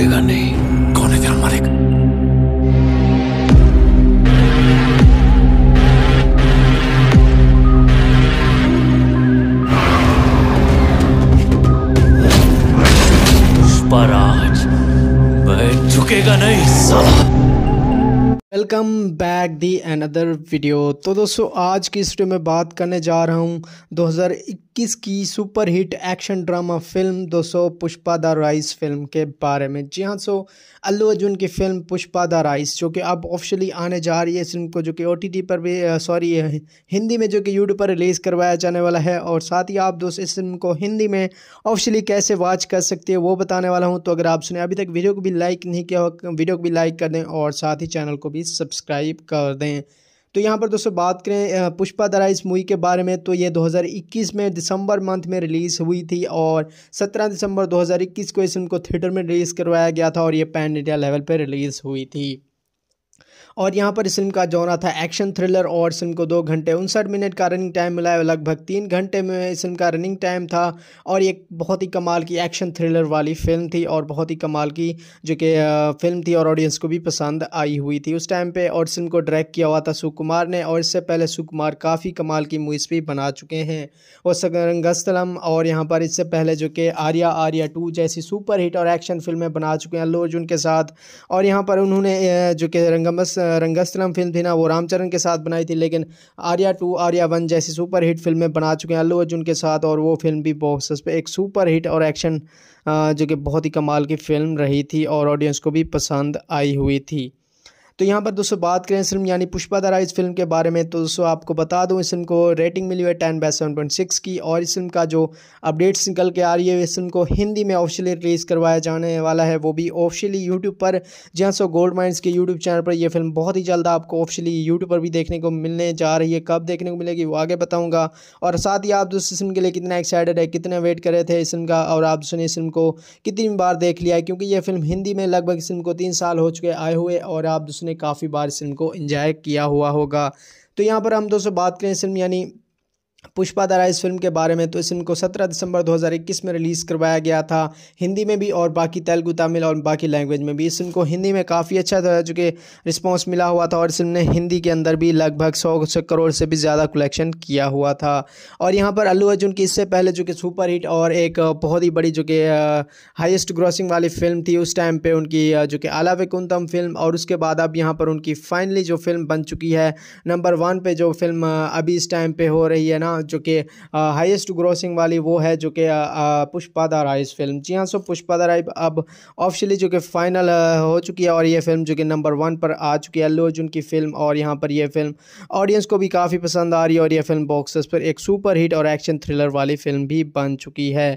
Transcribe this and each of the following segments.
ganar gané. Welcome back the another video तो दोस्तों आज की इस वीडियो में बात करने जा रहा हूँ 2021 की सुपरहिट एक्शन ड्रामा फिल्म दोस्तों पुष्पा द राइस फिल्म के बारे में जी हाँ सो अल्लू अर्जुन की फिल्म पुष्पा द राइस जो कि अब ऑफिशियली आने जा रही है इस फिल्म को जो कि ओ पर भी सॉरी हिंदी में जो कि यूट्यूब पर रिलीज़ करवाया जाने वाला है और साथ ही आप दोस्त इस फिल्म को हिंदी में ऑफिशियली कैसे वॉच कर सकते हैं वो बताने वाला हूँ तो अगर आप सुने अभी तक वीडियो को भी लाइक नहीं किया हो वीडियो को भी लाइक कर दें और साथ ही चैनल को भी सब्सक्राइब कर दें तो यहाँ पर दोस्तों बात करें पुष्पा दरा इस मूवी के बारे में तो ये 2021 में दिसंबर मंथ में रिलीज़ हुई थी और 17 दिसंबर 2021 को इस फिल्म को थिएटर में रिलीज़ करवाया गया था और ये पैन इंडिया लेवल पर रिलीज़ हुई थी और यहाँ पर इस फिल्म का जौना था एक्शन थ्रिलर और फिल्म को दो घंटे उनसठ मिनट का रनिंग टाइम मिला है लगभग तीन घंटे में इस फिल्म का रनिंग टाइम था और एक बहुत ही कमाल की एक्शन थ्रिलर वाली फिल्म थी और बहुत ही कमाल की जो कि फिल्म थी और ऑडियंस को भी पसंद आई हुई थी उस टाइम पर और इस फिल्म को डायरेक्ट किया हुआ था सुकुमार ने और इससे पहले सुकुमार काफ़ी कमाल की मूवीज़ भी बना चुके हैं और सगरंगस्तलम और यहाँ पर इससे पहले जो कि आर्या आर्या टू जैसी सुपर हिट और एक्शन फिल्में बना चुके हैं अल्लू अर्जुन के साथ और यहाँ पर उन्होंने जो कि रंगमस रंगस्थलम फिल्म थी ना वो रामचरण के साथ बनाई थी लेकिन आर्या टू आर्या वन जैसी सुपर हिट फिल्में बना चुके हैं अल्लू अर्जुन के साथ और वो फिल्म भी बॉक्स पे एक सुपर हिट और एक्शन जो कि बहुत ही कमाल की फिल्म रही थी और ऑडियंस को भी पसंद आई हुई थी तो यहाँ पर दोस्तों बात करें इस फिल्म यानी पुष्पा दारा इस फिल्म के बारे में तो दोस्तों आपको बता दूँ इस फिल्म को रेटिंग मिली हुई है ten by seven point six की और इस फिल्म का जो अपडेट्स निकल के आ रही है इस फिल्म को हिंदी में ऑफिशियली रिलीज़ करवाया जाने वाला है वो भी ऑफिशियली यूट्यूब पर जी सो गोल्ड माइंस के यूट्यूब चैनल पर यह फिल्म बहुत ही जल्द आपको ऑफिशियली यूट्यूब पर भी देखने को मिलने जा रही है कब देखने को मिलेगी वो आगे बताऊँगा और साथ ही आप दोस्तों इस फिल्म के लिए कितना एक्साइटेड है कितना वेट कर रहे थे इस फिल्म का और आप दोस्तों ने इस फिल्म को कितनी बार देख लिया है क्योंकि यह फिल्म हिंदी में लगभग इस फिल्म को तीन साल हो चुके आए हुए और आप दोस्तों आपने काफ़ी बार इस फिल्म को इंजॉय किया हुआ होगा तो यहाँ पर हम दोस्तों बात करें इस फिल्म यानी पुष्पा दारा इस फिल्म के बारे में तो इस फिल्म को 17 दिसंबर 2021 में रिलीज़ करवाया गया था हिंदी में भी और बाकी तेलुगु तमिल और बाकी लैंग्वेज में भी इस फिल्म को हिंदी में काफ़ी अच्छा था चूँकि रिस्पांस मिला हुआ था और इस फिल्म ने हिंदी के अंदर भी लगभग सौ करोड़ से भी ज़्यादा कलेक्शन किया हुआ था और यहाँ पर अल्लू अर्जुन की इससे पहले जो कि सुपर हिट और एक बहुत ही बड़ी जो कि हाइस्ट ग्रॉसिंग वाली फिल्म थी उस टाइम पर उनकी जो कि आला कुंतम फिल्म और उसके बाद अब यहाँ पर उनकी फाइनली जो फिल्म बन चुकी है नंबर वन पर जो फिल्म अभी इस टाइम पर हो रही है ना यहाँ जो कि हाइस्ट ग्रोसिंग वाली वो है जो कि पुष्पा द राइस फिल्म जी हाँ सो पुष्पा द अब ऑफिशली जो कि फाइनल हो चुकी है और ये फिल्म जो कि नंबर वन पर आ चुकी है अल्लू अर्जुन की फिल्म और यहाँ पर यह फिल्म ऑडियंस को भी काफ़ी पसंद आ रही है और यह फिल्म बॉक्सर्स पर एक सुपर हिट और एक्शन थ्रिलर वाली फिल्म भी बन चुकी है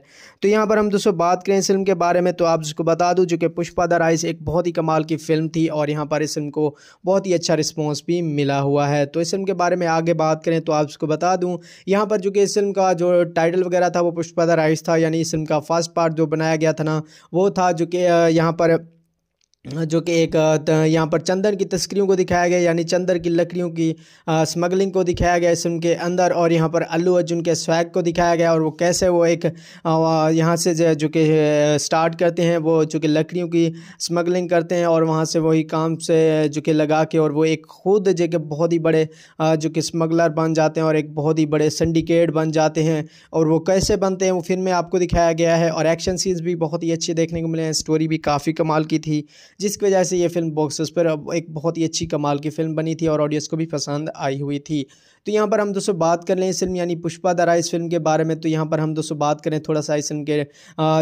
तो यहाँ पर हम दोस्तों बात करें इस फिल्म के बारे में तो आप जिसको बता दूँ जो कि पुष्पा द राइस एक बहुत ही कमाल की फिल्म थी और यहाँ पर इस फिल्म को बहुत ही अच्छा रिस्पॉन्स भी मिला हुआ है तो इस फिल्म के बारे में आगे बात करें तो आप उसको बता दूं यहाँ पर जो कि इस फिल्म का जो टाइटल वगैरह था वो पुष्पा द राइस था यानी इस फिल्म का फर्स्ट पार्ट जो बनाया गया था ना वो था जो कि यहाँ पर जो कि एक यहाँ पर चंदन की तस्करियों को दिखाया गया यानी चंदन की लकड़ियों की स्मगलिंग को दिखाया गया इस फिल्म के अंदर और यहाँ पर अल्लू अर्जुन के स्वैग को दिखाया गया और वो कैसे वो एक यहाँ से जो, जो कि स्टार्ट करते हैं वो जो कि लकड़ियों की स्मगलिंग करते हैं और वहाँ से वही काम से जो कि लगा के और वो एक खुद जो कि बहुत ही बड़े जो कि स्मगलर बन जाते हैं और एक बहुत ही बड़े सिंडिकेट बन जाते हैं और वो कैसे बनते हैं वो फिल्म में आपको दिखाया गया है और एक्शन सीन्स भी बहुत ही अच्छे देखने को मिले हैं स्टोरी भी काफ़ी कमाल की थी जिसकी वजह से ये फिल्म बॉक्सेस पर एक बहुत ही अच्छी कमाल की फिल्म बनी थी और ऑडियंस को भी पसंद आई हुई थी तो यहाँ पर हम दोस्तों बात कर लें इस फिल्म यानी पुष्पा दरा इस फिल्म के बारे में तो यहाँ पर हम दोस्तों बात करें थोड़ा सा इस फिल्म के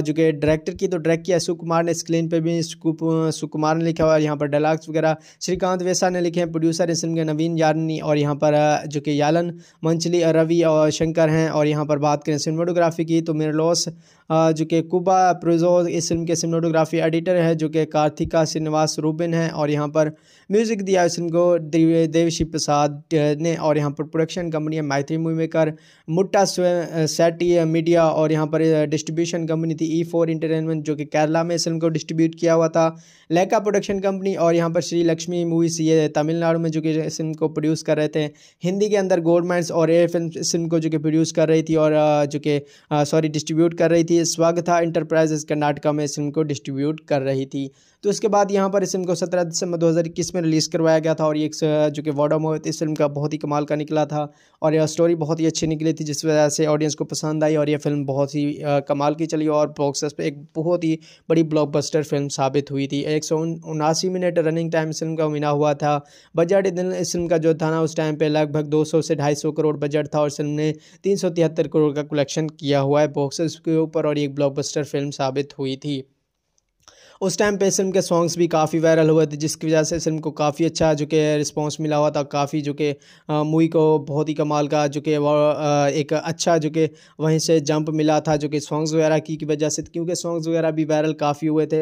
जो कि डायरेक्टर की तो डायरेक्ट किया सुकुमार ने स्क्रीन पर भी सुकुमार ने लिखा हुआ यहाँ पर डायलॉग्स वगैरह श्रीकांत वेसा ने लिखे हैं प्रोड्यूसर इस फिल्म के नवीन यारनी और यहाँ पर जो कि यालन मंचली रवि और शंकर हैं और यहाँ पर बात करें सिनेमाटोग्राफी की तो लॉस जो कि कुबा प्रोजो इस फिल्म के सिनेटोग्राफी एडिटर है जो कि कार्तिका श्रीनिवास रूबिन है और यहाँ पर म्यूज़िक दिया इस फिल्म को देवशी प्रसाद ने और यहाँ पर प्रोडक्शन कंपनी है मैथ्री मूवी मेकर मुट्टा सेटी मीडिया और यहाँ पर डिस्ट्रीब्यूशन कंपनी थी ई फोर इंटरटेनमेंट जो कि केरला में इस फिल्म को डिस्ट्रीब्यूट किया हुआ था लेका प्रोडक्शन कंपनी और यहाँ पर श्री लक्ष्मी मूवीज ये तमिलनाडु में जो कि इस फिल्म को प्रोड्यूस कर रहे थे हिंदी के अंदर गवर्नमेंट्स और एयर फिल्म इस फिल्म को जो कि प्रोड्यूस कर रही थी और जो कि सॉरी डिस्ट्रीब्यूट कर रही थी लिए स्वागता इंटरप्राइजेस कर्नाटका में सिम को डिस्ट्रीब्यूट कर रही थी तो इसके बाद यहाँ पर इस फिल्म को सत्रह दिसंबर दो में रिलीज़ करवाया गया था और एक जो कि मोहित इस फिल्म का बहुत ही कमाल का निकला था और यह स्टोरी बहुत ही अच्छी निकली थी जिस वजह से ऑडियंस को पसंद आई और यह फिल्म बहुत ही कमाल की चली और बॉक्सर्स पर एक बहुत ही बड़ी ब्लॉकबस्टर फिल्म साबित हुई थी एक मिनट रनिंग टाइम इस फिल्म का मिला हुआ था बजट इस फिल्म का जो था ना उस टाइम पर लगभग दो से ढाई करोड़ बजट था और फिल्म ने तीन करोड़ का कलेक्शन किया हुआ है बॉक्सर्स के ऊपर और एक ब्लॉकबस्टर फिल्म साबित हुई थी उस टाइम पे फिल्म के सॉन्ग्स भी काफ़ी वायरल हुए थे जिसकी वजह से फिल्म को काफ़ी अच्छा जो कि रिस्पॉन्स मिला हुआ था काफ़ी जो कि मूवी को बहुत ही कमाल का जो कि एक अच्छा जो कि वहीं से जंप मिला था जो कि सॉन्ग्स वगैरह की वजह से क्योंकि सॉन्ग्स वगैरह भी वायरल काफ़ी हुए थे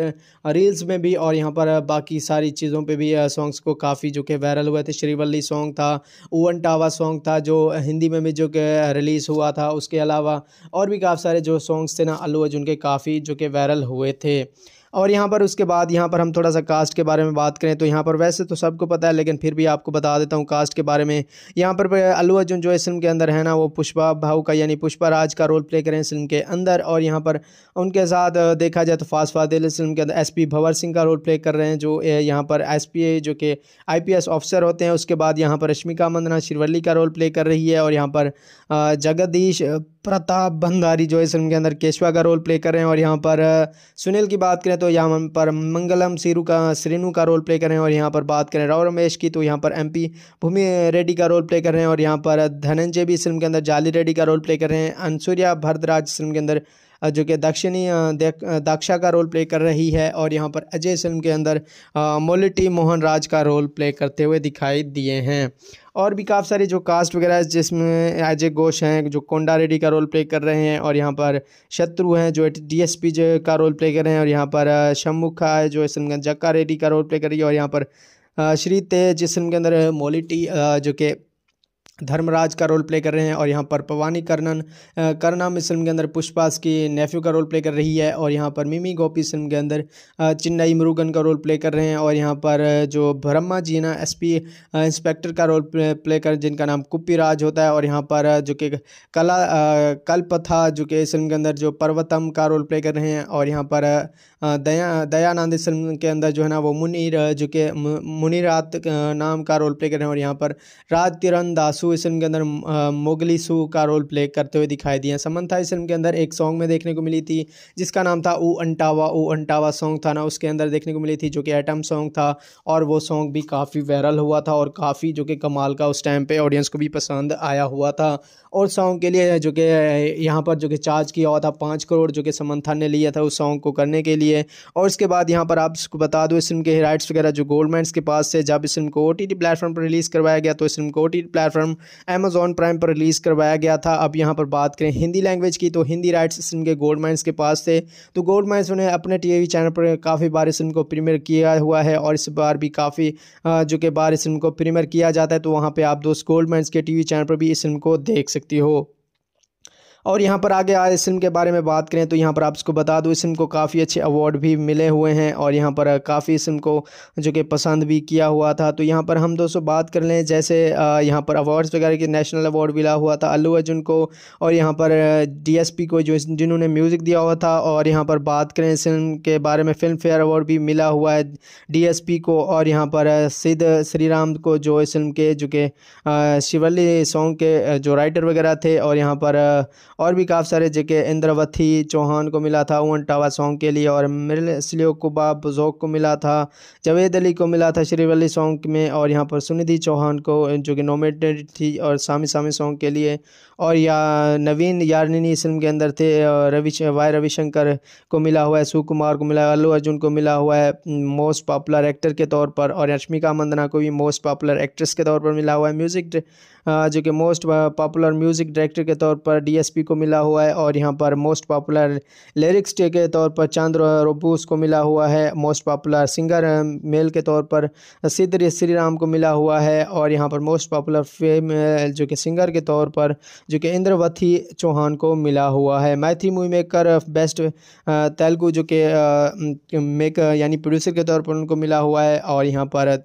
रील्स में भी और यहाँ पर बाकी सारी चीज़ों पर भी सॉन्ग्स को काफ़ी जो कि वायरल हुए थे श्रीवल्ली सॉन्ग था ओवन टावा सॉन्ग था जो हिंदी में भी जो कि रिलीज़ हुआ था उसके अलावा और भी काफ़ी सारे जो सॉन्ग्स थे ना अल्लू अर्जुन के काफ़ी जो कि वायरल हुए थे और यहाँ पर उसके बाद यहाँ पर हम थोड़ा सा कास्ट के बारे में बात करें तो यहाँ पर वैसे तो सबको पता है लेकिन फिर भी आपको बता देता हूँ कास्ट के बारे में यहाँ पर अल्लू अर्जुन जो इस फिल्म के अंदर है ना वो पुष्पा भाऊ का यानी पुष्पा राज का रोल प्ले करें इस फिल्म के अंदर और यहाँ पर उनके साथ देखा जाए तो फास्ट फादिल फिल्म के अंदर एस भंवर सिंह का रोल प्ले कर रहे हैं जो यहाँ पर एस जो कि आई ऑफिसर होते हैं उसके बाद यहाँ पर रश्मिका मंदना शिरवली का रोल प्ले कर रही है और यहाँ पर जगदीश प्रताप भंडारी जो इस फिल्म के अंदर केशवा का रोल प्ले कर रहे हैं और यहाँ पर सुनील की बात करें तो यहाँ पर मंगलम सिरू का श्रीनु का रोल प्ले कर रहे हैं और यहाँ पर बात करें राव रमेश की तो यहाँ पर एमपी भूमि रेड्डी का रोल प्ले कर रहे हैं और यहाँ पर धनंजय भी इस फिल्म के अंदर जाली रेड्डी का रोल प्ले कर रहे हैं अनसूर्या भरदराज फिल्म के अंदर जो कि दक्षिणी दाक्षा का रोल प्ले कर रही है और यहाँ पर अजय फिल्म के अंदर मोलिटी मोहन राज का रोल प्ले करते हुए दिखाई दिए हैं और भी काफ़ी सारे जो कास्ट वगैरह जिसमें अजय घोष हैं जो कोंडा रेड्डी का रोल प्ले कर रहे हैं और यहाँ पर शत्रु हैं जो डीएसपी जो का रोल प्ले कर रहे हैं और यहाँ पर शम्मुखा है जो इसमें जक्का रेड्डी का रोल प्ले कर रही है और यहाँ पर श्री तेज जिसम के अंदर मोलिटी जो कि धर्मराज का रोल प्ले कर रहे हैं और यहाँ पर पवानी कर्णन करना इस फिल्म के अंदर पुष्पास की नेफ्यू का रोल प्ले कर रही है और यहाँ पर मिमी गोपी फिल्म के अंदर चिन्नई मुरुगन का रोल प्ले कर रहे हैं और यहाँ पर जो ब्रह्मा जी ना एस इंस्पेक्टर का रोल प्ले कर जिनका नाम कुप्पी राज होता है और यहाँ पर जो कि कला कल्पथा जो कि इस फिल्म के अंदर जो पर्वतम का रोल प्ले कर रहे हैं और यहाँ पर दया दयानंद इस फिल्म के अंदर जो है ना वो मुनीर जो कि मुनीरात नाम का रोल प्ले कर रहे हैं और यहाँ पर राज दासु इस फिल्म के अंदर मोगली सू का रोल प्ले करते हुए दिखाई दिए समन्था इस फिल्म के अंदर एक सॉन्ग में देखने को मिली थी जिसका नाम था ओ अंटावा ओ अंटावा सॉन्ग था ना उसके अंदर देखने को मिली थी जो कि एटम सॉन्ग था और वो सॉन्ग भी काफ़ी वायरल हुआ था और काफ़ी जो कि कमाल का उस टाइम पर ऑडियंस को भी पसंद आया हुआ था और सॉन्ग के लिए जो कि यहाँ पर जो कि चार्ज किया हुआ था पाँच करोड़ जो कि समन्था ने लिया था उस सॉन्ग को करने के लिए रही है और इसके बाद यहाँ पर आप इसको बता दो इस फिल्म के राइट्स वगैरह जो गवर्नमेंट्स के पास है जब इस फिल्म को ओ प्लेटफॉर्म पर रिलीज़ करवाया गया तो इस फिल्म को ओ प्लेटफॉर्म अमेजोन प्राइम पर रिलीज़ करवाया गया था अब यहाँ पर बात करें हिंदी लैंग्वेज की तो हिंदी राइट्स इस फिल्म के गवर्नमेंट्स के पास थे तो गवर्नमेंट्स उन्हें अपने टी चैनल पर काफ़ी बार इस फिल्म को प्रीमियर किया हुआ है और इस बार भी काफ़ी जो कि बार इस फिल्म को प्रीमियर किया जाता है तो वहाँ पर आप दोस्त गवर्नमेंट्स के टी चैनल पर भी इस फिल्म को देख सकती हो और यहाँ पर आगे आए इस फिल्म के बारे में बात करें तो यहाँ पर आप इसको बता दो इस फिल्म को काफ़ी अच्छे अवार्ड भी मिले हुए हैं और यहाँ पर काफ़ी इस फिल्म को जो कि पसंद भी किया हुआ था तो यहाँ पर हम दोस्तों बात कर लें जैसे यहाँ पर अवार्ड्स वगैरह के नेशनल अवार्ड मिला हुआ था अल्लू अर्जुन को और यहाँ पर डी को जो जिन्होंने म्यूज़िक दिया हुआ था और यहाँ पर बात करें इस फिल्म के बारे में फिल्म फेयर अवार्ड भी मिला हुआ है डी को और यहाँ पर सिद्ध राम को जो इस फिल्म के जो कि शिवली सॉन्ग के जो राइटर वगैरह थे और यहाँ पर और भी काफ़ी सारे जगह इंद्रवती चौहान को मिला था ओवन टावा सॉन्ग के लिए और मिरल स्लियो कुबा बुजोक को मिला था जावेद अली को मिला था श्रीवली सॉन्ग में और यहाँ पर सुनिधि चौहान को जो कि नॉमिनेटेड थी और सामी सामी सॉन्ग के लिए और या नवीन यारनिनी फिल्म के अंदर थे रवि वाई रविशंकर को मिला हुआ है सुकुमार को मिला अल्लू अर्जुन को मिला हुआ है मोस्ट पॉपुलर एक्टर के तौर पर और रश्मिका मंदना को भी मोस्ट पॉपुलर एक्ट्रेस के तौर पर मिला हुआ है म्यूज़िक जो कि मोस्ट पॉपुलर म्यूज़िक डायरेक्टर के तौर पर डी को मिला हुआ है और यहाँ पर मोस्ट पॉपुलर लिरिक्स के तौर पर चंद्र रोबूस को मिला हुआ है मोस्ट पॉपुलर सिंगर मेल के तौर पर सिद्ध श्री राम को मिला हुआ है और यहाँ पर मोस्ट पॉपुलर फेम जो कि सिंगर के तौर पर जो कि इंद्रवती चौहान को मिला हुआ है मैथी मूवी मेकर बेस्ट तेलुगू जो कि मेक यानी प्रोड्यूसर के तौर पर उनको मिला हुआ है और यहाँ पर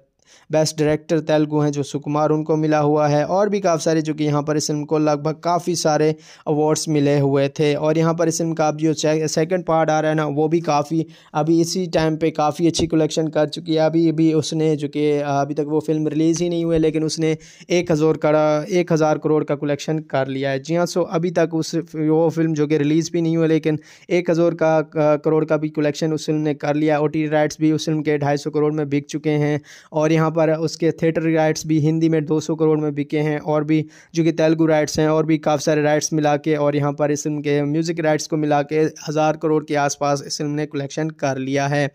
बेस्ट डायरेक्टर तेलुगु हैं जो सुकुमार उनको मिला हुआ है और भी काफ़ी सारे जो कि यहाँ पर इस फिल्म को लगभग काफ़ी सारे अवार्ड्स मिले हुए थे और यहाँ पर इस फिल्म का अब जो सेकंड पार्ट आ रहा है ना वो भी काफ़ी अभी इसी टाइम पे काफ़ी अच्छी कलेक्शन कर चुकी है अभी भी उसने जो कि अभी तक वो फिल्म रिलीज़ ही नहीं हुई लेकिन उसने एक हज़ार करा एक हज़ार करोड़ का कलेक्शन कर लिया है जी हाँ सो अभी तक उस वो फिल्म जो कि रिलीज़ भी नहीं हुई लेकिन एक हज़ार का करोड़ का भी कलेक्शन उस फिल्म ने कर लिया ओ राइट्स भी उस फिल्म के ढाई करोड़ में बिक चुके हैं और यहाँ पर उसके थिएटर राइट्स भी हिंदी में 200 करोड़ में बिके हैं और भी जो कि तेलुगु राइट्स हैं और भी काफ़ी सारे राइट्स मिला के और यहाँ पर इस फिल्म के म्यूज़िक राइट्स को मिला के हज़ार करोड़ के आसपास इस फिल्म ने कलेक्शन कर लिया है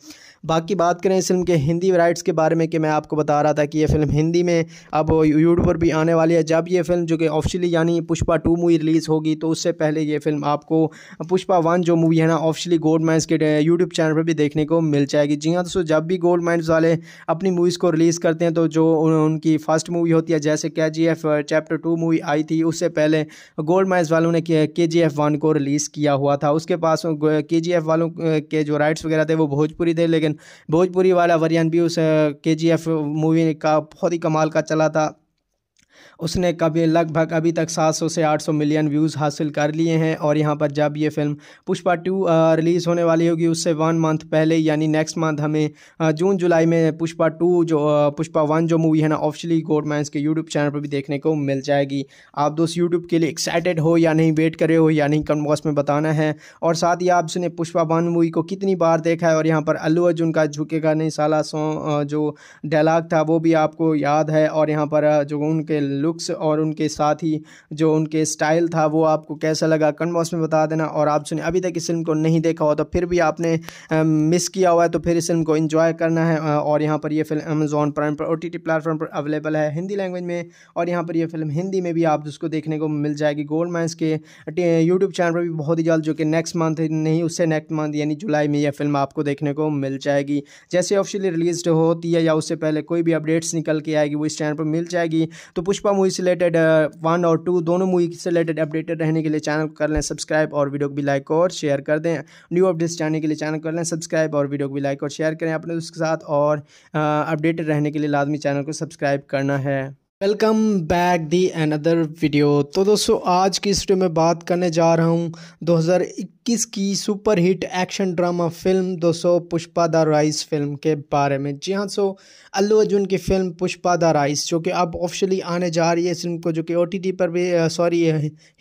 बाकी बात करें इस फिल्म के हिंदी राइट्स के बारे में कि मैं आपको बता रहा था कि ये फिल्म हिंदी में अब यूट्यूब पर भी आने वाली है जब ये फिल्म जो कि ऑफिशियली यानी पुष्पा टू मूवी रिलीज़ होगी तो उससे पहले ये फिल्म आपको पुष्पा वन जो मूवी है ना ऑफिशियली गोल्ड माइंस के यूट्यूब चैनल पर भी देखने को मिल जाएगी जी हाँ दोस्तों जब भी गोल्ड माइंस वाले अपनी मूवीज़ को रिलीज़ करते हैं तो जो उनकी फर्स्ट मूवी होती है जैसे K G F chapter two movie आई थी उससे पहले गोल्ड माइंस वालों ने के जी एफ वन को रिलीज़ किया हुआ था उसके पास के जी एफ वालों के जो राइट्स वगैरह थे वो भोजपुरी थे लेकिन लेकिन भोजपुरी वाला वर्जन भी उस के जी एफ मूवी का बहुत ही कमाल का चला था उसने कभी लगभग अभी तक 700 से 800 मिलियन व्यूज़ हासिल कर लिए हैं और यहाँ पर जब ये फिल्म पुष्पा टू रिलीज़ होने वाली होगी उससे वन मंथ पहले यानी नेक्स्ट मंथ हमें जून जुलाई में पुष्पा टू जो पुष्पा वन जो मूवी है ना गोड गोडमैंस के यूट्यूब चैनल पर भी देखने को मिल जाएगी आप दोस्त यूट्यूब के लिए एक्साइटेड हो या नहीं वेट करे हो या नहीं कम बॉक्स में बताना है और साथ ही आपने पुष्पा वन मूवी को कितनी बार देखा है और यहाँ पर अल्लू अर्जुन का झुकेगा नहीं साला सॉन्ग जो डायलाग था वो भी आपको याद है और यहाँ पर जो उनके लुक लुक्स और उनके साथ ही जो उनके स्टाइल था वो आपको कैसा लगा कमेंट बॉक्स में बता देना और आप सुने अभी तक इस फिल्म को नहीं देखा हो तो फिर भी आपने मिस किया हुआ है तो फिर इस फिल्म को इंजॉय करना है और यहाँ पर यह फिल्म अमेजोन प्राइम पर ओ प्लेटफॉर्म पर अवेलेबल है हिंदी लैंग्वेज में और यहाँ पर यह फिल्म हिंदी में भी आप उसको देखने को मिल जाएगी गोल्ड माइंस के यूट्यूब चैनल पर भी बहुत ही जल्द जो कि नेक्स्ट मंथ नहीं उससे नेक्स्ट मंथ यानी जुलाई में यह फिल्म आपको देखने को मिल जाएगी जैसे ऑफिशियली रिलीज होती है या उससे पहले कोई भी अपडेट्स निकल के आएगी वो इस चैनल पर मिल जाएगी तो पुष्पा मूवी से रिलेटेड वन और टू दोनों मूवी से रिलेटेड अपडेटेड रहने के लिए चैनल कर लें सब्सक्राइब और वीडियो को भी लाइक और शेयर कर दें न्यू अपडेट्स जानने के लिए चैनल कर लें सब्सक्राइब और वीडियो को भी लाइक और शेयर करें अपने दोस्त के साथ और अपडेटेड रहने के लिए लाजमी चैनल को सब्सक्राइब करना है welcome back the another video तो दोस्तों आज की इस वीडियो में बात करने जा रहा हूँ 2021 2021 की सुपरहिट एक्शन ड्रामा फिल्म दो सौ पुष्पा द राइस फिल्म के बारे में जी हाँ सो अल्लू अर्जुन की फिल्म पुष्पा द राइस जो कि अब ऑफिशियली आने जा रही है इस फिल्म को जो कि ओ पर भी सॉरी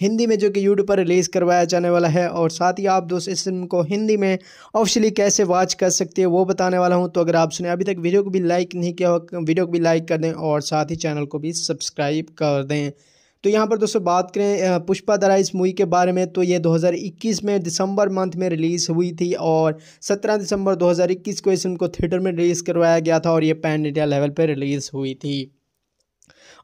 हिंदी में जो कि यूट्यूब पर रिलीज़ करवाया जाने वाला है और साथ ही आप दोस्त इस फिल्म को हिंदी में ऑफिशियली कैसे वॉच कर सकते हैं वो बताने वाला हूँ तो अगर आप सुने अभी तक वीडियो को भी लाइक नहीं किया हो वीडियो को भी लाइक कर दें और साथ ही चैनल को भी सब्सक्राइब कर दें तो यहाँ पर दोस्तों बात करें पुष्पा दरा इस मूवी के बारे में तो ये 2021 में दिसंबर मंथ में रिलीज़ हुई थी और 17 दिसंबर 2021 को इस फिल्म को थिएटर में रिलीज़ करवाया गया था और ये पैन इंडिया लेवल पर रिलीज़ हुई थी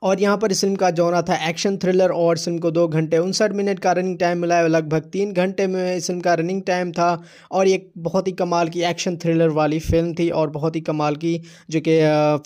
और यहाँ पर इस फिल्म का जौना था एक्शन थ्रिलर और फिल्म को दो घंटे उनसठ मिनट का रनिंग टाइम मिला है लगभग तीन घंटे में इस फिल्म का रनिंग टाइम था और एक बहुत ही कमाल की एक्शन थ्रिलर वाली फिल्म थी और बहुत ही कमाल की जो कि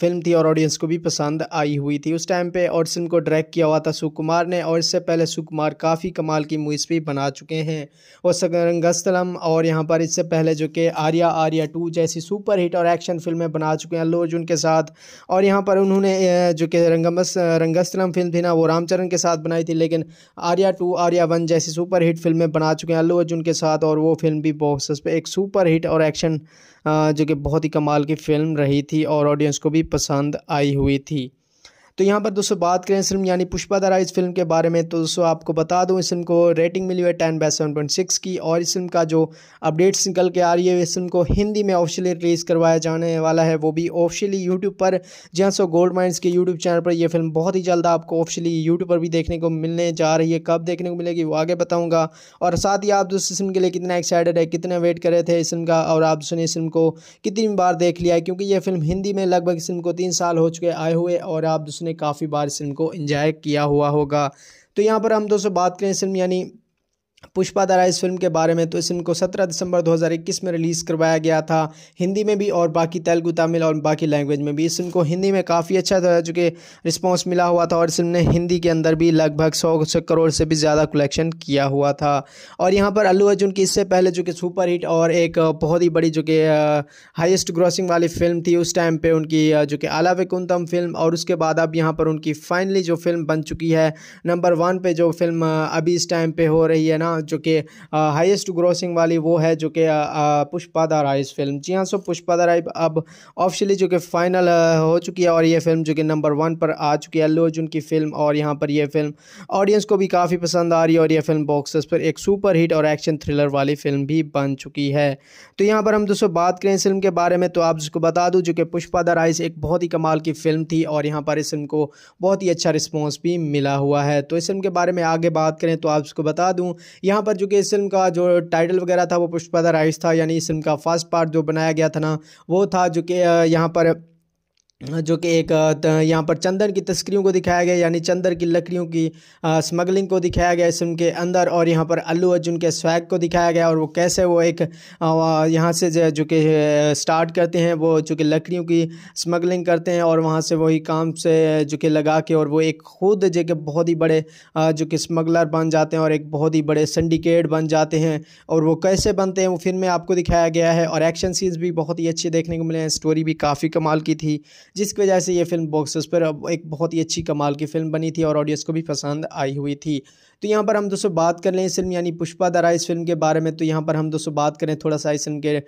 फिल्म थी और ऑडियंस को भी पसंद आई हुई थी उस टाइम पर और फिल्म को डायरेक्ट किया हुआ था सुकुमार ने और इससे पहले सुकुमार काफ़ी कमाल की मूवीज़ भी बना चुके हैं और सगरंगस्तलम और यहाँ पर इससे पहले जो कि आर्या आर्या टू जैसी सुपर हिट और एक्शन फिल्में बना चुके हैं अल्लू अर्जुन के साथ और यहाँ पर उन्होंने जो कि रंगमस रंगस्थलम फिल्म थी ना वो रामचरण के साथ बनाई थी लेकिन आर्या टू आर्या वन जैसी सुपर हिट फिल्में बना चुके हैं अल्लू अर्जुन के साथ और वो फिल्म भी बॉक्स पे एक सुपर हिट और एक्शन जो कि बहुत ही कमाल की फिल्म रही थी और ऑडियंस को भी पसंद आई हुई थी तो यहाँ पर दोस्तों बात करें इस फिल्म यानी पुष्पा दारा इस फिल्म के बारे में तो दोस्तों आपको बता दूँ इस फिल्म को रेटिंग मिली हुई है ten by seven point six की और इस फिल्म का जो अपडेट्स निकल के आ रही है इस फिल्म को हिंदी में ऑफिशियली रिलीज़ करवाया जाने वाला है वो भी ऑफिशियली यूट्यूब पर जी सो गोल्ड माइंस के यूट्यूब चैनल पर यह फिल्म बहुत ही जल्द आपको ऑफिशियली यूट्यूब पर भी देखने को मिलने जा रही है कब देखने को मिलेगी वो आगे बताऊँगा और साथ ही आप दोस्तों इस फिल्म के लिए कितना एक्साइटेड है कितना वेट कर रहे थे इस फिल्म का और आप दोस्तों ने इस फिल्म को कितनी बार देख लिया है क्योंकि यह फिल्म हिंदी में लगभग इस फिल्म को तीन साल हो चुके आए हुए और आप दोस्तों आपने काफ़ी बार इस फिल्म को इंजॉय किया हुआ होगा तो यहाँ पर हम दोस्तों बात करें इस फिल्म यानी पुष्पा दारा इस फिल्म के बारे में तो इस फिल्म को 17 दिसंबर 2021 में रिलीज़ करवाया गया था हिंदी में भी और बाकी तेलुगु तमिल और बाकी लैंग्वेज में भी इस फिल्म को हिंदी में काफ़ी अच्छा था चूँकि रिस्पॉन्स मिला हुआ था और इस फिल्म ने हिंदी के अंदर भी लगभग सौ करोड़ से भी ज़्यादा कलेक्शन किया हुआ था और यहाँ पर अल्लू अर्जुन की इससे पहले जो कि सुपर हिट और एक बहुत ही बड़ी जो कि हाइस्ट ग्रॉसिंग वाली फिल्म थी उस टाइम पर उनकी जो कि आला कुंतम फिल्म और उसके बाद अब यहाँ पर उनकी फाइनली जो फिल्म बन चुकी है नंबर वन पर जो फिल्म अभी इस टाइम पर हो रही है ना यहाँ जो कि हाईएस्ट ग्रोसिंग वाली वो है जो कि पुष्पा द फिल्म जी हाँ सो पुष्पा द अब ऑफिशियली जो कि फाइनल हो चुकी है और ये फिल्म जो कि नंबर वन पर आ चुकी है अल्लू अर्जुन की फिल्म और यहाँ पर यह फिल्म ऑडियंस को भी काफ़ी पसंद आ रही है और यह फिल्म बॉक्स पर एक सुपर हिट और एक्शन थ्रिलर वाली फिल्म भी बन चुकी है तो यहाँ पर हम दोस्तों बात करें इस फिल्म के बारे में तो आप जिसको बता दूँ जो कि पुष्पा द राइस एक बहुत ही कमाल की फिल्म थी और यहाँ पर इस फिल्म को बहुत ही अच्छा रिस्पॉन्स भी मिला हुआ है तो इस फिल्म के बारे में आगे बात करें तो आप इसको बता दूं यहाँ पर जो कि इस फिल्म का जो टाइटल वगैरह था वो द राइस था यानी इस फिल्म का फर्स्ट पार्ट जो बनाया गया था ना वो था जो कि यहाँ पर जो कि एक यहाँ पर चंदन की तस्करियों को दिखाया गया यानी चंदन की लकड़ियों की स्मगलिंग को दिखाया गया इस फिल्म के अंदर और यहाँ पर अल्लू अर्जुन के स्वैग को दिखाया गया और वो कैसे वो एक यहाँ से जो, जो कि स्टार्ट करते हैं वो जो कि लकड़ियों की स्मगलिंग करते हैं और वहाँ से वही काम से जो कि लगा के और वो एक खुद जो कि बहुत ही बड़े जो कि स्मगलर बन जाते हैं और एक बहुत ही बड़े सिंडिकेट बन जाते हैं और वो कैसे बनते हैं वो फिल्म में आपको दिखाया गया है और एक्शन सीन्स भी बहुत ही अच्छे देखने को मिले हैं स्टोरी भी काफ़ी कमाल की थी जिसकी वजह से ये फिल्म बॉक्सेस पर एक बहुत ही अच्छी कमाल की फिल्म बनी थी और ऑडियंस को भी पसंद आई हुई थी तो यहाँ पर हम दोस्तों बात कर लें इस फिल्म यानी पुष्पा दरा इस फिल्म के बारे में तो यहाँ पर हम दोस्तों बात करें थोड़ा सा इस फिल्म के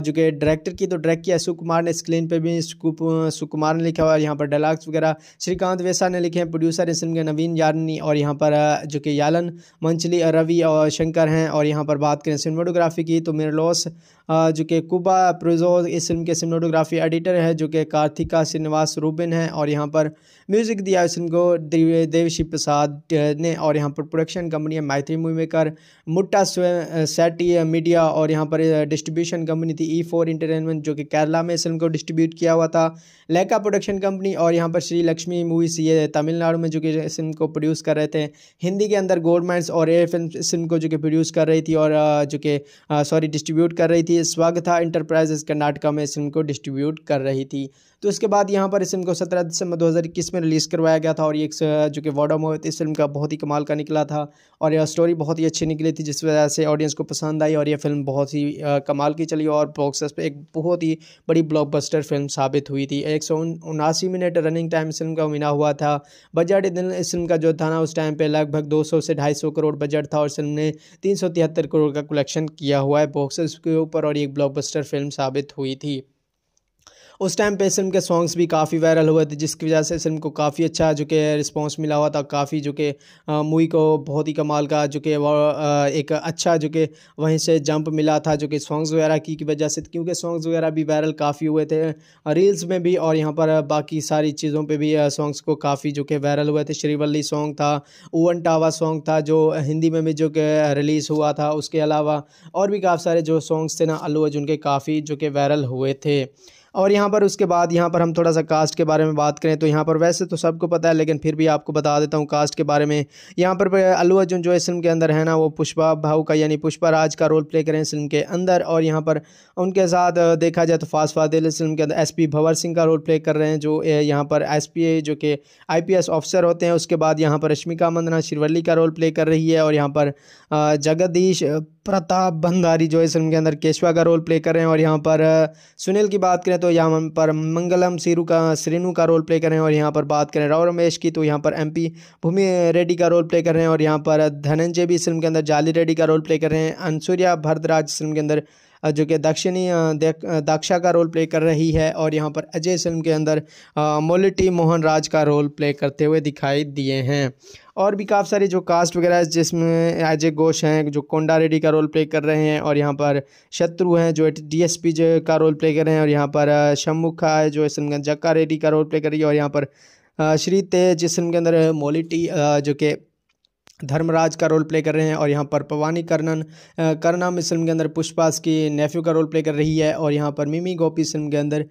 जो कि डायरेक्टर की तो डायरेक्ट किया सुकुमार ने स्क्रीन पर भी सुकुमार ने लिखा हुआ यहाँ पर डायलॉग्स वगैरह श्रीकांत वेसा ने लिखे हैं प्रोड्यूसर इस फिल्म के नवीन यारनी और यहाँ पर जो कि यालन मंचली रवि और शंकर हैं और यहाँ पर बात करें सिनेमाटोग्राफी की तो लॉस जो कि कुबा प्रोजो इस फिल्म के सिनेटोग्राफी एडिटर है जो कि कार्तिका श्रीनिवास रूबिन है और यहाँ पर म्यूज़िक दिया इस फिल्म को देवशी प्रसाद ने और यहाँ पर प्रोडक्शन कंपनी है मैथ्री मूवी मेकर मुट्टा सेटी मीडिया और यहाँ पर डिस्ट्रीब्यूशन कंपनी थी ई फोर इंटरटेनमेंट जो कि केरला में इस फिल्म को डिस्ट्रीब्यूट किया हुआ था लेका प्रोडक्शन कंपनी और यहाँ पर श्री लक्ष्मी मूवीज ये तमिलनाडु में जो कि इस फिल्म को प्रोड्यूस कर रहे थे हिंदी के अंदर गवर्नमेंट्स और एयर फिल्म इस फिल्म को जो कि प्रोड्यूस कर रही थी और जो कि सॉरी डिस्ट्रीब्यूट कर रही थी लिए स्वागता इंटरप्राइजेस कर्नाटका में फिल्म को डिस्ट्रीब्यूट कर रही थी तो इसके बाद यहाँ पर इस फिल्म को सत्रह दिसंबर दो में रिलीज़ करवाया गया था और एक जो कि मोहित इस फिल्म का बहुत ही कमाल का निकला था और यह स्टोरी बहुत ही अच्छी निकली थी जिस वजह से ऑडियंस को पसंद आई और यह फिल्म बहुत ही कमाल की चली और बॉक्सर्स पर एक बहुत ही बड़ी ब्लॉकबस्टर फिल्म साबित हुई थी एक मिनट रनिंग टाइम इस फिल्म का मिला हुआ था बजट इस फिल्म का जो था ना उस टाइम पर लगभग दो से ढाई करोड़ बजट था और फिल्म ने तीन करोड़ का कलेक्शन किया हुआ है बॉक्स के ऊपर और एक ब्लॉकबस्टर फिल्म साबित हुई थी उस टाइम पे इस फिल्म के सॉन्ग्स भी काफ़ी वायरल हुए थे जिसकी वजह से इस फिल्म को काफ़ी अच्छा जो कि रिस्पॉन्स मिला हुआ था काफ़ी जो कि मूवी को बहुत ही कमाल का जो कि एक अच्छा जो कि वहीं से जंप मिला था जो कि सॉन्ग्स वगैरह की वजह से क्योंकि सॉन्ग्स वगैरह भी वायरल काफ़ी हुए थे रील्स में भी और यहाँ पर बाकी सारी चीज़ों पर भी सॉन्ग्स को काफ़ी जो कि वायरल हुए थे श्रीवल्ली सॉन्ग था ओवन टावा सॉन्ग था जो हिंदी में भी जो कि रिलीज़ हुआ था उसके अलावा और भी काफ़ी सारे जो सॉन्ग्स थे ना अल्लू अर्जुन के काफ़ी जो कि वायरल हुए थे और यहाँ पर उसके बाद यहाँ पर हम थोड़ा सा कास्ट के बारे में बात करें तो यहाँ पर वैसे तो सबको पता है लेकिन फिर भी आपको बता देता हूँ कास्ट के बारे में यहाँ पर अल्लू अर्जुन जो इस फिल्म के अंदर है ना वो पुष्पा भाऊ का यानी पुष्पा राज का रोल प्ले करें इस फिल्म के अंदर और यहाँ पर उनके साथ देखा जाए तो फास्ट फादिल फिल्म के अंदर एस भंवर सिंह का रोल प्ले कर रहे हैं जो यहाँ पर एस जो कि आई ऑफिसर होते हैं उसके बाद यहाँ पर रश्मिका मंदना शिरवली का रोल प्ले कर रही है और यहाँ पर जगदीश प्रताप भंडारी जो इस फिल्म के अंदर केशवा का रोल प्ले कर रहे हैं और यहाँ पर सुनील की बात करें तो यहाँ पर मंगलम सिरू का श्रीनू का रोल प्ले कर रहे हैं और यहाँ पर बात करें राव रमेश की तो यहाँ पर एमपी भूमि रेड्डी का रोल प्ले कर रहे हैं और यहाँ पर धनंजय भी इस फिल्म के अंदर जाली रेड्डी का रोल प्ले कर रहे हैं अनसूर्या भरदराज फिल्म के अंदर जो कि दक्षिणी दाक्षा का रोल प्ले कर रही है और यहाँ पर अजय फिल्म के अंदर मोलिटी मोहन राज का रोल प्ले करते हुए दिखाई दिए हैं और भी काफ़ी सारे जो कास्ट वगैरह जिसमें अजय घोष हैं जो कोंडा रेड्डी का रोल प्ले कर रहे हैं और यहाँ पर शत्रु हैं जो डीएसपी जो का रोल प्ले कर रहे हैं और यहाँ पर शम्मुखा है जो इसमें जक्का रेड्डी का रोल प्ले कर रही है और यहाँ पर श्री तेज जिसम के अंदर मोलिटी जो कि धर्मराज का रोल प्ले कर रहे हैं और यहाँ पर पवानी कर्णन करनाम इस फिल्म के अंदर पुष्पास की नेफ्यू का रोल प्ले कर रही है और यहाँ पर मिमी गोपी फिल्म के अंदर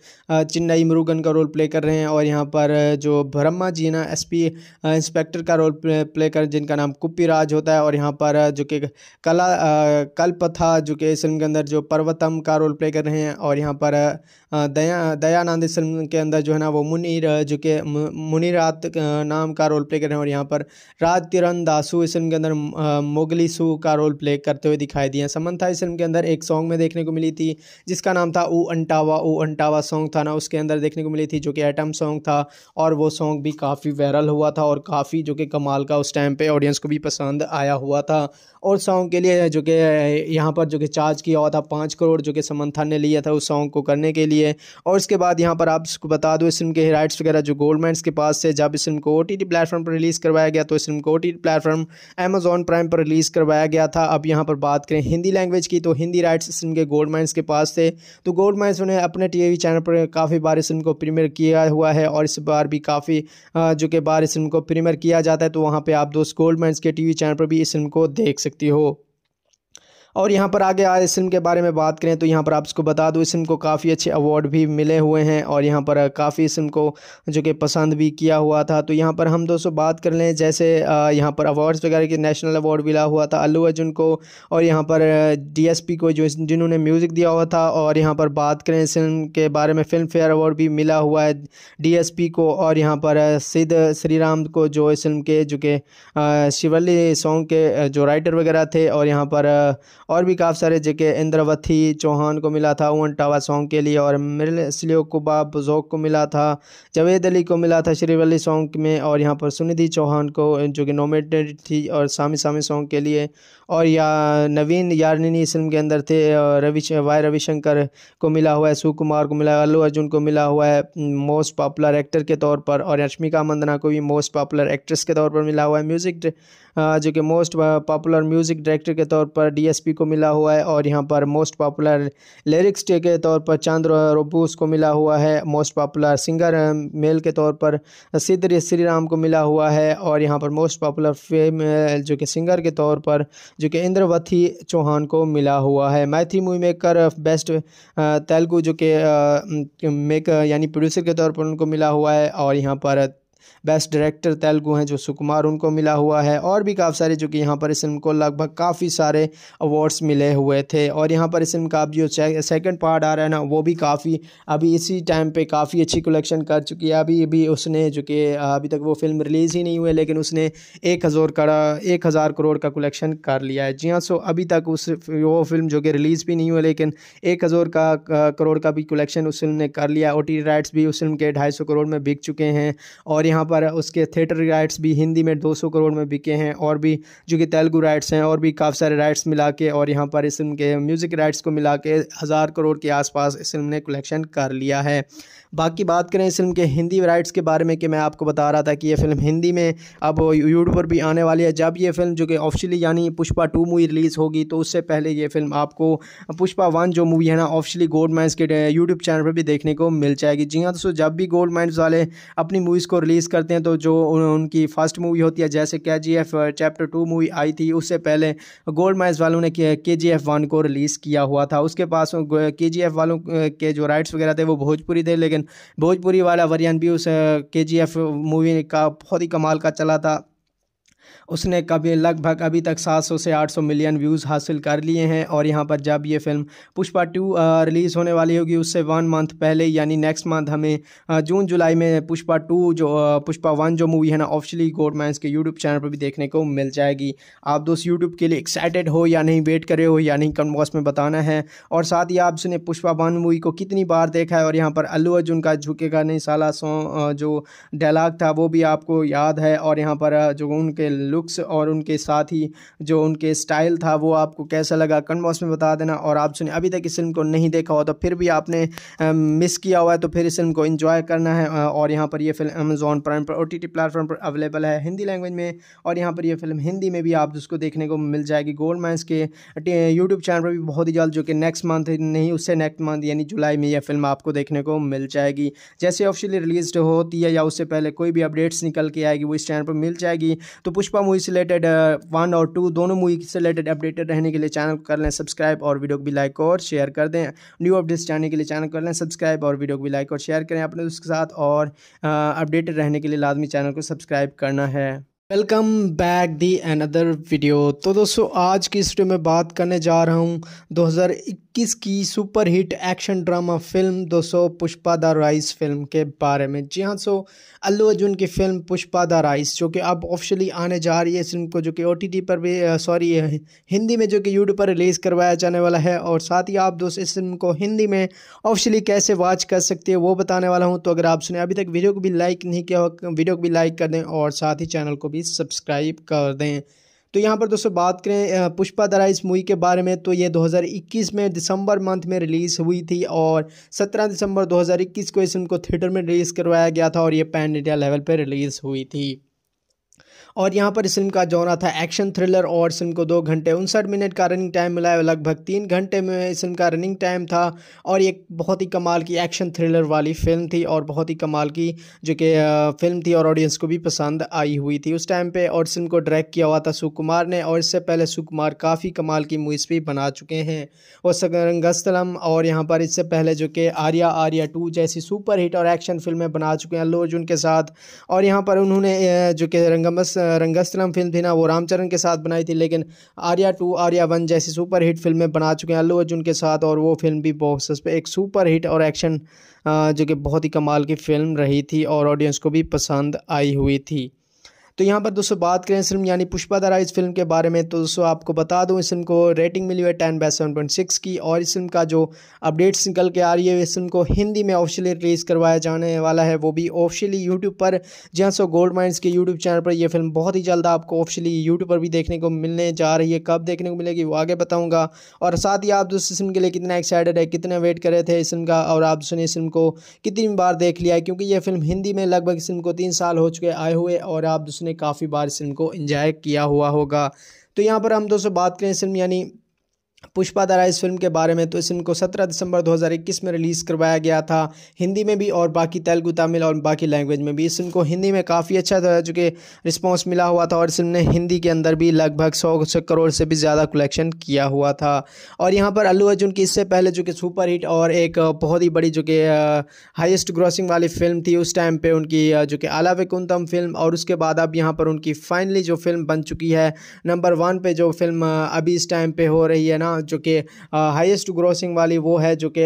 चिन्नई मुरुगन का रोल प्ले कर रहे हैं और यहाँ पर जो ब्रह्मा जी ना एस पी इंस्पेक्टर का रोल प्ले कर जिनका नाम कुप्पी राज होता है और यहाँ पर जो कि कला कल्पथा जो कि इस फिल्म के अंदर जो पर्वतम का रोल प्ले कर रहे हैं और यहाँ पर दया दयानंद इस फिल्म के अंदर जो है ना वो मुनीर जो कि मुनीरात नाम का रोल प्ले कर रहे हैं और यहाँ पर राज किरण दासू इस फिल्म के अंदर मोगली सू का रोल प्ले करते हुए दिखाई दिए समन्था इस फिल्म के अंदर एक सॉन्ग में देखने को मिली थी जिसका नाम था ओ अंटावा ओ अंटावा सॉन्ग था ना उसके अंदर देखने को मिली थी जो कि एटम सॉन्ग था और वो सॉन्ग भी काफ़ी वायरल हुआ था और काफ़ी जो कि कमाल का उस टाइम पर ऑडियंस को भी पसंद आया हुआ था और सॉन्ग के लिए जो कि यहाँ पर जो कि चार्ज किया हुआ था पाँच करोड़ जो कि समन्था ने लिया था उस सॉन्ग को करने के लिए और इसके बाद यहाँ पर आप उसको बता दो इस फिल्म के राइट्स वगैरह जो गोल्डमैन्स के पास से जब इस फिल्म को ओ टी प्लेटफॉर्म पर रिलीज़ करवाया गया तो इस फिल्म को O T platform Amazon Prime पर रिलीज़ करवाया गया था अब यहाँ पर बात करें हिंदी लैंग्वेज की तो हिंदी राइट्स इनके गोल्ड माइंस के पास थे तो गोल्ड माइंस उन्हें अपने टी चैनल पर काफ़ी बार इस फिल्म को प्रीमियर किया हुआ है और इस बार भी काफ़ी जो कि बार इस फिल्म को प्रीमियर किया जाता है तो वहाँ पर आप दोस्त गोल्ड माइंस के टी चैनल पर भी इस फिल्म को देख सकती हो और यहाँ पर आगे आए इस फिल्म के बारे में बात करें तो यहाँ पर आप इसको बता दो इस फिल्म को काफ़ी अच्छे अवार्ड भी मिले हुए हैं और यहाँ पर काफ़ी इस फिल्म को जो कि पसंद भी किया हुआ था तो यहाँ पर हम दोस्तों बात कर लें जैसे यहाँ पर अवार्ड्स वगैरह के नेशनल अवार्ड मिला हुआ था अल्लू अर्जुन को और यहाँ पर डी को जो जिन्होंने म्यूज़िक दिया हुआ था और यहाँ पर बात करें इस फिल्म के बारे में फिल्म फेयर अवार्ड भी मिला हुआ है डी को और यहाँ पर सिद्ध राम को जो इस फिल्म के जो कि शिवली सॉन्ग के जो राइटर वगैरह थे और यहाँ पर और भी काफ़ी सारे जगह इंद्रवती चौहान को मिला था ओवन टावा सॉन्ग के लिए और मिरल स्लियो कुबा बुजोक को मिला था जावेद अली को मिला था श्रीवली सॉन्ग में और यहाँ पर सुनिधि चौहान को जो कि नॉमिनेटेड थी और सामी सामी सॉन्ग के लिए और या नवीन यारनिनी फिल्म के अंदर थे रवि वाई रविशंकर को मिला हुआ है सुकुमार को मिला अल्लू अर्जुन को मिला हुआ है मोस्ट पॉपुलर एक्टर के तौर पर और रश्मिका मंदना को भी मोस्ट पॉपुलर एक्ट्रेस के तौर पर मिला हुआ है म्यूज़िक जो कि मोस्ट पॉपुलर म्यूज़िक डायरेक्टर के तौर पर डी को मिला हुआ है और यहाँ पर मोस्ट पॉपुलर लिरिक्स के तौर पर चंद्र रोबूस को मिला हुआ है मोस्ट पॉपुलर सिंगर मेल के तौर पर सिद्ध श्री राम को मिला हुआ है और यहाँ पर मोस्ट पॉपुलर फेम जो कि सिंगर के तौर पर जो कि इंद्रवती चौहान को मिला हुआ है मैथी मूवी मेकर बेस्ट तेलुगू जो कि मेक यानी प्रोड्यूसर के तौर पर उनको मिला हुआ है और यहाँ पर बेस्ट डायरेक्टर तेलुगु हैं जो सुकुमार उनको मिला हुआ है और भी काफ़ी सारे जो कि यहाँ पर इस फिल्म को लगभग काफ़ी सारे अवार्ड्स मिले हुए थे और यहाँ पर इस फिल्म का अब जो सेकंड पार्ट आ रहा है ना वो भी काफ़ी अभी इसी टाइम पे काफ़ी अच्छी कलेक्शन कर चुकी है अभी भी उसने जो कि अभी तक वो फिल्म रिलीज़ ही नहीं हुई लेकिन उसने एक हज़ार करा एक हज़ार करोड़ का कलेक्शन कर लिया है जी हाँ सो अभी तक उस वो फिल्म जो कि रिलीज़ भी नहीं हुई लेकिन एक हज़ार का करोड़ का भी कलेक्शन उस फिल्म ने कर लिया ओ टी राइट्स भी उस फिल्म के ढाई करोड़ में बिक चुके हैं और यहाँ पर उसके थिएटर राइट्स भी हिंदी में 200 करोड़ में बिके हैं और भी जो कि तेलुगु राइट्स हैं और भी काफ़ी सारे राइट्स मिला के और यहाँ पर इस फिल्म के म्यूज़िक राइट्स को मिला के हज़ार करोड़ के आसपास इस फिल्म ने कलेक्शन कर लिया है बाकी बात करें इस फिल्म के हिंदी राइट्स के बारे में कि मैं आपको बता रहा था कि ये फिल्म हिंदी में अब यूट्यूब पर भी आने वाली है जब ये फिल्म जो कि ऑफिशियली यानी पुष्पा टू मूवी रिलीज़ होगी तो उससे पहले ये फिल्म आपको पुष्पा वन जो मूवी है ना ऑफिशियली गोल्ड माइंस के यूट्यूब चैनल पर भी देखने को मिल जाएगी जी हाँ दोस्तों जब भी गोल्ड माइंस वाले अपनी मूवीज़ को रिलीज़ करते हैं तो जो उनकी फर्स्ट मूवी होती है जैसे K G F chapter two movie आई थी उससे पहले गोल्ड माइंस वालों ने के जी एफ वन को रिलीज़ किया हुआ था उसके पास के जी एफ वालों के जो राइट्स वगैरह थे वो भोजपुरी थे लेकिन लेकिन भोजपुरी वाला वर्जन भी उस के जी एफ मूवी का बहुत ही कमाल का चला था उसने कभी लगभग अभी तक 700 से 800 मिलियन व्यूज़ हासिल कर लिए हैं और यहाँ पर जब ये फिल्म पुष्पा टू रिलीज़ होने वाली होगी उससे वन मंथ पहले यानी नेक्स्ट मंथ हमें जून जुलाई में पुष्पा टू जो पुष्पा वन जो मूवी है ना गोड गोडमैंस के यूट्यूब चैनल पर भी देखने को मिल जाएगी आप दोस्त यूट्यूब के लिए एक्साइटेड हो या नहीं वेट करे हो या नहीं कम बॉक्स में बताना है और साथ ही आपने पुष्पा वन मूवी को कितनी बार देखा है और यहाँ पर अल्लू अर्जुन का झुकेगा नहीं सला सॉन्ग जो डायलाग था वो भी आपको याद है और यहाँ पर जो उनके लुक लुक्स और उनके साथ ही जो उनके स्टाइल था वो आपको कैसा लगा कमेंट बॉक्स में बता देना और आप सुने अभी तक इस फिल्म को नहीं देखा हो तो फिर भी आपने मिस किया हुआ है तो फिर इस फिल्म को इंजॉय करना है और यहाँ पर यह फिल्म अमेजोन प्राइम पर ओ टी प्लेटफॉर्म पर अवेलेबल है हिंदी लैंग्वेज में और यहाँ पर यह फिल्म हिंदी में भी आप उसको देखने को मिल जाएगी गोल्ड माइंस के यूट्यूब चैनल पर भी बहुत ही जल्द जो कि नेक्स्ट मंथ नहीं उससे नेक्स्ट मंथ यानी जुलाई में यह फिल्म आपको देखने को मिल जाएगी जैसे ऑफिशियली रिलीज होती है या उससे पहले कोई भी अपडेट्स निकल के आएगी वो इस चैनल पर मिल जाएगी तो पुष्पा मूवी से रिलेटेड वन और टू दोनों मूवी से रिलेटेड अपडेटेड रहने के लिए चैनल कर लें सब्सक्राइब और वीडियो को भी लाइक और शेयर कर दें न्यू अपडेट्स जानने के लिए चैनल कर लें सब्सक्राइब और वीडियो को भी लाइक और शेयर करें अपने दोस्त के साथ और अपडेटेड रहने के लिए लाजमी चैनल को सब्सक्राइब करना है welcome back the another video तो दोस्तों आज की इस वीडियो में बात करने जा रहा हूँ 2021 2021 की सुपरहिट एक्शन ड्रामा फिल्म दो सौ पुष्पा द राइस फिल्म के बारे में जी हाँ सो अल्लू अर्जुन की फिल्म पुष्पा द राइस जो कि अब ऑफिशियली आने जा रही है इस फिल्म को जो कि ओ पर भी सॉरी हिंदी में जो कि यूट्यूब पर रिलीज़ करवाया जाने वाला है और साथ ही आप दोस्त इस फिल्म को हिंदी में ऑफिशियली कैसे वॉच कर सकते हैं वो बताने वाला हूँ तो अगर आप सुने अभी तक वीडियो को भी लाइक नहीं किया हो वीडियो को भी लाइक कर दें और साथ ही चैनल को भी सब्सक्राइब कर दें तो यहाँ पर दोस्तों बात करें पुष्पा दरा इस मूवी के बारे में तो ये 2021 में दिसंबर मंथ में रिलीज़ हुई थी और 17 दिसंबर 2021 को इस फिल्म को थिएटर में रिलीज़ करवाया गया था और ये पैन इंडिया लेवल पर रिलीज़ हुई थी और यहाँ पर इस फिल्म का जोरा था एक्शन थ्रिलर और फिल्म को दो घंटे उनसठ मिनट का रनिंग टाइम मिला है लगभग तीन घंटे में इस फिल्म का रनिंग टाइम था और एक बहुत ही कमाल की एक्शन थ्रिलर वाली फिल्म थी और बहुत ही कमाल की जो कि फिल्म थी और ऑडियंस को भी पसंद आई हुई थी उस टाइम पर और फिल्म को डायरेक्ट किया हुआ था सुकुमार ने और इससे पहले सुकुमार काफ़ी कमाल की मूवीज़ भी बना चुके हैं और सगरंगस्तलम और यहाँ पर इससे पहले जो कि आर्या आर्या टू जैसी सुपर हिट और एक्शन फिल्में बना चुके हैं अल्लू अर्जुन के साथ और यहाँ पर उन्होंने जो कि रंगमस रंगस्थलम फिल्म थी ना वो रामचरण के साथ बनाई थी लेकिन आर्या टू आर्या वन जैसी सुपर हिट फिल्में बना चुके हैं अल्लू अर्जुन के साथ और वो फिल्म भी बॉक्सस पे एक सुपर हिट और एक्शन जो कि बहुत ही कमाल की फिल्म रही थी और ऑडियंस को भी पसंद आई हुई थी तो यहाँ पर दोस्तों बात करें इस फिल्म यानी पुष्पा दारा इस फिल्म के बारे में तो दोस्तों आपको बता दूँ इस फिल्म को रेटिंग मिली हुई है ten by seven point six की और इस फिल्म का जो अपडेट्स निकल के आ रही है इस फिल्म को हिंदी में ऑफिशियली रिलीज़ करवाया जाने वाला है वो भी ऑफिशियली यूट्यूब पर जी सो गोल्ड माइंस के यूट्यूब चैनल पर यह फिल्म बहुत ही जल्द आपको ऑफिशियली यूट्यूब पर भी देखने को मिलने जा रही है कब देखने को मिलेगी वो आगे बताऊँगा और साथ ही आप दोस्तों फिल्म के लिए कितना एक्साइटेड है कितना वेट कर रहे थे इस फिल्म का और आप दोस्तों ने इस फिल्म को कितनी बार देख लिया है क्योंकि यह फिल्म हिंदी में लगभग इस फिल्म को तीन साल हो चुके आए हुए और आप दोस्तों आपने काफ़ी बार इस फिल्म को इंजॉय किया हुआ होगा तो यहाँ पर हम दोस्तों बात करें इस फिल्म यानी पुष्पा दारा इस फिल्म के बारे में तो इस फिल्म को 17 दिसंबर 2021 में रिलीज़ करवाया गया था हिंदी में भी और बाकी तेलुगु तमिल और बाकी लैंग्वेज में भी इस फिल्म को हिंदी में काफ़ी अच्छा था चूँकि रिस्पॉन्स मिला हुआ था और इस फिल्म ने हिंदी के अंदर भी लगभग सौ करोड़ से भी ज़्यादा कलेक्शन किया हुआ था और यहाँ पर अल्लू अर्जुन की इससे पहले जो कि सुपर हिट और एक बहुत ही बड़ी जो कि हाइस्ट ग्रॉसिंग वाली फिल्म थी उस टाइम पर उनकी जो कि आला कुंतम फिल्म और उसके बाद अब यहाँ पर उनकी फाइनली जो फिल्म बन चुकी है नंबर वन पर जो फिल्म अभी इस टाइम पर हो रही है ना जो कि हाईएस्ट ग्रोसिंग वाली वो है जो कि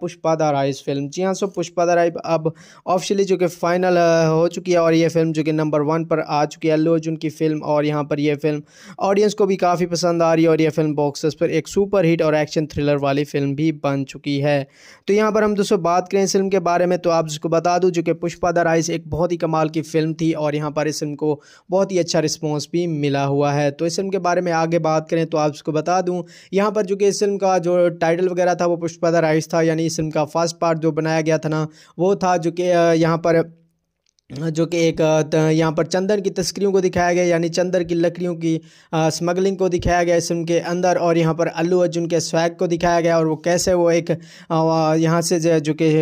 पुष्पा द राइज फिल्म जी हाँ सो पुष्पा द राइज अब ऑफिशियली जो कि फाइनल हो चुकी है और ये फिल्म जो कि नंबर वन पर आ चुकी है अल्लू अर्जुन की फिल्म और यहाँ पर यह फिल्म ऑडियंस को भी काफ़ी पसंद आ रही है और यह फिल्म बॉक्सेस पर एक सुपर हिट और एक्शन थ्रिलर वाली फिल्म भी बन चुकी है तो यहाँ पर हम दोस्तों बात करें इस फिल्म के बारे में तो आप जिसको बता दूँ जो कि पुष्पा द राइज एक बहुत ही कमाल की फिल्म थी और यहाँ पर इस फिल्म को बहुत ही अच्छा रिस्पॉन्स भी मिला हुआ है तो इस फिल्म के बारे में आगे बात करें तो आप इसको बता दूँ यहाँ पर जो कि इस फिल्म का जो टाइटल वगैरह था वो पुष्पा द राइस था यानी इस फिल्म का फर्स्ट पार्ट जो बनाया गया था ना वो था जो कि यहाँ पर जो कि एक यहाँ पर चंदन की तस्करियों को दिखाया गया यानी चंदन की लकड़ियों की स्मगलिंग को दिखाया गया इस फिल्म के अंदर और यहाँ पर अल्लू अर्जुन के स्वैग को दिखाया गया और वो कैसे वो एक यहाँ से जो, जो कि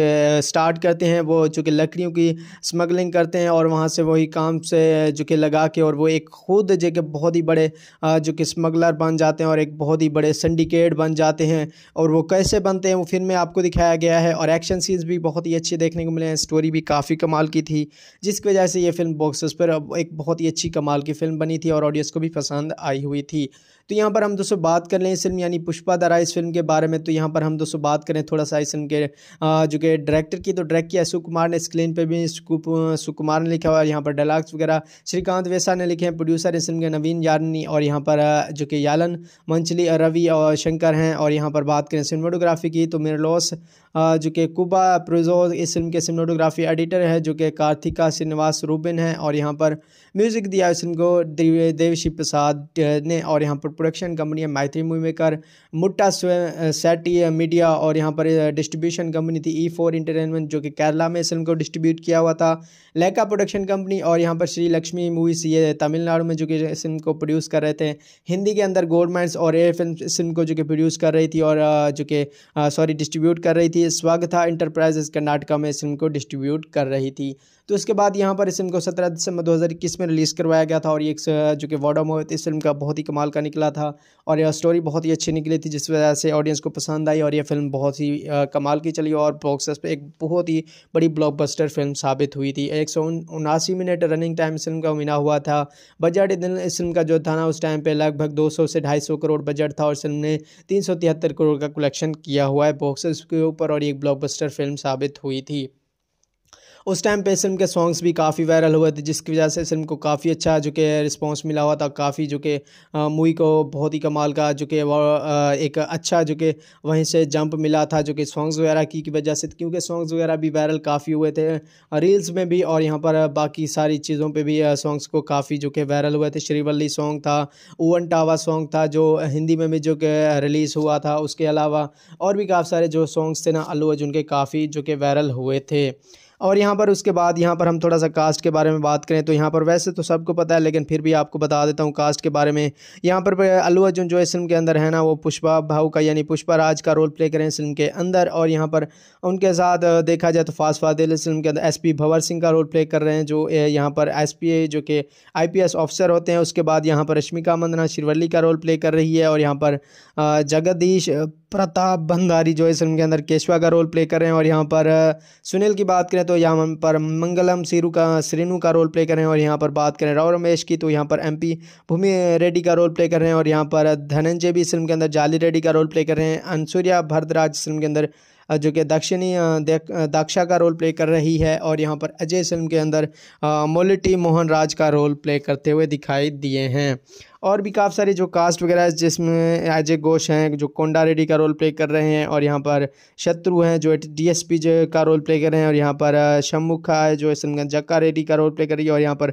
स्टार्ट करते हैं वो जो कि लकड़ियों की स्मगलिंग करते हैं और वहाँ से वही काम से जो कि लगा के और वो एक खुद जो कि बहुत ही बड़े जो कि स्मगलर बन जाते हैं और एक बहुत ही बड़े सिंडिकेट बन जाते हैं और वो कैसे बनते हैं वो फिल्म में आपको दिखाया गया है और एक्शन सीन्स भी बहुत ही अच्छे देखने को मिले हैं स्टोरी भी काफ़ी कमाल की थी जिसकी वजह से ये फिल्म बॉक्सेस पर एक बहुत ही अच्छी कमाल की फिल्म बनी थी और ऑडियंस को भी पसंद आई हुई थी तो यहाँ पर हम दोस्तों बात कर लें इस फिल्म यानी पुष्पा दरा इस फिल्म के बारे में तो यहाँ पर हम दोस्तों बात करें थोड़ा सा इस फिल्म के जो कि डायरेक्टर की तो डायरेक्ट किया सुकुमार ने स्क्रीन पर भी सुकुमार ने लिखा हुआ यहाँ पर डायलॉग्स वगैरह श्रीकांत वेसा ने लिखे हैं प्रोड्यूसर इस फिल्म के नवीन यारनी और यहाँ पर जो कि यालन मंचली रवि और शंकर हैं और यहाँ पर बात करें सिनेमाटोग्राफी की तो मेरे लॉस जो कि कुबा प्रोजो इस फिल्म के सिनेटोग्राफी एडिटर है जो कि कार्तिका श्रीनिवास रूबिन है और यहाँ पर म्यूज़िक दिया इस फिल्म को देवशी प्रसाद ने और यहाँ पर प्रोडक्शन कंपनी है मैथ्री मूवी मेकर मुट्टा सेटी मीडिया और यहाँ पर डिस्ट्रीब्यूशन कंपनी थी ई फोर इंटरटेनमेंट जो कि केरला में इस फिल्म को डिस्ट्रीब्यूट किया हुआ था लेका प्रोडक्शन कंपनी और यहाँ पर श्री लक्ष्मी मूवीज ये तमिलनाडु में जो कि इस फिल्म को प्रोड्यूस कर रहे थे हिंदी के अंदर गोरमेंट्स और एयर फिल्म इस फिल्म को जो कि प्रोड्यूस कर रही थी और जो कि सॉरी डिस्ट्रीब्यूट कर रही थी लिए स्वागता इंटरप्राइजेस कर्नाटका में फिल्म को डिस्ट्रीब्यूट कर रही थी तो इसके बाद यहाँ पर इस फिल्म को सत्रह दिसंबर दो में रिलीज़ करवाया गया था और एक जो कि मोहित इस फिल्म का बहुत ही कमाल का निकला था और यह स्टोरी बहुत ही अच्छी निकली थी जिस वजह से ऑडियंस को पसंद आई और यह फिल्म बहुत ही कमाल की चली और बॉक्स पर एक बहुत ही बड़ी ब्लॉकबस्टर फिल्म साबित हुई थी एक मिनट रनिंग टाइम इस फिल्म का मिला हुआ था बजट इस फिल्म का जो था ना उस टाइम पर लगभग दो से ढाई करोड़ बजट था और फिल्म ने तीन करोड़ का कलेक्शन किया हुआ है बॉक्स के ऊपर और एक ब्लॉकबस्टर फिल्म साबित हुई थी उस टाइम पे इस फिल्म के सॉन्ग्स भी काफ़ी वायरल हुए थे जिसकी वजह से इस फिल्म को काफ़ी अच्छा जो कि रिस्पॉन्स मिला हुआ था काफ़ी जो कि मूवी को बहुत ही कमाल का जो कि एक अच्छा जो कि वहीं से जंप मिला था जो कि सॉन्ग्स वगैरह की वजह से क्योंकि सॉन्ग्स वगैरह भी वायरल काफ़ी हुए थे रील्स में भी और यहाँ पर बाकी सारी चीज़ों पर भी सॉन्ग्स को काफ़ी जो कि वायरल हुए थे श्रीवल्ली सॉन्ग था ओवन टावा सॉन्ग था जो हिंदी में भी जो कि रिलीज़ हुआ था उसके अलावा और भी काफ़ी सारे जो सॉन्ग्स थे ना अल्लू अर्जुन के काफ़ी जो कि वायरल हुए थे और यहाँ पर उसके बाद यहाँ पर हम थोड़ा सा कास्ट के बारे में बात करें तो यहाँ पर वैसे तो सबको पता है लेकिन फिर भी आपको बता देता हूँ कास्ट के बारे में यहाँ पर अल्लू अर्जुन जो है फिल्म के अंदर है ना वो पुष्पा भाऊ का यानी पुष्पा राज का रोल प्ले करें फिल्म के अंदर और यहाँ पर उनके साथ देखा जाए तो फास्ट फादिल फिल्म के अंदर एस भंवर सिंह का रोल प्ले कर रहे हैं जो यहाँ पर एस जो कि आई ऑफिसर होते हैं उसके बाद यहाँ पर रश्मिका मंदना शिरवली का रोल प्ले कर रही है और यहाँ पर जगदीश प्रताप भंडारी जो इस फिल्म के अंदर केशवा का रोल प्ले कर रहे हैं और यहाँ पर सुनील की बात करें तो यहाँ पर मंगलम सिरू का श्रीनू का रोल प्ले कर रहे हैं और यहाँ पर बात करें राव रमेश की तो यहाँ पर एमपी भूमि रेड्डी का रोल प्ले कर रहे हैं और यहाँ पर धनंजय भी फिल्म के अंदर जाली रेड्डी का रोल प्ले कर रहे हैं अनसूर्या भरदराज फिल्म के अंदर जो कि दक्षिणी दाक्षा का रोल प्ले कर रही है और यहाँ पर अजय फिल्म के अंदर मोलिटी मोहन राज का रोल प्ले करते हुए दिखाई दिए हैं और भी काफ़ी सारे जो कास्ट वगैरह जिसमें अजय घोष हैं जो कोंडा रेड्डी का रोल प्ले कर रहे हैं और यहाँ पर शत्रु हैं जो डीएसपी जो का रोल प्ले कर रहे हैं और यहाँ पर शम्मुखा है जो इसमें जक्का रेड्डी का रोल प्ले कर रही है और यहाँ पर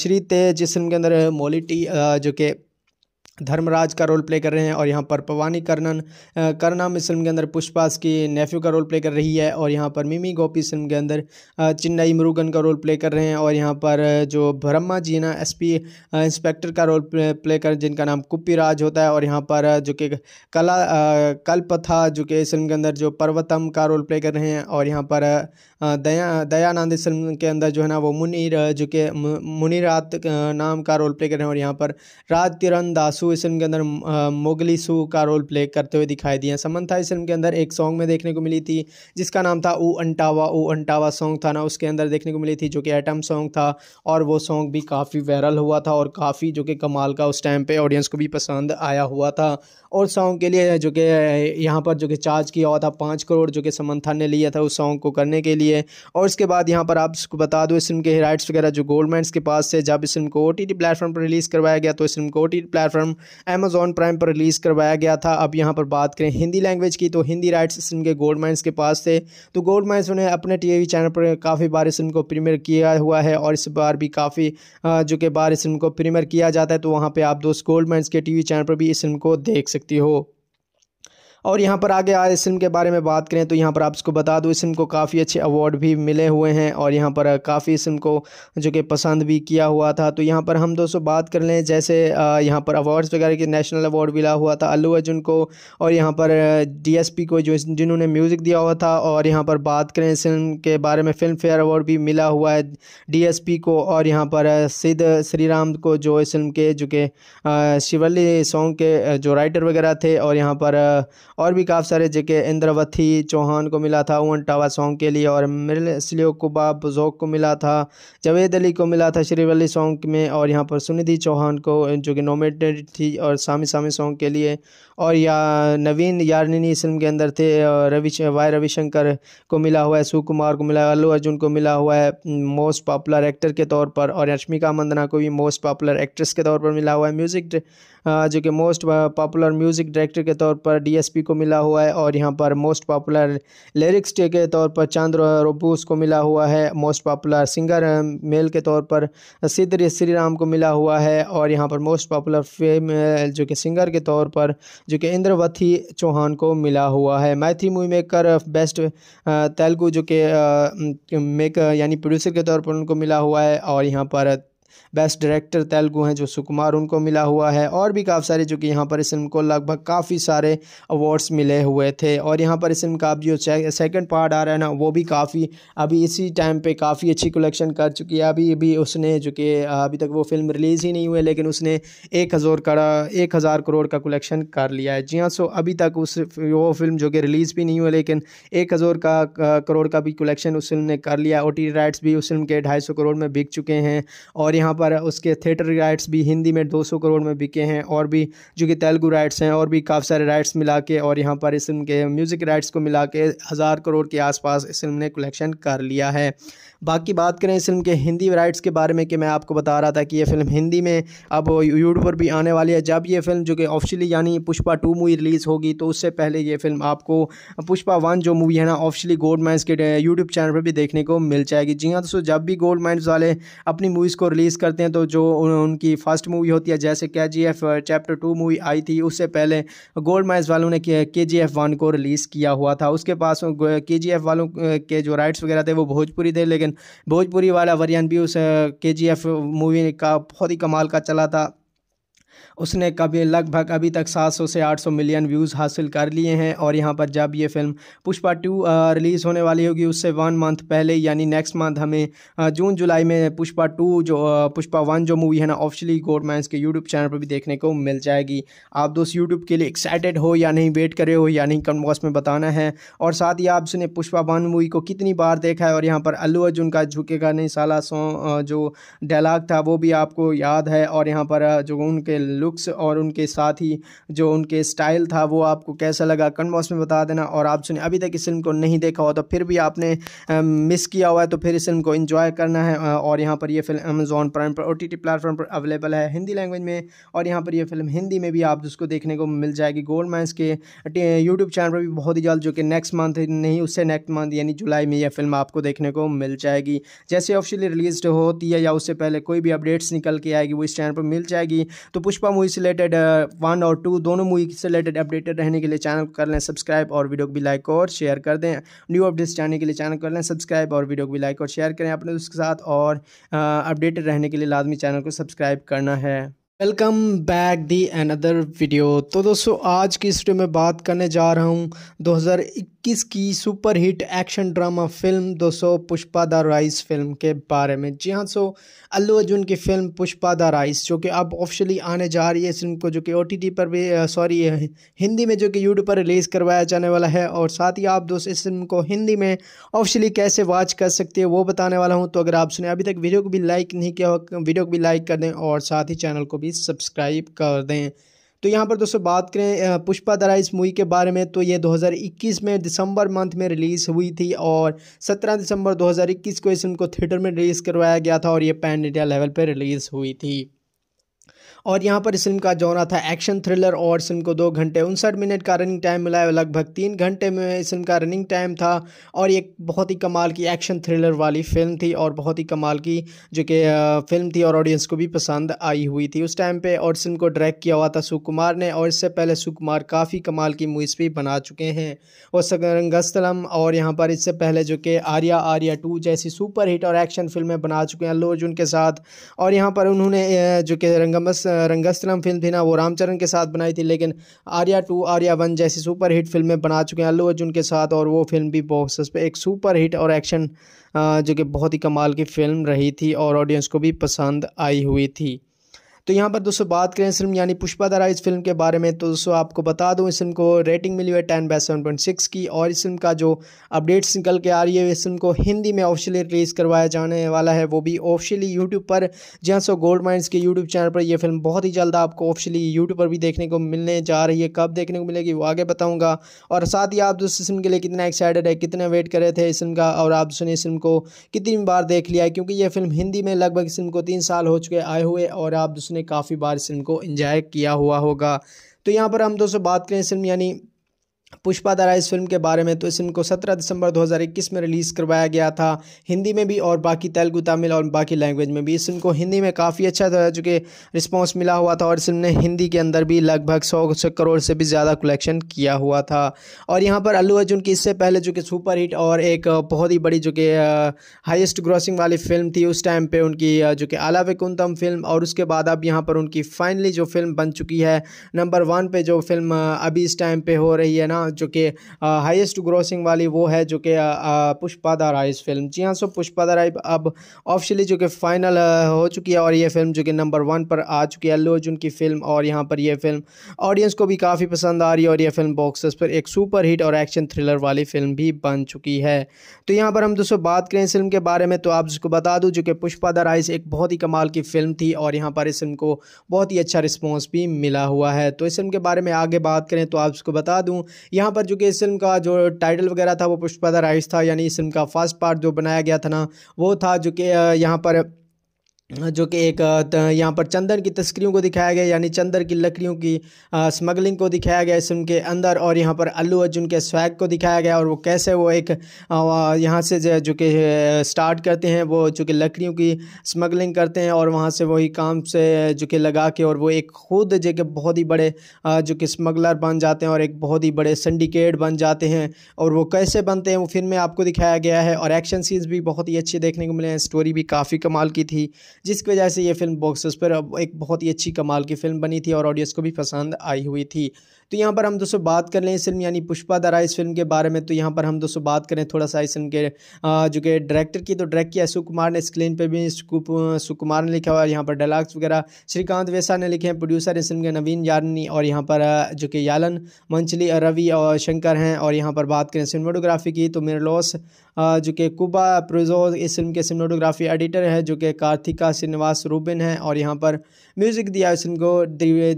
श्री तेज जिसम के अंदर मोलिटी जो कि धर्मराज का रोल प्ले कर रहे हैं और यहाँ पर पवानी कर्णन करनाम इस फिल्म के अंदर पुष्पास की नेफ्यू का रोल प्ले कर रही है और यहाँ पर मिमी गोपी फिल्म के अंदर चिन्नई मुरुगन का रोल प्ले कर रहे हैं और यहाँ पर जो ब्रह्मा जी ना एस पी इंस्पेक्टर का रोल प्ले कर जिनका नाम कुप्पी राज होता है और यहाँ पर जो कि कला कल्पथा जो कि इस फिल्म के अंदर जो पर्वतम का रोल प्ले कर रहे हैं और यहाँ पर दया दयानंद इस फिल्म के अंदर जो है ना वो मुनीर जो कि मुनीरात नाम का रोल प्ले कर रहे हैं और यहाँ पर राज किरण दासू इस फिल्म के अंदर मोगली सू का रोल प्ले करते हुए दिखाई दिए समन्था इस फिल्म के अंदर एक सॉन्ग में देखने को मिली थी जिसका नाम था ओ अंटावा ओ अंटावा सॉन्ग था ना उसके अंदर देखने को मिली थी जो कि एटम सॉन्ग था और वो सॉन्ग भी काफ़ी वायरल हुआ था और काफ़ी जो कि कमाल का उस टाइम पर ऑडियंस को भी पसंद आया हुआ था और सॉन्ग के लिए जो कि यहाँ पर जो कि चार्ज किया हुआ था पाँच करोड़ जो कि समन्था ने लिया था उस सॉन्ग को करने के लिए और इसके बाद यहाँ पर आप उसको बता दो इस फिल्म के राइट्स वगैरह जो गोल्डमैंस के पास से जब इस फिल्म को ओ टी प्लेटफॉर्म पर रिलीज़ करवाया गया तो इस फिल्म को O T platform Amazon Prime पर रिलीज़ करवाया गया था अब यहाँ पर बात करें हिंदी लैंग्वेज की तो हिंदी राइट्स इनके गोल्ड माइंस के पास थे तो गोल्ड माइंस उन्हें अपने टी चैनल पर काफ़ी बार इस फिल्म को प्रीमियर किया हुआ है और इस बार भी काफ़ी जो कि बार इस फिल्म को प्रीमियर किया जाता है तो वहाँ पर आप दोस्त गोल्ड माइंस के टी चैनल पर भी इस फिल्म को देख सकती हो और यहाँ पर आगे आए इस फिल्म के बारे में बात करें तो यहाँ पर आप इसको बता दो इस फिल्म को काफ़ी अच्छे अवार्ड भी मिले हुए हैं और यहाँ पर काफ़ी इस फिल्म को जो कि पसंद भी किया हुआ था तो यहाँ पर हम दोस्तों बात कर लें जैसे यहाँ पर अवार्ड्स वगैरह के नेशनल अवार्ड मिला हुआ था अल्लू अर्जुन को और यहाँ पर डी को जो जिन्होंने म्यूज़िक दिया हुआ था और यहाँ पर बात करें इस फिल्म के बारे में फिल्म फेयर अवार्ड भी मिला हुआ है डी को और यहाँ पर सिद्ध राम को जो इस फिल्म के जो कि शिवली सॉन्ग के जो राइटर वगैरह थे और यहाँ पर और भी काफ़ी सारे जगह इंद्रवती चौहान को मिला था ओवन टावा सॉन्ग के लिए और मिरल स्लियो कुबा बुजोक को मिला था जावेद अली को मिला था श्रीवली सॉन्ग में और यहाँ पर सुनिधि चौहान को जो कि नॉमिनेटेड थी और सामी सामी सॉन्ग के लिए और या नवीन यारनिनी फिल्म के अंदर थे रवि वाई रविशंकर को मिला हुआ है सुकुमार को मिला अल्लू अर्जुन को मिला हुआ है मोस्ट पॉपुलर एक्टर के तौर पर और रश्मिका मंदना को भी मोस्ट पॉपुलर एक्ट्रेस के तौर पर मिला हुआ है म्यूज़िक जो कि मोस्ट पॉपुलर म्यूज़िक डायरेक्टर के तौर पर डी को मिला हुआ है और यहाँ पर मोस्ट पॉपुलर लिरिक्स के तौर पर चांद रोबूस को मिला हुआ है मोस्ट पॉपुलर सिंगर मेल के तौर पर सिद्ध श्री राम को मिला हुआ है और यहाँ पर मोस्ट पॉपुलर फेम जो कि सिंगर के तौर पर जो कि इंद्रवती चौहान को मिला हुआ है मैथी मूवी मेकर बेस्ट तेलुगू जो कि मेक यानी प्रोड्यूसर के तौर पर उनको मिला हुआ है और यहाँ पर बेस्ट डायरेक्टर तेलुगु हैं जो सुकुमार उनको मिला हुआ है और भी काफ़ी सारे जो कि यहाँ पर इस फिल्म को लगभग काफ़ी सारे अवार्ड्स मिले हुए थे और यहाँ पर इस फिल्म का अब जो सेकंड पार्ट आ रहा है ना वो भी काफ़ी अभी इसी टाइम पे काफ़ी अच्छी कलेक्शन कर चुकी है अभी भी उसने जो कि अभी तक वो फिल्म रिलीज़ ही नहीं हुई लेकिन उसने एक हज़ार करा एक हज़ार करोड़ का कलेक्शन कर लिया है जी हाँ सो अभी तक उस वो फिल्म जो कि रिलीज़ भी नहीं हुई लेकिन एक हज़ार का करोड़ का भी कलेक्शन उस फिल्म ने कर लिया ओ टी राइट्स भी उस फिल्म के ढाई करोड़ में बिक चुके हैं और यहाँ पर उसके थिएटर राइट्स भी हिंदी में 200 करोड़ में बिके हैं और भी जो कि तेलुगु राइट्स हैं और भी काफ़ी सारे राइट्स मिला के और यहाँ पर इस फिल्म के म्यूज़िक राइट्स को मिला के हज़ार करोड़ के आसपास इस फिल्म ने कलेक्शन कर लिया है बाकी बात करें इस फिल्म के हिंदी राइट्स के बारे में कि मैं आपको बता रहा था कि ये फिल्म हिंदी में अब यूट्यूब पर भी आने वाली है जब ये फिल्म जो कि ऑफिशियली यानी पुष्पा टू मूवी रिलीज़ होगी तो उससे पहले ये फिल्म आपको पुष्पा वन जो मूवी है ना ऑफिशियली गोल्ड माइंस के यूट्यूब चैनल पर भी देखने को मिल जाएगी जी हाँ दोस्तों जब भी गोल्ड माइंस वाले अपनी मूवीज़ को रिलीज़ करते हैं तो जो उनकी फर्स्ट मूवी होती है जैसे K G F chapter two movie आई थी उससे पहले गोल्ड माइंस वालों ने के जी एफ वन को रिलीज़ किया हुआ था उसके पास के जी एफ वालों के जो राइट्स वगैरह थे वो भोजपुरी थे लेकिन लेकिन भोजपुरी वाला वरियन भी उस के जी एफ मूवी का बहुत ही कमाल का चला था उसने कभी लगभग अभी तक 700 से 800 मिलियन व्यूज़ हासिल कर लिए हैं और यहाँ पर जब ये फिल्म पुष्पा टू रिलीज़ होने वाली होगी उससे वन मंथ पहले यानी नेक्स्ट मंथ हमें जून जुलाई में पुष्पा टू जो पुष्पा वन जो मूवी है ना ऑफिशियली गोडमैंस के यूट्यूब चैनल पर भी देखने को मिल जाएगी आप दोस्त यूट्यूब के लिए एक्साइटेड हो या नहीं वेट करे हो या नहीं कम बॉक्स में बताना है और साथ ही आपने पुष्पा वन मूवी को कितनी बार देखा है और यहाँ पर अल्लू अर्जुन का झुकेगा नहीं साला सॉन्ग जो डायलाग था वो भी आपको याद है और यहाँ पर जो उनके लुक लुक्स और उनके साथ ही जो उनके स्टाइल था वो आपको कैसा लगा कमेंट बॉक्स में बता देना और आप सुने अभी तक इस फिल्म को नहीं देखा हो तो फिर भी आपने मिस किया हुआ है तो फिर इस फिल्म को इंजॉय करना है और यहाँ पर यह फिल्म अमेजोन प्राइम पर ओ टी प्लेटफॉर्म पर अवेलेबल है हिंदी लैंग्वेज में और यहाँ पर यह फिल्म हिंदी में भी आप उसको देखने को मिल जाएगी गोल्ड माइंस के यूट्यूब चैनल पर भी बहुत ही जल्द जो कि नेक्स्ट मंथ नहीं उससे नेक्स्ट मंथ यानी जुलाई में यह फिल्म आपको देखने को मिल जाएगी जैसे ऑफिशियली रिलीज होती है या उससे पहले कोई भी अपडेट्स निकल के आएगी वो इस चैनल पर मिल जाएगी तो पुष्पा मूवी से रिलेटेड वन और टू दोनों मूवी से रिलेटेड अपडेटेड रहने के लिए चैनल कर लें सब्सक्राइब और वीडियो को भी लाइक और शेयर कर दें न्यू अपडेट्स जानने के लिए चैनल कर लें सब्सक्राइब और वीडियो को भी लाइक और शेयर करें अपने दोस्त के साथ और अपडेटेड रहने के लिए लाजमी चैनल को सब्सक्राइब करना है welcome back the another video तो दोस्तों आज की इस वीडियो में बात करने जा रहा हूँ 2021 2021 की सुपरहिट एक्शन ड्रामा फिल्म दो सौ पुष्पा द राइस फिल्म के बारे में जी हाँ सो अल्लू अर्जुन की फिल्म पुष्पा द राइस जो कि अब ऑफिशियली आने जा रही है इस फिल्म को जो कि ओ पर भी सॉरी हिंदी में जो कि यूट्यूब पर रिलीज़ करवाया जाने वाला है और साथ ही आप दोस्त इस फिल्म को हिंदी में ऑफिशियली कैसे वॉच कर सकते हैं वो बताने वाला हूँ तो अगर आप सुने अभी तक वीडियो को भी लाइक नहीं किया हो वीडियो को भी लाइक कर दें और साथ ही चैनल को भी सब्सक्राइब कर दें तो यहाँ पर दोस्तों बात करें पुष्पा दरा इस मूवी के बारे में तो ये 2021 में दिसंबर मंथ में रिलीज़ हुई थी और 17 दिसंबर 2021 को इस फिल्म को थिएटर में रिलीज़ करवाया गया था और ये पैन इंडिया लेवल पर रिलीज़ हुई थी और यहाँ पर इस फिल्म का जौना था एक्शन थ्रिलर और फिल्म को दो घंटे उनसठ मिनट का रनिंग टाइम मिला है लगभग तीन घंटे में इस फिल्म का रनिंग टाइम था और एक बहुत ही कमाल की एक्शन थ्रिलर वाली फिल्म थी और बहुत ही कमाल की जो कि फिल्म थी और ऑडियंस को भी पसंद आई हुई थी उस टाइम पर और फिल्म को डायरेक्ट किया हुआ था सुकुमार ने और इससे पहले सुकुमार काफ़ी कमाल की मूवीज़ भी बना चुके हैं और सगरंगस्तलम और यहाँ पर इससे पहले जो कि आर्या आर्या टू जैसी सुपर हिट और एक्शन फिल्में बना चुके हैं अल्लू अर्जुन के साथ और यहाँ पर उन्होंने जो कि रंगमस रंगस्थलम फिल्म थी ना वो रामचरण के साथ बनाई थी लेकिन आर्या टू आर्या वन जैसी सुपर हिट फिल्में बना चुके हैं अल्लू अर्जुन के साथ और वो फिल्म भी बॉक्स पे एक सुपर हिट और एक्शन जो कि बहुत ही कमाल की फिल्म रही थी और ऑडियंस को भी पसंद आई हुई थी तो यहाँ पर दोस्तों बात करें इस फिल्म यानी पुष्पा दारा इस फिल्म के बारे में तो दोस्तों आपको बता दूँ इस फिल्म को रेटिंग मिली हुई है ten by seven point six की और इस फिल्म का जो अपडेट्स निकल के आ रही है इस फिल्म को हिंदी में ऑफिशियली रिलीज़ करवाया जाने वाला है वो भी ऑफिशियली यूट्यूब पर जी सो गोल्ड माइंस के यूट्यूब चैनल पर यह फिल्म बहुत ही जल्द आपको ऑफिशियली यूट्यूब पर भी देखने को मिलने जा रही है कब देखने को मिलेगी वो आगे बताऊँगा और साथ ही आप दोस्तों फिल्म के लिए कितना एक्साइटेड है कितना वेट कर रहे थे इस फिल्म का और आप दोस्तों ने इस फिल्म को कितनी बार देख लिया है क्योंकि यह फिल्म हिंदी में लगभग इस फिल्म को तीन साल हो चुके आए हुए और आप दोस्तों काफ़ी बार इस फिल्म को इंजॉय किया हुआ होगा तो यहाँ पर हम दोस्तों बात करें इस फिल्म यानी पुष्पा दारा इस फिल्म के बारे में तो इस फिल्म को 17 दिसंबर 2021 में रिलीज़ करवाया गया था हिंदी में भी और बाकी तेलुगु तमिल और बाकी लैंग्वेज में भी इस फिल्म को हिंदी में काफ़ी अच्छा था चूँकि रिस्पॉन्स मिला हुआ था और इस फिल्म ने हिंदी के अंदर भी लगभग सौ करोड़ से भी ज़्यादा कलेक्शन किया हुआ था और यहाँ पर अल्लू अर्जुन की इससे पहले जो कि सुपर हिट और एक बहुत ही बड़ी जो कि हाइस्ट ग्रॉसिंग वाली फिल्म थी उस टाइम पर उनकी जो कि आला वकुंतम फिल्म और उसके बाद अब यहाँ पर उनकी फाइनली जो फिल्म बन चुकी है नंबर वन पर जो फिल्म अभी इस टाइम पर हो रही है ना यहाँ जो कि हाईएस्ट ग्रोसिंग वाली वो है जो कि पुष्पा द राइज फिल्म जी हाँ सो पुष्पा द राइज अब ऑफिशियली जो कि फाइनल हो चुकी है और ये फिल्म जो कि नंबर वन पर आ चुकी है अल्लू अर्जुन की फिल्म और यहाँ पर यह फिल्म ऑडियंस को भी काफ़ी पसंद आ रही है और यह फिल्म बॉक्स पर एक सुपर हिट और एक्शन थ्रिलर वाली फिल्म भी बन चुकी है तो यहाँ पर हम दोस्तों बात करें इस फिल्म के बारे में तो आप जिसको बता दूँ जो कि पुष्पा द राइस एक बहुत ही कमाल की फिल्म थी और यहाँ पर इस फिल्म को बहुत ही अच्छा रिस्पॉन्स भी मिला हुआ है तो इस फिल्म के बारे में आगे बात करें तो आप इसको बता दूं यहाँ पर जो कि इस फिल्म का जो टाइटल वगैरह था वो पुष्पा द राइस था यानी इस फिल्म का फर्स्ट पार्ट जो बनाया गया था ना वो था जो कि यहाँ पर जो कि एक यहाँ पर चंदन की तस्करियों को दिखाया गया यानी चंदन की लकड़ियों की स्मगलिंग को दिखाया गया इस फिल्म के अंदर और यहाँ पर अल्लू अर्जुन के स्वैग को दिखाया गया और वो कैसे वो एक यहाँ से जो जो कि स्टार्ट करते हैं वो जो कि लकड़ियों की स्मगलिंग करते हैं और वहाँ से वही काम से जो कि लगा के और वो एक खुद जो कि बहुत ही बड़े जो कि स्मगलर बन जाते हैं और एक बहुत ही बड़े सिंडिकेट बन जाते हैं और वो कैसे बनते हैं वो फिल्म में आपको दिखाया गया है और एक्शन सीन्स भी बहुत ही अच्छे देखने को मिले हैं स्टोरी भी काफ़ी कमाल की थी जिसकी वजह से ये फिल्म बॉक्सेस पर एक बहुत ही अच्छी कमाल की फिल्म बनी थी और ऑडियंस को भी पसंद आई हुई थी तो यहाँ पर हम दोस्तों बात कर लें इस फिल्म यानी पुष्पा दरा इस फिल्म के बारे में तो यहाँ पर हम दोस्तों बात करें थोड़ा सा इस फिल्म के जो कि डायरेक्टर की तो डायरेक्ट किया सुकुमार ने स्क्रीन पर भी सुकुमार ने लिखा हुआ यहाँ पर डायलॉग्स वगैरह श्रीकांत वेसा ने लिखे हैं प्रोड्यूसर इस फिल्म के नवीन यारनी और यहाँ पर जो कि यालन मंचली रवि और शंकर हैं और यहाँ पर बात करें सिनेमाटोग्राफी की तो लॉस जो कि कुबा प्रोजो इस फिल्म के सिनेटोग्राफी एडिटर है जो कि कार्तिका श्रीनिवास रूबिन है और यहाँ पर म्यूज़िक दिया इस फिल्म को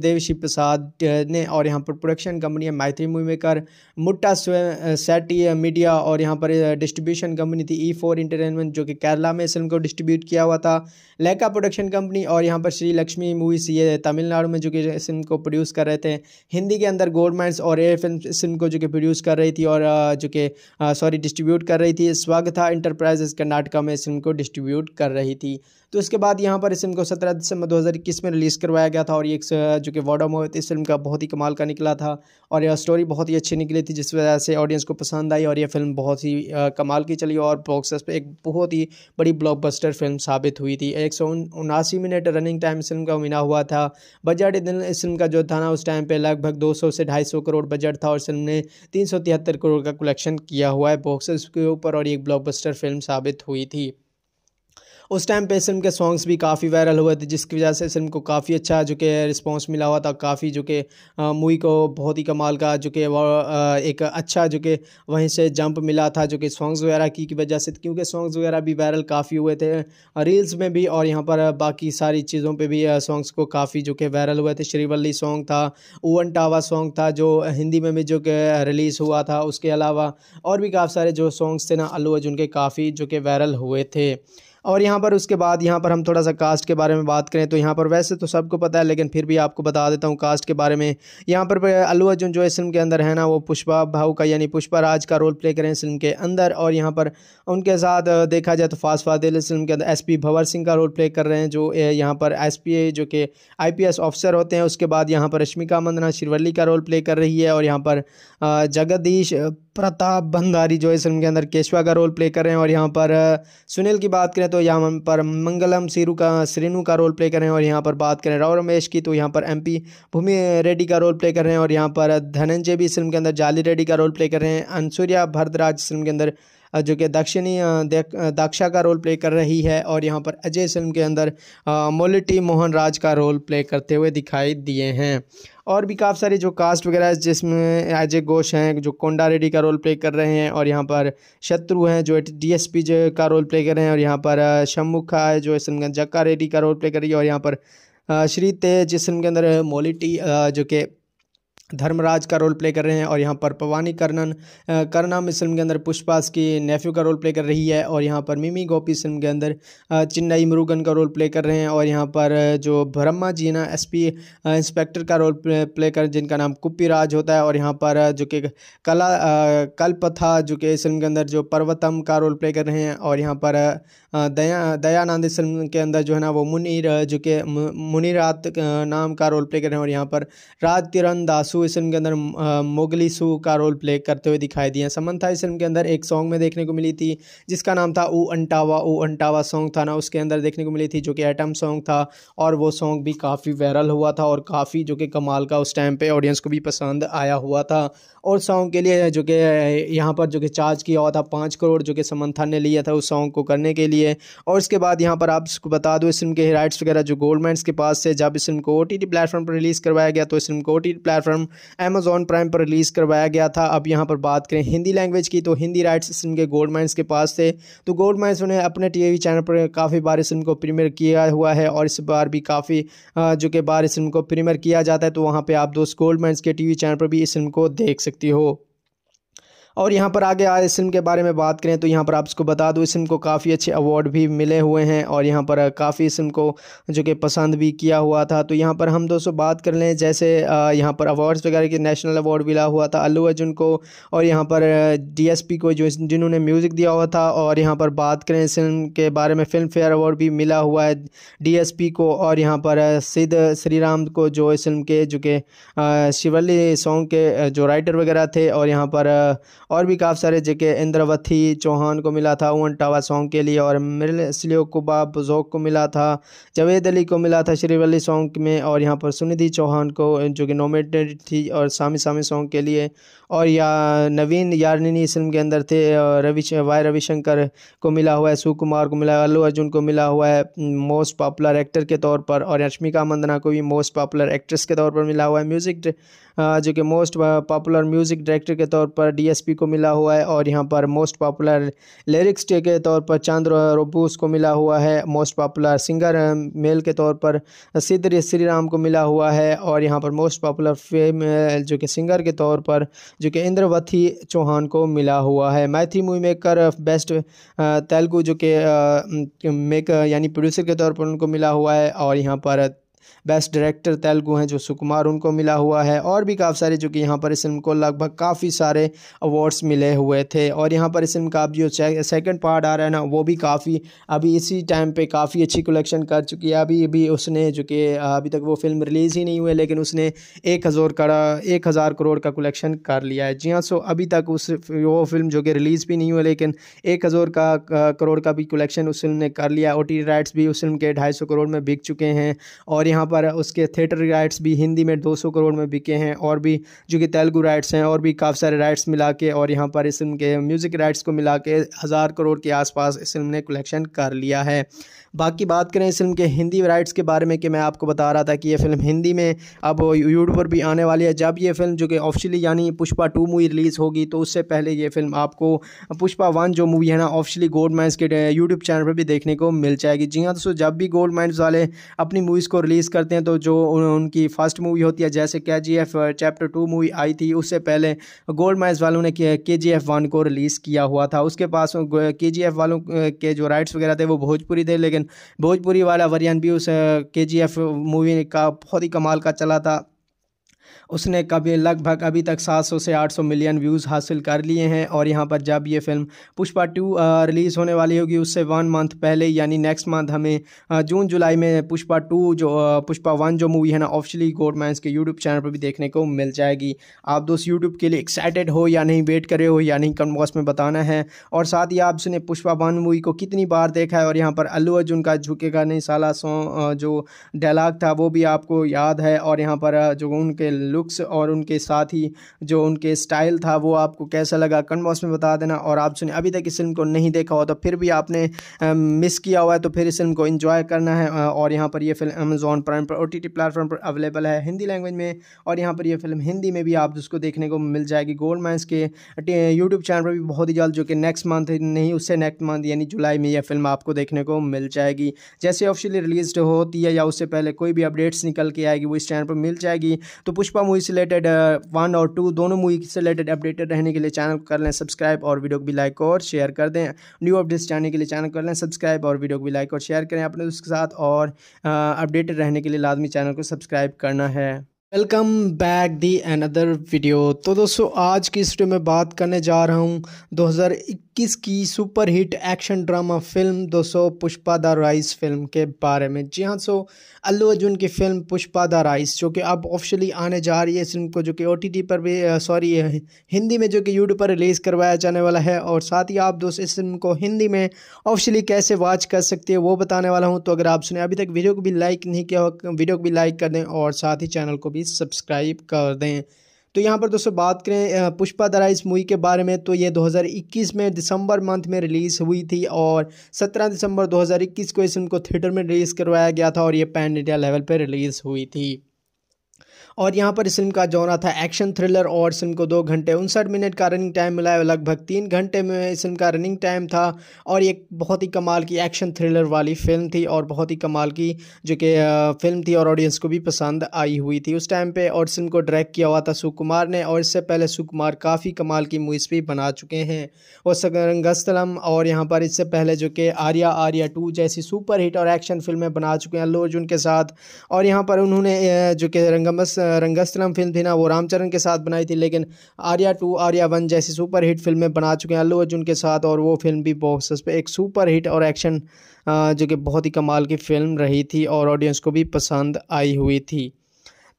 देवशी प्रसाद ने और यहाँ पर प्रोडक्शन कंपनी है मैथ्री मूवी मेकर मुट्टा सेटी मीडिया और यहाँ पर डिस्ट्रीब्यूशन कंपनी थी ई फोर इंटरटेनमेंट जो कि केरला में इस फिल्म को डिस्ट्रीब्यूट किया हुआ था लेका प्रोडक्शन कंपनी और यहाँ पर श्री लक्ष्मी मूवीज ये तमिलनाडु में जो कि इस फिल्म को प्रोड्यूस कर रहे थे हिंदी के अंदर गवर्नमेंट्स और एयर फिल्म इस फिल्म को जो कि प्रोड्यूस कर रही थी और जो कि सॉरी डिस्ट्रीब्यूट कर रही थी लिए इंटरप्राइजेस इंटरप्राइजेज कर्नाटका में फिल्म को डिस्ट्रीब्यूट कर रही थी तो इसके बाद यहाँ पर इस फिल्म को सत्रह दिसंबर दो में रिलीज़ करवाया गया था और एक जो कि वॉडो मोहित इस फिल्म का बहुत ही कमाल का निकला था और यह स्टोरी बहुत ही अच्छी निकली थी जिस वजह से ऑडियंस को पसंद आई और यह फिल्म बहुत ही कमाल की चली और बॉक्सर्स पर एक बहुत ही बड़ी ब्लॉकबस्टर फिल्म साबित हुई थी एक मिनट रनिंग टाइम इस फिल्म का मिला हुआ था बजट इस फिल्म का जो था ना उस टाइम पर लगभग दो से ढाई करोड़ बजट था और इस फिल्म ने तीन करोड़ का कलेक्शन किया हुआ है बॉक्स के ऊपर और एक ब्लॉकबस्टर फिल्म साबित हुई थी उस टाइम पे इस फिल्म के सॉन्ग्स भी काफ़ी वायरल हुए थे जिसकी वजह से इस फिल्म को काफ़ी अच्छा जो कि रिस्पॉन्स मिला हुआ था काफ़ी जो कि मूवी को बहुत ही कमाल का जो कि एक अच्छा जो कि वहीं से जंप मिला था जो कि सॉन्ग्स वगैरह की वजह से क्योंकि सॉन्ग्स वगैरह भी वायरल काफ़ी हुए थे रील्स में भी और यहाँ पर बाकी सारी चीज़ों पर भी सॉन्ग्स को काफ़ी जो कि वायरल हुए थे श्रीवल्ली सॉन्ग था ओवन टावा सॉन्ग था जो हिंदी में भी जो कि रिलीज़ हुआ था उसके अलावा और भी काफ़ी सारे जो सॉन्ग्स थे ना अल्लू अर्जुन के काफ़ी जो कि वायरल हुए थे और यहाँ पर उसके बाद यहाँ पर हम थोड़ा सा कास्ट के बारे में बात करें तो यहाँ पर वैसे तो सबको पता है लेकिन फिर भी आपको बता देता हूँ कास्ट के बारे में यहाँ पर अल्लू अर्जुन जो इस फिल्म के अंदर है ना वो पुष्पा भाऊ का यानी पुष्पा राज का रोल प्ले करें इस फिल्म के अंदर और यहाँ पर उनके साथ देखा जाए तो फास्ट फादिल फिल्म के अंदर एस भंवर सिंह का रोल प्ले कर रहे हैं जो यहाँ पर एस जो कि आई ऑफिसर होते हैं उसके बाद यहाँ पर रश्मिका मंदना शिरवली का रोल प्ले कर रही है और यहाँ पर जगदीश प्रताप भंगारी जो इस फिल्म के अंदर केशवा का रोल प्ले कर रहे हैं और यहाँ पर सुनील की बात करें तो यहाँ पर मंगलम सिरू का श्रीनू का रोल प्ले कर रहे हैं और यहाँ पर बात करें राव रमेश की तो यहाँ पर एमपी भूमि रेड्डी का रोल प्ले कर रहे हैं और यहाँ पर धनंजय भी फिल्म के अंदर जाली रेड्डी का रोल प्ले कर रहे हैं अनसूर्या भरदराज फिल्म के अंदर जो कि दक्षिणी दाक्षा का रोल प्ले कर रही है और यहाँ पर अजय फिल्म के अंदर मोलिटी मोहन राज का रोल प्ले करते हुए दिखाई दिए हैं और भी काफ़ी सारे जो कास्ट वगैरह जिसमें अजय घोष हैं जो कोंडा रेड्डी का रोल प्ले कर रहे हैं और यहाँ पर शत्रु हैं जो डीएसपी जो का रोल प्ले कर रहे हैं और यहाँ पर शम्मुखा है जो इसमें जक्का रेड्डी का रोल प्ले कर रही है और यहाँ पर श्री तेज जिसम के अंदर मोलिटी जो कि धर्मराज का रोल प्ले कर रहे हैं और यहाँ पर पवानी कर्णन करनाम इस फिल्म के अंदर पुष्पास की नेफ्यू का रोल प्ले कर रही है और यहाँ पर मिमी गोपी फिल्म के अंदर चिन्नई मुरुगन का रोल प्ले कर रहे हैं और यहाँ पर जो ब्रह्मा जी ना एस पी इंस्पेक्टर का रोल प्ले कर जिनका नाम कुप्पी राज होता है और यहाँ पर जो कि कला कल्पथा जो कि इस फिल्म के अंदर जो पर्वतम का रोल प्ले कर रहे हैं और यहाँ पर दया दयानंद इस फिल्म के अंदर जो है ना वो मुनीर जो कि मुनीरात नाम का रोल प्ले कर रहे हैं और यहाँ पर राज किरण दासू इस फिल्म के अंदर मोगली सू का रोल प्ले करते हुए दिखाई दिए समन्था इस फिल्म के अंदर एक सॉन्ग में देखने को मिली थी जिसका नाम था ओ अंटावा ओ अंटावा सॉन्ग था ना उसके अंदर देखने को मिली थी जो कि एटम सॉन्ग था और वो सॉन्ग भी काफ़ी वायरल हुआ था और काफ़ी जो कि कमाल का उस टाइम पर ऑडियंस को भी पसंद आया हुआ था और सॉन्ग के लिए जो कि यहाँ पर जो कि चार्ज किया हुआ था पाँच करोड़ जो कि समंथा ने लिया था उस सॉन्ग को करने के लिए और इसके बाद यहाँ पर आपको बता दो इस फिल्म के राइट्स वगैरह जो गोल्डमेंट्स के पास से जब इस फिल्म को ओ प्लेटफॉर्म पर रिलीज़ करवाया गया तो इस फिल्म को ओ प्लेटफॉर्म अमेजोन प्राइम पर रिलीज़ करवाया गया था अब यहाँ पर बात करें हिंदी लैंग्वेज की तो हिंदी राइट्स इस फिल्म के गोल्डमेंट्स के पास थे तो गोल्डमेंट्स उन्हें अपने टी चैनल पर काफ़ी बार इस फिल्म को प्रीमियर किया हुआ है और इस बार भी काफ़ी जो कि बार इस फिल्म को प्रीमियर किया जाता है तो वहाँ पर आप दोस्त गोल्डमेंट्स के टी चैनल पर भी इस फिल्म को देख सकते सकती हो और यहाँ पर आगे आए इस फिल्म के बारे में बात करें तो यहाँ पर आप इसको बता दूँ इस फिल्म को काफ़ी अच्छे अवार्ड भी मिले हुए हैं और यहाँ पर काफ़ी इस फिल्म को जो कि पसंद भी किया हुआ था तो यहाँ पर हम दोस्तों बात कर लें जैसे यहाँ पर अवार्ड्स वगैरह के नेशनल अवार्ड मिला हुआ था अल्लू अर्जुन को और यहाँ पर डी को जो जिन्होंने म्यूज़िक दिया हुआ था और यहाँ पर बात करें इस फिल्म के बारे में फिल्म फेयर अवार्ड भी मिला हुआ है डी को और यहाँ पर सिद्ध राम को जो इस फिल्म के जो कि शिवली सॉन्ग के जो राइटर वगैरह थे और यहाँ पर और भी काफ़ी सारे जगह इंद्रवती चौहान को मिला था ओवन टावा सॉन्ग के लिए और मिरल स्लियो कुबा बुजोक को मिला था जावेद अली को मिला था श्रीवली सॉन्ग में और यहाँ पर सुनिधि चौहान को जो कि नॉमिनेटेड थी और सामी सामी सॉन्ग के लिए और या नवीन यारनिनी फिल्म के अंदर थे रवि वाई रविशंकर को मिला हुआ है सुकुमार को मिला अल्लू अर्जुन को मिला हुआ है मोस्ट पॉपुलर एक्टर के तौर पर और रश्मिका मंदना को भी मोस्ट पॉपुलर एक्ट्रेस के तौर पर मिला हुआ है म्यूज़िक जो कि मोस्ट पॉपुलर म्यूज़िक डायरेक्टर के तौर पर डी को मिला हुआ है और यहाँ पर मोस्ट पॉपुलर लिरिक्स के तौर पर चांद रोबूस को मिला हुआ है मोस्ट पॉपुलर सिंगर मेल के तौर पर सिद्ध श्री राम को मिला हुआ है और यहाँ पर मोस्ट पॉपुलर फेम जो कि सिंगर के तौर पर जो कि इंद्रवती चौहान को मिला हुआ है मैथी मूवी मेकर बेस्ट तेलुगू जो कि मेक यानी प्रोड्यूसर के तौर पर उनको मिला हुआ है और यहाँ पर बेस्ट डायरेक्टर तेलुगु हैं जो सुकुमार उनको मिला हुआ है और भी काफ़ी सारे जो कि यहाँ पर इस फिल्म को लगभग काफ़ी सारे अवार्ड्स मिले हुए थे और यहाँ पर इस फिल्म का अब जो सेकंड पार्ट आ रहा है ना वो भी काफ़ी अभी इसी टाइम पे काफ़ी अच्छी कलेक्शन कर चुकी है अभी भी उसने जो कि अभी तक वो फिल्म रिलीज़ ही नहीं हुई लेकिन उसने एक हज़ार करा एक हज़ार करोड़ का कलेक्शन कर लिया है जी हाँ सो अभी तक उस वो फिल्म जो कि रिलीज़ भी नहीं हुई लेकिन एक हज़ार का करोड़ का भी कलेक्शन उस फिल्म ने कर लिया ओ राइट्स भी उस फिल्म के ढाई करोड़ में बिक चुके हैं और यहाँ पर उसके थिएटर राइट्स भी हिंदी में 200 करोड़ में बिके हैं और भी जो कि तेलुगु राइट्स हैं और भी काफ़ी सारे राइट्स मिला के और यहाँ पर इस फिल्म के म्यूज़िक राइट्स को मिला के हज़ार करोड़ के आसपास इस फिल्म ने कलेक्शन कर लिया है बाकी बात करें इस फिल्म के हिंदी राइट्स के बारे में कि मैं आपको बता रहा था कि ये फिल्म हिंदी में अब यूट्यूब पर भी आने वाली है जब ये फिल्म जो कि ऑफिशियली यानी पुष्पा टू मूवी रिलीज़ होगी तो उससे पहले ये फिल्म आपको पुष्पा वन जो मूवी है ना ऑफिशियली गोल्ड माइंस के यूट्यूब चैनल पर भी देखने को मिल जाएगी जी हाँ दोस्तों जब भी गोल्ड माइंस वाले अपनी मूवीज़ को रिलीज़ करते हैं तो जो उनकी फर्स्ट मूवी होती है जैसे K G F chapter two movie आई थी उससे पहले गोल्ड माइंस वालों ने के जी एफ वन को रिलीज़ किया हुआ था उसके पास के जी एफ वालों के जो राइट्स वगैरह थे वो भोजपुरी थे लेकिन लेकिन भोजपुरी वाला वरियन भी उस के जी एफ मूवी का बहुत ही कमाल का चला था उसने कभी लगभग अभी तक 700 से 800 मिलियन व्यूज़ हासिल कर लिए हैं और यहाँ पर जब ये फिल्म पुष्पा टू रिलीज़ होने वाली होगी उससे वन मंथ पहले यानी नेक्स्ट मंथ हमें जून जुलाई में पुष्पा टू जो पुष्पा वन जो मूवी है ना ऑफिशियली गोडमैंस के यूट्यूब चैनल पर भी देखने को मिल जाएगी आप दोस्त यूट्यूब के लिए एक्साइटेड हो या नहीं वेट करे हो या नहीं कम बॉक्स में बताना है और साथ ही आपने पुष्पा वन मूवी को कितनी बार देखा है और यहाँ पर अल्लू अर्जुन का झुकेगा नहीं साला सॉन्ग जो डायलाग था वो भी आपको याद है और यहाँ पर जो उनके लुक लुक्स और उनके साथ ही जो उनके स्टाइल था वो आपको कैसा लगा कमेंट बॉक्स में बता देना और आप सुने अभी तक इस फिल्म को नहीं देखा हो तो फिर भी आपने मिस किया हुआ है तो फिर इस फिल्म को इंजॉय करना है और यहाँ पर यह फिल्म अमेजोन प्राइम पर ओ टी प्लेटफॉर्म पर अवेलेबल है हिंदी लैंग्वेज में और यहाँ पर यह फिल्म हिंदी में भी आप उसको देखने को मिल जाएगी गोल्ड माइंस के यूट्यूब चैनल पर भी बहुत ही जल्द जो कि नेक्स्ट मंथ नहीं उससे नेक्स्ट मंथ यानी जुलाई में यह फिल्म आपको देखने को मिल जाएगी जैसे ऑफिशियली रिलीज होती है या उससे पहले कोई भी अपडेट्स निकल के आएगी वो इस चैनल पर मिल जाएगी तो पुष्पा मूवी से रिलेटेड वन और टू दोनों मूवी से रिलेटेड अपडेटेड रहने के लिए चैनल कर लें सब्सक्राइब और वीडियो को भी लाइक और शेयर कर दें न्यू अपडेट्स जानने के लिए चैनल कर लें सब्सक्राइब और वीडियो को भी लाइक और शेयर करें अपने दोस्त के साथ और अपडेटेड रहने के लिए लाजमी चैनल को सब्सक्राइब करना है welcome back the another video तो दोस्तों आज की इस वीडियो में बात करने जा रहा हूँ 2021 2021 की सुपरहिट एक्शन ड्रामा फिल्म दो सौ पुष्पा द राइस फिल्म के बारे में जी हाँ सो अल्लू अर्जुन की फिल्म पुष्पा द राइस जो कि अब ऑफिशियली आने जा रही है इस फिल्म को जो कि ओ पर भी सॉरी हिंदी में जो कि यूट्यूब पर रिलीज़ करवाया जाने वाला है और साथ ही आप दोस्त इस फिल्म को हिंदी में ऑफिशियली कैसे वॉच कर सकते हैं वो बताने वाला हूँ तो अगर आप सुने अभी तक वीडियो को भी लाइक नहीं किया हो वीडियो को भी लाइक कर दें और साथ ही चैनल को भी सब्सक्राइब कर दें तो यहाँ पर दोस्तों बात करें पुष्पा दरा इस मूवी के बारे में तो ये 2021 में दिसंबर मंथ में रिलीज़ हुई थी और 17 दिसंबर 2021 को इस फिल्म को थिएटर में रिलीज़ करवाया गया था और ये पैन इंडिया लेवल पर रिलीज़ हुई थी और यहाँ पर इस फिल्म का जौना था एक्शन थ्रिलर और फिल्म को दो घंटे उनसठ मिनट का रनिंग टाइम मिला है लगभग तीन घंटे में इस फिल्म का रनिंग टाइम था और एक बहुत ही कमाल की एक्शन थ्रिलर वाली फिल्म थी और बहुत ही कमाल की जो कि फिल्म थी और ऑडियंस को भी पसंद आई हुई थी उस टाइम पर और फिल्म को डायरेक्ट किया हुआ था सुकुमार ने और इससे पहले सुकुमार काफ़ी कमाल की मूवीज़ भी बना चुके हैं और सगरंगस्तलम और यहाँ पर इससे पहले जो कि आर्या आर्या टू जैसी सुपर हिट और एक्शन फिल्में बना चुके हैं अल्लू अर्जुन के साथ और यहाँ पर उन्होंने जो कि रंगमस रंगस्थलम फिल्म थी ना वो रामचरण के साथ बनाई थी लेकिन आर्या टू आर्या वन जैसी सुपर हिट फिल्में बना चुके हैं अल्लू अर्जुन के साथ और वो फिल्म भी बॉक्स पे एक सुपर हिट और एक्शन जो कि बहुत ही कमाल की फिल्म रही थी और ऑडियंस को भी पसंद आई हुई थी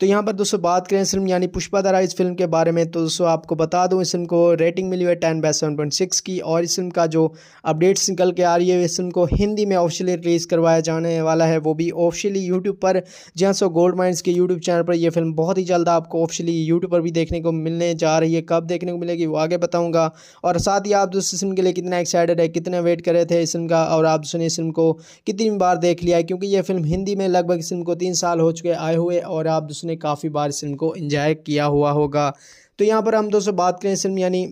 तो यहाँ पर दोस्तों बात करें इस फिल्म यानी पुष्पा दारा इस फिल्म के बारे में तो दोस्तों आपको बता दूँ इस फिल्म को रेटिंग मिली हुई है ten by seven point six की और इस फिल्म का जो अपडेट्स निकल के आ रही है इस फिल्म को हिंदी में ऑफिशियली रिलीज़ करवाया जाने वाला है वो भी ऑफिशियली यूट्यूब पर जी सो गोल्ड माइंस के यूट्यूब चैनल पर यह फिल्म बहुत ही जल्द आपको ऑफिशियली यूट्यूब पर भी देखने को मिलने जा रही है कब देखने को मिलेगी वो आगे बताऊँगा और साथ ही आप दोस्तों फिल्म के लिए कितना एक्साइटेड है कितना वेट कर रहे थे इस फिल्म का और आप दोस्तों ने इस फिल्म को कितनी बार देख लिया है क्योंकि यह फिल्म हिंदी में लगभग इस फिल्म को तीन साल हो चुके आए हुए और आप दोस्तों उसने काफ़ी बार इस फिल्म को इंजॉय किया हुआ होगा तो यहाँ पर हम दोस्तों बात करें इस फिल्म यानी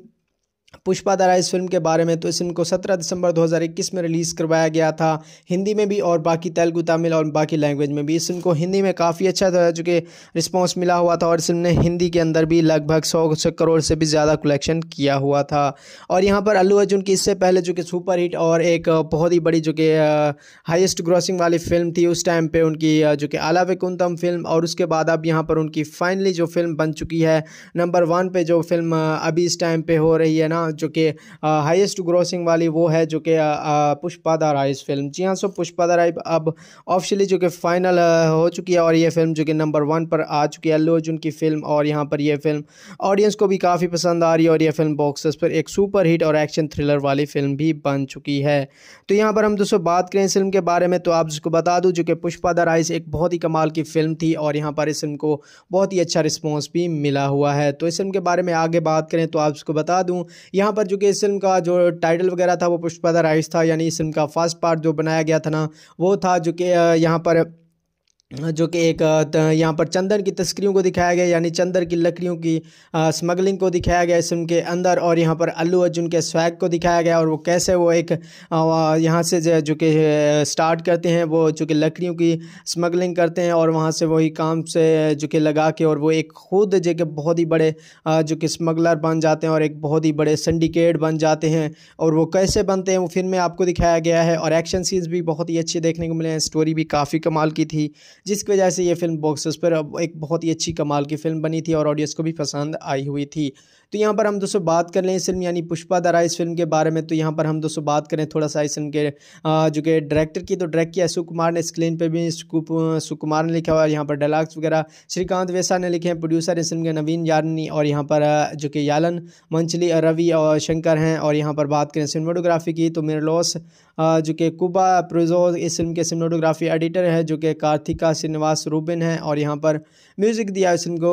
पुष्पा दारा इस फिल्म के बारे में तो इस फिल्म को 17 दिसंबर 2021 में रिलीज़ करवाया गया था हिंदी में भी और बाकी तेलुगु तमिल और बाकी लैंग्वेज में भी इस फिल्म को हिंदी में काफ़ी अच्छा था चूँकि रिस्पॉन्स मिला हुआ था और इस फिल्म ने हिंदी के अंदर भी लगभग सौ करोड़ से भी ज़्यादा कलेक्शन किया हुआ था और यहाँ पर अल्लू अर्जुन की इससे पहले जो कि सुपर हिट और एक बहुत ही बड़ी जो कि हाइस्ट ग्रॉसिंग वाली फिल्म थी उस टाइम पर उनकी जो कि आला वकुंतम फिल्म और उसके बाद अब यहाँ पर उनकी फाइनली जो फिल्म बन चुकी है नंबर वन पर जो फिल्म अभी इस टाइम पर हो रही है ना यहाँ जो कि हाईएस्ट ग्रोसिंग वाली वो है जो कि पुष्पा द राइज फिल्म जी हाँ सो पुष्पा द राइज अब ऑफिशियली जो कि फाइनल हो चुकी है और ये फिल्म जो कि नंबर वन पर आ चुकी है अल्लू अर्जुन की फिल्म और यहाँ पर यह फिल्म ऑडियंस को भी काफ़ी पसंद आ रही है और यह फिल्म बॉक्स पर एक सुपर हिट और एक्शन थ्रिलर वाली फिल्म भी बन चुकी है तो यहाँ पर हम दोस्तों बात करें इस फिल्म के बारे में तो आप जिसको बता दूँ जो कि पुष्पा द राइस एक बहुत ही कमाल की फिल्म थी और यहाँ पर इस फिल्म को बहुत ही अच्छा रिस्पॉन्स भी मिला हुआ है तो इस फिल्म के बारे में आगे बात करें तो आप इसको बता दूं यहाँ पर जो कि इस फिल्म का जो टाइटल वगैरह था वो पुष्पा द राइस था यानी इस फिल्म का फर्स्ट पार्ट जो बनाया गया था ना वो था जो कि यहाँ पर जो कि एक यहाँ पर चंदन की तस्करियों को दिखाया गया यानी चंदन की लकड़ियों की स्मगलिंग को दिखाया गया इस फिल्म के अंदर और यहाँ पर अल्लू अर्जुन के स्वैग को दिखाया गया और वो कैसे वो एक यहाँ से जो जो कि स्टार्ट करते हैं वो जो कि लकड़ियों की स्मगलिंग करते हैं और वहाँ से वही काम से जो कि लगा के और वो एक खुद जो कि बहुत ही बड़े जो कि स्मगलर बन जाते हैं और एक बहुत ही बड़े सिंडिकेट बन जाते हैं और वो कैसे बनते हैं वो फिल्म में आपको दिखाया गया है और एक्शन सीन्स भी बहुत ही अच्छे देखने को मिले हैं स्टोरी भी काफ़ी कमाल की थी जिसकी वजह से ये फिल्म बॉक्स पर एक बहुत ही अच्छी कमाल की फिल्म बनी थी और ऑडियंस को भी पसंद आई हुई थी तो यहाँ पर हम दोस्तों बात कर लें इस फिल्म यानी पुष्पा दरा इस फिल्म के बारे में तो यहाँ पर हम दोस्तों बात करें थोड़ा सा इस फिल्म के जो कि डायरेक्टर की तो डायरेक्ट किया सुकुमार ने स्क्रीन पर भी सुकुमार ने लिखा हुआ यहाँ पर डायलाग्स वगैरह श्रीकांत वैसा ने लिखे हैं प्रोड्यूसर इस फिल्म के नवीन यारनी और यहाँ पर जो कि यालन मंचली रवि और शंकर हैं और यहाँ पर बात करें सिनेमाटोग्राफी की तो मेरे लॉस जो कि कुबा प्रोजो इस फिल्म के सिनेमाटोग्राफी एडिटर है जो कि कार्तिका श्रीनिवास रूबिन हैं और यहाँ पर म्यूज़िक दिया इसको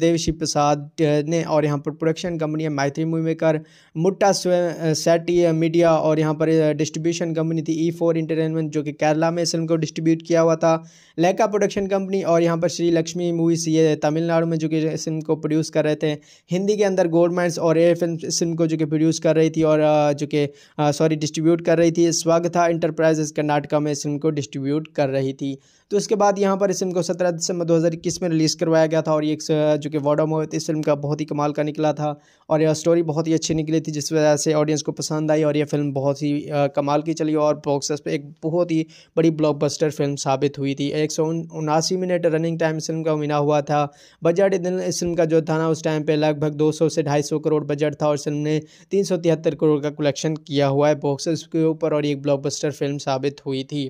देवशी प्रसाद ने और यहाँ पर प्रोडक्शन कंपनी है मैथ्री मूवी मेकर मुट्टा सेट मीडिया और यहाँ पर डिस्ट्रीब्यूशन कंपनी थी ई फोर इंटरटेनमेंट जो कि केरला में इस फिल्म को डिस्ट्रीब्यूट किया हुआ था लेका प्रोडक्शन कंपनी और यहाँ पर श्री लक्ष्मी मूवीज ये तमिलनाडु में जो कि इस फिल्म को प्रोड्यूस कर रहे थे हिंदी के अंदर गोरमेंट्स और एयर फिल्म इस फिल्म को जो कि प्रोड्यूस कर रही थी और जो कि सॉरी डिस्ट्रीब्यूट कर रही थी स्वागता इंटरप्राइजेस कर्नाटका में इस फिल्म को डिस्ट्रीब्यूट कर रही थी तो इसके बाद यहाँ पर इस फिल्म को सत्रह दिसंबर दो में रिलीज़ करवाया गया था और एक जो कि वॉडम हुए इस फिल्म का बहुत ही कमाल का निकला था और यह स्टोरी बहुत ही अच्छी निकली थी जिस वजह से ऑडियंस को पसंद आई और यह फिल्म बहुत ही कमाल की चली और बॉक्स पर एक बहुत ही बड़ी ब्लॉकबस्टर फिल्म साबित हुई थी एक मिनट रनिंग टाइम इस फिल्म का मिला हुआ था बजट इस फिल्म का जो था ना उस टाइम पर लगभग दो से ढाई करोड़ बजट था और फिल्म ने तीन करोड़ का कलेक्शन किया हुआ है बॉक्स के ऊपर और एक ब्लॉकबस्टर फिल्म साबित हुई थी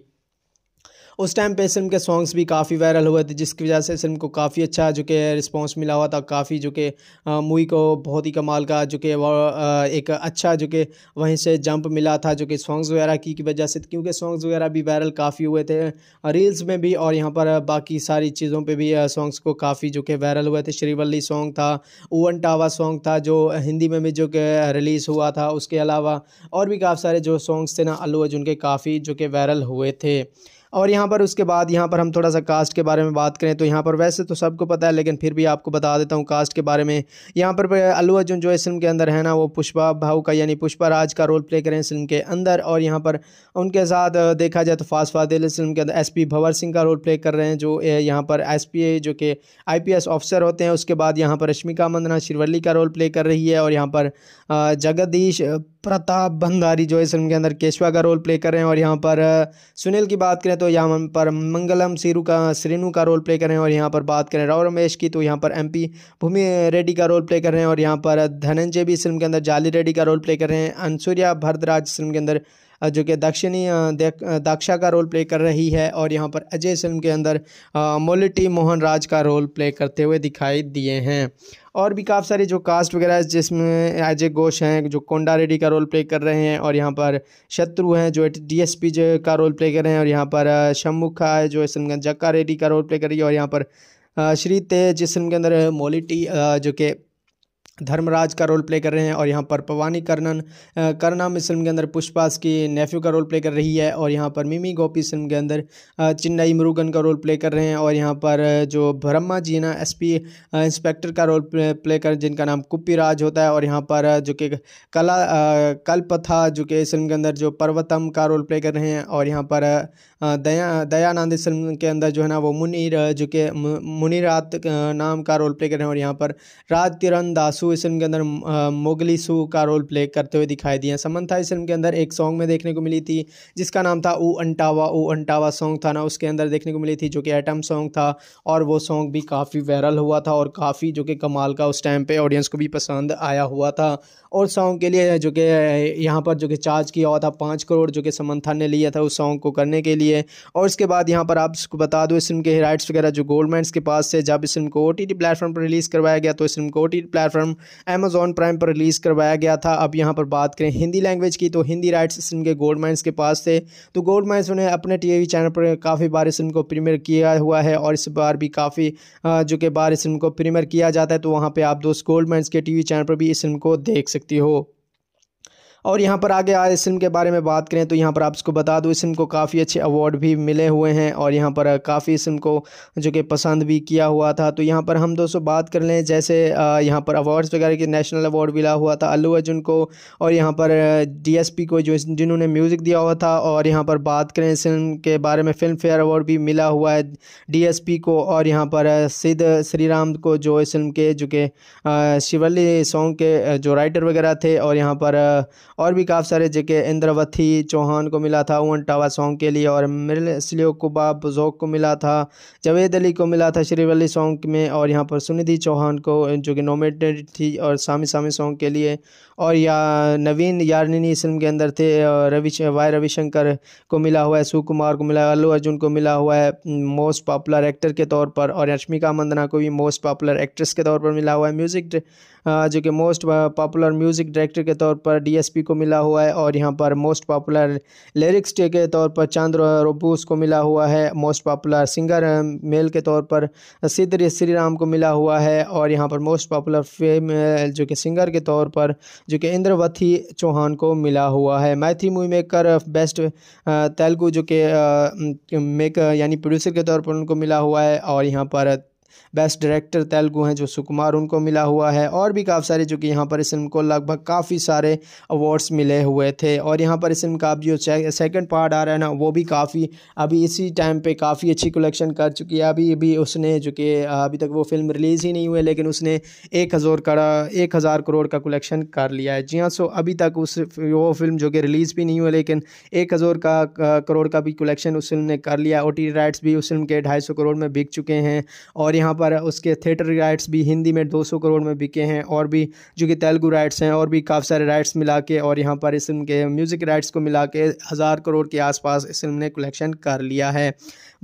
उस टाइम पे इस फिल्म के सॉन्ग्स भी काफ़ी वायरल हुए थे जिसकी वजह से इस फिल्म को काफ़ी अच्छा जो कि रिस्पॉन्स मिला हुआ था काफ़ी जो कि मूवी को बहुत ही कमाल का जो कि एक अच्छा जो कि वहीं से जंप मिला था जो कि सॉन्ग्स वगैरह की वजह से क्योंकि सॉन्ग्स वगैरह भी वायरल काफ़ी हुए थे रील्स में भी और यहाँ पर बाकी सारी चीज़ों पर भी सॉन्ग्स को काफ़ी जो कि वायरल हुए थे श्रीवल्ली सॉन्ग था ओवन टावा सॉन्ग था जो हिंदी में भी जो कि रिलीज़ हुआ था उसके अलावा और भी काफ़ी सारे जो सॉन्ग्स थे ना अल्लू अर्जुन के काफ़ी जो कि वायरल हुए थे और यहाँ पर उसके बाद यहाँ पर हम थोड़ा सा कास्ट के बारे में बात करें तो यहाँ पर वैसे तो सबको पता है लेकिन फिर भी आपको बता देता हूँ कास्ट के बारे में यहाँ पर अल्लू अर्जुन जो इस फिल्म के अंदर है ना वो पुष्पा भाऊ का यानी पुष्पा राज का रोल प्ले करें इस फिल्म के अंदर और यहाँ पर उनके साथ देखा जाए तो फास्ट फादिल फिल्म के अंदर एस भंवर सिंह का रोल प्ले कर रहे हैं जो यहाँ पर एस जो कि आई ऑफिसर होते हैं उसके बाद यहाँ पर रश्मिका मंदना शिरवली का रोल प्ले कर रही है और यहाँ पर जगदीश प्रताप भंगारी जो इस फिल्म के अंदर केशवा का रोल प्ले कर रहे हैं और यहाँ पर सुनील की बात करें तो यहाँ पर मंगलम सिरू का श्रीनु का रोल प्ले कर रहे हैं और यहाँ पर बात करें राव रमेश की तो यहाँ पर एमपी भूमि रेड्डी का रोल प्ले कर रहे हैं और यहाँ पर धनंजय भी फिल्म के अंदर जाली रेड्डी का रोल प्ले कर रहे हैं अनसूर्या भरदराज फिल्म के अंदर जो कि दक्षिणी दाक्षा का रोल प्ले कर रही है और यहाँ पर अजय फिल्म के अंदर मोलिटी मोहन राज का रोल प्ले करते हुए दिखाई दिए हैं और भी काफ़ी सारे जो कास्ट वगैरह जिसमें अजय घोष हैं जो कोंडा रेड्डी का रोल प्ले कर रहे हैं और यहाँ पर शत्रु हैं जो डीएसपी जो का रोल प्ले कर रहे हैं और यहाँ पर शम्मुखा है जो इसमें जक्का रेड्डी का रोल प्ले कर रही है और यहाँ पर श्री तेज जिसम के अंदर मोलिटी जो कि धर्मराज का रोल प्ले कर रहे हैं और यहाँ पर पवानी कर्णन करनाम इस फिल्म के अंदर पुष्पास की नेफ्यू का रोल प्ले कर रही है और यहाँ पर मिमी गोपी फिल्म के अंदर चिन्नई मुरुगन का रोल प्ले कर रहे हैं और यहाँ पर जो ब्रह्मा जी ना एस पी इंस्पेक्टर का रोल प्ले कर जिनका नाम कुप्पी राज होता है और यहाँ पर जो कि कला कल्पथा जो कि इस फिल्म के अंदर जो पर्वतम का रोल प्ले कर रहे हैं और यहाँ पर दया दयानंद इस फिल्म के अंदर जो है ना वो मुनीर जो कि मुनीरात नाम का रोल प्ले कर रहे हैं और यहाँ पर राज किरण दासू इस फिल्म के अंदर मोगली सू का रोल प्ले करते हुए दिखाई दिए समन्था इस फिल्म के अंदर एक सॉन्ग में देखने को मिली थी जिसका नाम था ओ अंटावा ऊ अंटावा सॉन्ग था ना उसके अंदर देखने को मिली थी जो कि एटम सॉन्ग था और वो सॉन्ग भी काफ़ी वायरल हुआ था और काफ़ी जो कि कमाल का उस टाइम पर ऑडियंस को भी पसंद आया हुआ था और सॉन्ग के लिए जो कि यहाँ पर जो कि चार्ज किया हुआ था पाँच करोड़ जो कि समंथा ने लिया था उस सॉन्ग को करने के लिए और इसके बाद यहाँ पर आपको बता दो इस फिल्म के राइट्स वगैरह जो गोल्डमेंट्स के पास से जब इस फिल्म को ओ प्लेटफॉर्म पर रिलीज़ करवाया गया तो इस फिल्म को ओ प्लेटफॉर्म अमेजोन प्राइम पर रिलीज़ करवाया गया था अब यहाँ पर बात करें हिंदी लैंग्वेज की तो हिंदी राइट्स इस फिल्म के गोल्डमेंट्स के पास थे तो गोल्डमेंट्स उन्हें अपने टी चैनल पर काफ़ी बार इस फिल्म को प्रीमियर किया हुआ है और इस बार भी काफ़ी जो कि बार इस फिल्म को प्रीमियर किया जाता है तो वहाँ पर आप दोस्त गोल्डमेंट्स के टी चैनल पर भी इस फिल्म को देख सकते सकती हो और यहाँ पर आगे आए इस फिल्म के बारे में बात करें तो यहाँ पर आप इसको बता दो इस फिल्म को काफ़ी अच्छे अवार्ड भी मिले हुए हैं और यहाँ पर काफ़ी इस फिल्म को जो कि पसंद भी किया हुआ था तो यहाँ पर हम दोस्तों बात कर लें जैसे यहाँ पर अवार्ड्स वगैरह के नेशनल अवार्ड मिला हुआ था अल्लू अर्जुन को और यहाँ पर डी को जो जिन्होंने म्यूज़िक दिया हुआ था और यहाँ पर बात करें इस फिल्म के बारे में फिल्म फेयर अवार्ड भी मिला हुआ है डी को और यहाँ पर सिद्ध राम को जो इस फिल्म के जो कि शिवली सॉन्ग के जो राइटर वगैरह थे और यहाँ पर और भी काफ़ी सारे जगह इंद्रवती चौहान को मिला था ओवन टावा सॉन्ग के लिए और मिरल स्लियो कुबा बुजोक को मिला था जावेद अली को मिला था श्रीवली सॉन्ग में और यहाँ पर सुनिधि चौहान को जो कि नॉमिनेटेड थी और सामी सामी सॉन्ग के लिए और या नवीन यारनी फिल्म के अंदर थे रवि वाई रविशंकर को मिला हुआ है सुकुमार को मिला अल्लू अर्जुन को मिला हुआ है मोस्ट पॉपुलर एक्टर के तौर पर और रश्मिका मंदना को भी मोस्ट पॉपुलर एक्ट्रेस के तौर पर मिला हुआ है म्यूज़िक जो कि मोस्ट पॉपुलर म्यूज़िक डायरेक्टर के तौर पर डीएसपी को मिला हुआ है और यहाँ पर मोस्ट पॉपुलर लिरिक्स के तौर पर चंद्र रोबूस को मिला हुआ है मोस्ट पॉपुलर सिंगर मेल के तौर पर सिद्ध श्री राम को मिला हुआ है और यहाँ पर मोस्ट पॉपुलर फेम जो कि सिंगर के तौर पर जो कि इंद्रवती चौहान को मिला हुआ है मैथी मूवी मेकर बेस्ट तेलुगू जो कि मेकर यानी प्रोड्यूसर के तौर पर उनको मिला हुआ है और यहाँ पर बेस्ट डायरेक्टर तेलुगु हैं जो सुकुमार उनको मिला हुआ है और भी काफ़ी सारे जो कि यहाँ पर इस फिल्म को लगभग काफ़ी सारे अवार्ड्स मिले हुए थे और यहाँ पर इस फिल्म का अब जो सेकंड पार्ट आ रहा है ना वो भी काफ़ी अभी इसी टाइम पे काफ़ी अच्छी कलेक्शन कर चुकी है अभी भी उसने जो कि अभी तक वो फिल्म रिलीज़ ही नहीं हुई लेकिन उसने एक हज़ार करा एक हज़ार करोड़ का कलेक्शन कर लिया है जी हाँ सो अभी तक उस वो फिल्म जो कि रिलीज़ भी नहीं हुई लेकिन एक हज़ार का करोड़ का भी कलेक्शन उस फिल्म ने कर लिया ओ टी राइट्स भी उस फिल्म के ढाई करोड़ में बिक चुके हैं और यहाँ पर उसके थिएटर राइट्स भी हिंदी में 200 करोड़ में बिके हैं और भी जो कि तेलुगु राइट्स हैं और भी काफ़ी सारे राइट्स मिला के और यहाँ पर इस फिल्म के म्यूज़िक राइट्स को मिला के हज़ार करोड़ के आसपास इस फिल्म ने कलेक्शन कर लिया है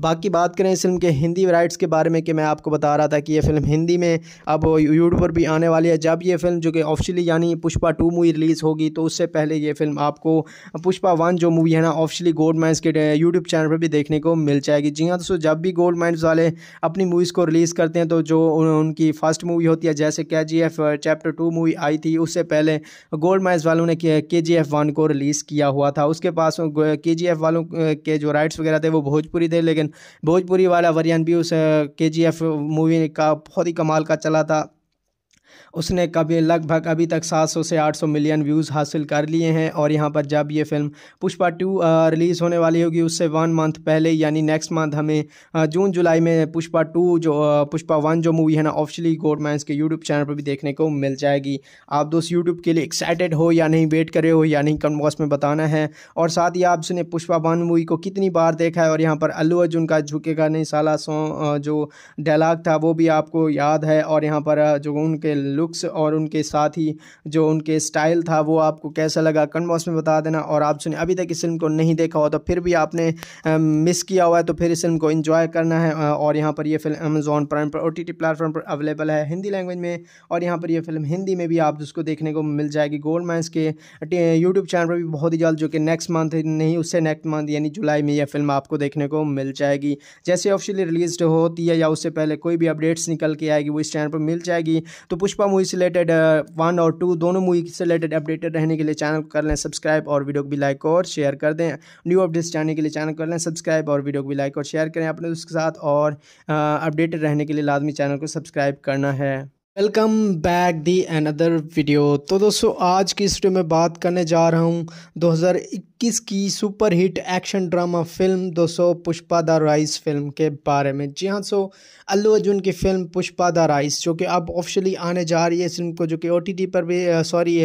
बाकी बात करें इस फिल्म के हिंदी राइट्स के बारे में कि मैं आपको बता रहा था कि ये फिल्म हिंदी में अब यूट्यूब पर भी आने वाली है जब ये फिल्म जो कि ऑफिशियली यानी पुष्पा टू मूवी रिलीज़ होगी तो उससे पहले ये फिल्म आपको पुष्पा वन जो मूवी है ना ऑफिशियली गोल्ड माइंस के यूट्यूब चैनल पर भी देखने को मिल जाएगी जी हाँ दोस्तों जब भी गोल्ड माइंस वाले अपनी मूवीज़ को रिलीज़ करते हैं तो जो उनकी फर्स्ट मूवी होती है जैसे K G F chapter two movie आई थी उससे पहले गोल्ड माइंस वालों ने के जी एफ वन को रिलीज़ किया हुआ था उसके पास के जी एफ वालों के जो राइट्स वगैरह थे वो भोजपुरी थे लेकिन लेकिन भोजपुरी वाला वरियन भी उस के जी एफ मूवी का बहुत ही कमाल का चला था उसने कभी लगभग अभी तक 700 से 800 मिलियन व्यूज़ हासिल कर लिए हैं और यहाँ पर जब ये फिल्म पुष्पा टू रिलीज़ होने वाली होगी उससे वन मंथ पहले यानी नेक्स्ट मंथ हमें जून जुलाई में पुष्पा टू जो पुष्पा वन जो मूवी है ना गोड गोडमैंस के यूट्यूब चैनल पर भी देखने को मिल जाएगी आप दोस्त यूट्यूब के लिए एक्साइटेड हो या नहीं वेट करे हो या नहीं कम बॉक्स में बताना है और साथ ही आपने पुष्पा वन मूवी को कितनी बार देखा है और यहाँ पर अल्लू अर्जुन का झुकेगा नहीं सला सॉन्ग जो डायलाग था वो भी आपको याद है और यहाँ पर जो उनके लुक लुक्स और उनके साथ ही जो उनके स्टाइल था वो आपको कैसा लगा कमेंट बॉक्स में बता देना और आप सुने अभी तक इस फिल्म को नहीं देखा हो तो फिर भी आपने मिस किया हुआ है तो फिर इस फिल्म को इंजॉय करना है और यहाँ पर यह फिल्म अमेजोन प्राइम पर ओ टी प्लेटफॉर्म पर अवेलेबल है हिंदी लैंग्वेज में और यहाँ पर यह फिल्म हिंदी में भी आप उसको देखने को मिल जाएगी गोल्ड माइंस के यूट्यूब चैनल पर भी बहुत ही जल्द जो कि नेक्स्ट मंथ नहीं उससे नेक्स्ट मंथ यानी जुलाई में यह फिल्म आपको देखने को मिल जाएगी जैसे ऑफिशियली रिलीज होती है या उससे पहले कोई भी अपडेट्स निकल के आएगी वो इस चैनल पर मिल जाएगी तो पुष्पा मूवी से रिलेटेड वन और टू दोनों मूवी से रिलेटेड अपडेटेड रहने के लिए चैनल कर लें सब्सक्राइब और वीडियो को भी लाइक और शेयर कर दें न्यू अपडेट्स जानने के लिए चैनल कर लें सब्सक्राइब और वीडियो को भी लाइक और शेयर करें अपने उसके साथ और अपडेटेड रहने के लिए लाजमी चैनल को सब्सक्राइब करना है welcome back the another video तो दोस्तों आज की इस वीडियो में बात करने जा रहा हूँ 2021 2021 की सुपरहिट एक्शन ड्रामा फिल्म दो सौ पुष्पा द राइस फिल्म के बारे में जी हाँ सो अल्लू अर्जुन की फिल्म पुष्पा द राइस जो कि अब ऑफिशियली आने जा रही है इस फिल्म को जो कि ओ पर भी सॉरी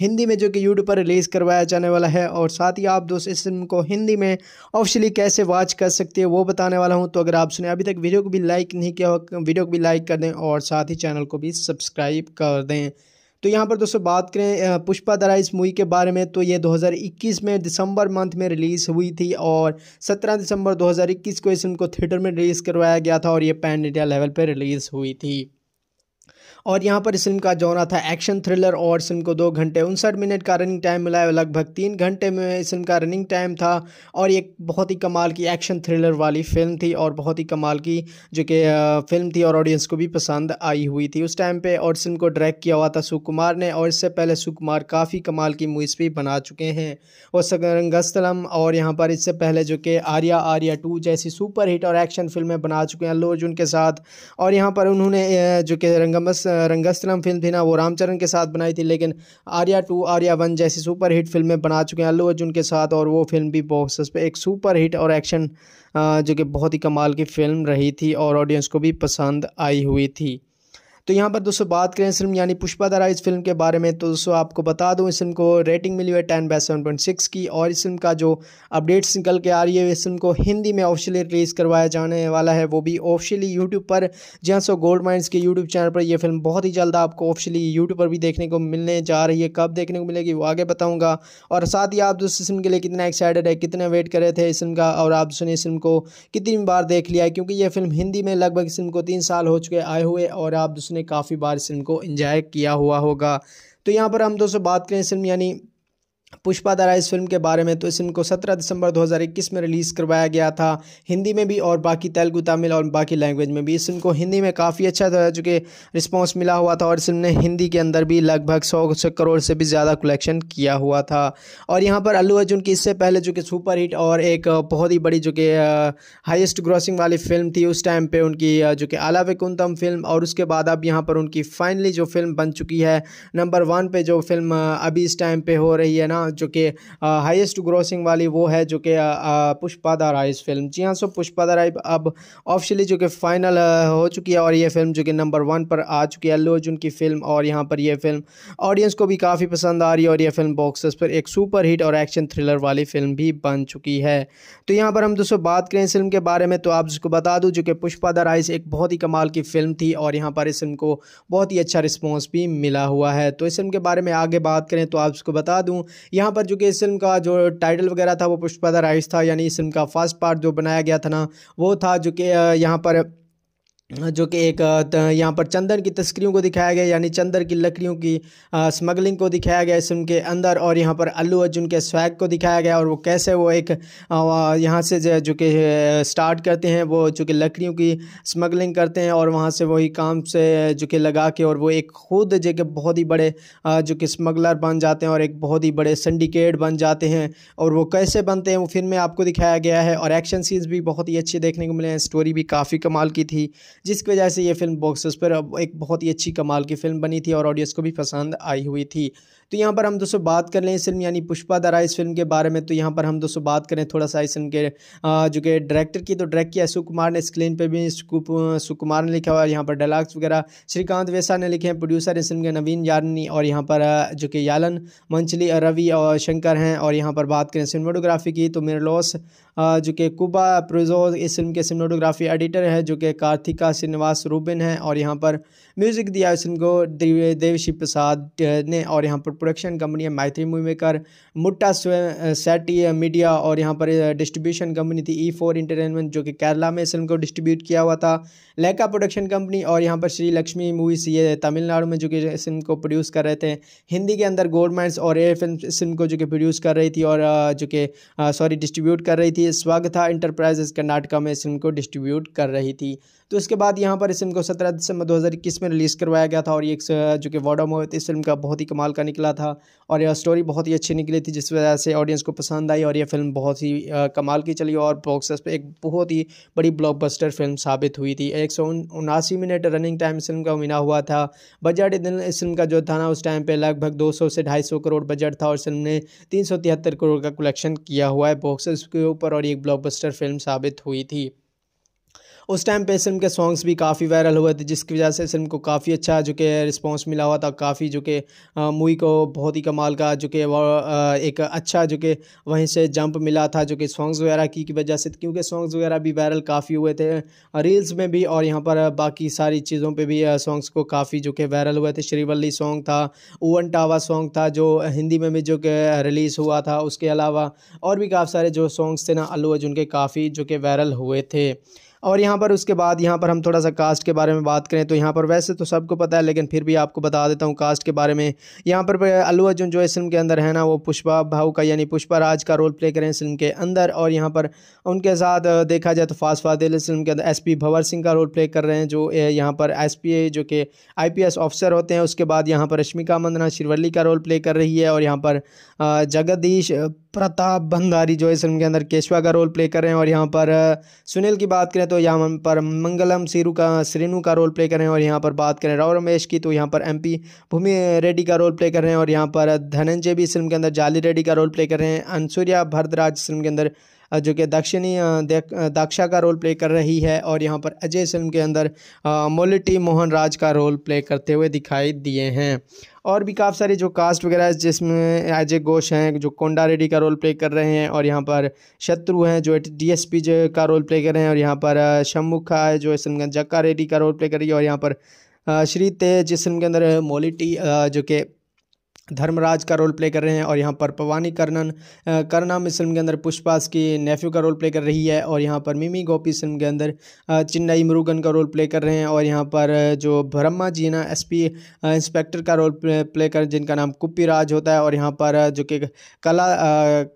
हिंदी में जो कि यूट्यूब पर रिलीज़ करवाया जाने वाला है और साथ ही आप दोस्त इस फिल्म को हिंदी में ऑफिशियली कैसे वॉच कर सकते हैं वो बताने वाला हूँ तो अगर आप सुने अभी तक वीडियो को भी लाइक नहीं किया हो वीडियो को भी लाइक कर दें और साथ ही चैनल को भी सब्सक्राइब कर दें तो यहाँ पर दोस्तों बात करें पुष्पा दरा इस मूवी के बारे में तो ये 2021 में दिसंबर मंथ में रिलीज़ हुई थी और 17 दिसंबर 2021 को इस फिल्म को थिएटर में रिलीज़ करवाया गया था और ये पैन इंडिया लेवल पर रिलीज़ हुई थी और यहाँ पर इस फिल्म का जौना था एक्शन थ्रिलर और फिल्म को दो घंटे उनसठ मिनट का रनिंग टाइम मिला है लगभग तीन घंटे में इस फिल्म का रनिंग टाइम था और एक बहुत ही कमाल की एक्शन थ्रिलर वाली फिल्म थी और बहुत ही कमाल की जो कि फिल्म थी और ऑडियंस को भी पसंद आई हुई थी उस टाइम पर और फिल्म को डायरेक्ट किया हुआ था सुकुमार ने और इससे पहले सुकुमार काफ़ी कमाल की मूवीज़ भी बना चुके हैं और सकरंगस्तलम और यहाँ पर इससे पहले जो कि आर्या आर्या टू जैसी सुपर हिट और एक्शन फिल्में बना चुके हैं अल्लू अर्जुन के साथ और यहाँ पर उन्होंने जो कि रंगमस रंगस्थलम फिल्म थी ना वो रामचरण के साथ बनाई थी लेकिन आर्या टू आर्या वन जैसी सुपर हिट फिल्में बना चुके हैं अल्लू अर्जुन के साथ और वो फिल्म भी बॉक्स पे एक सुपर हिट और एक्शन जो कि बहुत ही कमाल की फिल्म रही थी और ऑडियंस को भी पसंद आई हुई थी तो यहाँ पर दोस्तों बात करें इस फिल्म यानी पुष्पा दरा इस फिल्म के बारे में तो दोस्तों आपको बता दूँ इस फिल्म को रेटिंग मिली हुई है ten by seven point six की और इस फिल्म का जो अपडेट्स निकल के आ रही है इस फिल्म को हिंदी में ऑफिशियली रिलीज़ करवाया जाने वाला है वो भी ऑफिशियली यूट्यूब पर जी सो गोल्ड माइंस के यूट्यूब चैनल पर यह फिल्म बहुत ही जल्द आपको ऑफिशियली यूट्यूब पर भी देखने को मिलने जा रही है कब देखने को मिलेगी वो आगे बताऊँगा और साथ ही आप दोस्तों इस फिल्म के लिए कितना एक्साइटेड है कितना वेट कर रहे थे इस फिल्म का और आप दोस्तों ने इस फिल्म को कितनी बार देख लिया है क्योंकि यह फिल्म हिंदी में लगभग इस फिल्म को तीन साल हो चुके आए हुए और आप दोस्तों उसने काफ़ी बार इस फिल्म को इंजॉय किया हुआ होगा तो यहाँ पर हम दोस्तों बात करें इस फिल्म यानी पुष्पा दारा इस फिल्म के बारे में तो इस फिल्म को 17 दिसंबर 2021 में रिलीज़ करवाया गया था हिंदी में भी और बाकी तेलुगु तमिल और बाकी लैंग्वेज में भी इस फिल्म को हिंदी में काफ़ी अच्छा था चूँकि रिस्पॉन्स मिला हुआ था और इस फिल्म ने हिंदी के अंदर भी लगभग सौ करोड़ से भी ज़्यादा कलेक्शन किया हुआ था और यहाँ पर अल्लू अर्जुन की इससे पहले जो कि सुपर हिट और एक बहुत ही बड़ी जो कि हाइस्ट ग्रॉसिंग वाली फिल्म थी उस टाइम पर उनकी जो कि आला वकुंतम फिल्म और उसके बाद अब यहाँ पर उनकी फाइनली जो फिल्म बन चुकी है नंबर वन पर जो फिल्म अभी इस टाइम पर हो रही है ना यहाँ जो कि हाईएस्ट ग्रोसिंग वाली वो है जो कि पुष्पा द राइज फिल्म जी हाँ सो पुष्पा द राइज अब ऑफिशियली जो कि फाइनल हो चुकी है और ये फिल्म जो कि नंबर वन पर आ चुकी है अल्लू अर्जुन की फिल्म और यहाँ पर यह फिल्म ऑडियंस को भी काफ़ी पसंद आ रही है और यह फिल्म बॉक्स पर एक सुपर हिट और एक्शन थ्रिलर वाली फिल्म भी बन चुकी है तो यहाँ पर हम दोस्तों बात करें इस फिल्म के बारे में तो आप जिसको बता दूँ जो कि पुष्पा द राइस एक बहुत ही कमाल की फिल्म थी और यहाँ पर इस फिल्म को बहुत ही अच्छा रिस्पॉन्स भी मिला हुआ है तो इस फिल्म के बारे में आगे बात करें तो आप इसको बता दूं यहाँ पर जो कि इस फिल्म का जो टाइटल वगैरह था वो पुष्पा द राइस था यानी इस फिल्म का फर्स्ट पार्ट जो बनाया गया था ना वो था जो कि यहाँ पर जो कि एक यहाँ पर चंदन की तस्करियों को दिखाया गया यानी चंदन की लकड़ियों की स्मगलिंग को दिखाया गया इस फिल्म के अंदर और यहाँ पर अल्लू अर्जुन के स्वैग को दिखाया गया और वो कैसे वो एक यहाँ से जो जो कि स्टार्ट करते हैं वो जो कि लकड़ियों की स्मगलिंग करते हैं और वहाँ से वही काम से जो कि लगा के और वो एक खुद जो कि बहुत ही बड़े जो कि स्मगलर बन जाते हैं और एक बहुत ही बड़े सिंडिकेट बन जाते हैं और वो कैसे बनते हैं वो फिल्म में आपको दिखाया गया है और एक्शन सीन्स भी बहुत ही अच्छे देखने को मिले हैं स्टोरी भी काफ़ी कमाल की थी जिसकी वजह से ये फिल्म बॉक्स पर एक बहुत ही अच्छी कमाल की फिल्म बनी थी और ऑडियंस को भी पसंद आई हुई थी तो यहाँ पर हम दोस्तों बात कर लें इस फिल्म यानी पुष्पा दरा इस फिल्म के बारे में तो यहाँ पर हम दोस्तों बात करें थोड़ा सा इस फिल्म के जो कि डायरेक्टर की तो डायरेक्ट किया सुकुमार ने स्क्रीन पर भी सुकुमार ने लिखा हुआ यहाँ पर डायलाग्स वगैरह श्रीकांत वैसा ने लिखे हैं प्रोड्यूसर इस फिल्म के नवीन यारनी और यहाँ पर जो कि यालन मंचली रवि और शंकर हैं और यहाँ पर बात करें सिनेमाटोग्राफी की तो मेरे लॉस जो कि कुबा प्रोजो इस फिल्म के सिनेमाटोग्राफी एडिटर है जो कि कार्तिका श्रीनिवास रूबिन हैं और यहाँ पर म्यूज़िक दिया इसको देवशी प्रसाद ने और यहाँ पर प्रोडक्शन कंपनी है मैथ्री मूवी मेकर मुट्टा सेट मीडिया और यहाँ पर डिस्ट्रीब्यूशन कंपनी थी ई फोर इंटरटेनमेंट जो कि केरला में इस फिल्म को डिस्ट्रीब्यूट किया हुआ था लेका प्रोडक्शन कंपनी और यहाँ पर श्री लक्ष्मी मूवीज ये तमिलनाडु में जो कि इस फिल्म को प्रोड्यूस कर रहे थे हिंदी के अंदर गोरमेंट्स और एयर फिल्म इस फिल्म को जो कि प्रोड्यूस कर रही थी और जो कि सॉरी डिस्ट्रीब्यूट कर रही थी स्वागता इंटरप्राइजेस कर्नाटका में इस फिल्म को डिस्ट्रीब्यूट कर रही थी तो इसके बाद यहाँ पर इस फिल्म को सत्रह दिसंबर दो में रिलीज़ करवाया गया था और ये जो कि वॉडो मोहित इस फिल्म का बहुत ही कमाल का निकला था और यह स्टोरी बहुत ही अच्छी निकली थी जिस वजह से ऑडियंस को पसंद आई और यह फिल्म बहुत ही कमाल की चली और बॉक्स पर एक बहुत ही बड़ी ब्लॉकबस्टर फिल्म साबित हुई थी एक मिनट रनिंग टाइम इस फिल्म का मिला हुआ था बजट इस फिल्म का जो था ना उस टाइम पर लगभग दो से ढाई करोड़ बजट था और फिल्म ने तीन करोड़ का कलेक्शन किया हुआ है बॉक्स के ऊपर और एक ब्लॉकबस्टर फिल्म साबित हुई थी उस टाइम पे इस फिल्म के सॉन्ग्स भी काफ़ी वायरल हुए थे जिसकी वजह से इस फिल्म को काफ़ी अच्छा जो कि रिस्पॉन्स मिला हुआ था काफ़ी जो कि मूवी को बहुत ही कमाल का जो कि एक अच्छा जो कि वहीं से जंप मिला था जो कि सॉन्ग्स वगैरह की वजह से क्योंकि सॉन्ग्स वगैरह भी वायरल काफ़ी हुए थे रील्स में भी और यहाँ पर बाकी सारी चीज़ों पर भी सॉन्ग्स को काफ़ी जो कि वायरल हुए थे श्रीवल्ली सॉन्ग था ओवन टावा सॉन्ग था जो हिंदी में भी जो कि रिलीज़ हुआ था उसके अलावा और भी काफ़ी सारे जो सॉन्ग्स थे ना अल्लू अर्जुन के काफ़ी जो कि वायरल हुए थे और यहाँ पर उसके बाद यहाँ पर हम थोड़ा सा कास्ट के बारे में बात करें तो यहाँ पर वैसे तो सबको पता है लेकिन फिर भी आपको बता देता हूँ कास्ट के बारे में यहाँ पर अल्लू अर्जुन जो इस फिल्म के अंदर है ना वो पुष्पा भाऊ का यानी पुष्पा राज का रोल प्ले करें इस फिल्म के अंदर और यहाँ पर उनके साथ देखा जाए तो फास्ट फादिल फिल्म के अंदर एस भंवर सिंह का रोल प्ले कर रहे हैं जो यहाँ पर एस जो कि आई ऑफिसर होते हैं उसके बाद यहाँ पर रश्मिका मंदना शिरवली का रोल प्ले कर रही है और यहाँ पर जगदीश प्रताप भंगारी जो इस फिल्म के अंदर केशवा का रोल प्ले कर रहे हैं और यहाँ पर सुनील की बात करें तो यहाँ पर मंगलम सिरू का श्रीनू का रोल प्ले कर रहे हैं और यहाँ पर बात करें राव रमेश की तो यहाँ पर एमपी भूमि रेड्डी का रोल प्ले कर रहे हैं और यहाँ पर धनंजय भी इस फिल्म के अंदर जाली रेड्डी का रोल प्ले कर रहे हैं अनसूर्या भरदराज फिल्म के अंदर जो कि दक्षिणी दाक्षा का रोल प्ले कर रही है और यहाँ पर अजय फिल्म के अंदर मोलिटी मोहन राज का रोल प्ले करते हुए दिखाई दिए हैं और भी काफ़ी सारे जो कास्ट वगैरह जिसमें अजय घोष हैं जो कोंडा रेड्डी का रोल प्ले कर रहे हैं और यहाँ पर शत्रु हैं जो डीएसपी का रोल प्ले कर रहे हैं और यहाँ पर शम्मुखा है जो इस फिल्म जक्का रेड्डी का रोल प्ले कर रही है और यहाँ पर श्री तेज जिस फिल्म के अंदर मोलिटी जो कि धर्मराज का रोल प्ले कर रहे हैं और यहाँ पर पवानी कर्णन करनाम इस फिल्म के अंदर पुष्पास की नेफ्यू का रोल प्ले कर रही है और यहाँ पर मिमी गोपी फिल्म के अंदर चिन्नई मुरुगन का रोल प्ले कर रहे हैं और यहाँ पर जो ब्रह्मा जी ना एस पी इंस्पेक्टर का रोल प्ले कर जिनका नाम कुप्पी राज होता है और यहाँ पर जो कि कला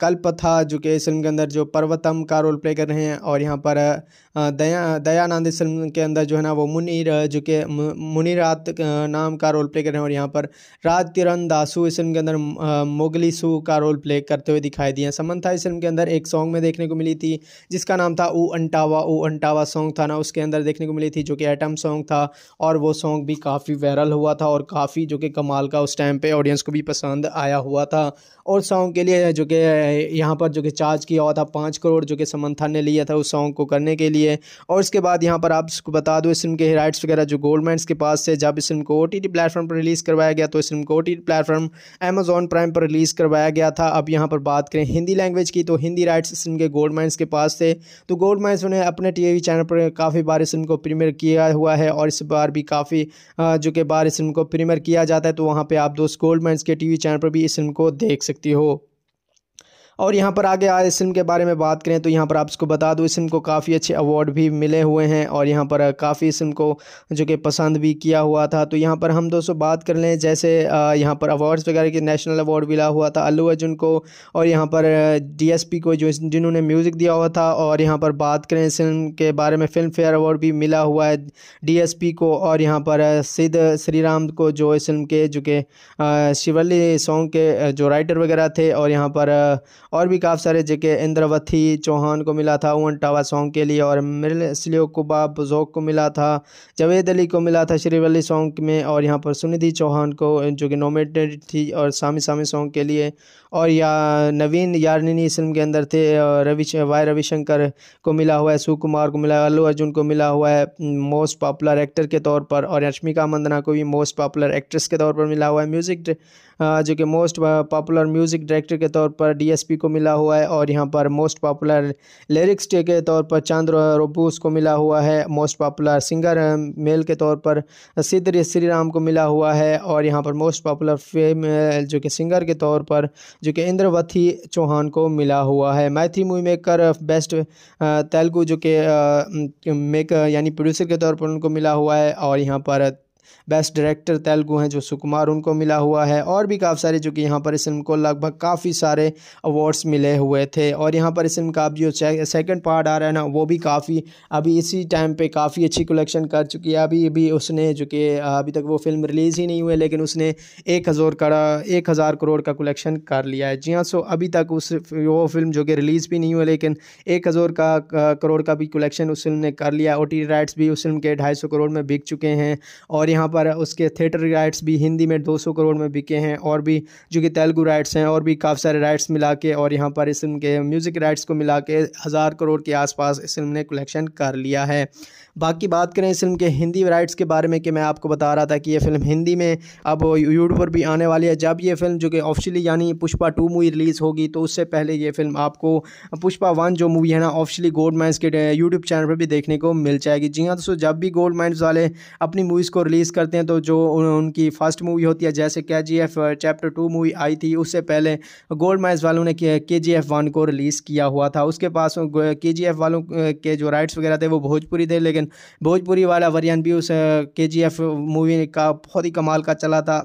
कल्पथा जो कि इस फिल्म के अंदर जो पर्वतम का रोल प्ले कर रहे हैं और यहाँ पर दया दयानंद इस फिल्म के अंदर जो है ना वो मुनीर जो कि मुनीरात नाम का रोल प्ले कर रहे हैं और यहाँ पर राज किरण दासू इस फिल्म के अंदर मोगली सू का रोल प्ले करते हुए दिखाई दिए समन्था इस फिल्म के अंदर एक सॉन्ग में देखने को मिली थी जिसका नाम था ओ अंटावा ओ अंटावा सॉन्ग था ना उसके अंदर देखने को मिली थी जो कि एटम सॉन्ग था और वो सॉन्ग भी काफ़ी वायरल हुआ था और काफ़ी जो कि कमाल का उस टाइम पर ऑडियंस को भी पसंद आया हुआ था और सॉन्ग के लिए जो कि यहाँ पर जो कि चार्ज किया हुआ था पाँच करोड़ जो कि समंथा ने लिया था उस सॉन्ग को करने के लिए और इसके बाद यहाँ पर आपको बता दो इस फिल्म के राइट्स वगैरह जो गोल्डमेंट्स के पास से जब इस फिल्म को ओ प्लेटफॉर्म पर रिलीज़ करवाया गया तो इस फिल्म को ओ प्लेटफॉर्म अमेजोन प्राइम पर रिलीज़ करवाया गया था अब यहाँ पर बात करें हिंदी लैंग्वेज की तो हिंदी राइट्स इस फिल्म के गोल्डमेंट्स के पास थे तो गोल्डमेंट्स उन्हें अपने टी चैनल पर काफ़ी बार इस फिल्म को प्रीमियर किया हुआ है और इस बार भी काफ़ी जो कि बार इस फिल्म को प्रीमियर किया जाता है तो वहाँ पर आप दोस्त गोल्डमेंट्स के टी चैनल पर भी इस फिल्म को देख सकते सकती हो और यहाँ पर आगे आए इस फिल्म के बारे में बात करें तो यहाँ पर आप इसको बता दूँ इस फिल्म को काफ़ी अच्छे अवार्ड भी मिले हुए हैं और यहाँ पर काफ़ी इस फिल्म को जो कि पसंद भी किया हुआ था तो यहाँ पर हम दोस्तों बात कर लें जैसे यहाँ पर अवार्ड्स वगैरह के नेशनल अवार्ड मिला हुआ था अल्लू अर्जुन को और यहाँ पर डी को जो जिन्होंने म्यूज़िक दिया हुआ था और यहाँ पर बात करें इस फिल्म के बारे में फिल्म फेयर अवार्ड भी मिला हुआ है डी को और यहाँ पर सिद्ध राम को जो इस फिल्म के जो कि शिवली सॉन्ग के जो राइटर वगैरह थे और यहाँ पर और भी काफ़ी सारे जगह इंद्रवती चौहान को मिला था ओवन टावा सॉन्ग के लिए और मिरल स्लियो कुबा बुजोक को मिला था जावेद अली को मिला था श्रीवली सॉन्ग में और यहाँ पर सुनिधि चौहान को जो कि नॉमिनेटेड थी और सामी सामी सॉन्ग के लिए और या नवीन यारनी फिल्म के अंदर थे रवि वाई रविशंकर को मिला हुआ है सुकुमार को मिला अल्लू अर्जुन को मिला हुआ है मोस्ट पॉपुलर एक्टर के तौर पर और रश्मिका मंदना को भी मोस्ट पॉपुलर एक्ट्रेस के तौर पर मिला हुआ है म्यूज़िक जो कि मोस्ट पॉपुलर म्यूज़िक डायरेक्टर के तौर पर डीएसपी को मिला हुआ है और यहाँ पर मोस्ट पॉपुलर लिरिक्स के तौर पर चंद्र रोबूस को मिला हुआ है मोस्ट पॉपुलर सिंगर मेल के तौर पर सिद्ध श्री राम को मिला हुआ है और यहाँ पर मोस्ट पॉपुलर फेम जो कि सिंगर के तौर पर जो कि इंद्रवती चौहान को मिला हुआ है मैथी मूवी मेकर बेस्ट तेलुगू जो कि मेकर यानी प्रोड्यूसर के तौर पर उनको मिला हुआ है और यहाँ पर बेस्ट डायरेक्टर तेलुगू हैं जो सुकुमार उनको मिला हुआ है और भी काफ़ी सारे जो कि यहाँ पर इस फिल्म को लगभग काफ़ी सारे अवार्ड्स मिले हुए थे और यहाँ पर इस फिल्म का अब जो सेकंड पार्ट आ रहा है ना वो भी काफ़ी अभी इसी टाइम पे काफ़ी अच्छी कलेक्शन कर चुकी है अभी भी उसने जो कि अभी तक वो फिल्म रिलीज़ ही नहीं हुई लेकिन उसने एक हज़ार करा एक हज़ार करोड़ का कलेक्शन कर लिया है जी हाँ सो अभी तक उस वो फिल्म जो कि रिलीज़ भी नहीं हुई लेकिन एक हज़ार का करोड़ का भी कलेक्शन उस फिल्म ने कर लिया ओ टी राइट्स भी उस फिल्म के ढाई करोड़ में बिक चुके हैं और यहाँ पर उसके थिएटर राइट्स भी हिंदी में 200 करोड़ में बिके हैं और भी जो कि तेलुगू राइट्स हैं और भी काफ़ी सारे राइट्स मिला के और यहाँ पर इस फिल्म के म्यूज़िक राइट्स को मिला के हज़ार करोड़ के आसपास इस फिल्म ने कलेक्शन कर लिया है बाकी बात करें इस फिल्म के हिंदी राइट्स के बारे में कि मैं आपको बता रहा था कि ये फिल्म हिंदी में अब यूट्यूब पर भी आने वाली है जब ये फिल्म जो कि ऑफिशियली यानी पुष्पा टू मूवी रिलीज़ होगी तो उससे पहले ये फिल्म आपको पुष्पा वन जो मूवी है ना ऑफिशियली गोल्ड माइंस के यूट्यूब चैनल पर भी देखने को मिल जाएगी जी हाँ दोस्तों जब भी गोल्ड माइंस वाले अपनी मूवीज़ को रिलीज़ करते हैं तो जो उनकी फर्स्ट मूवी होती है जैसे K G F chapter two movie आई थी उससे पहले गोल्ड माइंस वालों ने के जी एफ वन को रिलीज़ किया हुआ था उसके पास के जी एफ वालों के जो राइट्स वगैरह थे वो भोजपुरी थे लेकिन लेकिन भोजपुरी वाला वरियन भी उस के जी एफ मूवी का बहुत ही कमाल का चला था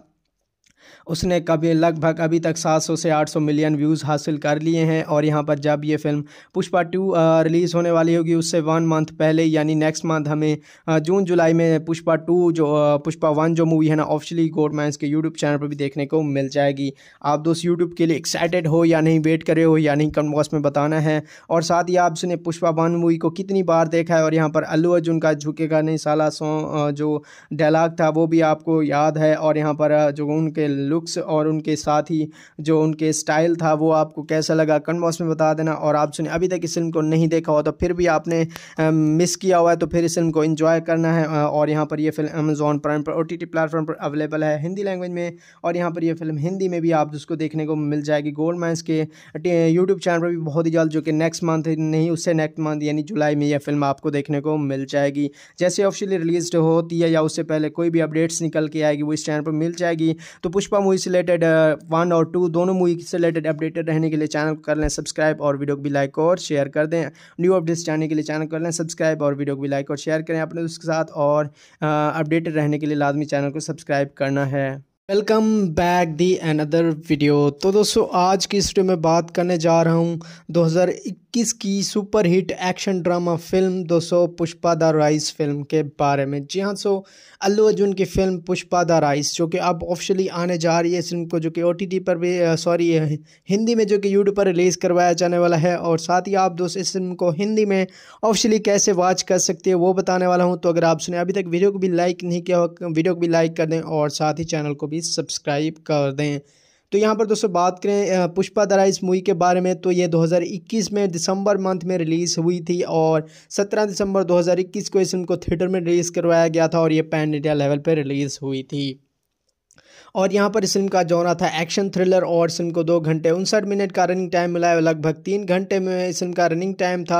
उसने कभी लगभग अभी तक 700 से 800 मिलियन व्यूज़ हासिल कर लिए हैं और यहाँ पर जब ये फिल्म पुष्पा टू रिलीज़ होने वाली होगी उससे वन मंथ पहले यानी नेक्स्ट मंथ हमें जून जुलाई में पुष्पा टू जो पुष्पा वन जो मूवी है ना गोड गोडमैंस के यूट्यूब चैनल पर भी देखने को मिल जाएगी आप दोस्त यूट्यूब के लिए एक्साइटेड हो या नहीं वेट करे हो या नहीं कम बॉक्स में बताना है और साथ ही आपने पुष्पा वन मूवी को कितनी बार देखा है और यहाँ पर अल्लू अर्जुन का झुकेगा नहीं सला सॉन्ग जो डायलाग था वो भी आपको याद है और यहाँ पर जो उनके लुक लुक्स और उनके साथ ही जो उनके स्टाइल था वो आपको कैसा लगा कमेंट बॉक्स में बता देना और आप सुने अभी तक इस फिल्म को नहीं देखा हो तो फिर भी आपने मिस किया हुआ है तो फिर इस फिल्म को इंजॉय करना है और यहाँ पर यह फिल्म अमेजोन प्राइम पर ओ प्लेटफॉर्म पर अवेलेबल है हिंदी लैंग्वेज में और यहाँ पर यह फिल्म हिंदी में भी आप उसको देखने को मिल जाएगी गोल्ड माइंस के यूट्यूब चैनल पर भी बहुत ही जल्द जो कि नेक्स्ट मंथ नहीं उससे नेक्स्ट मंथ यानी जुलाई में यह फिल्म आपको देखने को मिल जाएगी जैसे ऑफिशियली रिलीज होती है या उससे पहले कोई भी अपडेट्स निकल के आएगी वो इस चैनल पर मिल जाएगी तो पुष्पा मूवी से रिलेटेड वन और टू दोनों मूवी से रिलेटेड अपडेटेड रहने के लिए चैनल कर लें सब्सक्राइब और वीडियो को भी लाइक और शेयर कर दें न्यू अपडेट्स जानने के लिए चैनल कर लें सब्सक्राइब और वीडियो को भी लाइक और शेयर करें अपने दोस्त के साथ और अपडेटेड रहने के लिए लाजमी चैनल को सब्सक्राइब करना है welcome back the another video तो दोस्तों आज की इस वीडियो में बात करने जा रहा हूँ 2021 2021 की सुपरहिट एक्शन ड्रामा फिल्म दो सौ पुष्पा द राइस फिल्म के बारे में जी हाँ सो अल्लू अर्जुन की फिल्म पुष्पा द राइस जो कि अब ऑफिशियली आने जा रही है इस फिल्म को जो कि ओ पर भी सॉरी हिंदी में जो कि यूट्यूब पर रिलीज़ करवाया जाने वाला है और साथ ही आप दोस्त इस फिल्म को हिंदी में ऑफिशियली कैसे वॉच कर सकते हैं वो बताने वाला हूँ तो अगर आप सुने अभी तक वीडियो को भी लाइक नहीं किया हो वीडियो को भी लाइक कर दें और साथ ही चैनल को भी सब्सक्राइब कर दें तो यहाँ पर दोस्तों बात करें पुष्पा दरा इस मूवी के बारे में तो ये 2021 में दिसंबर मंथ में रिलीज़ हुई थी और 17 दिसंबर 2021 को इस फिल्म को थिएटर में रिलीज़ करवाया गया था और ये पैन इंडिया लेवल पर रिलीज़ हुई थी और यहाँ पर इस फिल्म का जौना था एक्शन थ्रिलर और फिल्म को दो घंटे उनसठ मिनट का रनिंग टाइम मिला है लगभग तीन घंटे में इस फिल्म का रनिंग टाइम था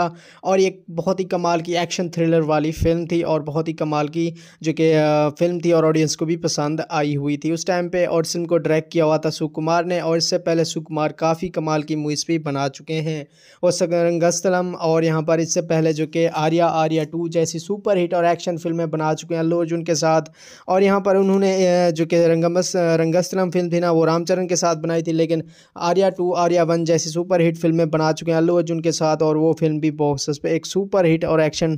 और एक बहुत ही कमाल की एक्शन थ्रिलर वाली फिल्म थी और बहुत ही कमाल की जो कि फिल्म थी और ऑडियंस को भी पसंद आई हुई थी उस टाइम पर और इस फिल्म को डायरेक्ट किया हुआ था सुकुमार ने और इससे पहले सुकुमार काफ़ी कमाल की मूवीज़ भी बना चुके हैं और सकरंगस्तलम और यहाँ पर इससे पहले जो कि आर्या आर्या टू जैसी सुपर हिट और एक्शन फिल्में बना चुके हैं अल्लू अर्जुन के साथ और यहाँ पर उन्होंने जो कि रंगमस रंगस्थलम फिल्म थी ना वो रामचरण के साथ बनाई थी लेकिन आर्या टू आर्या वन जैसी सुपर हिट फिल्में बना चुके हैं अल्लू अर्जुन के साथ और वो फिल्म भी बॉक्स पे एक सुपर हिट और एक्शन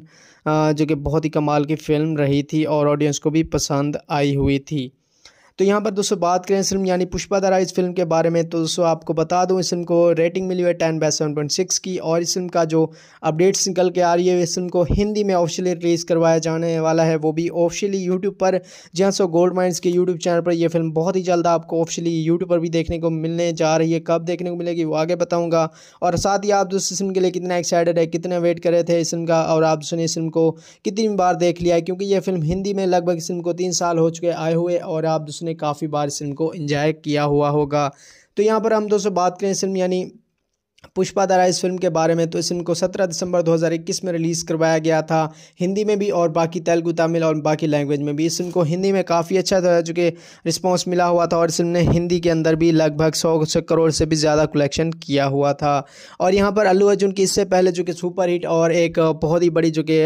जो कि बहुत ही कमाल की फिल्म रही थी और ऑडियंस को भी पसंद आई हुई थी तो यहाँ पर दोस्तों बात करें इस फिल्म यानी पुष्पा दरा इस फिल्म के बारे में तो दोस्तों आपको बता दूँ इस फिल्म को रेटिंग मिली हुई है ten by seven point six की और इस फिल्म का जो अपडेट्स निकल के आ रही है इस फिल्म को हिंदी में ऑफिशियली रिलीज़ करवाया जाने वाला है वो भी ऑफिशियली यूट्यूब पर जी सो गोल्ड माइंस के यूट्यूब चैनल पर यह फिल्म बहुत ही जल्द आपको ऑफिशियली यूट्यूब पर भी देखने को मिलने जा रही है कब देखने को मिलेगी वो आगे बताऊँगा और साथ ही आप दोस्तों इस फिल्म के लिए कितना एक्साइटेड है कितना वेट कर रहे थे इस फिल्म का और आप दोस्तों ने इस फिल्म को कितनी बार देख लिया है क्योंकि यह फिल्म हिंदी में लगभग इस फिल्म को तीन साल हो चुके आए हुए और आप दोस्तों उसने काफ़ी बार इस फिल्म को इंजॉय किया हुआ होगा तो यहाँ पर हम दोस्तों बात करें इस फिल्म यानी पुष्पा दारा इस फिल्म के बारे में तो इस फिल्म को 17 दिसंबर 2021 में रिलीज़ करवाया गया था हिंदी में भी और बाकी तेलुगु तमिल और बाकी लैंग्वेज में भी इस फिल्म को हिंदी में काफ़ी अच्छा था चूँकि रिस्पॉन्स मिला हुआ था और इस फिल्म ने हिंदी के अंदर भी लगभग सौ करोड़ से भी ज़्यादा कलेक्शन किया हुआ था और यहाँ पर अल्लू अर्जुन की इससे पहले जो कि सुपर हिट और एक बहुत ही बड़ी जो कि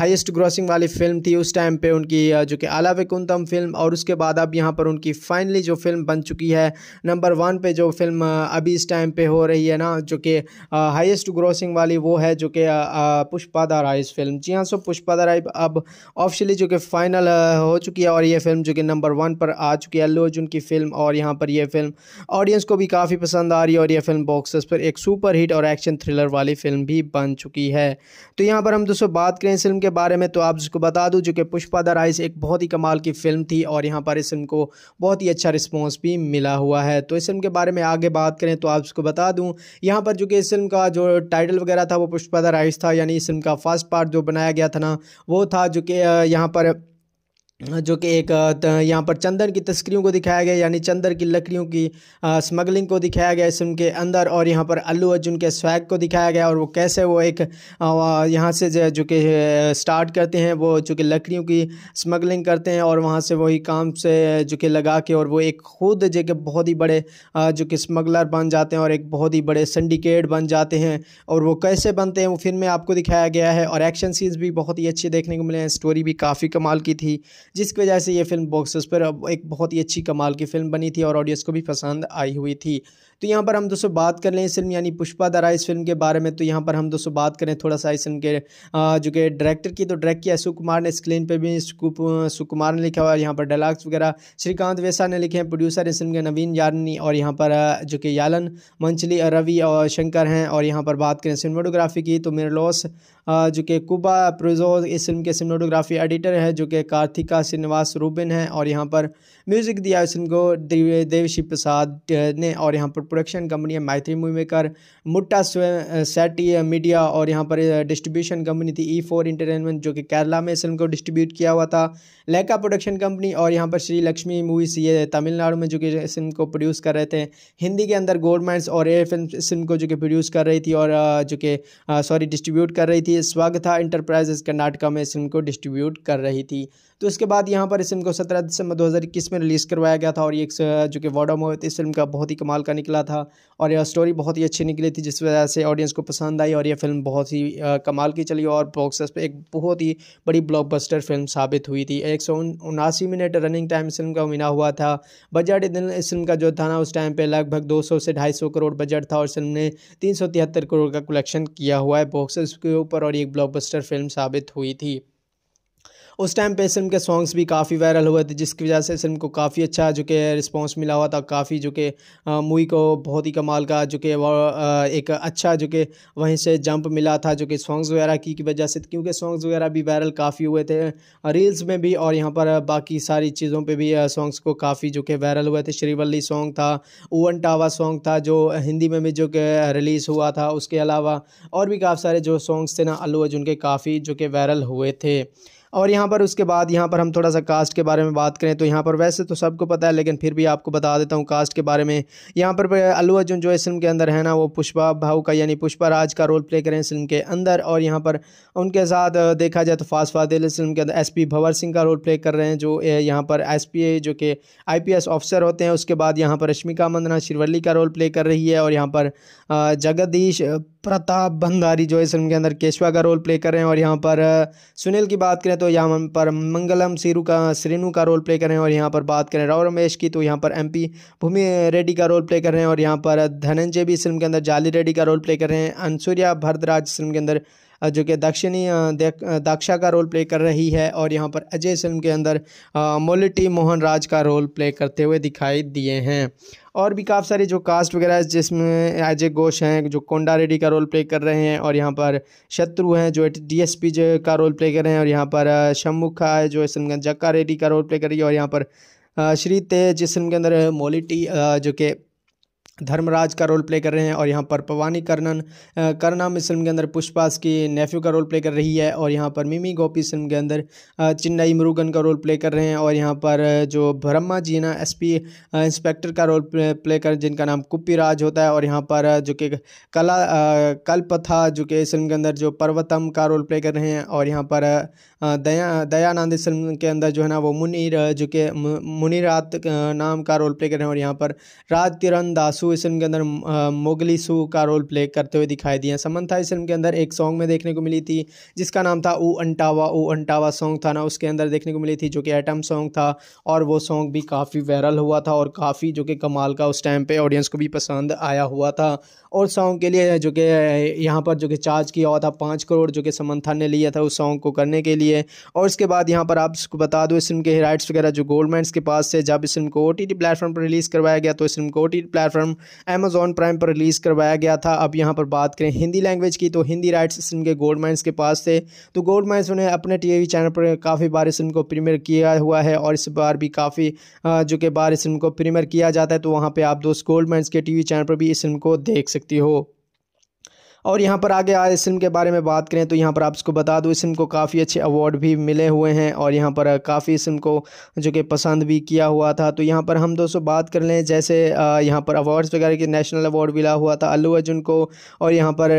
हाइस्ट ग्रॉसिंग वाली फिल्म थी उस टाइम पर उनकी जो कि आला कुंतम फिल्म और उसके बाद अब यहाँ पर उनकी फाइनली जो फिल्म बन चुकी है नंबर वन पर जो फिल्म अभी इस टाइम पर हो रही है ना यहाँ जो कि हाईएस्ट ग्रोसिंग वाली वो है जो कि पुष्पा द राइज फिल्म जी हाँ सो पुष्पा द राइज अब ऑफिशियली जो कि फाइनल हो चुकी है और ये फिल्म जो कि नंबर वन पर आ चुकी है अल्लू अर्जुन की फिल्म और यहाँ पर यह फिल्म ऑडियंस को भी काफ़ी पसंद आ रही है और यह फिल्म बॉक्स पर एक सुपर हिट और एक्शन थ्रिलर वाली फिल्म भी बन चुकी है तो यहाँ पर हम दोस्तों बात करें इस फिल्म के बारे में तो आप जिसको बता दूँ जो कि पुष्पा द राइस एक बहुत ही कमाल की फिल्म थी और यहाँ पर इस फिल्म को बहुत ही अच्छा रिस्पॉन्स भी मिला हुआ है तो इस फिल्म के बारे में आगे बात करें तो आप इसको बता दूं यहाँ पर जो कि इस फिल्म का जो टाइटल वगैरह था वो पुष्पा द राइस था यानी इस फिल्म का फर्स्ट पार्ट जो बनाया गया था ना वो था जो कि यहाँ पर जो कि एक यहाँ पर चंदन की तस्करियों को दिखाया गया यानी चंदन की लकड़ियों की स्मगलिंग को दिखाया गया इस फिल्म के अंदर और यहाँ पर अल्लू अर्जुन के स्वैग को दिखाया गया और वो कैसे वो एक यहाँ से जो जो कि स्टार्ट करते हैं वो जो कि लकड़ियों की स्मगलिंग करते हैं और वहाँ से वही काम से जो कि लगा के और वो एक खुद जो कि बहुत ही बड़े जो कि स्मगलर बन जाते हैं और एक बहुत ही बड़े सिंडिकेट बन जाते हैं और वो कैसे बनते हैं वो फिल्म में आपको दिखाया गया है और एक्शन सीन्स भी बहुत ही अच्छे देखने को मिले हैं स्टोरी भी काफ़ी कमाल की थी जिसकी वजह से ये फिल्म बॉक्सेस पर एक बहुत ही अच्छी कमाल की फिल्म बनी थी और ऑडियंस को भी पसंद आई हुई थी तो यहाँ पर हम दोस्तों बात कर लें इस फिल्म यानी पुष्पा दरा इस फिल्म के बारे में तो यहाँ पर हम दोस्तों बात करें थोड़ा सा इस फिल्म के जो कि डायरेक्टर की तो डायरेक्ट किया सुकुमार ने स्क्रीन पर भी सुकुमार ने लिखा हुआ यहाँ पर डायलाग्स वगैरह श्रीकांत वैसा ने लिखे हैं प्रोड्यूसर इस फिल्म के नवीन यारनी और यहाँ पर जो कि यालन मंचली रवि और शंकर हैं और यहाँ पर बात करें सिनेमाटोग्राफी की तो मेरे लॉस जो कि कुबा प्रोजो इस फिल्म के सिनेमाटोग्राफी एडिटर है जो कि कार्तिका श्रीनिवास रूबिन हैं और यहाँ पर म्यूज़िक दिया इसको देवशी प्रसाद ने और यहाँ पर प्रोडक्शन कंपनी है मैथ्री मूवी मेकर मुट्टा सेट मीडिया और यहाँ पर डिस्ट्रीब्यूशन कंपनी थी ई फोर इंटरटेनमेंट जो कि केरला में इस फिल्म को डिस्ट्रीब्यूट किया हुआ था लेका प्रोडक्शन कंपनी और यहाँ पर श्री लक्ष्मी मूवीज ये तमिलनाडु में जो कि इस फिल्म को प्रोड्यूस कर रहे थे हिंदी के अंदर गवर्नमेंट्स और एयर फिल्म इस फिल्म को जो कि प्रोड्यूस कर रही थी और जो कि सॉरी डिस्ट्रीब्यूट कर रही थी स्वागता इंटरप्राइजेस कर्नाटका में इस फिल्म को डिस्ट्रीब्यूट कर रही थी तो इसके बाद यहाँ पर इस फिल्म को सत्रह दिसंबर दो में रिलीज़ करवाया गया था और एक जो कि वॉडो मोहित इस फिल्म का बहुत ही कमाल का निकला था और यह स्टोरी बहुत ही अच्छी निकली थी जिस वजह से ऑडियंस को पसंद आई और यह फिल्म बहुत ही कमाल की चली और बॉक्स पर एक बहुत ही बड़ी ब्लॉकबस्टर फिल्म साबित हुई थी एक मिनट रनिंग टाइम इस फिल्म का मिला हुआ था बजट इस फिल्म का जो था ना उस टाइम पर लगभग दो से ढाई करोड़ बजट था और फिल्म ने तीन करोड़ का कलेक्शन किया हुआ है बॉक्स के ऊपर और एक ब्लॉकबस्टर फिल्म साबित हुई थी उस टाइम पे इस फिल्म के सॉन्ग्स भी काफ़ी वायरल हुए थे जिसकी वजह से इस फिल्म को काफ़ी अच्छा जो कि रिस्पॉन्स मिला हुआ था काफ़ी जो कि मूवी को बहुत ही कमाल का जो कि एक अच्छा जो कि वहीं से जंप मिला था जो कि सॉन्ग्स वगैरह की वजह से क्योंकि सॉन्ग्स वगैरह भी वायरल काफ़ी हुए थे रील्स में भी और यहाँ पर बाकी सारी चीज़ों पर भी सॉन्ग्स को काफ़ी जो कि वायरल हुए थे श्रीवल्ली सॉन्ग था ओवन टावा सॉन्ग था जो हिंदी में भी जो कि रिलीज़ हुआ था उसके अलावा और भी काफ़ी सारे जो सॉन्ग्स थे ना अल्लू अर्जुन के काफ़ी जो कि वायरल हुए थे और यहाँ पर उसके बाद यहाँ पर हम थोड़ा सा कास्ट के बारे में बात करें तो यहाँ पर वैसे तो सबको पता है लेकिन फिर भी आपको बता देता हूँ कास्ट के बारे में यहाँ पर अल्लू अर्जुन जो इस फिल्म के अंदर है ना वो पुष्पा भाऊ का यानी पुष्पा राज का रोल प्ले करें इस फिल्म के अंदर और यहाँ पर उनके साथ देखा जाए तो फास्ट फादिल फिल्म के अंदर एस भंवर सिंह का रोल प्ले कर रहे हैं जो यहाँ पर एस जो कि आई ऑफिसर होते हैं उसके बाद यहाँ पर रश्मिका मंदना शिरवली का रोल प्ले कर रही है और यहाँ पर जगदीश प्रताप भंडारी जो इस फिल्म के अंदर केशवा का रोल प्ले कर रहे हैं और यहाँ पर सुनील की बात करें तो यहाँ पर मंगलम सीरू का श्रीनू का रोल प्ले कर रहे हैं और यहाँ पर बात करें राव रमेश की तो यहाँ पर एमपी भूमि रेड्डी का रोल प्ले कर रहे हैं और यहाँ पर धनंजय भी इस फिल्म के अंदर जाली रेड्डी का रोल प्ले कर रहे हैं अनसूर्या भरदराज फिल्म के अंदर जो कि दक्षिणी दाक्षा का रोल प्ले कर रही है और यहाँ पर अजय फिल्म के अंदर मोलिटी मोहन राज का रोल प्ले करते हुए दिखाई दिए हैं और भी काफ़ी सारे जो कास्ट वगैरह जिसमें अजय घोष हैं जो कोंडा रेड्डी का रोल प्ले कर रहे हैं और यहाँ पर शत्रु हैं जो डीएसपी का रोल प्ले कर रहे हैं और यहाँ पर शम्मुखा है जो इस जक्का रेड्डी का रोल प्ले कर रही है और यहाँ पर श्री तेज जिस फिल्म के अंदर मोलिटी जो कि धर्मराज का रोल प्ले कर रहे हैं और यहाँ पर पवानी कर्णन करनाम इस फिल्म के अंदर पुष्पास की नेफ्यू का रोल प्ले कर रही है और यहाँ पर मिमी गोपी फिल्म के अंदर चिन्नई मुरुगन का रोल प्ले कर रहे हैं और यहाँ पर जो ब्रह्मा जी ना एस पी इंस्पेक्टर का रोल प्ले कर जिनका नाम कुप्पी राज होता है और यहाँ पर जो कि कला कल्पथा जो कि इस फिल्म के अंदर जो पर्वतम का रोल प्ले कर रहे हैं और यहाँ पर दया दयानंद इस फिल्म के अंदर जो है ना वो मुनीर जो कि मुनीरात नाम का रोल प्ले कर रहे हैं और यहाँ पर राज किरण दासू सू इस फिल्म के अंदर मोगली सू का रोल प्ले करते हुए दिखाई दिए समन्था इस फिल्म के अंदर एक सॉन्ग में देखने को मिली थी जिसका नाम था ओ अंटावा ओ अंटावा सॉन्ग था ना उसके अंदर देखने को मिली थी जो कि एटम सॉन्ग था और वो सॉन्ग भी काफ़ी वायरल हुआ था और काफ़ी जो कि कमाल का उस टाइम पर ऑडियंस को भी पसंद आया हुआ था और सॉन्ग के लिए जो कि यहाँ पर जो कि चार्ज किया हुआ था पाँच करोड़ जो कि समंथा ने लिया था उस सॉन्ग को करने के लिए और इसके बाद यहाँ पर आपको बता दो इस फिल्म के राइट्स वगैरह जो गोल्डमेंट्स के पास से जब इस फिल्म को ओ टी टी प्लेटफॉर्म पर रिलीज़ करवाया गया तो इस फिल्म को O T T platform Amazon Prime पर रिलीज़ करवाया गया था अब यहाँ पर बात करें हिंदी लैंग्वेज की तो हिंदी राइट्स इस फिल्म के गोल्डमैंस के पास थे तो गोल्डमैंस उन्हें अपने टी चैनल पर काफ़ी बार इस फिल्म को प्रीमियर किया हुआ है और इस बार भी काफ़ी जो कि बार इस फिल्म को प्रीमियर किया जाता है तो वहाँ पर आप दोस्त गोल्डमैंस के टी चैनल पर भी इस फिल्म को देख सकते सकती हो और यहाँ पर आगे आए इस फिल्म के बारे में बात करें तो यहाँ पर आप इसको बता दूँ इस फिल्म को काफ़ी अच्छे अवार्ड भी मिले हुए हैं और यहाँ पर काफ़ी इस फिल्म को जो कि पसंद भी किया हुआ था तो यहाँ पर हम दोस्तों बात कर लें जैसे यहाँ पर अवार्ड्स वगैरह के नेशनल अवार्ड मिला हुआ था अल्लू अर्जुन को और यहाँ पर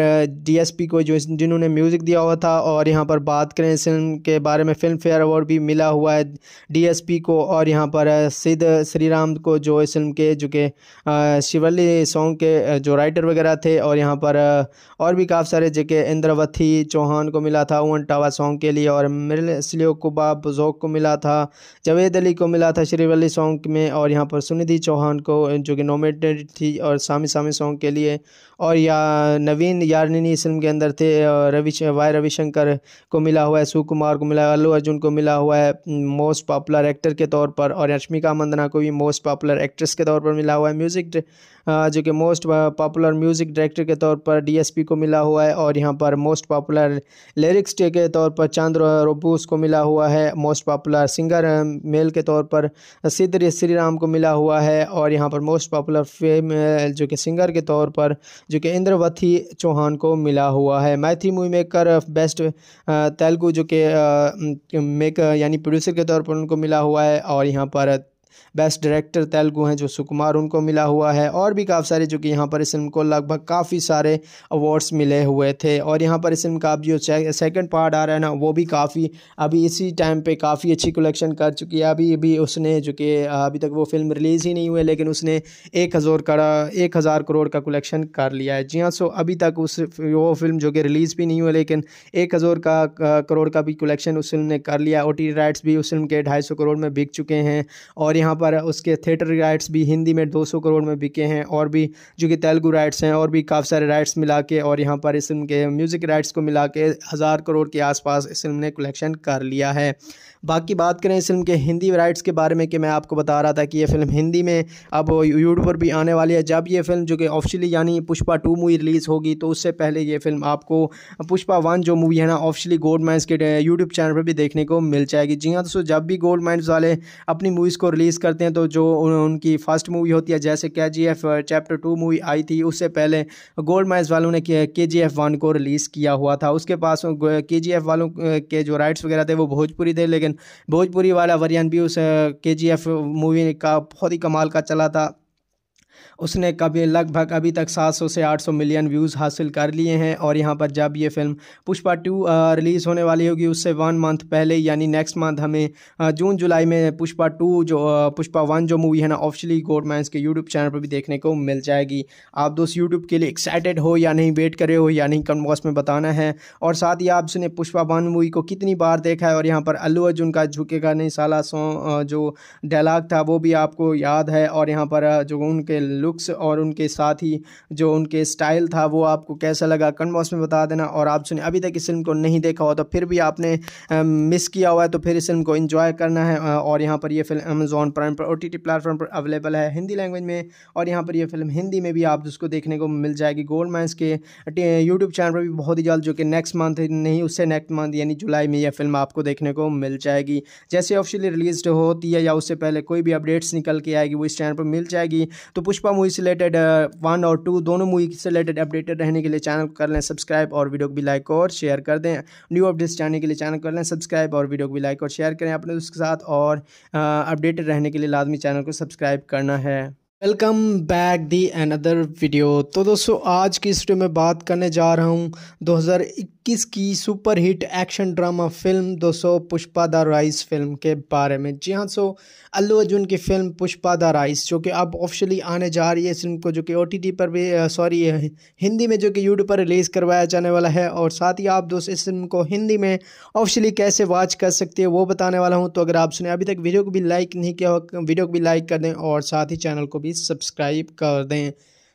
डी को जो जिन्होंने म्यूज़िक दिया हुआ था और यहाँ पर बात करें इस फिल्म के बारे में फिल्म फेयर अवार्ड भी मिला हुआ है डी को और यहाँ पर सिद्ध राम को जो इस फिल्म के जो कि शिवली सॉन्ग के जो राइटर वगैरह थे और यहाँ पर और भी काफ़ी सारे जगह इंद्रवती चौहान को मिला था ओवन टावा सॉन्ग के लिए और मिरल स्लियो कुबा बुजोक को मिला था जावेद अली को मिला था श्रीवली सॉन्ग में और यहाँ पर सुनिधि चौहान को जो कि नॉमिनेटेड थी और सामी सामी सॉन्ग के लिए और या नवीन यारनी फिल्म के अंदर थे रवि वाई रविशंकर को मिला हुआ है सुकुमार को मिला अल्लू अर्जुन को मिला हुआ है मोस्ट पॉपुलर एक्टर के तौर पर और रश्मिका मंदना को भी मोस्ट पॉपुलर एक्ट्रेस के तौर पर मिला हुआ है म्यूज़िक जो कि मोस्ट पॉपुलर म्यूज़िक डायरेक्टर के तौर पर डीएसपी को मिला हुआ है और यहाँ पर मोस्ट पॉपुलर लिरिक्स के तौर पर चंद्र रोबूस को मिला हुआ है मोस्ट पॉपुलर सिंगर मेल के तौर पर सिद्ध श्री राम को मिला हुआ है और यहाँ पर मोस्ट पॉपुलर फेम जो कि सिंगर के तौर पर जो कि इंद्रवती चौहान को मिला हुआ है मैथी मूवी मेकर बेस्ट तेलुगू जो कि मेकर यानी प्रोड्यूसर के तौर पर उनको मिला हुआ है और यहाँ पर बेस्ट डायरेक्टर तेलुगु हैं जो सुकुमार उनको मिला हुआ है और भी काफ़ी सारे जो कि यहाँ पर इस फिल्म को लगभग काफ़ी सारे अवार्ड्स मिले हुए थे और यहाँ पर इस फिल्म का अब जो सेकेंड पार्ट आ रहा है ना वो भी काफ़ी अभी इसी टाइम पर काफ़ी अच्छी कलेक्शन कर चुकी है अभी भी उसने जो कि अभी तक वो फिल्म रिलीज़ ही नहीं हुई लेकिन उसने एक हज़ार करा एक हज़ार करोड़ का कलेक्शन कर लिया है जी हाँ सो अभी तक उस वो फिल्म जो कि रिलीज़ भी नहीं हुई लेकिन एक हज़ार का करोड़ का भी कलेक्शन उस फिल्म ने कर लिया ओ टी राइट्स भी उस फिल्म के ढाई करोड़ में बिक चुके हैं और यहाँ पर उसके थिएटर राइट्स भी हिंदी में 200 करोड़ में बिके हैं और भी जो कि तेलुगू राइट्स हैं और भी काफ़ी सारे राइट्स मिला के और यहाँ पर इस फिल्म के म्यूज़िक राइट्स को मिला के हज़ार करोड़ के आसपास इस फिल्म ने कलेक्शन कर लिया है बाकी बात करें इस फिल्म के हिंदी राइट्स के बारे में कि मैं आपको बता रहा था कि ये फिल्म हिंदी में अब यूट्यूब पर भी आने वाली है जब ये फिल्म जो कि ऑफिशियली यानी पुष्पा टू मूवी रिलीज़ होगी तो उससे पहले ये फिल्म आपको पुष्पा वन जो मूवी है ना ऑफिशियली गोल्ड माइंस के यूट्यूब चैनल पर भी देखने को मिल जाएगी जी हाँ दोस्तों जब भी गोल्ड माइंस वाले अपनी मूवीज़ को रिलीज़ करते हैं तो जो उनकी फर्स्ट मूवी होती है जैसे K G F chapter two movie आई थी उससे पहले गोल्ड माइंस वालों ने के जी एफ वन को रिलीज़ किया हुआ था उसके पास के जी एफ वालों के जो राइट्स वगैरह थे वो भोजपुरी थे लेकिन लेकिन भोजपुरी वाला वरियन भी उस के जी एफ मूवी का बहुत ही कमाल का चला था उसने कभी लगभग अभी तक 700 से 800 मिलियन व्यूज़ हासिल कर लिए हैं और यहाँ पर जब ये फिल्म पुष्पा टू रिलीज़ होने वाली होगी उससे वन मंथ पहले यानी नेक्स्ट मंथ हमें जून जुलाई में पुष्पा टू जो पुष्पा वन जो मूवी है ना ऑफिशियली गोडमैंस के यूट्यूब चैनल पर भी देखने को मिल जाएगी आप दोस्त यूट्यूब के लिए एक्साइटेड हो या नहीं वेट करे हो या नहीं कम बॉक्स में बताना है और साथ ही आपने पुष्पा वन मूवी को कितनी बार देखा है और यहाँ पर अल्लू अर्जुन का झुकेगा नहीं सला जो डायलाग था वो भी आपको याद है और यहाँ पर जो उनके लुक्स और उनके साथ ही जो उनके स्टाइल था वो आपको कैसा लगा कमेंट बॉक्स में बता देना और आप सुने अभी तक इस फिल्म को नहीं देखा हो तो फिर भी आपने मिस किया हुआ है तो फिर इस फिल्म को इंजॉय करना है और यहाँ पर यह फिल्म अमेजोन प्राइम पर ओ टी प्लेटफॉर्म पर अवेलेबल है हिंदी लैंग्वेज में और यहाँ पर यह फिल्म हिंदी में भी आप उसको देखने को मिल जाएगी गोल्ड माइंस के यूट्यूब चैनल पर भी बहुत ही जल्द जो कि नेक्स्ट मंथ नहीं उससे नेक्स्ट मंथ यानी जुलाई में यह फिल्म आपको देखने को मिल जाएगी जैसे ऑफिशियली रिलीज होती है या उससे पहले कोई भी अपडेट्स निकल के आएगी वो इस चैनल पर मिल जाएगी तो पुष्पा मूवी से रिलेटेड वन और टू दोनों मूवी से रिलेटेड अपडेटेड रहने के लिए चैनल को कर लें सब्सक्राइब और वीडियो को भी लाइक और शेयर कर दें न्यू अपडेट्स जानने के लिए चैनल कर लें सब्सक्राइब और वीडियो को भी लाइक और शेयर करें अपने उसके साथ और अपडेटेड रहने के लिए लाजमी चैनल को सब्सक्राइब करना है welcome back the another video तो दोस्तों आज की इस वीडियो में बात करने जा रहा हूँ हजार 2021 की सुपरहिट एक्शन ड्रामा फिल्म दो सौ पुष्पा द राइस फिल्म के बारे में जी हाँ सो अल्लू अर्जुन की फिल्म पुष्पा द राइस जो कि अब ऑफिशियली आने जा रही है इस फिल्म को जो कि ओ पर भी सॉरी हिंदी में जो कि यूट्यूब पर रिलीज़ करवाया जाने वाला है और साथ ही आप दोस्त इस फिल्म को हिंदी में ऑफिशियली कैसे वॉच कर सकते हैं वो बताने वाला हूँ तो अगर आप सुने अभी तक वीडियो को भी लाइक नहीं किया हो वीडियो को भी लाइक कर दें और साथ ही चैनल को भी सब्सक्राइब कर दें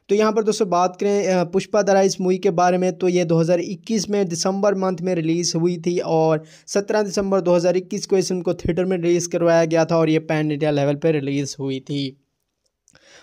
तो यहाँ पर दोस्तों बात करें पुष्पा दरा इस मूवी के बारे में तो ये 2021 में दिसंबर मंथ में रिलीज़ हुई थी और 17 दिसंबर 2021 को इस फिल्म को थिएटर में रिलीज़ करवाया गया था और ये पैन इंडिया लेवल पर रिलीज़ हुई थी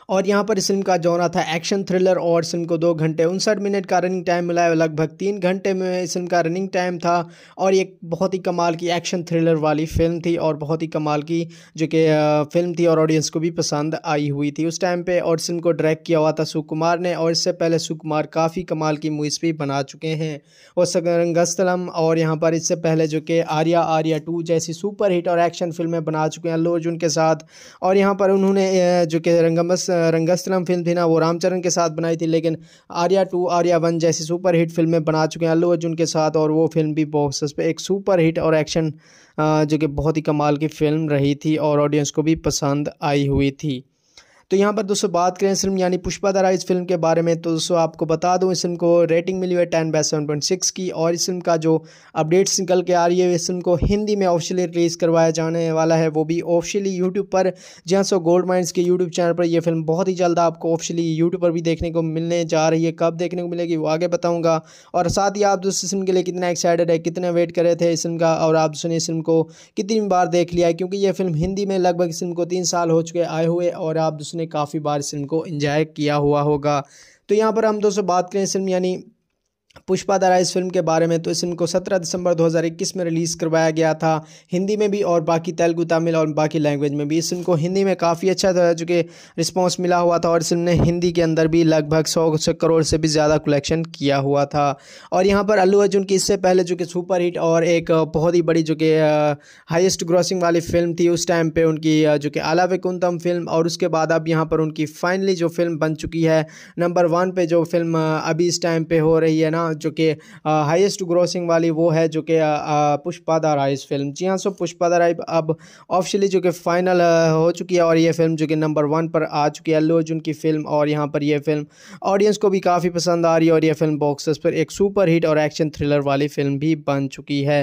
और यहाँ पर इस फिल्म का जौना था एक्शन थ्रिलर और फिल्म को दो घंटे उनसठ मिनट का रनिंग टाइम मिला है लगभग तीन घंटे में इस फिल्म का रनिंग टाइम था और एक बहुत ही कमाल की एक्शन थ्रिलर वाली फिल्म थी और बहुत ही कमाल की जो कि फिल्म थी और ऑडियंस को भी पसंद आई हुई थी उस टाइम पर और इस फिल्म को डायरेक्ट किया हुआ था सुकुमार ने और इससे पहले सुकुमार काफ़ी कमाल की मूवीज़ भी बना चुके हैं और सकरंगस्तलम और यहाँ पर इससे पहले जो कि आर्या आर्या टू जैसी सुपर हिट और एक्शन फिल्में बना चुके हैं अल्लू अर्जुन के साथ और यहाँ पर उन्होंने जो कि रंगमस रंगस्थलम फिल्म थी ना वो रामचरण के साथ बनाई थी लेकिन आर्या टू आर्या वन जैसी सुपर हिट फिल्में बना चुके हैं अल्लू अर्जुन के साथ और वो फिल्म भी बॉक्स पे एक सुपर हिट और एक्शन जो कि बहुत ही कमाल की फिल्म रही थी और ऑडियंस को भी पसंद आई हुई थी तो यहाँ पर दोस्तों बात करें इस फिल्म यानी पुष्पा दरा इस फिल्म के बारे में तो दोस्तों आपको बता दूँ इस फिल्म को रेटिंग मिली हुई है ten by seven point six की और इस फिल्म का जो अपडेट्स निकल के आ रही है इस फिल्म को हिंदी में ऑफिशियली रिलीज़ करवाया जाने वाला है वो भी ऑफिशियली यूट्यूब पर जी सो गोल्ड माइंस के यूट्यूब चैनल पर यह फिल्म बहुत ही जल्द आपको ऑफिशियली यूट्यूब पर भी देखने को मिलने जा रही है कब देखने को मिलेगी वो आगे बताऊँगा और साथ ही आप दोस्तों इस फिल्म के लिए कितना एक्साइटेड है कितना वेट कर रहे थे इस फिल्म का और आप दोस्तों ने इस फिल्म को कितनी बार देख लिया है क्योंकि यह फिल्म हिंदी में लगभग इस फिल्म को तीन साल हो चुके आए हुए और आप दोस्तों उसने काफ़ी बार इस फिल्म को इंजॉय किया हुआ होगा तो यहाँ पर हम दोस्तों बात करें इस फिल्म यानी पुष्पा दारा इस फिल्म के बारे में तो इस फिल्म को 17 दिसंबर 2021 में रिलीज़ करवाया गया था हिंदी में भी और बाकी तेलुगु तमिल और बाकी लैंग्वेज में भी इस फिल्म को हिंदी में काफ़ी अच्छा था चूँकि रिस्पॉन्स मिला हुआ था और इस फिल्म ने हिंदी के अंदर भी लगभग सौ करोड़ से भी ज़्यादा कलेक्शन किया हुआ था और यहाँ पर अल्लू अर्जुन की इससे पहले जो कि सुपर हिट और एक बहुत ही बड़ी जो कि हाइस्ट ग्रॉसिंग वाली फिल्म थी उस टाइम पर उनकी जो कि आला कुंतम फिल्म और उसके बाद अब यहाँ पर उनकी फाइनली जो फिल्म बन चुकी है नंबर वन पर जो फिल्म अभी इस टाइम पर हो रही है ना ना जो कि हाईएस्ट ग्रोसिंग वाली वो है जो कि पुष्पा द राइस फिल्म जी हाँ सो पुष्पा द राइस अब ऑफिशियली जो कि फाइनल हो चुकी है और ये फिल्म जो कि नंबर वन पर आ चुकी है अल्लू अर्जुन की फिल्म और यहाँ पर यह फिल्म ऑडियंस को भी काफ़ी पसंद आ रही है और यह फिल्म बॉक्स पर एक सुपर हिट और एक्शन थ्रिलर वाली फिल्म भी बन चुकी है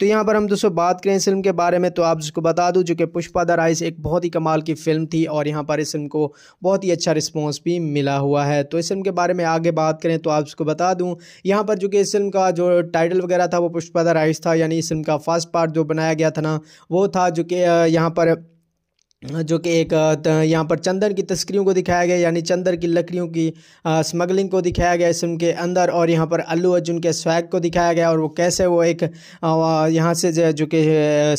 तो यहाँ पर हम दोस्तों बात करें इस फिल्म के बारे में तो आप जिसको बता दूँ जो कि पुष्पा द राइस एक बहुत ही कमाल की फिल्म थी और यहाँ पर इस फिल्म को बहुत ही अच्छा रिस्पॉन्स भी मिला हुआ है तो इस फिल्म के बारे में आगे बात करें तो आप इसको बता दूं यहाँ पर जो कि इस फिल्म का जो टाइटल वगैरह था वो पुष्पा द राइस था यानी इस फिल्म का फर्स्ट पार्ट जो बनाया गया था ना वो था जो कि यहाँ पर जो कि एक यहाँ पर चंदन की तस्करियों को दिखाया गया यानी चंदन की लकड़ियों की स्मगलिंग को दिखाया गया इस फिल्म के अंदर और यहाँ पर अल्लू अर्जुन के स्वैग को दिखाया गया और वो कैसे वो एक यहाँ से जो जो कि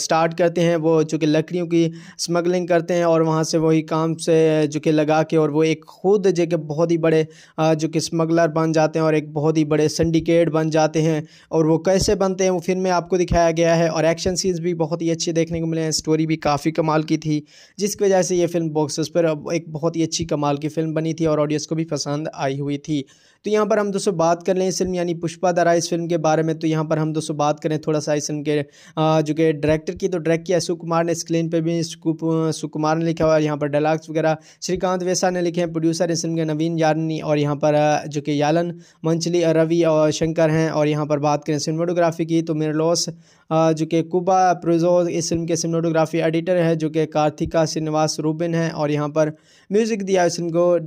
स्टार्ट करते हैं वो जो कि लकड़ियों की स्मगलिंग करते हैं और वहाँ से वही काम से जो कि लगा के और वो एक खुद जो कि बहुत ही बड़े जो कि स्मगलर बन जाते हैं और एक बहुत ही बड़े सिंडिकेट बन जाते हैं और वो कैसे बनते हैं वो फिल्म में आपको दिखाया गया है और एक्शन सीन्स भी बहुत ही अच्छे देखने को मिले हैं स्टोरी भी काफ़ी कमाल की थी जिसकी वजह से ये फिल्म बॉक्सेस पर एक बहुत ही अच्छी कमाल की फिल्म बनी थी और ऑडियंस को भी पसंद आई हुई थी तो यहाँ पर हम दोस्तों बात कर लें इस फिल्म यानी पुष्पा दरा इस फिल्म के बारे में तो यहाँ पर हम दोस्तों बात करें थोड़ा सा इस फिल्म के जो कि डायरेक्टर की तो डायरेक्ट किया सुकुमार ने स्क्रीन पर भी सुकुमार ने लिखा हुआ यहाँ पर डायलॉग्स वगैरह श्रीकांत वेसा ने लिखे हैं प्रोड्यूसर इस फिल्म के नवीन यारनी और यहाँ पर जो कि यालन मंचली रवि और शंकर हैं और यहाँ पर बात करें सिनेमाटोग्राफी की तो लॉस जो कि कुबा प्रोजो इस फिल्म के सिनेटोग्राफी एडिटर हैं जो कि कार्तिका श्रीनिवास रूबिन हैं और यहाँ पर म्यूज़िक दिया इस फिल्म को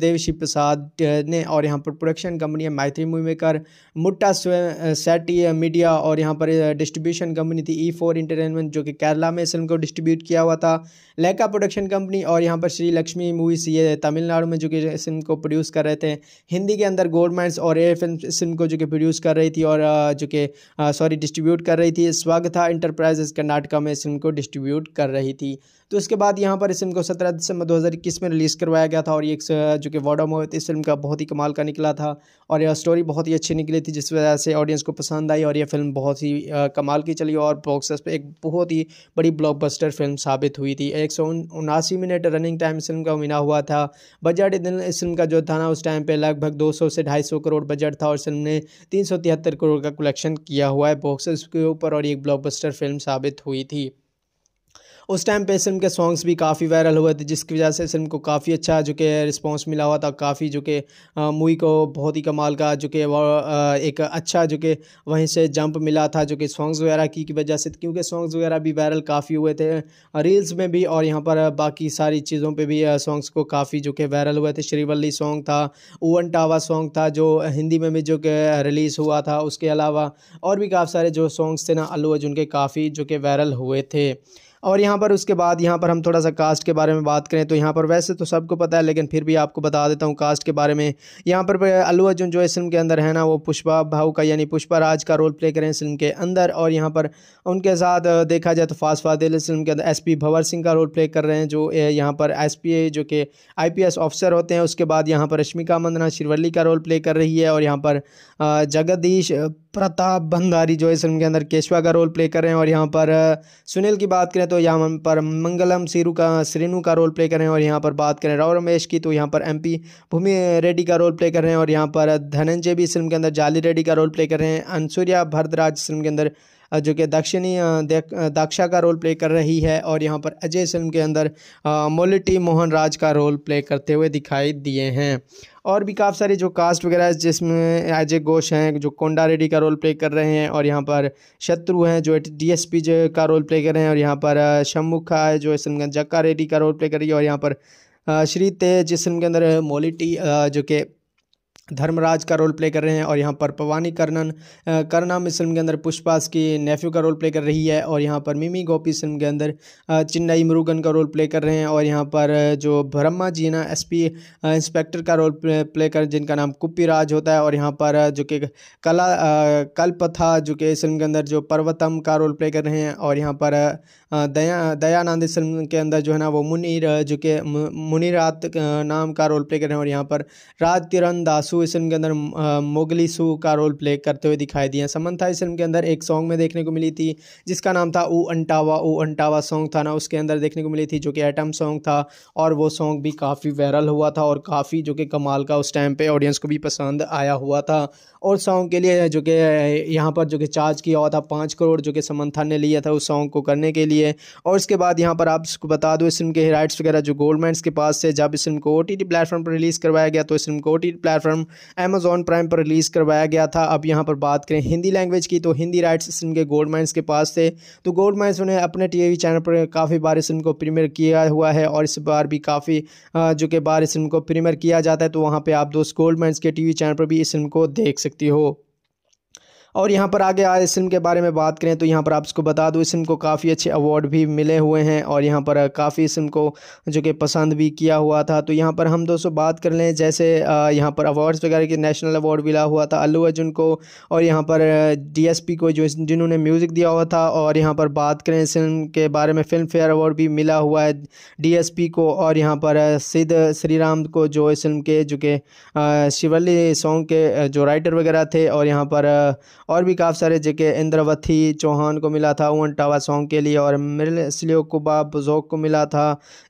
देवशी प्रसाद ने और यहाँ पर प्रोडक्शन कंपनी है मैथिली मूवी मेकर मुट्टा सेटी मीडिया और यहाँ पर डिस्ट्रीब्यूशन कंपनी थी ई e फोर इंटरटेनमेंट जो कि केरला में इस फिल्म को डिस्ट्रीब्यूट किया हुआ था लेका प्रोडक्शन कंपनी और यहाँ पर श्री लक्ष्मी मूवीज ये तमिलनाडु में जो कि इस फिल्म को प्रोड्यूस कर रहे थे हिंदी के अंदर गवर्नमेंट्स और एयर फिल्म इस फिल्म को जो कि प्रोड्यूस कर रही थी और जो कि सॉरी डिस्ट्रीब्यूट कर रही थी लिए स्वागता इंटरप्राइजेस कर्नाटका में फिल्म को डिस्ट्रीब्यूट कर रही थी तो इसके बाद यहाँ पर इस फिल्म को सत्रह दिसंबर दो में रिलीज़ करवाया गया था और ये जो कि वॉडो मोहित इस फिल्म का बहुत ही कमाल का निकला था और यह स्टोरी बहुत ही अच्छी निकली थी जिस वजह से ऑडियंस को पसंद आई और यह फिल्म बहुत ही कमाल की चली और बॉक्स पर एक बहुत ही बड़ी ब्लॉकबस्टर फिल्म साबित हुई थी एक मिनट रनिंग टाइम इस फिल्म का मिला हुआ था बजट इस फिल्म का जो था ना उस टाइम पर लगभग दो से ढाई करोड़ बजट था और फिल्म ने तीन करोड़ का कलेक्शन किया हुआ है बॉक्स के ऊपर और एक ब्लॉकबस्टर फिल्म साबित हुई थी उस टाइम पे इस फिल्म के सॉन्ग्स भी काफ़ी वायरल हुए थे जिसकी वजह से इस फिल्म को काफ़ी अच्छा जो कि रिस्पॉन्स मिला हुआ था काफ़ी जो कि मूवी को बहुत ही कमाल का जो कि एक अच्छा जो कि वहीं से जंप मिला था जो कि सॉन्ग्स वगैरह की वजह से क्योंकि सॉन्ग्स वगैरह भी वायरल काफ़ी हुए थे रील्स में भी और यहाँ पर बाकी सारी चीज़ों पर भी सॉन्ग्स को काफ़ी जो कि वायरल हुए थे श्रीवल्ली सॉन्ग था ओवन टावा सॉन्ग था जो हिंदी में भी जो कि रिलीज़ हुआ था उसके अलावा और भी काफ़ी सारे जो सॉन्ग्स थे ना अल्लू अर्जुन के काफ़ी जो कि वायरल हुए थे और यहाँ पर उसके बाद यहाँ पर हम थोड़ा सा कास्ट के बारे में बात करें तो यहाँ पर वैसे तो सबको पता है लेकिन फिर भी आपको बता देता हूँ कास्ट के बारे में यहाँ पर अल्लू अर्जुन जो इस फिल्म के अंदर है ना वो पुष्पा भाऊ का यानी पुष्पा राज का रोल प्ले करें इस फिल्म के अंदर और यहाँ पर उनके साथ देखा जाए तो फास्ट फादिल फिल्म के अंदर एस भंवर सिंह का रोल प्ले कर रहे हैं जो यहाँ पर एस जो कि आई ऑफिसर होते हैं उसके बाद यहाँ पर रश्मिका मंदना शिरवली का रोल प्ले कर रही है और यहाँ पर जगदीश प्रताप भंडारी जो इस फिल्म के अंदर केशवा का रोल प्ले कर रहे हैं और यहाँ पर सुनील की बात करें तो यहाँ पर मंगलम सीरू का श्रीनु का रोल प्ले कर रहे हैं और यहाँ पर बात करें राव रमेश की तो यहाँ पर एमपी भूमि रेड्डी का रोल प्ले कर रहे हैं और यहाँ पर धनंजय भी इस फिल्म के अंदर जाली रेड्डी का रोल प्ले कर रहे हैं अनसूर्या भरदराज फिल्म के अंदर जो कि दक्षिणी दाक्षा का रोल प्ले कर रही है और यहाँ पर अजय फिल्म के अंदर मोलिटी मोहन राज का रोल प्ले करते हुए दिखाई दिए हैं और भी काफ़ी सारे जो कास्ट वगैरह जिसमें अजय घोष हैं जो कोंडा रेड्डी का रोल प्ले कर रहे हैं और यहाँ पर शत्रु हैं जो डीएसपी का रोल प्ले कर रहे हैं और यहाँ पर शम्मुखा है जो इस जक्का रेड्डी का रोल प्ले कर रही है और यहाँ पर श्री तेज जिस फिल्म के अंदर मोलिटी जो कि धर्मराज का रोल प्ले कर रहे हैं और यहाँ पर पवानी कर्णन करनाम इस फिल्म के अंदर पुष्पास की नेफ्यू का रोल प्ले कर रही है और यहाँ पर मिमी गोपी फिल्म के अंदर चिन्नई मुरुगन का रोल प्ले कर रहे हैं और यहाँ पर जो ब्रह्मा जी ना एस इंस्पेक्टर का रोल प्ले कर जिनका नाम कुप्पी राज होता है और यहाँ पर जो कि कला कल्पथा जो कि इस फिल्म के अंदर जो पर्वतम का रोल प्ले कर रहे हैं और यहाँ पर दया दयानंद इस फिल्म के अंदर जो है ना वो मुनीर जो कि मुनीरात नाम का रोल प्ले कर रहे हैं और यहाँ पर राज किरण दासू इस फिल्म के अंदर मोगली सू का रोल प्ले करते हुए दिखाई दिए समन्था इस फिल्म के अंदर एक सॉन्ग में देखने को मिली थी जिसका नाम था ओ अंटावा ऊ अंटावा सॉन्ग था ना उसके अंदर देखने को मिली थी जो कि एटम सॉन्ग था और वो सॉन्ग भी काफ़ी वायरल हुआ था और काफ़ी जो कि कमाल का उस टाइम पर ऑडियंस को भी पसंद आया हुआ था और सॉन्ग के लिए जो कि यहाँ पर जो कि चार्ज किया हुआ था पाँच करोड़ जो कि समन्था ने लिया था उस सॉन्ग को करने के लिए और इसके बाद यहाँ पर आपको बता दो इस फिल्म के राइट्स वगैरह जो गोल्डमैंस के पास से जब इस फिल्म को ओ टी प्लेटफॉर्म पर रिलीज़ करवाया गया तो इस फिल्म को O T platform Amazon Prime पर रिलीज़ करवाया गया था अब यहाँ पर बात करें हिंदी लैंग्वेज की तो हिंदी राइट्स इस के गोल्ड माइंस के पास थे तो गोल्ड माइंस उन्हें अपने टी चैनल पर काफ़ी बार इस फिल्म को प्रीमियर किया हुआ है और इस बार भी काफ़ी जो कि बार इस फिल्म को प्रीमियर किया जाता है तो वहाँ पर आप दोस्त गोल्ड माइंस के टी चैनल पर भी इस फिल्म को देख सकती हो और यहाँ पर आगे आए इस फिल्म के बारे में बात करें तो यहाँ पर आप इसको बता दूँ इस फिल्म को काफ़ी अच्छे अवार्ड भी मिले हुए हैं और यहाँ पर काफ़ी इस फिल्म को जो कि पसंद भी किया हुआ था तो यहाँ पर हम दोस्तों बात कर लें जैसे यहाँ पर अवार्ड्स वगैरह के नेशनल अवार्ड मिला हुआ था अल्लू अर्जुन को और यहाँ पर डी को जो जिन्होंने म्यूज़िक दिया हुआ था और यहाँ पर बात करें इस फिल्म के बारे में फिल्म फेयर अवार्ड भी मिला हुआ है डी को और यहाँ पर सिद्ध राम को जो इस फिल्म के जो कि शिवली सॉन्ग के जो राइटर वगैरह थे और यहाँ पर और भी काफ़ी सारे जगह इंद्रवती चौहान को मिला था ओवन टावा सॉन्ग के लिए और मिरल स्लियो कुबा बुजोक को मिला था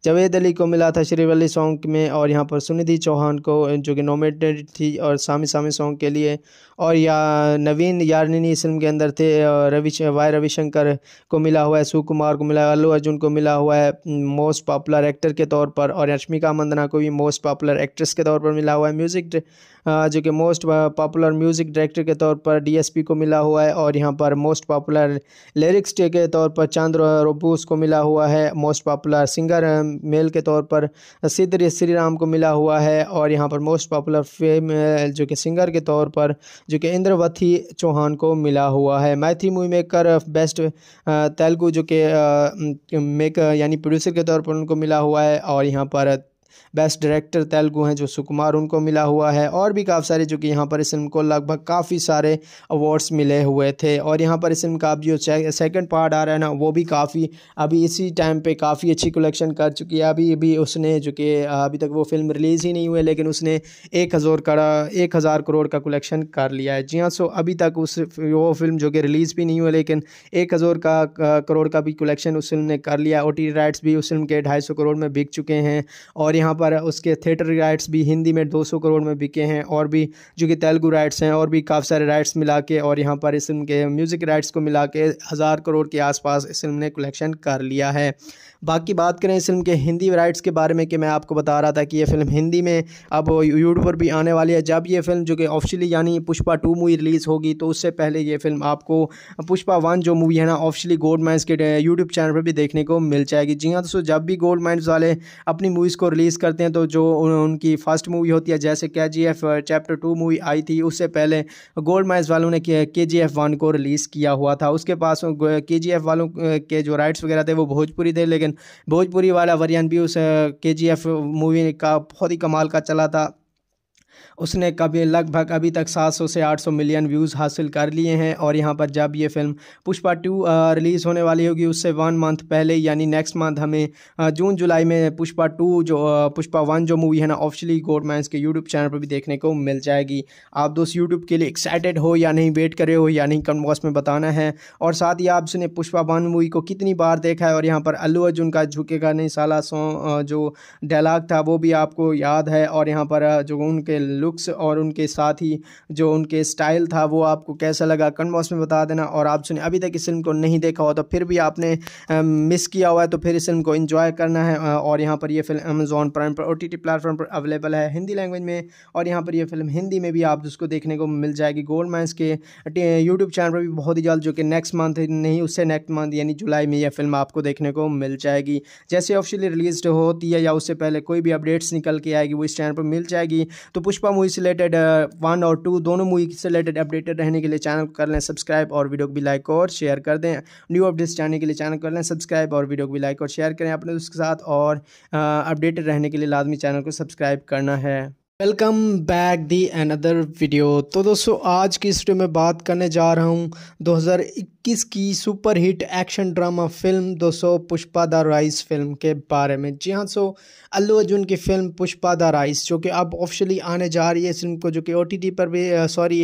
जावेद अली को मिला था श्रीवली सॉन्ग में और यहाँ पर सुनिधि चौहान को जो कि नॉमिनेटेड थी और सामी सामी सॉन्ग के लिए और या नवीन यारनी फिल्म के अंदर थे रवि वाई रविशंकर को मिला हुआ है सुकुमार को मिला अल्लू अर्जुन को मिला हुआ है मोस्ट पॉपुलर एक्टर के तौर पर और रश्मिका मंदना को भी मोस्ट पॉपुलर एक्ट्रेस के तौर पर मिला हुआ है म्यूज़िक जो कि मोस्ट पॉपुलर म्यूज़िक डायरेक्टर के तौर पर डीएसपी को मिला हुआ है और यहाँ पर मोस्ट पॉपुलर लिरिक्स के तौर पर चंद्र रोबूस को मिला हुआ है मोस्ट पॉपुलर सिंगर मेल के तौर पर सिद्ध श्री राम को मिला हुआ है और यहाँ पर मोस्ट पॉपुलर फेम जो कि सिंगर के तौर पर जो कि इंद्रवती चौहान को मिला हुआ है मैथी मूवी मेकर बेस्ट तेलुगू जो कि मेकर यानी प्रोड्यूसर के तौर पर उनको मिला हुआ है और यहाँ पर बेस्ट डायरेक्टर तेलुगु हैं जो सुकुमार उनको मिला हुआ है और भी काफ़ी सारे जो कि यहाँ पर इस फिल्म को लगभग काफ़ी सारे अवार्ड्स मिले हुए थे और यहाँ पर इस फिल्म का अब जो सेकंड पार्ट आ रहा है ना वो भी काफ़ी अभी इसी टाइम पे काफ़ी अच्छी कलेक्शन कर चुकी है अभी भी उसने जो कि अभी तक वो फिल्म रिलीज़ ही नहीं हुई लेकिन उसने एक हज़ार का एक हज़ार करोड़ का कलेक्शन कर लिया है जी हाँ सो अभी तक उस वो फिल्म जो कि रिलीज़ भी नहीं हुई लेकिन एक हज़ार का करोड़ का भी कलेक्शन उस फिल्म ने कर लिया ओ टी राइट्स भी उस फिल्म के ढाई करोड़ में बिक चुके हैं और यहाँ पर उसके थिएटर राइट्स भी हिंदी में 200 करोड़ में बिके हैं और भी जो कि तेलुगू राइट्स हैं और भी काफ़ी सारे राइट्स मिला के और यहाँ पर इस फिल्म के म्यूज़िक राइट्स को मिला के हज़ार करोड़ के आसपास इस फिल्म ने कलेक्शन कर लिया है बाकी बात करें इस फिल्म के हिंदी राइट्स के बारे में कि मैं आपको बता रहा था कि ये फिल्म हिंदी में अब यूट्यूब पर भी आने वाली है जब ये फिल्म जो कि ऑफिशियली यानी पुष्पा टू मूवी रिलीज़ होगी तो उससे पहले ये फिल्म आपको पुष्पा वन जो मूवी है ना ऑफिशियली गोल्ड माइंस के यूट्यूब चैनल पर भी देखने को मिल जाएगी जी हाँ दोस्तों जब भी गोल्ड माइंस वाले अपनी मूवीज़ को रिलीज़ करते हैं तो जो उनकी फर्स्ट मूवी होती है जैसे K G F chapter two movie आई थी उससे पहले गोल्ड माइंस वालों ने के जी एफ वन को रिलीज़ किया हुआ था उसके पास के जी एफ वालों के जो राइट्स वगैरह थे वो भोजपुरी थे लेकिन लेकिन भोजपुरी वाला वरियन भी उस के जी एफ मूवी का बहुत ही कमाल का चला था उसने कभी लगभग अभी तक 700 से 800 मिलियन व्यूज़ हासिल कर लिए हैं और यहाँ पर जब ये फिल्म पुष्पा टू रिलीज़ होने वाली होगी उससे वन मंथ पहले यानी नेक्स्ट मंथ हमें जून जुलाई में पुष्पा टू जो पुष्पा वन जो मूवी है ना गोड गोडमैंस के यूट्यूब चैनल पर भी देखने को मिल जाएगी आप दोस्त यूट्यूब के लिए एक्साइटेड हो या नहीं वेट करे हो या नहीं कम बॉक्स में बताना है और साथ ही आपने पुष्पा वन मूवी को कितनी बार देखा है और यहाँ पर अल्लू अर्जुन का झुकेगा नहीं सला सॉन्ग जो डायलाग था वो भी आपको याद है और यहाँ पर जो उनके लुक लुक्स और उनके साथ ही जो उनके स्टाइल था वो आपको कैसा लगा कमेंट बॉक्स में बता देना और आप सुने अभी तक इस फिल्म को नहीं देखा हो तो फिर भी आपने मिस किया हुआ है तो फिर इस फिल्म को इंजॉय करना है और यहाँ पर यह फिल्म अमेजोन प्राइम पर ओ प्लेटफॉर्म पर अवेलेबल है हिंदी लैंग्वेज में और यहाँ पर यह फिल्म हिंदी में भी आप उसको देखने को मिल जाएगी गोल्ड माइंस के यूट्यूब चैनल पर भी बहुत ही जल्द जो कि नेक्स्ट मंथ नहीं उससे नेक्स्ट मंथ यानी जुलाई में यह फिल्म आपको देखने को मिल जाएगी जैसे ऑफिशियली रिलीज होती है या उससे पहले कोई भी अपडेट्स निकल के आएगी वो इस चैनल पर मिल जाएगी तो पुष्पा मूवी से रिलेटेड वन और टू दोनों मूवी से रिलेटेड अपडेटेड रहने के लिए चैनल कर लें सब्सक्राइब और वीडियो को भी लाइक और शेयर कर दें न्यू अपडेट्स जानने के लिए चैनल कर लें सब्सक्राइब और वीडियो को भी लाइक और शेयर करें अपने उसके साथ और अपडेटेड रहने के लिए लाजमी चैनल को सब्सक्राइब करना है welcome back the another video तो दोस्तों आज की इस वीडियो में बात करने जा रहा हूँ 2021 2021 की सुपरहिट एक्शन ड्रामा फिल्म दो सौ पुष्पा द राइस फिल्म के बारे में जी हाँ सो अल्लू अर्जुन की फिल्म पुष्पा द राइस जो कि अब ऑफिशियली आने जा रही है इस फिल्म को जो कि ओ पर भी सॉरी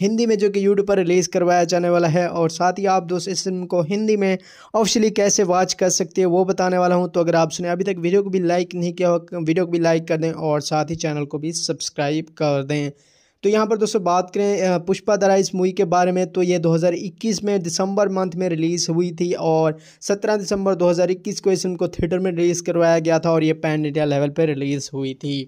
हिंदी में जो कि यूट्यूब पर रिलीज़ करवाया जाने वाला है और साथ ही आप दोस्त इस फिल्म को हिंदी में ऑफिशियली कैसे वॉच कर सकते हैं वो बताने वाला हूँ तो अगर आप सुने अभी तक वीडियो को भी लाइक नहीं किया हो वीडियो को भी लाइक कर दें और साथ ही चैनल को भी सब्सक्राइब कर दें तो यहाँ पर दोस्तों बात करें पुष्पा दरा इस मूवी के बारे में तो ये 2021 में दिसंबर मंथ में रिलीज़ हुई थी और 17 दिसंबर 2021 को इस फिल्म को थिएटर में रिलीज़ करवाया गया था और ये पैन इंडिया लेवल पर रिलीज़ हुई थी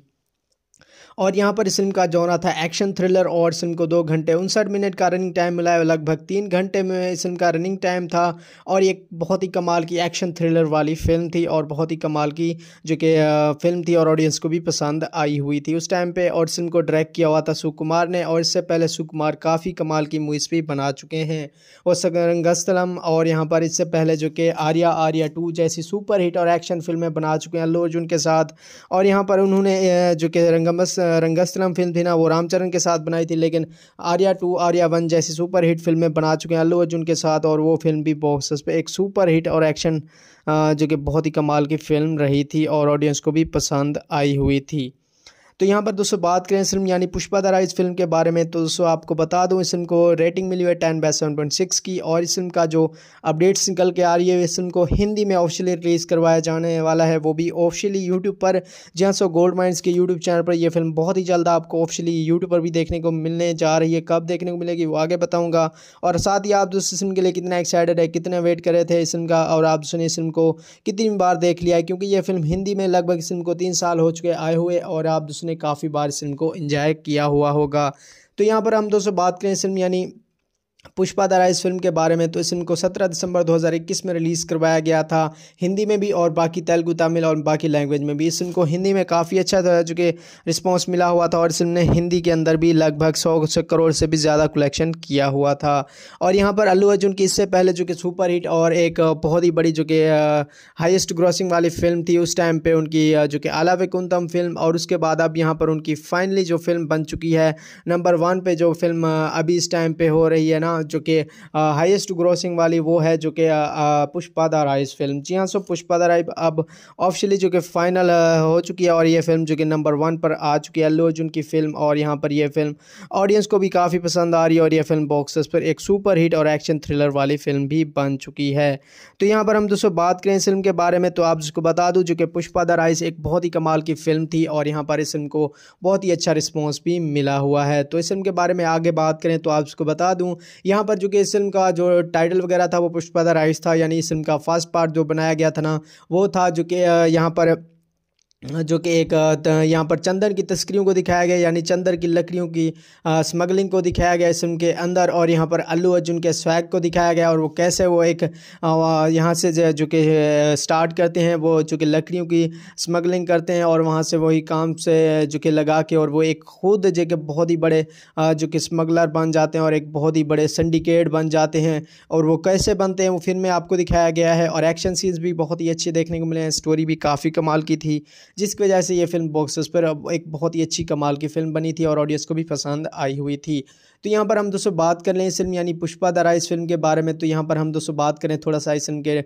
और यहाँ पर इस फिल्म का जौना था एक्शन थ्रिलर और फिल्म को दो घंटे उनसठ मिनट का रनिंग टाइम मिला है लगभग तीन घंटे में इस फिल्म का रनिंग टाइम था और एक बहुत ही कमाल की एक्शन थ्रिलर वाली फिल्म थी और बहुत ही कमाल की जो कि फिल्म थी और ऑडियंस को भी पसंद आई हुई थी उस टाइम पर और इस फिल्म को डायरेक्ट किया हुआ था सुकुमार ने और इससे पहले सुकुमार काफ़ी कमाल की मूवीज़ भी बना चुके हैं और सकरंगस्तलम और यहाँ पर इससे पहले जो कि आर्या आर्या टू जैसी सुपर हिट और एक्शन फिल्में बना चुके हैं अल्लू अर्जुन के साथ और यहाँ पर उन्होंने जो कि रंगमस रंगस्थलम फिल्म थी ना वो रामचरण के साथ बनाई थी लेकिन आर्या टू आर्या वन जैसी सुपर हिट फिल्में बना चुके हैं अल्लू अर्जुन के साथ और वो फिल्म भी बॉक्स पे एक सुपर हिट और एक्शन जो कि बहुत ही कमाल की फिल्म रही थी और ऑडियंस को भी पसंद आई हुई थी तो यहाँ पर दोस्तों बात करें इस फिल्म यानी पुष्पा दरा इस फिल्म के बारे में तो दोस्तों आपको बता दूँ इस फिल्म को रेटिंग मिली हुई है ten by seven point six की और इस फिल्म का जो अपडेट्स निकल के आ रही है इस फिल्म को हिंदी में ऑफिशियली रिलीज़ करवाया जाने वाला है वो भी ऑफिशियली यूट्यूब पर जी सो गोल्ड माइंस के यूट्यूब चैनल पर यह फिल्म बहुत ही जल्द आपको ऑफिशियली यूट्यूब पर भी देखने को मिलने जा रही है कब देखने को मिलेगी वो आगे बताऊँगा और साथ ही आप दोस्तों इस फिल्म के लिए कितना एक्साइटेड है कितना वेट कर रहे थे इस फिल्म का और आप दोस्तों ने इस फिल्म को कितनी बार देख लिया है क्योंकि यह फिल्म हिंदी में लगभग इस फिल्म को तीन साल हो चुके आए हुए और आप दोस्तों उसने काफ़ी बार इस फिल्म को इंजॉय किया हुआ होगा तो यहाँ पर हम दोस्तों बात करें इस फिल्म यानी पुष्पा दारा इस फिल्म के बारे में तो इस फिल्म को 17 दिसंबर 2021 में रिलीज़ करवाया गया था हिंदी में भी और बाकी तेलुगु तमिल और बाकी लैंग्वेज में भी इस फिल्म को हिंदी में काफ़ी अच्छा जो कि रिस्पॉन्स मिला हुआ था और इस फिल्म ने हिंदी के अंदर भी लगभग सौ करोड़ से भी ज़्यादा कलेक्शन किया हुआ था और यहाँ पर अल्लू अर्जुन की इससे पहले जो कि सुपर हिट और एक बहुत ही बड़ी जो कि हाइस्ट ग्रॉसिंग वाली फिल्म थी उस टाइम पर उनकी जो कि आला कुंतम फिल्म और उसके बाद अब यहाँ पर उनकी फाइनली जो फिल्म बन चुकी है नंबर वन पर जो फिल्म अभी इस टाइम पर हो रही है ना यहाँ जो कि हाईएस्ट ग्रोसिंग वाली वो है जो कि पुष्पा द राइस फिल्म जी हाँ सो पुष्पा द राइस अब ऑफिशियली जो कि फाइनल हो चुकी है और ये फिल्म जो कि नंबर वन पर आ चुकी है अल्लू अर्जुन की फिल्म और यहाँ पर यह फिल्म ऑडियंस को भी काफ़ी पसंद आ रही है और यह फिल्म बॉक्स पर एक सुपर हिट और एक्शन थ्रिलर वाली फिल्म भी बन चुकी है तो यहाँ पर हम दोस्तों बात करें इस फिल्म के बारे में तो आप जिसको बता दूँ जो कि पुष्पा द राइस एक बहुत ही कमाल की फिल्म थी और यहाँ पर इस फिल्म को बहुत ही अच्छा रिस्पॉन्स भी मिला हुआ है तो इस फिल्म के बारे में आगे बात करें तो आप इसको बता दूं यहाँ पर जो कि इस फिल्म का जो टाइटल वगैरह था वो पुष्पा द राइस था यानी इस फिल्म का फर्स्ट पार्ट जो बनाया गया था ना वो था जो कि यहाँ पर जो कि एक यहाँ पर चंदन की तस्करियों को दिखाया गया यानी चंदन की लकड़ियों की स्मगलिंग को दिखाया गया इस फिल्म के अंदर और यहाँ पर अल्लू अर्जुन के स्वैग को दिखाया गया और वो कैसे वो एक यहाँ से जो जो कि स्टार्ट करते हैं वो जो कि लकड़ियों की स्मगलिंग करते हैं और वहाँ से वही काम से जो कि लगा के और वो एक खुद जो कि बहुत ही बड़े जो कि स्मगलर बन जाते हैं और एक बहुत ही बड़े सिंडिकेट बन जाते हैं और वो कैसे बनते हैं वो फिल्म में आपको दिखाया गया है और एक्शन सीन्स भी बहुत ही अच्छे देखने को मिले हैं स्टोरी भी काफ़ी कमाल की थी जिसकी वजह से ये फिल्म बॉक्स पर एक बहुत ही अच्छी कमाल की फिल्म बनी थी और ऑडियंस को भी पसंद आई हुई थी तो यहाँ पर हम दोस्तों बात कर लें इस फिल्म यानी पुष्पा दरा इस फिल्म के बारे में तो यहाँ पर हम दोस्तों बात करें थोड़ा सा इस फिल्म के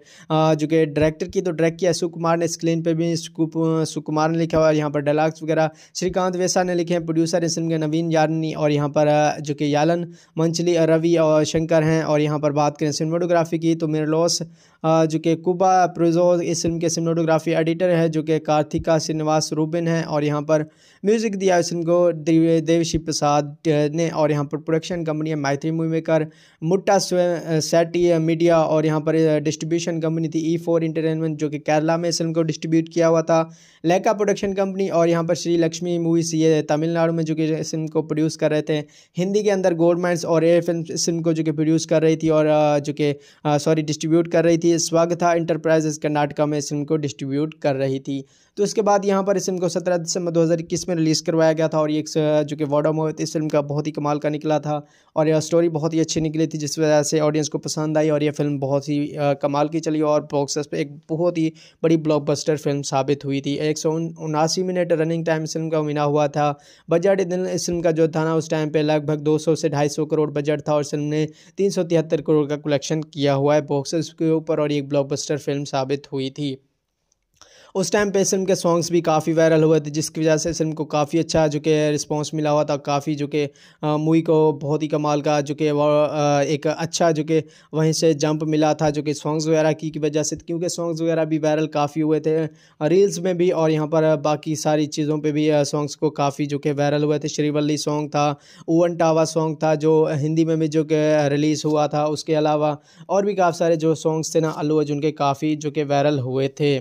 जो कि डायरेक्टर की तो डायरेक्ट किया सुकुमार ने स्क्रीन पर भी सुकुमार ने लिखा हुआ है यहाँ पर डायलाग्स वगैरह श्रीकांत वैसा ने लिखे हैं प्रोड्यूसर इस फिल्म के नवीन यारनी और यहाँ पर जो कि यालन मंचली रवि और शंकर हैं और यहाँ पर बात करें सिनेमाटोग्राफी की तो मेरे लॉस जो कि कुबा प्रोजो इस फिल्म के सिनेमाटोग्राफी एडिटर है जो कि कार्तिका श्रीनिवास रूबिन है और यहाँ पर म्यूज़िक दिया इस फिल्म को देवशी प्रसाद ने और यहाँ पर प्रोडक्शन कंपनी है माइथ्री मूवी मेकर मुट्टा सेटी मीडिया और यहाँ पर डिस्ट्रीब्यूशन uh, कंपनी थी ई फोर इंटरटेनमेंट जो कि केरला में इस फिल्म को डिस्ट्रीब्यूट किया हुआ था लेका प्रोडक्शन कंपनी और यहाँ पर श्री लक्ष्मी मूवीज ये तमिलनाडु में जो कि इस फिल्म को प्रोड्यूस कर रहे थे हिंदी के अंदर गोरमेंट्स और एयर फिल्म इस फिल्म को जो कि प्रोड्यूस कर रही थी और uh, जो कि सॉरी uh, डिस्ट्रीब्यूट कर रही थी स्वागता इंटरप्राइजेस कर्नाटका में इस फिल्म को डिस्ट्रीब्यूट कर रही थी तो इसके बाद यहाँ पर इस फिल्म को सत्रह दिसंबर दो में रिलीज़ करवाया गया था और ये जो कि वॉडो मोहित इस फिल्म का बहुत ही कमाल का निकला था और यह स्टोरी बहुत ही अच्छी निकली थी जिस वजह से ऑडियंस को पसंद आई और यह फिल्म बहुत ही कमाल की चली और बॉक्स पर एक बहुत ही बड़ी ब्लॉकबस्टर फिल्म साबित हुई थी एक मिनट रनिंग टाइम इस फिल्म का मिला हुआ था बजट इस फिल्म का जो था ना उस टाइम पर लगभग दो से ढाई करोड़ बजट था और फिल्म ने तीन करोड़ का कलेक्शन किया हुआ है बॉक्स के ऊपर और एक ब्लॉकबस्टर फिल्म साबित हुई थी उस टाइम पे इस फिल्म के सॉन्ग्स भी काफ़ी वायरल हुए थे जिसकी वजह से इस फिल्म को काफ़ी अच्छा जो कि रिस्पॉन्स मिला हुआ था काफ़ी जो कि मूवी को बहुत ही कमाल का जो कि एक अच्छा जो कि वहीं से जंप मिला था जो कि सॉन्ग्स वगैरह की वजह से क्योंकि सॉन्ग्स वगैरह भी वायरल काफ़ी हुए थे रील्स में भी और यहाँ पर बाकी सारी चीज़ों पर भी सॉन्ग्स को काफ़ी जो कि वायरल हुए थे श्रीवल्ली सॉन्ग था ओवन टावा सॉन्ग था जो हिंदी में भी जो कि रिलीज़ हुआ था उसके अलावा और भी काफ़ी सारे जो सॉन्ग्स थे ना अल्लू अर्जुन के काफ़ी जो कि वायरल हुए थे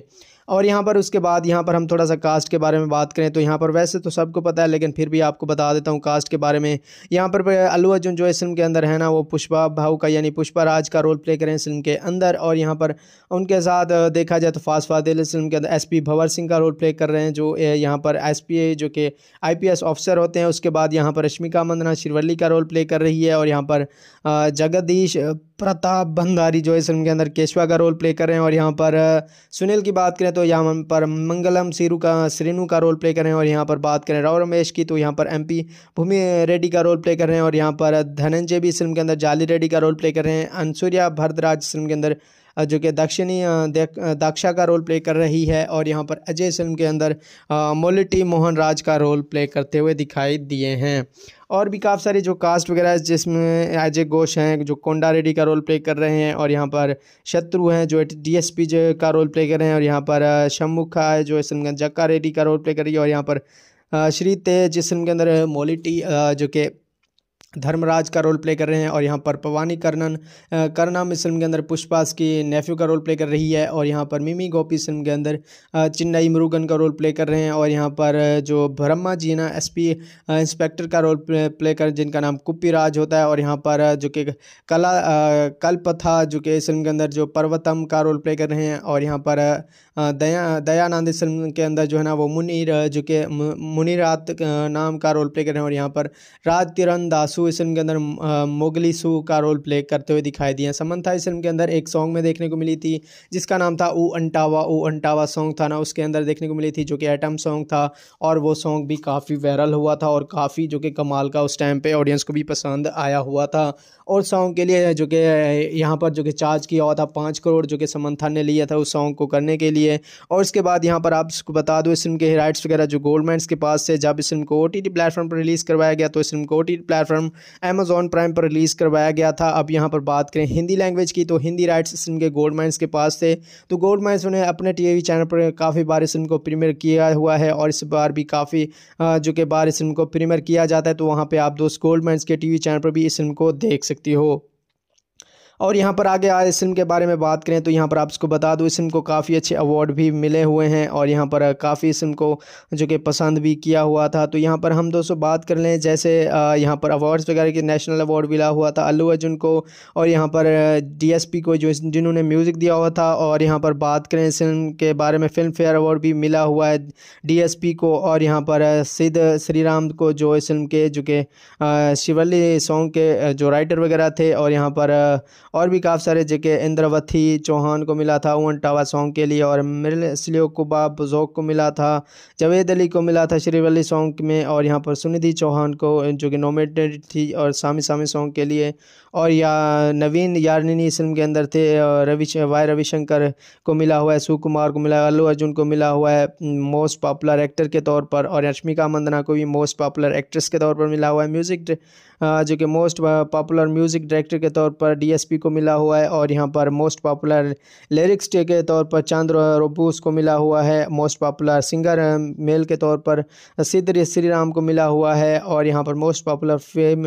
और यहाँ पर उसके बाद यहाँ पर हम थोड़ा सा कास्ट के बारे में बात करें तो यहाँ पर वैसे तो सबको पता है लेकिन फिर भी आपको बता देता हूँ कास्ट के बारे में यहाँ पर अल्लू अर्जुन जो इस फिल्म के अंदर है ना वो पुष्पा भाऊ का यानी पुष्पा राज का रोल प्ले करें इस फिल्म के अंदर और यहाँ पर उनके साथ देखा जाए तो फास्ट फादिल फिल्म के अंदर एस भवर सिंह का रोल प्ले कर रहे हैं जो यहाँ पर एस जो कि आई ऑफिसर होते हैं उसके बाद यहाँ पर रश्मिका मंदना शिरवली का रोल प्ले कर रही है और यहाँ पर जगदीश प्रताप भंडारी जो इस फिल्म के अंदर केशवा का रोल प्ले कर रहे हैं और यहाँ पर सुनील की बात करें तो यहाँ पर मंगलम सिरू का श्रीनु का रोल प्ले कर रहे हैं और यहाँ पर बात करें राव रमेश की तो यहाँ पर एमपी भूमि रेड्डी का रोल प्ले कर रहे हैं और यहाँ पर धनंजय भी इस फिल्म के अंदर जाली रेड्डी का रोल प्ले कर रहे हैं अनसूर्या भरदराज फिल्म के अंदर जो कि दक्षिणी दाक्षा का रोल प्ले कर रही है और यहाँ पर अजय फिल्म के अंदर मोलिटी मोहन राज का रोल प्ले करते हुए दिखाई दिए हैं और भी काफ़ी सारे जो कास्ट वगैरह जिसमें अजय घोष हैं जो कोंडा रेड्डी का रोल प्ले कर रहे हैं और यहाँ पर शत्रु हैं जो डीएसपी का रोल प्ले कर रहे हैं और यहाँ पर शम्मुखा है जो इस जक्का रेड्डी का रोल प्ले कर रही है और यहाँ पर श्री तेज जिस फिल्म के अंदर मोलिटी जो कि धर्मराज का रोल प्ले कर रहे हैं और यहाँ पर पवानी कर्णन करनाम इस फिल्म के अंदर पुष्पास की नेफ्यू का रोल प्ले कर रही है और यहाँ पर मिमी गोपी फिल्म के अंदर चिन्नई मुरुगन का रोल प्ले कर रहे हैं और यहाँ पर जो ब्रह्मा जी ना एसपी इंस्पेक्टर का रोल प्ले कर जिनका नाम कुप्पी राज होता है और यहाँ पर जो कि कला कल्पथा जो कि इस फिल्म के अंदर जो पर्वतम का रोल प्ले कर रहे हैं और यहाँ पर दया दयानंद इस फिल्म के अंदर जो है ना वो मुनीर जो कि मुनीरात नाम का रोल प्ले कर रहे हैं और यहाँ पर राज किरण दासू इस फिल्म के अंदर मोगली सू का रोल प्ले करते हुए दिखाई दिए समन्था इस फिल्म के अंदर एक सॉन्ग में देखने को मिली थी जिसका नाम था ओ अंटावा ओ अंटावा सॉन्ग था ना उसके अंदर देखने को मिली थी जो कि एटम सॉन्ग था और वो सॉन्ग भी काफ़ी वायरल हुआ था और काफ़ी जो कि कमाल का उस टाइम पर ऑडियंस को भी पसंद आया हुआ था और सॉन्ग के लिए जो कि यहाँ पर जो कि चार्ज किया हुआ था पाँच करोड़ जो कि समंथा ने लिया था उस सॉन्ग को करने के लिए और इसके बाद यहाँ पर आपको बता दो इस फिल्म के राइट्स वगैरह जो गोल्डमेंट्स के पास से जब इस फिल्म को ओ टी टी प्लेटफॉर्म पर रिलीज़ करवाया गया तो इस फिल्म को O T T platform Amazon Prime पर रिलीज़ करवाया गया था अब यहाँ पर बात करें हिंदी लैंग्वेज की तो हिंदी राइट्स इस फिल्म के गोल्डमेंट्स के पास थे तो गोल्डमेंट्स उन्हें अपने टी चैनल पर काफ़ी बार इस फिल्म को प्रीमियर किया हुआ है और इस बार भी काफ़ी जो कि बार इस फिल्म को प्रीमियर किया जाता है तो वहाँ पर आप दोस्त गोल्डमेंट्स के टी चैनल पर भी इस फिल्म को देख सकते सकती हो और यहाँ पर आगे आए इस फिल्म के बारे में बात करें तो यहाँ पर आप इसको बता दूँ इस फिल्म को काफ़ी अच्छे अवार्ड भी मिले हुए हैं और यहाँ पर काफ़ी इस फिल्म को जो कि पसंद भी किया हुआ था तो यहाँ पर हम दोस्तों बात कर लें जैसे यहाँ पर अवार्ड्स वगैरह के नेशनल अवार्ड मिला हुआ था अल्लू अर्जुन को और यहाँ पर डी को जो जिन्होंने म्यूज़िक दिया हुआ था और यहाँ पर बात करें इस फिल्म के बारे में फिल्म फेयर अवार्ड भी मिला हुआ है डी को और यहाँ पर सिद्ध राम को जो इस फिल्म के जो कि शिवली सॉन्ग के जो राइटर वगैरह थे और यहाँ पर और भी काफ़ी सारे जगह इंद्रवती चौहान को मिला था ओवन टावा सॉन्ग के लिए और मिरल स्लियो कुबा बुजोक को मिला था जावेद अली को मिला था श्रीवली सॉन्ग में और यहाँ पर सुनिधि चौहान को जो कि नॉमिनेटेड थी और सामी सामी सॉन्ग के लिए और या नवीन यारनी फिल्म के अंदर थे रवि वाई रविशंकर को मिला हुआ है सुकुमार को मिला अल्लू अर्जुन को मिला हुआ है मोस्ट पॉपुलर एक्टर के तौर पर और रश्मिका मंदना को भी मोस्ट पॉपुलर एक्ट्रेस के तौर पर मिला हुआ है म्यूज़िक जो कि मोस्ट पॉपुलर म्यूज़िक डायरेक्टर के तौर पर डीएसपी को मिला हुआ है और यहाँ पर मोस्ट पॉपुलर लिरिक्स के तौर पर चंद्र रोबूस को मिला हुआ है मोस्ट पॉपुलर सिंगर मेल के तौर पर सिद्ध श्री राम को मिला हुआ है और यहाँ पर मोस्ट पॉपुलर फेम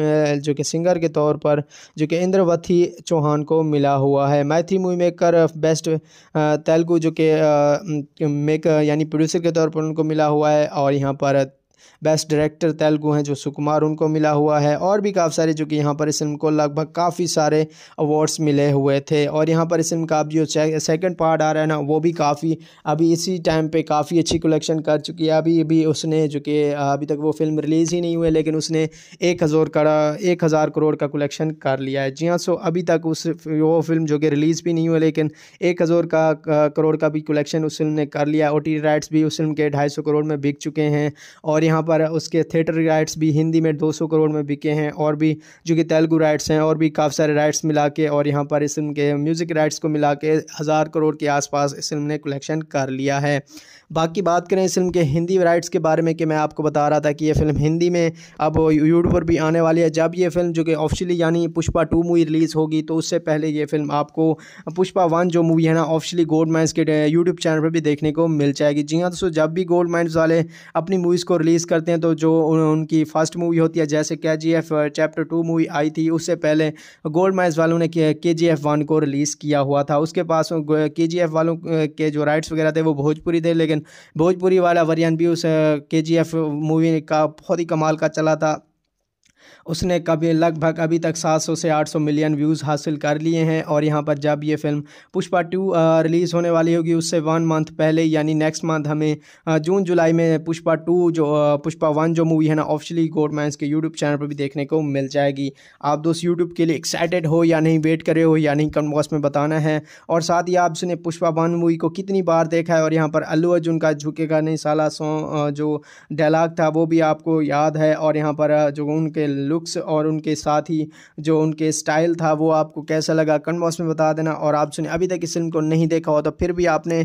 जो कि सिंगर के तौर पर जो कि इंद्रवती चौहान को मिला हुआ है मैथी मूवी मेकर बेस्ट तेलुगू जो कि मेकर यानी प्रोड्यूसर के तौर पर उनको मिला हुआ है और यहाँ पर बेस्ट डायरेक्टर तेलुगु हैं जो सुकुमार उनको मिला हुआ है और भी काफ़ी सारे जो कि यहाँ पर इस फिल्म को लगभग काफ़ी सारे अवार्ड्स मिले हुए थे और यहाँ पर इस फिल्म का जो सेकंड पार्ट आ रहा है ना वो भी काफ़ी अभी इसी टाइम पे काफ़ी अच्छी कलेक्शन कर चुकी है अभी भी उसने जो कि अभी तक वो फिल्म रिलीज़ ही नहीं हुई लेकिन उसने एक हज़ार का एक हज़ार करोड़ का कलेक्शन कर लिया है जी हाँ सो अभी तक उस वो फिल्म जो कि रिलीज़ भी नहीं हुई लेकिन एक हज़ार का करोड़ का भी कलेक्शन उस फिल्म ने कर लिया ओ टी राइट्स भी उस फिल्म के ढाई करोड़ में बिक चुके हैं और यहाँ पर पर उसके थिएटर राइट्स भी हिंदी में 200 करोड़ में बिके हैं और भी जो कि तेलुगू राइट्स हैं और भी काफ़ी सारे राइट्स मिला के और यहाँ पर इस फिल्म के म्यूज़िक राइट्स को मिला के हज़ार करोड़ के आसपास इस फिल्म ने कलेक्शन कर लिया है बाकी बात करें इस फिल्म के हिंदी राइट्स के बारे में कि मैं आपको बता रहा था कि ये फिल्म हिंदी में अब यूट्यूब पर भी आने वाली है जब ये फिल्म जो कि ऑफिशियली यानी पुष्पा टू मूवी रिलीज़ होगी तो उससे पहले ये फिल्म आपको पुष्पा वन जो मूवी है ना ऑफिशियली गोल्ड माइंस के यूट्यूब चैनल पर भी देखने को मिल जाएगी जी हाँ दोस्तों जब भी गोल्ड माइंस वाले अपनी मूवीज़ को रिलीज़ करते हैं तो जो उनकी फर्स्ट मूवी होती है जैसे K G F chapter two movie आई थी उससे पहले गोल्ड माइंस वालों ने के जी एफ वन को रिलीज़ किया हुआ था उसके पास के जी एफ वालों के जो राइट्स वगैरह थे वो भोजपुरी थे लेकिन लेकिन भोजपुरी वाला वरियन भी उस के जी एफ मूवी का बहुत ही कमाल का चला था उसने कभी लगभग अभी तक 700 से 800 मिलियन व्यूज़ हासिल कर लिए हैं और यहाँ पर जब ये फिल्म पुष्पा टू रिलीज़ होने वाली होगी उससे वन मंथ पहले यानी नेक्स्ट मंथ हमें जून जुलाई में पुष्पा टू जो पुष्पा वन जो मूवी है ना गोड गोडमैंस के यूट्यूब चैनल पर भी देखने को मिल जाएगी आप दोस्त यूट्यूब के लिए एक्साइटेड हो या नहीं वेट करे हो या नहीं कम बॉक्स में बताना है और साथ ही आपने पुष्पा वन मूवी को कितनी बार देखा है और यहाँ पर अल्लू अर्जुन का झुकेगा नहीं साला सॉन्ग जो डायलाग था वो भी आपको याद है और यहाँ पर जो उनके लुक लुक्स और उनके साथ ही जो उनके स्टाइल था वो आपको कैसा लगा कमेंट बॉक्स में बता देना और आप सुने अभी तक इस फिल्म को नहीं देखा हो तो फिर भी आपने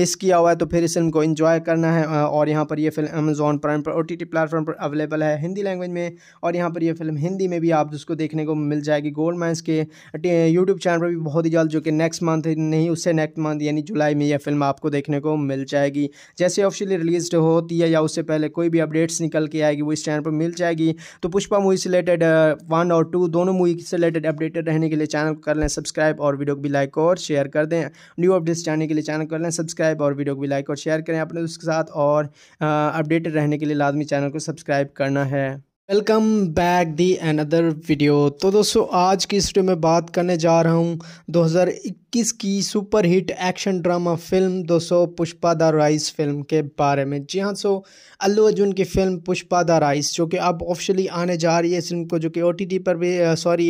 मिस किया हुआ है तो फिर इस फिल्म को इंजॉय करना है और यहाँ पर यह फिल्म अमेजोन प्राइम पर ओ प्लेटफॉर्म पर अवेलेबल है हिंदी लैंग्वेज में और यहाँ पर यह फिल्म हिंदी में भी आप उसको देखने को मिल जाएगी गोल्ड माइंस के यूट्यूब चैनल पर भी बहुत ही जल्द जो कि नेक्स्ट मंथ नहीं उससे नेक्स्ट मंथ यानी जुलाई में यह फिल्म आपको देखने को मिल जाएगी जैसे ऑफिशियली रिलीज होती है या उससे पहले कोई भी अपडेट्स निकल के आएगी वो इस चैनल पर मिल जाएगी तो पुष्पा मूवी से रिलेटेड वन और टू दोनों मूवी से रिलेटेड अपडेटेड रहने के लिए चैनल कर लें सब्सक्राइब और वीडियो को भी लाइक और शेयर कर दें न्यू अपडेट्स जानने के लिए चैनल कर लें सब्सक्राइब और वीडियो को भी लाइक और शेयर करें अपने के साथ और अपडेटेड रहने के लिए लाजमी चैनल को सब्सक्राइब करना है welcome back the another video तो दोस्तों आज की इस वीडियो में बात करने जा रहा हूँ 2021 की सुपरहिट एक्शन ड्रामा फिल्म दोस्तों पुष्पा द राइस फिल्म के बारे में जी हाँ सो अल्लू अर्जुन की फिल्म पुष्पा द राइस जो कि अब ऑफिशियली आने जा रही है इस फिल्म को जो कि ओ पर भी सॉरी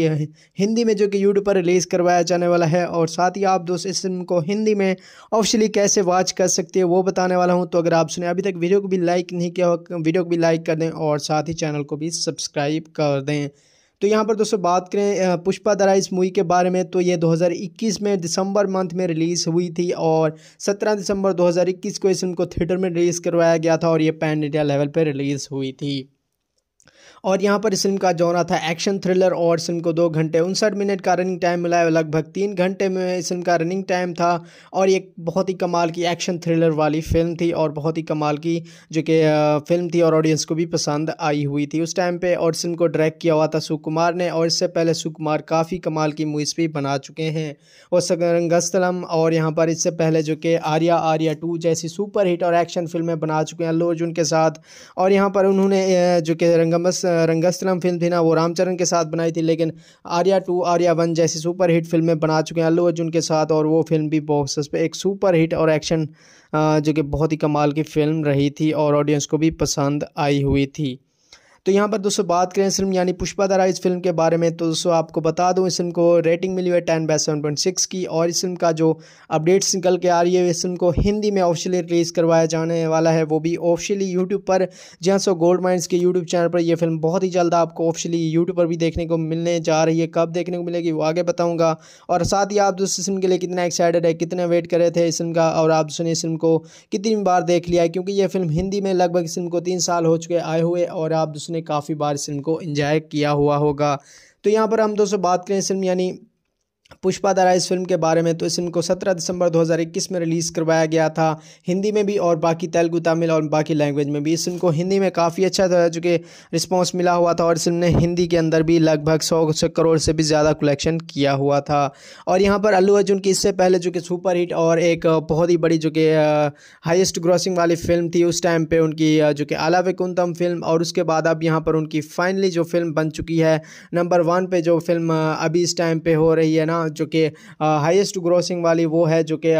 हिंदी में जो कि यूट्यूब पर रिलीज़ करवाया जाने वाला है और साथ ही आप दोस्त इस फिल्म को हिंदी में ऑफिशियली कैसे वॉच कर सकते हैं वो बताने वाला हूँ तो अगर आप सुने अभी तक वीडियो को भी लाइक नहीं किया हो वीडियो को भी लाइक कर दें और साथ ही चैनल को भी भी सब्सक्राइब कर दें तो यहाँ पर दोस्तों बात करें पुष्पा दरा इस मूवी के बारे में तो ये 2021 में दिसंबर मंथ में रिलीज़ हुई थी और 17 दिसंबर 2021 को इस फिल्म को थिएटर में रिलीज़ करवाया गया था और ये पैन इंडिया लेवल पर रिलीज़ हुई थी और यहाँ पर इस फिल्म का जोना था एक्शन थ्रिलर और फिल्म को दो घंटे उनसठ मिनट का रनिंग टाइम मिला है लगभग तीन घंटे में इस फिल्म का रनिंग टाइम था और एक बहुत ही कमाल की एक्शन थ्रिलर वाली फिल्म थी और बहुत ही कमाल की जो कि फिल्म थी और ऑडियंस को भी पसंद आई हुई थी उस टाइम पर और इस फिल्म को डायरेक्ट किया हुआ था सुकुमार ने और इससे पहले सुकुमार काफ़ी कमाल की मूवीज़ भी बना चुके हैं और सकरंगस्तलम और यहाँ पर इससे पहले जो कि आर्या आर्या टू जैसी सुपर हिट और एक्शन फिल्में बना चुके हैं अल्लू अर्जुन के साथ और यहाँ पर उन्होंने जो कि रंगमस रंगस्थलम फिल्म थी ना वो रामचरण के साथ बनाई थी लेकिन आर्या टू आर्या वन जैसी सुपर हिट फिल्में बना चुके हैं अल्लू अर्जुन के साथ और वो फिल्म भी बॉक्स पे एक सुपर हिट और एक्शन जो कि बहुत ही कमाल की फिल्म रही थी और ऑडियंस को भी पसंद आई हुई थी तो यहाँ पर दोस्तों बात करें इस फिल्म यानी पुष्पा दरा इस फिल्म के बारे में तो दोस्तों आपको बता दूँ इस फिल्म को रेटिंग मिली हुई है ten by seven point six की और इस फिल्म का जो अपडेट्स निकल के आ रही है इस फिल्म को हिंदी में ऑफिशियली रिलीज़ करवाया जाने वाला है वो भी ऑफिशियली यूट्यूब पर जी सो गोल्ड माइंस के यूट्यूब चैनल पर यह फिल्म बहुत ही जल्द आपको ऑफिशियली यूट्यूब पर भी देखने को मिलने जा रही है कब देखने को मिलेगी वो आगे बताऊँगा और साथ ही आप दोस्तों इस फिल्म के लिए कितना एक्साइटेड है कितना वेट कर रहे थे इस फिल्म का और आप दोस्तों ने इस फिल्म को कितनी बार देख लिया है क्योंकि यह फिल्म हिंदी में लगभग इस फिल्म को तीन साल हो चुके आए हुए और आप दोस्तों उसने काफ़ी बार इस फिल्म को इंजॉय किया हुआ होगा तो यहाँ पर हम दोस्तों बात करें इस फिल्म यानी पुष्पा दारा इस फिल्म के बारे में तो इस फिल्म को 17 दिसंबर 2021 में रिलीज़ करवाया गया था हिंदी में भी और बाकी तेलुगु तमिल और बाकी लैंग्वेज में भी इस फिल्म को हिंदी में काफ़ी अच्छा था जो कि रिस्पॉन्स मिला हुआ था और इस फिल्म ने हिंदी के अंदर भी लगभग सौ करोड़ से भी ज़्यादा कलेक्शन किया हुआ था और यहाँ पर अल्लू अर्जुन की इससे पहले जो कि सुपर हिट और एक बहुत ही बड़ी जो कि हाइस्ट ग्रॉसिंग वाली फिल्म थी उस टाइम पर उनकी जो कि आला विकुंतम फिल्म और उसके बाद अब यहाँ पर उनकी फाइनली जो फिल्म बन चुकी है नंबर वन पर जो फिल्म अभी इस टाइम पर हो रही है ना ना जो कि हाईएस्ट ग्रोसिंग वाली वो है जो कि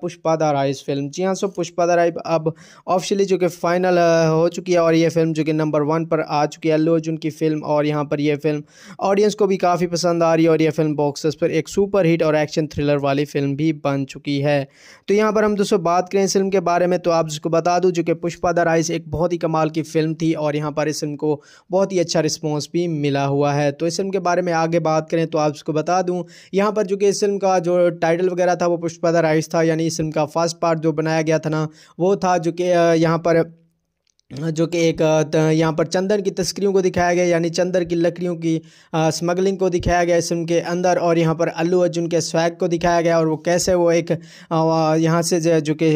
पुष्पा द राइस फिल्म जी हाँ सो पुष्पा द राइस अब ऑफिशियली जो कि फाइनल हो चुकी है और ये फिल्म जो कि नंबर वन पर आ चुकी है अल्लू अर्जुन की फिल्म और यहाँ पर यह फिल्म ऑडियंस को भी काफ़ी पसंद आ रही है और यह फिल्म बॉक्स पर एक सुपर हिट और एक्शन थ्रिलर वाली फिल्म भी बन चुकी है तो यहाँ पर हम दोस्तों बात करें इस फिल्म के बारे में तो आप जिसको बता दूँ जो कि पुष्पा द राइस एक बहुत ही कमाल की फिल्म थी और यहाँ पर इस फिल्म को बहुत ही अच्छा रिस्पॉन्स भी मिला हुआ है तो इस फिल्म के बारे में आगे बात करें तो आप इसको बता दूं यहाँ पर जो कि इस फिल्म का जो टाइटल वगैरह था वो पुष्पा द राइस था यानी इस फिल्म का फर्स्ट पार्ट जो बनाया गया था ना वो था जो कि यहाँ पर जो कि एक यहाँ पर चंदन की तस्करियों को दिखाया गया यानी चंदन की लकड़ियों की स्मगलिंग को दिखाया गया इस फिल्म के अंदर और यहाँ पर अल्लू अर्जुन के स्वैग को दिखाया गया और वो कैसे वो एक यहाँ से जो जो कि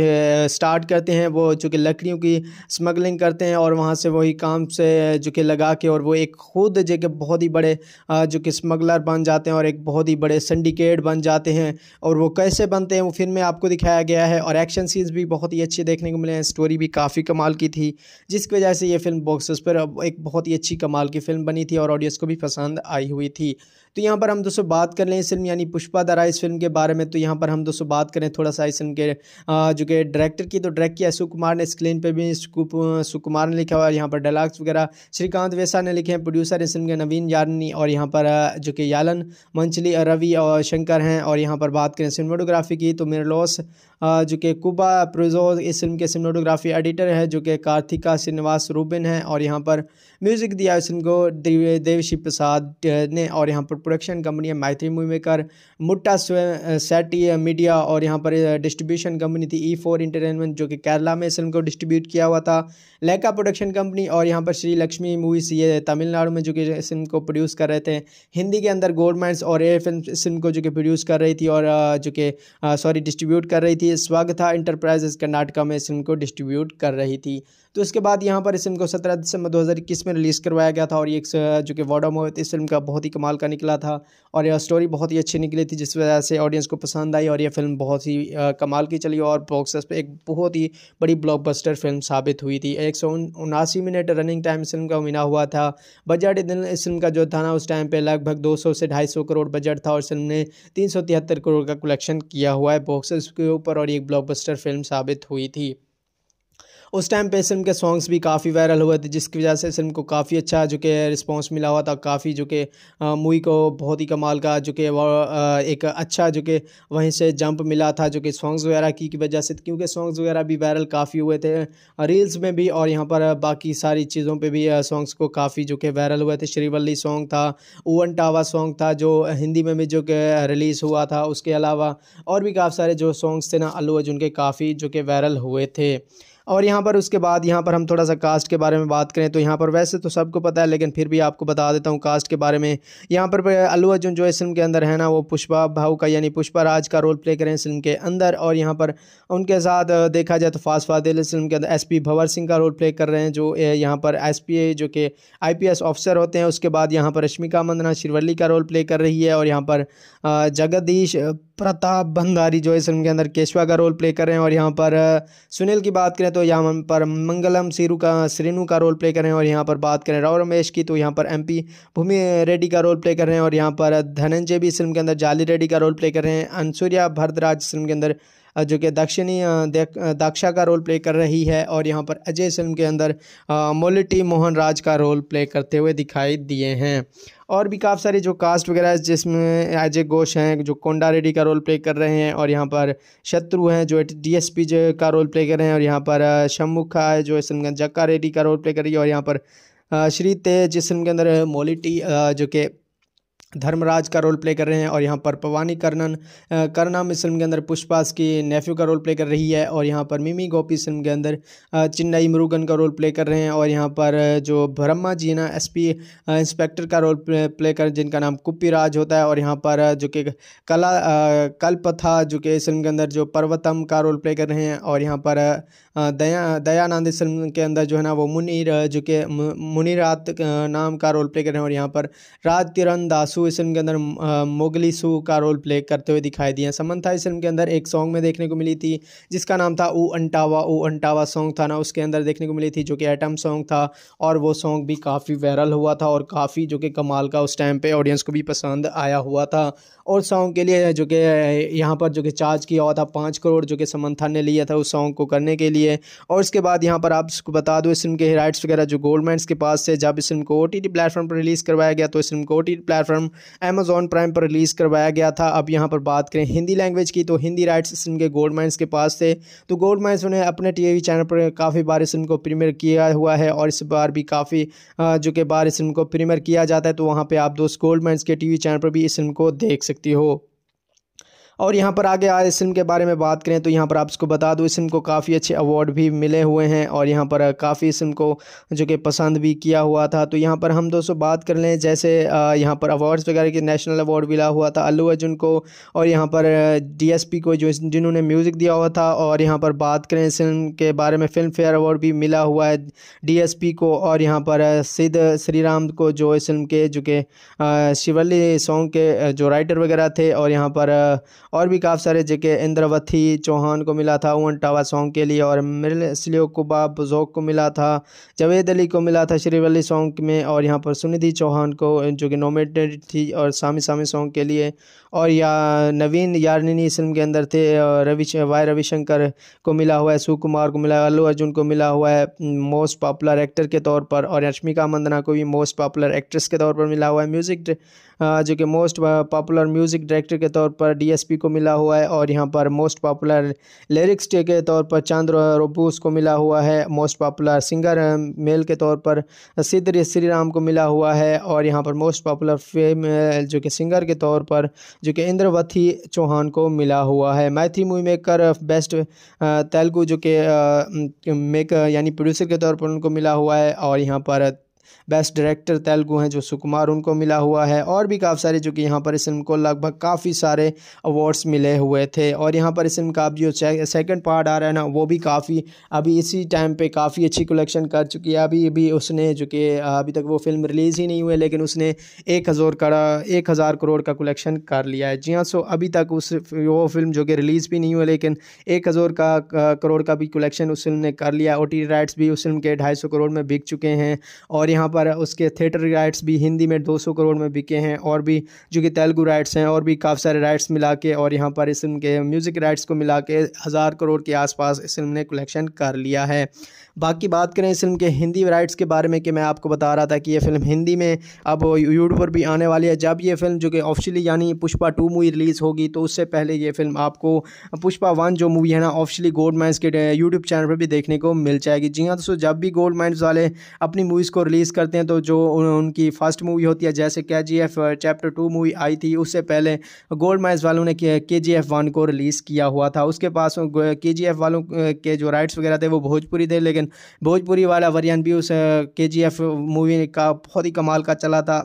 स्टार्ट करते हैं वो जो कि लकड़ियों की स्मगलिंग करते हैं और वहाँ से वही काम से जो कि लगा के और वो एक खुद जो कि बहुत ही बड़े जो कि स्मगलर बन जाते हैं और एक बहुत ही बड़े सिंडिकेट बन जाते हैं और वो कैसे बनते हैं वो फिल्म में आपको दिखाया गया है और एक्शन सीन्स भी बहुत ही अच्छे देखने को मिले हैं स्टोरी भी काफ़ी कमाल की थी जिसकी वजह से ये फिल्म बॉक्सेस पर एक बहुत ही अच्छी कमाल की फिल्म बनी थी और ऑडियंस को भी पसंद आई हुई थी तो यहाँ पर हम दोस्तों बात कर लें इस फिल्म यानी पुष्पा दरा इस फिल्म के बारे में तो यहाँ पर हम दोस्तों बात करें थोड़ा सा इस फिल्म के जो कि डायरेक्टर की तो डायरेक्ट किया सुकुमार ने स्क्रीन पर भी सुकुमार ने लिखा हुआ यहाँ पर डायलाग्स वगैरह श्रीकांत वैसा ने लिखे हैं प्रोड्यूसर इस फिल्म के नवीन यारनी और यहाँ पर जो कि यालन मंचली रवि और शंकर हैं और यहाँ पर बात करें सिनेमाटोग्राफी की तो लॉस जो कि कुबा प्रोजो इस फिल्म के सिनेमाटोग्राफी एडिटर है जो कि कार्तिका श्रीनिवास रूबिन है और यहाँ पर म्यूज़िक दिया इस फिल्म को देवशी प्रसाद ने और यहाँ पर प्रोडक्शन कंपनी है माइथ्री मूवी मेकर मुट्टा सेटी मीडिया और यहाँ पर डिस्ट्रीब्यूशन uh, कंपनी थी ई फोर इंटरटेनमेंट जो कि केरला में इस फिल्म को डिस्ट्रीब्यूट किया हुआ था लेका प्रोडक्शन कंपनी और यहाँ पर श्री लक्ष्मी मूवीज ये तमिलनाडु में जो कि इस फिल्म को प्रोड्यूस कर रहे थे हिंदी के अंदर गोरमेंट्स और एयर फिल्म इस फिल्म को जो कि प्रोड्यूस कर रही थी और uh, जो कि सॉरी uh, डिस्ट्रीब्यूट कर रही थी स्वागता इंटरप्राइजेस कर्नाटका में इस फिल्म को डिस्ट्रीब्यूट कर रही थी तो इसके बाद यहाँ पर इस फिल्म को सत्रह दिसंबर दो में रिलीज़ करवाया गया था और ये जो कि वॉडम हो इस फिल्म का बहुत ही कमाल का निकला था और यह स्टोरी बहुत ही अच्छी निकली थी जिस वजह से ऑडियंस को पसंद आई और यह फिल्म बहुत ही कमाल की चली और बॉक्स पर एक बहुत ही बड़ी ब्लॉकबस्टर फिल्म साबित हुई थी एक मिनट रनिंग टाइम इस फिल्म का मिला हुआ था बजट इस फिल्म का जो था ना उस टाइम पर लगभग दो से ढाई करोड़ बजट था और फिल्म ने तीन करोड़ का कलेक्शन किया हुआ है बॉक्स के ऊपर और एक ब्लॉकबस्टर फिल्म साबित हुई थी उस टाइम पे इस फिल्म के सॉन्ग्स भी काफ़ी वायरल हुए थे जिसकी वजह से इस फिल्म को काफ़ी अच्छा जो कि रिस्पॉन्स मिला हुआ था काफ़ी जो कि मूवी को बहुत ही कमाल का जो कि एक अच्छा जो कि वहीं से जंप मिला था जो कि सॉन्ग्स वगैरह की वजह से क्योंकि सॉन्ग्स वगैरह भी वायरल काफ़ी हुए थे रील्स में भी और यहाँ पर बाकी सारी चीज़ों पर भी सॉन्ग्स को काफ़ी जो कि वायरल हुए थे श्रीवल्ली सॉन्ग था ओवन टावा सॉन्ग था जो हिंदी में भी जो कि रिलीज़ हुआ था उसके अलावा और भी काफ़ी सारे जो सॉन्ग्स थे ना अल्लू अर्जुन के काफ़ी जो कि वायरल हुए थे और यहाँ पर उसके बाद यहाँ पर हम थोड़ा सा कास्ट के बारे में बात करें तो यहाँ पर वैसे तो सबको पता है लेकिन फिर भी आपको बता देता हूँ कास्ट के बारे में यहाँ पर अल्लू अर्जुन जो इस फिल्म के अंदर है ना वो पुष्पा भाऊ का यानी पुष्पा राज का रोल प्ले करें इस फिल्म के अंदर और यहाँ पर उनके साथ देखा जाए तो फास्ट फादिल फिल्म के अंदर एस भवर सिंह का रोल प्ले कर रहे हैं जो यहाँ पर एस जो कि आई ऑफिसर होते हैं उसके बाद यहाँ पर रश्मिका मंदना शिरवली का रोल प्ले कर रही है और यहाँ पर जगदीश प्रताप भंडारी जो इस फिल्म के अंदर केशवा का रोल प्ले कर रहे हैं और यहाँ पर सुनील की बात करें करें तो यहाँ पर मंगलम सिरू का श्रीनु का रोल प्ले करें और यहाँ पर बात करें राव रमेश की तो यहाँ पर एमपी भूमि रेड्डी का रोल प्ले कर रहे हैं और यहाँ पर धनंजय भी इस फिल्म के अंदर जाली रेड्डी का रोल प्ले कर रहे हैं अनसूर्या भरदराज फिल्म के अंदर जो कि दक्षिणी दाक्षा का रोल प्ले कर रही है और यहाँ पर अजय फिल्म के अंदर मोलिटी मोहन राज का रोल प्ले करते हुए दिखाई दिए हैं और भी काफ़ी सारे जो कास्ट वगैरह जिसमें अजय घोष हैं जो कोंडा रेड्डी का रोल प्ले कर रहे हैं और यहाँ पर शत्रु हैं जो डीएसपी जो का रोल प्ले कर रहे हैं और यहाँ पर शम्मुखा है जो इसम जक्का रेड्डी का रोल प्ले कर रही है और यहाँ पर श्री तेज जिसम के अंदर मोलिटी जो कि धर्मराज का रोल प्ले कर रहे हैं और यहाँ पर पवानी कर्णन करना इस फिल्म के अंदर पुष्पास की नेफ्यू का रोल प्ले कर रही है और यहाँ पर मिमी गोपी फिल्म के अंदर चिन्नई मुरुगन का रोल प्ले कर रहे हैं और यहाँ पर जो ब्रह्मा जी ना एसपी इंस्पेक्टर का रोल प्ले कर जिनका नाम कुप्पी राज होता है और यहाँ पर जो कि कला कल्पथा जो कि इस फिल्म के अंदर जो पर्वतम का रोल प्ले कर रहे हैं और यहाँ पर दया दयानंद इस फिल्म के अंदर जो है ना वो मुनीर जो कि मुनीरात नाम का रोल प्ले कर रहे हैं और यहाँ पर राज किरण दासु इस फिल्म के अंदर मोगली सू का रोल प्ले करते हुए दिखाई दिए समन्था इस फिल्म के अंदर एक सॉन्ग में देखने को मिली थी जिसका नाम था ऊ अंटावा ऊ अंटावा सॉन्ग था ना उसके अंदर देखने को मिली थी जो कि एटम सॉन्ग था और वो सॉन्ग भी काफ़ी वायरल हुआ था और काफ़ी जो कि कमाल का उस टाइम पर ऑडियंस को भी पसंद आया हुआ था और सॉन्ग के लिए जो कि यहाँ पर जो कि चार्ज किया हुआ था पाँच करोड़ जो कि समंथा ने लिया था उस सॉन्ग को करने के लिए और इसके बाद यहाँ पर आपको बता दो इस फिल्म के राइट्स वगैरह जो गोल्डमेंट्स के पास से जब इस फिल्म को ओ टी टी प्लेटफॉर्म पर रिलीज़ करवाया गया तो इस फिल्म को O T T platform Amazon Prime पर रिलीज़ करवाया गया था अब यहाँ पर बात करें हिंदी लैंग्वेज की तो हिंदी राइट्स इस फिल्म के गोल्डमेंट्स के पास थे तो गोल्डमेंट्स उन्हें अपने टी चैनल पर काफ़ी बार इस फिल्म को प्रीमियर किया हुआ है और इस बार भी काफ़ी जो कि बार इस फिल्म को प्रीमियर किया जाता है तो वहाँ पर आप दोस्त गोल्डमेंट्स के टी चैनल पर भी इस फिल्म को देख सकते सकती हो और यहाँ पर आगे आए इस फिल्म के बारे में बात करें तो यहाँ पर आप इसको बता दूँ इस फिल्म को काफ़ी अच्छे अवार्ड भी मिले हुए हैं और यहाँ पर काफ़ी इस फिल्म को जो कि पसंद भी किया हुआ था तो यहाँ पर हम दोस्तों बात कर लें जैसे यहाँ पर अवार्ड्स वगैरह के नेशनल अवार्ड मिला हुआ था अल्लू अर्जुन को और यहाँ पर डी को जो जिन्होंने म्यूज़िक दिया हुआ था और यहाँ पर बात करें इस फिल्म के बारे में फिल्म फेयर अवार्ड भी मिला हुआ है डी को और यहाँ पर सिद्ध श्रीराम को जो इस फिल्म के जो कि शिवली सॉन्ग के जो राइटर वगैरह थे और यहाँ पर और भी काफ़ी सारे जगह इंद्रवती चौहान को मिला था ओवन टावा सॉन्ग के लिए और मिरल स्लियो कुबा बुजोक को मिला था जावेद अली को मिला था श्रीवली सॉन्ग में और यहाँ पर सुनिधि चौहान को जो कि नॉमिनेटेड थी और सामी सामी सॉन्ग के लिए और या नवीन यारनिनी फिल्म के अंदर थे रवि वाई रविशंकर को मिला हुआ है सुकुमार को मिला अल्लू अर्जुन को मिला हुआ है मोस्ट पॉपुलर एक्टर के तौर पर और रश्मिका मंदना को भी मोस्ट पॉपुलर एक्ट्रेस के तौर पर मिला हुआ है म्यूज़िक जो कि मोस्ट पॉपुलर म्यूज़िक डायरेक्टर के तौर पर डी को मिला हुआ है और यहाँ पर मोस्ट पॉपुलर लिरिक्स के तौर पर चांद रोबूस को मिला हुआ है मोस्ट पॉपुलर सिंगर मेल के तौर पर सिद्ध श्री राम को मिला हुआ है और यहाँ पर मोस्ट पॉपुलर फेम जो कि सिंगर के तौर पर जो कि इंद्रवती चौहान को मिला हुआ है मैथी मूवी मेकर बेस्ट तेलुगू जो कि मेक यानी प्रोड्यूसर के तौर पर उनको मिला हुआ है और यहाँ पर बेस्ट डायरेक्टर तेलुगु हैं जो सुकुमार उनको मिला हुआ है और भी काफ़ी सारे जो कि यहाँ पर इस फिल्म को लगभग काफ़ी सारे अवार्ड्स मिले हुए थे और यहाँ पर इस फिल्म का अब जो सेकंड पार्ट आ रहा है ना वो भी काफ़ी अभी इसी टाइम पे काफ़ी अच्छी कलेक्शन कर चुकी है अभी भी उसने जो कि अभी तक वो फिल्म रिलीज़ ही नहीं हुई लेकिन उसने एक हज़ार करा एक हज़ार करोड़ का कलेक्शन कर लिया है जी हाँ सो अभी तक उस वो फिल्म जो कि रिलीज़ भी नहीं हुई लेकिन एक हज़ार का करोड़ का भी कलेक्शन उस फिल्म ने कर लिया ओ टी राइट्स भी उस फिल्म के ढाई करोड़ में बिक चुके हैं और यहाँ पर उसके थिएटर राइट्स भी हिंदी में 200 करोड़ में बिके हैं और भी जो कि तेलुगू राइट्स हैं और भी काफ़ी सारे राइट्स मिला के और यहाँ पर इस फिल्म के म्यूज़िक राइट्स को मिला के हज़ार करोड़ के आसपास इस फिल्म ने कलेक्शन कर लिया है बाकी बात करें इस फिल्म के हिंदी राइट्स के बारे में कि मैं आपको बता रहा था कि ये फिल्म हिंदी में अब यूट्यूब पर भी आने वाली है जब ये फिल्म जो कि ऑफिशियली यानी पुष्पा टू मूवी रिलीज़ होगी तो उससे पहले ये फिल्म आपको पुष्पा वन जो मूवी है ना ऑफिशियली गोल्ड माइंस के यूट्यूब चैनल पर भी देखने को मिल जाएगी जी हाँ दोस्तों जब भी गोल्ड माइंस वाले अपनी मूवीज़ को रिलीज़ करते हैं तो जो उनकी फर्स्ट मूवी होती है जैसे K G F chapter two movie आई थी उससे पहले गोल्ड माइंस वालों ने के जी एफ वन को रिलीज़ किया हुआ था उसके पास के जी एफ वालों के जो राइट्स वगैरह थे वो भोजपुरी थे लेकिन लेकिन भोजपुरी वाला वरियन भी उस के जी एफ मूवी का बहुत ही कमाल का चला था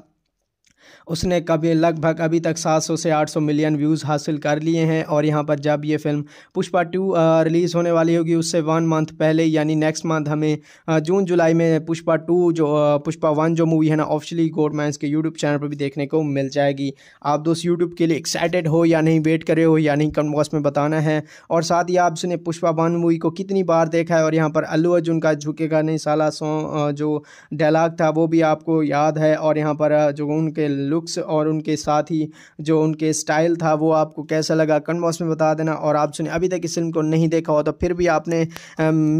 उसने कभी लगभग अभी तक 700 से 800 मिलियन व्यूज़ हासिल कर लिए हैं और यहाँ पर जब ये फिल्म पुष्पा टू रिलीज़ होने वाली होगी उससे वन मंथ पहले यानी नेक्स्ट मंथ हमें जून जुलाई में पुष्पा टू जो पुष्पा वन जो मूवी है ना गोड गोडमैंस के यूट्यूब चैनल पर भी देखने को मिल जाएगी आप दोस्त यूट्यूब के लिए एक्साइटेड हो या नहीं वेट करे हो या नहीं कम बॉक्स में बताना है और साथ ही आपने पुष्पा वन मूवी को कितनी बार देखा है और यहाँ पर अल्लू अर्जुन का झुकेगा नहीं साला सॉन्ग जो डायलाग था वो भी आपको याद है और यहाँ पर जो उनके लुक लुक्स और उनके साथ ही जो उनके स्टाइल था वो आपको कैसा लगा कमेंट बॉक्स में बता देना और आप सुने अभी तक इस फिल्म को नहीं देखा हो तो फिर भी आपने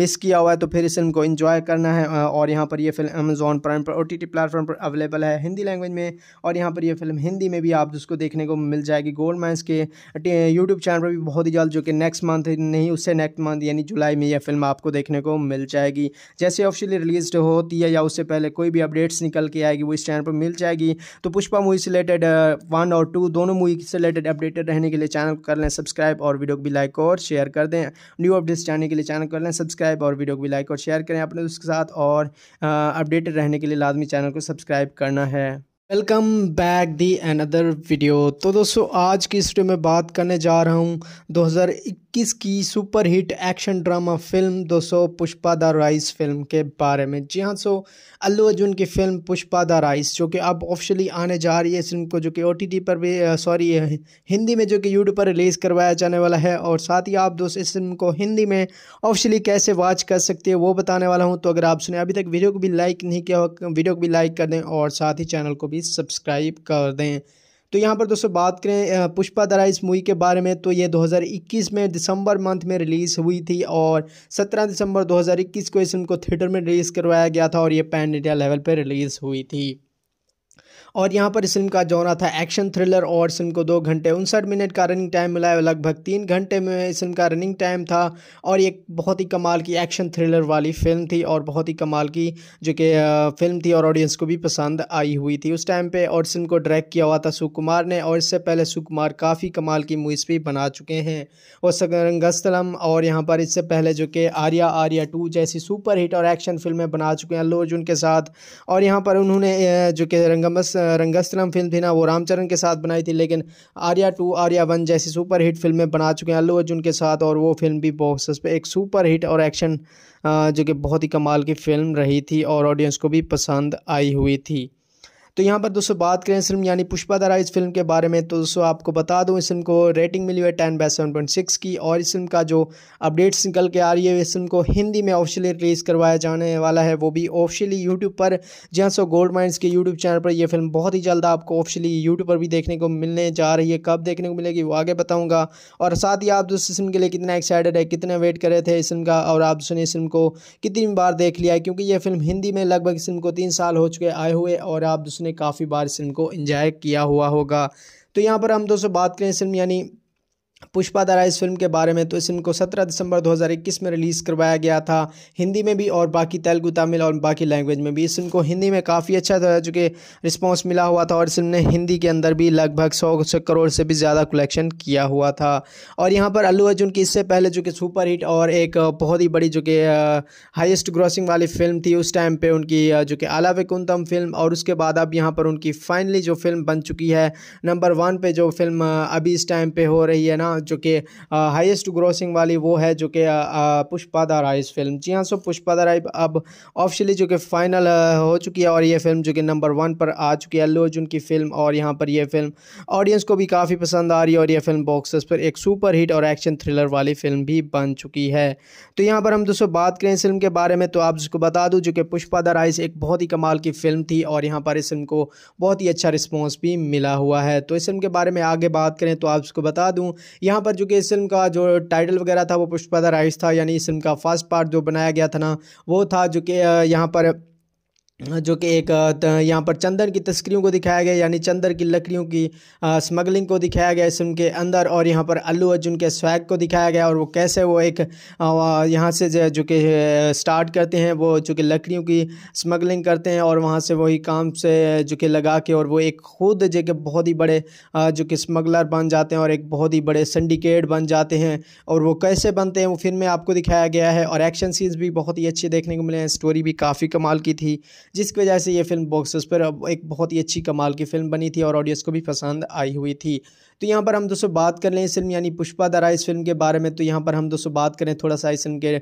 मिस किया हुआ है तो फिर इस फिल्म को इन्जॉय करना है और यहाँ पर यह फिल्म अमेजोन प्राइम पर ओ टी प्लेटफॉर्म पर अवेलेबल है हिंदी लैंग्वेज में और यहाँ पर यह फिल्म हिंदी में भी आप उसको देखने को मिल जाएगी गोल्ड माइंस के यूट्यूब चैनल पर भी बहुत ही जल्द जो कि नेक्स्ट मंथ नहीं उससे नेक्स्ट मंथ यानी जुलाई में यह फिल्म आपको देखने को मिल जाएगी जैसे ऑफिशियली रिलीज होती है या उससे पहले कोई भी अपडेट्स निकल के आएगी वो इस चैनल पर मिल जाएगी तो पुष्पा मूवी से रिलेटेड वन और टू दोनों मूवी से रिलेटेड अपडेटेड रहने के लिए चैनल कर लें सब्सक्राइब और वीडियो को भी लाइक और शेयर कर दें न्यू अपडेट्स जानने के लिए चैनल कर लें सब्सक्राइब और वीडियो को भी लाइक और शेयर करें अपने दोस्त के साथ और अपडेटेड रहने के लिए लाजमी चैनल को सब्सक्राइब करना है welcome back the another video तो दोस्तों आज की इस वीडियो में बात करने जा रहा हूँ 2021 की सुपरहिट एक्शन ड्रामा फिल्म दोस्तों पुष्पा द राइस फिल्म के बारे में जी हाँ सो अल्लू अर्जुन की फिल्म पुष्पा द राइस जो कि अब ऑफिशियली आने जा रही है इस फिल्म को जो कि ओ पर भी सॉरी हिंदी में जो कि यूट्यूब पर रिलीज़ करवाया जाने वाला है और साथ ही आप दोस्त इस फिल्म को हिंदी में ऑफिशियली कैसे वॉच कर सकते हैं वो बताने वाला हूँ तो अगर आप सुने अभी तक वीडियो को भी लाइक नहीं किया हो वीडियो को भी लाइक कर दें और साथ ही चैनल को भी भी सब्सक्राइब कर दें तो यहाँ पर दोस्तों बात करें पुष्पा दरा इस मूवी के बारे में तो ये 2021 में दिसंबर मंथ में रिलीज़ हुई थी और 17 दिसंबर 2021 को इस फिल्म को थिएटर में रिलीज़ करवाया गया था और ये पैन इंडिया लेवल पर रिलीज़ हुई थी और यहाँ पर इस फिल्म का जौना था एक्शन थ्रिलर और इस फिल्म को दो घंटे उनसठ मिनट का रनिंग टाइम मिला है लगभग तीन घंटे में इस फिल्म का रनिंग टाइम था और एक बहुत ही कमाल की एक्शन थ्रिलर वाली फिल्म थी और बहुत ही कमाल की जो कि फिल्म थी और ऑडियंस को भी पसंद आई हुई थी उस टाइम पर और इस फिल्म को डायरेक्ट किया हुआ था सुकुमार ने और इससे पहले सुकुमार काफ़ी कमाल की मूवीज़ भी बना चुके हैं और सकरंगस्तलम और यहाँ पर इससे पहले जो कि आर्या आर्या टू जैसी सुपर हिट और एक्शन फिल्में बना चुके हैं अल्लू अर्जुन के साथ और यहाँ पर उन्होंने जो कि रंगमस रंगस्थलम फिल्म थी ना वो रामचरण के साथ बनाई थी लेकिन आर्या टू आर्या वन जैसी सुपर हिट फिल्में बना चुके हैं अल्लू अर्जुन के साथ और वो फिल्म भी बॉक्स पे एक सुपर हिट और एक्शन जो कि बहुत ही कमाल की फिल्म रही थी और ऑडियंस को भी पसंद आई हुई थी तो यहाँ पर दोस्तों बात करें इस फिल्म यानी पुष्पा दरा इस फिल्म के बारे में तो दोस्तों आपको बता दूँ इस फिल्म को रेटिंग मिली हुई है ten by seven point six की और इस फिल्म का जो अपडेट्स निकल के आ रही है इस फिल्म को हिंदी में ऑफिशियली रिलीज़ करवाया जाने वाला है वो भी ऑफिशियली यूट्यूब पर जी सो गोल्ड माइंस के यूट्यूब चैनल पर यह फिल्म बहुत ही जल्द आपको ऑफिशियली यूट्यूब पर भी देखने को मिलने जा रही है कब देखने को मिलेगी वो आगे बताऊँगा और साथ ही आप दोस्तों इस फिल्म के लिए कितना एक्साइटेड है कितना वेट कर रहे थे इस फिल्म का और आप दोस्तों ने इस फिल्म को कितनी बार देख लिया है क्योंकि यह फिल्म हिंदी में लगभग इस फिल्म को तीन साल हो चुके आए हुए और आप दोस्तों उसने काफ़ी बार इस फिल्म को इंजॉय किया हुआ होगा तो यहाँ पर हम दोस्तों बात करें इस फिल्म यानी पुष्पा दारा इस फिल्म के बारे में तो इस फिल्म को 17 दिसंबर 2021 में रिलीज़ करवाया गया था हिंदी में भी और बाकी तेलुगु तमिल और बाकी लैंग्वेज में भी इस फिल्म को हिंदी में काफ़ी अच्छा था चूँकि रिस्पॉन्स मिला हुआ था और इस फिल्म ने हिंदी के अंदर भी लगभग सौ करोड़ से भी ज़्यादा कलेक्शन किया हुआ था और यहाँ पर अल्लू अर्जुन की इससे पहले जो कि सुपर हिट और एक बहुत ही बड़ी जो कि हाइस्ट ग्रॉसिंग वाली फिल्म थी उस टाइम पर उनकी जो कि आला विकुंतम फिल्म और उसके बाद अब यहाँ पर उनकी फाइनली जो फिल्म बन चुकी है नंबर वन पर जो फिल्म अभी इस टाइम पर हो रही है ना ना जो कि हाईएस्ट ग्रोसिंग वाली वो है जो कि पुष्पा द राइज फिल्म जी हाँ सो पुष्पा द राइज अब ऑफिशियली जो कि फाइनल हो चुकी है और ये फिल्म जो कि नंबर वन पर आ चुकी है अल्लू अर्जुन की फिल्म और यहाँ पर यह फिल्म ऑडियंस को भी काफ़ी पसंद आ रही है और यह फिल्म बॉक्स पर एक सुपर हिट और एक्शन थ्रिलर वाली फिल्म भी बन चुकी है तो यहाँ पर हम दोस्तों बात करें इस फिल्म के बारे में तो आप जिसको बता दूँ जो कि पुष्पा द राइस एक बहुत ही कमाल की फिल्म थी और यहाँ पर इस फिल्म को बहुत ही अच्छा रिस्पॉन्स भी मिला हुआ है तो इस फिल्म के बारे में आगे बात करें तो आप इसको बता दूं यहाँ पर जो कि इस फिल्म का जो टाइटल वगैरह था वो पुष्पा द राइस था यानी इस फिल्म का फर्स्ट पार्ट जो बनाया गया था ना वो था जो कि यहाँ पर जो कि एक यहाँ पर चंदन की तस्करियों को दिखाया गया यानी चंदन की लकड़ियों की स्मगलिंग को दिखाया गया इस फिल्म के अंदर और यहाँ पर अल्लू अर्जुन के स्वैग को दिखाया गया और वो कैसे वो एक यहाँ से जो जो कि स्टार्ट करते हैं वो जो कि लकड़ियों की स्मगलिंग करते हैं और वहाँ से वही काम से जो कि लगा के और वो एक खुद जो कि बहुत ही बड़े जो कि स्मगलर बन जाते हैं और एक बहुत ही बड़े सिंडिकेट बन जाते हैं और वो कैसे बनते हैं वो फिल्म में आपको दिखाया गया है और एक्शन सीन्स भी बहुत ही अच्छे देखने को मिले हैं स्टोरी भी काफ़ी कमाल की थी जिसकी वजह से ये फिल्म बॉक्सेस पर एक बहुत ही अच्छी कमाल की फिल्म बनी थी और ऑडियंस को भी पसंद आई हुई थी तो यहाँ पर हम दोस्तों बात कर लें इस फिल्म यानी पुष्पा दरा इस फिल्म के बारे में तो यहाँ पर हम दोस्तों बात करें थोड़ा सा इस फिल्म के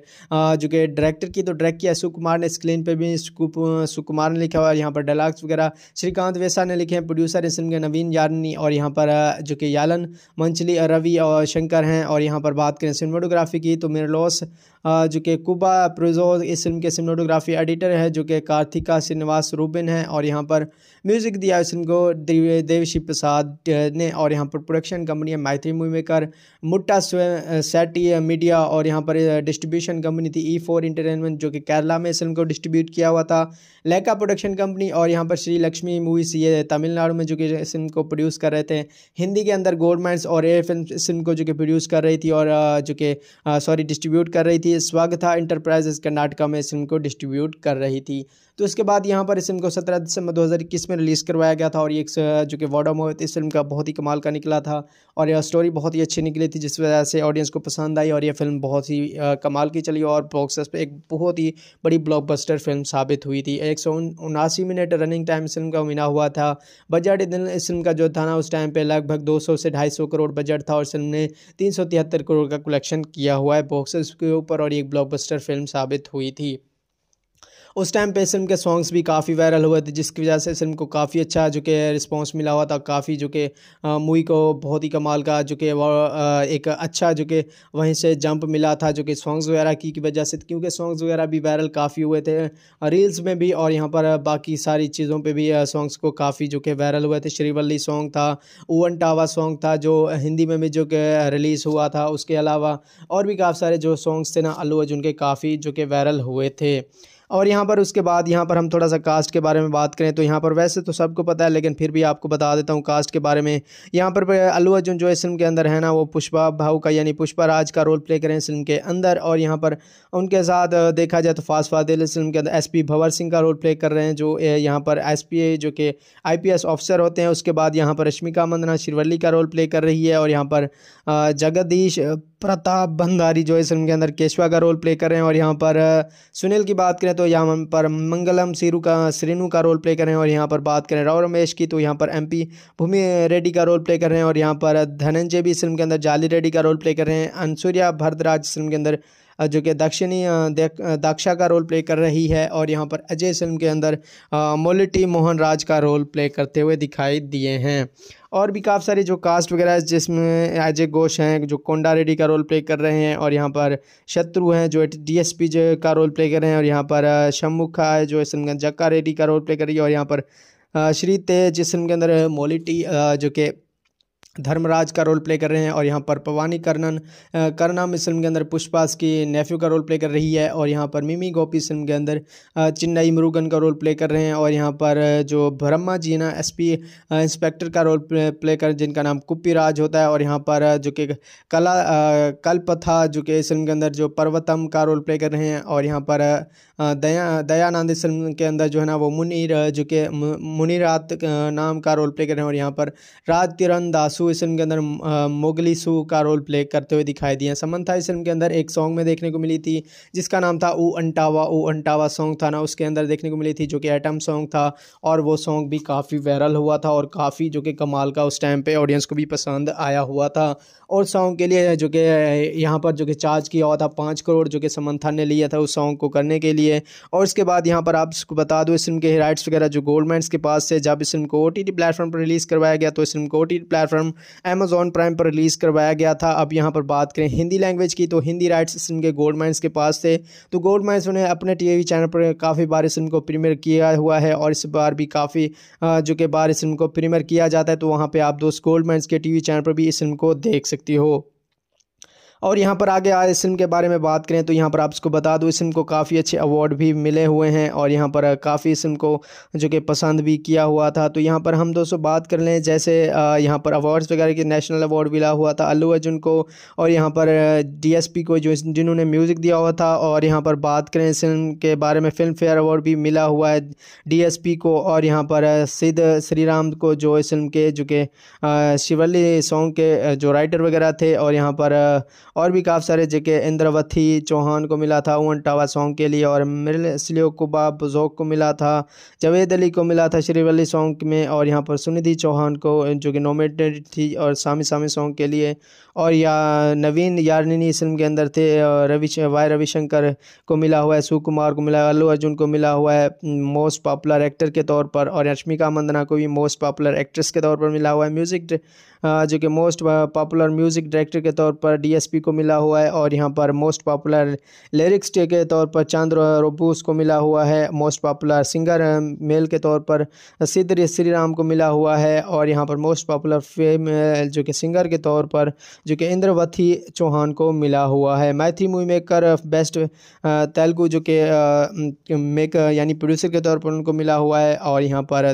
जो कि डायरेक्टर की तो डायरेक्ट किया सुकुमार ने स्क्रीन पर भी सुकुमार ने लिखा हुआ यहाँ पर डायलाग्स वगैरह श्रीकांत वैसा ने लिखे हैं प्रोड्यूसर इस फिल्म के नवीन यारनी और यहाँ पर जो कि यालन मंचली रवि और शंकर हैं और यहाँ पर बात करें सिनेमाटोग्राफी की तो मेरे लॉस जो कि कुबा प्रोजो इस फिल्म के सिनेमाटोग्राफी एडिटर है जो कि कार्तिका श्रीनिवास रूबिन है और यहाँ पर म्यूज़िक दिया इस फिल्म को देवशी प्रसाद ने और यहाँ पर प्रोडक्शन कंपनी है माइथी मूवी मेकर मुट्टा सेटी मीडिया और यहाँ पर डिस्ट्रीब्यूशन eh, कंपनी थी ई फोर इंटरटेनमेंट जो कि केरला में इस फिल्म को डिस्ट्रीब्यूट किया हुआ था लेका प्रोडक्शन कंपनी और यहाँ पर श्री लक्ष्मी मूवीज ये तमिलनाडु में जो कि इस फिल्म को प्रोड्यूस कर रहे थे हिंदी के अंदर गोरमेंट्स और ए फिल्म इस फिल्म को जो कि प्रोड्यूस कर रही थी और eh, जो कि सॉरी eh, डिस्ट्रीब्यूट कर रही थी स्वागता इंटरप्राइजेस कर्नाटका में इस फिल्म को डिस्ट्रीब्यूट कर रही थी तो इसके बाद यहाँ पर इस फिल्म को सत्रह दिसंबर दो में रिलीज़ करवाया गया था और ये जो कि वॉडम हो इस फिल्म का बहुत ही कमाल का निकला था और यह स्टोरी बहुत ही अच्छी निकली थी जिस वजह से ऑडियंस को पसंद आई और यह फिल्म बहुत ही कमाल की चली और बॉक्स पर एक बहुत ही बड़ी ब्लॉकबस्टर फिल्म साबित हुई थी एक मिनट रनिंग टाइम इस फिल्म का मिला हुआ था बजट इस फिल्म का जो था ना उस टाइम पर लगभग दो से ढाई करोड़ बजट था और फिल्म ने तीन करोड़ का कलेक्शन किया हुआ है बॉक्स के ऊपर और एक ब्लॉकबस्टर फिल्म साबित हुई थी उस टाइम पे इस फिल्म के सॉन्ग्स भी काफ़ी वायरल हुए थे जिसकी वजह से इस फिल्म को काफ़ी अच्छा जो कि रिस्पॉन्स मिला हुआ था काफ़ी जो कि मूवी को बहुत ही कमाल का जो कि एक अच्छा जो कि वहीं से जंप मिला था जो कि सॉन्ग्स वगैरह की वजह से क्योंकि सॉन्ग्स वगैरह भी वायरल काफ़ी हुए थे रील्स में भी और यहाँ पर बाकी सारी चीज़ों पर भी सॉन्ग्स को काफ़ी जो कि वायरल हुए थे श्रीवल्ली सॉन्ग था ओवन टावा सॉन्ग था जो हिंदी में भी जो कि रिलीज़ हुआ था उसके अलावा और भी काफ़ी सारे जो सॉन्ग्स थे ना अल्लू अर्जुन के काफ़ी जो कि वायरल हुए थे और यहाँ पर उसके बाद यहाँ पर हम थोड़ा सा कास्ट के बारे में बात करें तो यहाँ पर वैसे तो सबको पता है लेकिन फिर भी आपको बता देता हूँ कास्ट के बारे में यहाँ पर अल्लू अर्जुन जो इस फिल्म के अंदर है ना वो पुष्पा भाऊ का यानी पुष्पा राज का रोल प्ले करें इस फिल्म के अंदर और यहाँ पर उनके साथ देखा जाए तो फास्ट फादिल फिल्म के अंदर एस भवर सिंह का रोल प्ले कर रहे हैं जो यहाँ पर एस जो कि आई ऑफिसर होते हैं उसके बाद यहाँ पर रश्मिका मंदना शिरवली का रोल प्ले कर रही है और यहाँ पर जगदीश प्रताप भंडारी जो इस फिल्म के अंदर केशवा का रोल प्ले कर रहे हैं और यहाँ पर सुनील की बात करें तो यहाँ पर मंगलम सिरू का श्रीनु का रोल प्ले कर रहे हैं और यहाँ पर बात करें राव रमेश की तो यहाँ पर एमपी भूमि रेड्डी का रोल प्ले कर रहे हैं और यहाँ पर धनंजय भी इस फिल्म के अंदर जाली रेड्डी का रोल प्ले कर रहे हैं अनसूर्या भरदराज फिल्म के अंदर जो कि दक्षिणी दाक्षा का रोल प्ले कर रही है और यहाँ पर अजय फिल्म के अंदर मोलिटी मोहन राज का रोल प्ले करते हुए दिखाई दिए हैं और भी काफ़ी सारी जो कास्ट वगैरह जिसमें अजय घोष हैं जो कोंडा रेड्डी का रोल प्ले कर रहे हैं और यहाँ पर शत्रु हैं जो डीएसपी का रोल प्ले कर रहे हैं और यहाँ पर शम्मुखा है जो इसमें जक्का रेड्डी का रोल प्ले कर रही है और यहाँ पर श्री तेज जिस फिल्म के अंदर मोलिटी जो कि धर्मराज का रोल प्ले कर रहे हैं और यहाँ पर पवानी कर्णन करना इस फिल्म के अंदर पुष्पास की नेफ्यू का रोल प्ले कर रही है और यहाँ पर मिमी गोपी फिल्म के अंदर चिन्नई मुरुगन का रोल प्ले कर रहे हैं और यहाँ पर जो ब्रह्मा जी ना एसपी इंस्पेक्टर का रोल प्ले कर जिनका नाम कुप्पी राज होता है और यहाँ पर जो कि कला कल्पथा जो कि इस फिल्म के अंदर जो पर्वतम का रोल प्ले कर रहे हैं और यहाँ पर दया दयानंद इस फिल्म के अंदर जो है ना वो मुनीर जो कि मुनीरात नाम का रोल प्ले कर रहे हैं और यहाँ पर राज किरण दासु इस फिल्म के अंदर मोगली सू का रोल प्ले करते हुए दिखाई दिए समन्था इस फिल्म के अंदर एक सॉन्ग में देखने को मिली थी जिसका नाम था ऊ अंटावा ऊ अंटावा सॉन्ग था ना उसके अंदर देखने को मिली थी जो कि एटम सॉन्ग था और वो सॉन्ग भी काफ़ी वायरल हुआ था और काफ़ी जो कि कमाल का उस टाइम पर ऑडियंस को भी पसंद आया हुआ था और सॉन्ग के लिए जो कि यहाँ पर जो कि चार्ज किया हुआ था पाँच करोड़ जो कि समंथा ने लिया था उस सॉन्ग को करने के लिए और इसके बाद यहाँ पर आपको बता दो इस फिल्म के राइट्स वगैरह जो गोल्डमेंट्स के पास से जब इस फिल्म को ओ टी टी प्लेटफॉर्म पर रिलीज़ करवाया गया तो इस फिल्म को O T T platform Amazon Prime पर रिलीज़ करवाया गया था अब यहाँ पर बात करें हिंदी लैंग्वेज की तो हिंदी राइट्स इस फिल्म के गोल्डमेंट्स के पास थे तो गोल्डमेंट्स उन्हें अपने टी चैनल पर काफ़ी बार इस फिल्म को प्रीमियर किया हुआ है और इस बार भी काफ़ी जो कि बार इस फिल्म को प्रीमियर किया जाता है तो वहाँ पर आप दोस्त गोल्डमेंट्स के टी चैनल पर भी इस फिल्म को देख सकते सकती हो और यहाँ पर आगे आए इस फिल्म के बारे में बात करें तो यहाँ पर आप इसको बता दूँ इस फिल्म को काफ़ी अच्छे अवार्ड भी मिले हुए हैं और यहाँ पर काफ़ी इस फिल्म को जो कि पसंद भी किया हुआ था तो यहाँ पर हम दोस्तों बात कर लें जैसे यहाँ पर अवार्ड्स वगैरह के नेशनल अवार्ड मिला हुआ था अल्लू अर्जुन को और यहाँ पर डी को जो जिन्होंने म्यूज़िक दिया हुआ था और यहाँ पर बात करें इस फिल्म के बारे में फिल्म फेयर अवार्ड भी मिला हुआ है डी को और यहाँ पर सिद्ध राम को जो इस फिल्म के जो कि शिवली सॉन्ग के जो राइटर वगैरह थे और यहाँ पर और भी काफ़ी सारे जगह इंद्रवती चौहान को मिला था ओवन टावा सॉन्ग के लिए और मिरल स्लियो कुबा बुजोक को मिला था जावेद अली को मिला था श्रीवली सॉन्ग में और यहाँ पर सुनिधि चौहान को जो कि नॉमिनेटेड थी और सामी सामी सॉन्ग के लिए और या नवीन यारनिनी फिल्म के अंदर थे रवि वाई रविशंकर को मिला हुआ है सुकुमार को मिला अल्लू अर्जुन को मिला हुआ है मोस्ट पॉपुलर एक्टर के तौर पर और रश्मिका मंदना को भी मोस्ट पॉपुलर एक्ट्रेस के तौर पर मिला हुआ है म्यूज़िक जो कि मोस्ट पॉपुलर म्यूज़िक डायरेक्टर के तौर पर डी को मिला हुआ है और यहाँ पर मोस्ट पॉपुलर लिरिक्स के तौर पर चांद रोबूस को मिला हुआ है मोस्ट पॉपुलर सिंगर मेल के तौर पर सिद्ध श्री राम को मिला हुआ है और यहाँ पर मोस्ट पॉपुलर फेम जो कि सिंगर के तौर पर जो कि इंद्रवती चौहान को मिला हुआ है मैथी मूवी मेकर बेस्ट तेलुगु जो कि मेक यानी प्रोड्यूसर के तौर पर उनको मिला हुआ है और यहाँ पर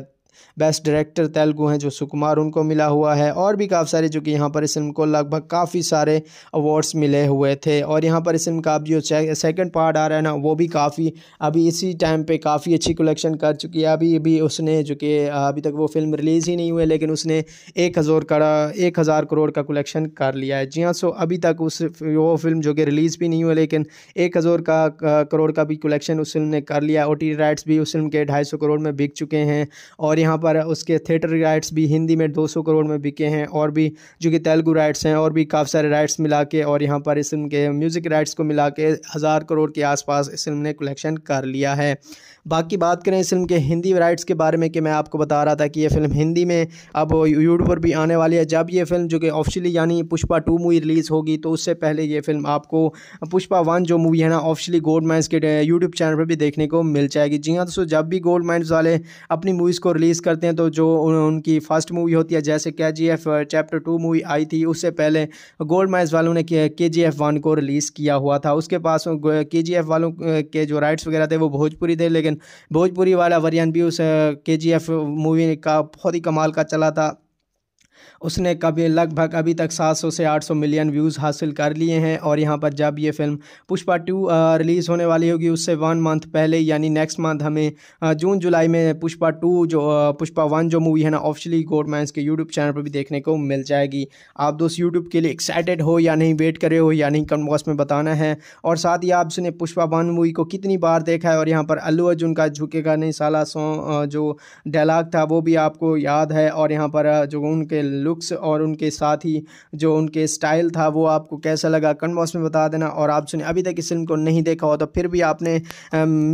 बेस्ट डायरेक्टर तेलुगू हैं जो सुकुमार उनको मिला हुआ है और भी काफ़ी सारे जो कि यहाँ पर इस फिल्म को लगभग काफ़ी सारे अवार्ड्स मिले हुए थे और यहाँ पर इस फिल्म का अब जो सेकंड पार्ट आ रहा है ना वो भी काफ़ी अभी इसी टाइम पे काफ़ी अच्छी कलेक्शन कर चुकी है अभी भी उसने जो कि अभी तक वो फिल्म रिलीज़ ही नहीं हुई लेकिन उसने एक हज़ार करा एक हज़ार करोड़ का कलेक्शन कर लिया है जी हाँ सो अभी तक उस वो फिल्म जो कि रिलीज़ भी नहीं हुई लेकिन एक हज़ार का करोड़ का भी कलेक्शन उस फिल्म ने कर लिया ओ टी राइट्स भी उस फिल्म के ढाई करोड़ में बिक चुके हैं और यहाँ पर उसके थिएटर राइट्स भी हिंदी में 200 करोड़ में बिके हैं और भी जो कि तेलुगू राइट्स हैं और भी काफ़ी सारे राइट्स मिला के और यहाँ पर इस फिल्म के म्यूज़िक राइट्स को मिला के हज़ार करोड़ के आसपास इस फिल्म ने कलेक्शन कर लिया है बाकी बात करें इस फिल्म के हिंदी राइट्स के बारे में कि मैं आपको बता रहा था कि ये फिल्म हिंदी में अब यूट्यूब पर भी आने वाली है जब ये फिल्म जो कि ऑफिशियली यानी पुष्पा टू मूवी रिलीज़ होगी तो उससे पहले ये फिल्म आपको पुष्पा वन जो मूवी है ना ऑफिशियली गोल्ड माइंस के यूट्यूब चैनल पर भी देखने को मिल जाएगी जी हाँ दोस्तों जब भी गोल्ड माइंस वाले अपनी मूवीज़ को रिलीज़ करते हैं तो जो उनकी फर्स्ट मूवी होती है जैसे K G F chapter two movie आई थी उससे पहले गोल्ड माइंस वालों ने के जी एफ वन को रिलीज़ किया हुआ था उसके पास के जी एफ वालों के जो राइट्स वगैरह थे वो भोजपुरी थे लेकिन लेकिन भोजपुरी वाला वरियन भी उस के जी एफ मूवी का बहुत ही कमाल का चला था उसने कभी लगभग अभी तक 700 से 800 मिलियन व्यूज़ हासिल कर लिए हैं और यहाँ पर जब ये फिल्म पुष्पा टू रिलीज़ होने वाली होगी उससे वन मंथ पहले यानी नेक्स्ट मंथ हमें जून जुलाई में पुष्पा टू जो पुष्पा वन जो मूवी है ना गोड गोडमैंस के यूट्यूब चैनल पर भी देखने को मिल जाएगी आप दोस्त यूट्यूब के लिए एक्साइटेड हो या नहीं वेट करे हो या नहीं कम बॉक्स में बताना है और साथ ही आपने पुष्पा वन मूवी को कितनी बार देखा है और यहाँ पर अल्लू अर्जुन का झुकेगा नहीं साला सॉन्ग जो डायलाग था वो भी आपको याद है और यहाँ पर जो उनके लुक लुक्स और उनके साथ ही जो उनके स्टाइल था वो आपको कैसा लगा कमेंट बॉक्स में बता देना और आप सुने अभी तक इस फिल्म को नहीं देखा हो तो फिर भी आपने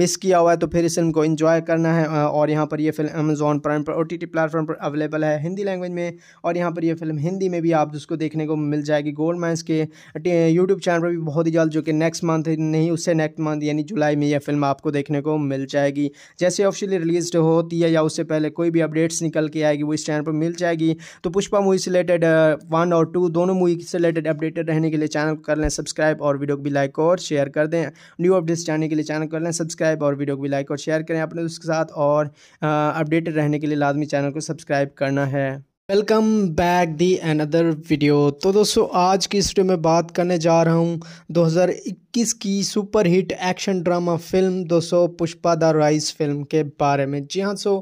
मिस किया हुआ है तो फिर इस फिल्म को इन्जॉय करना है और यहाँ पर यह फिल्म अमेजोन प्राइम पर ओ टी प्लेटफॉर्म पर अवेलेबल है हिंदी लैंग्वेज में और यहाँ पर यह फिल्म हिंदी में भी आप उसको देखने को मिल जाएगी गोल्ड माइंस के यूट्यूब चैनल पर भी बहुत ही जल्द जो कि नेक्स्ट मंथ नहीं उससे नेक्स्ट मंथ यानी जुलाई में यह फिल्म आपको देखने को मिल जाएगी जैसे ऑफिशियली रिलीज होती है या उससे पहले कोई भी अपडेट्स निकल के आएगी वो इस चैनल पर मिल जाएगी तो पुष्पा मूवी से रिलेटेड वन और टू दोनों मूवी से रिलेटेड अपडेटेड रहने के लिए चैनल कर लें सब्सक्राइब और वीडियो को भी लाइक और शेयर कर दें न्यू अपडेट्स जानने के लिए चैनल कर लें सब्सक्राइब और वीडियो को भी लाइक और शेयर करें अपने दोस्त के साथ और अपडेटेड रहने के लिए लाजमी चैनल को सब्सक्राइब करना है welcome back the another video तो दोस्तों आज की इस वीडियो में बात करने जा रहा हूँ 2021 की सुपरहिट एक्शन ड्रामा फिल्म दोस्तों पुष्पा द राइस फिल्म के बारे में जी हाँ सो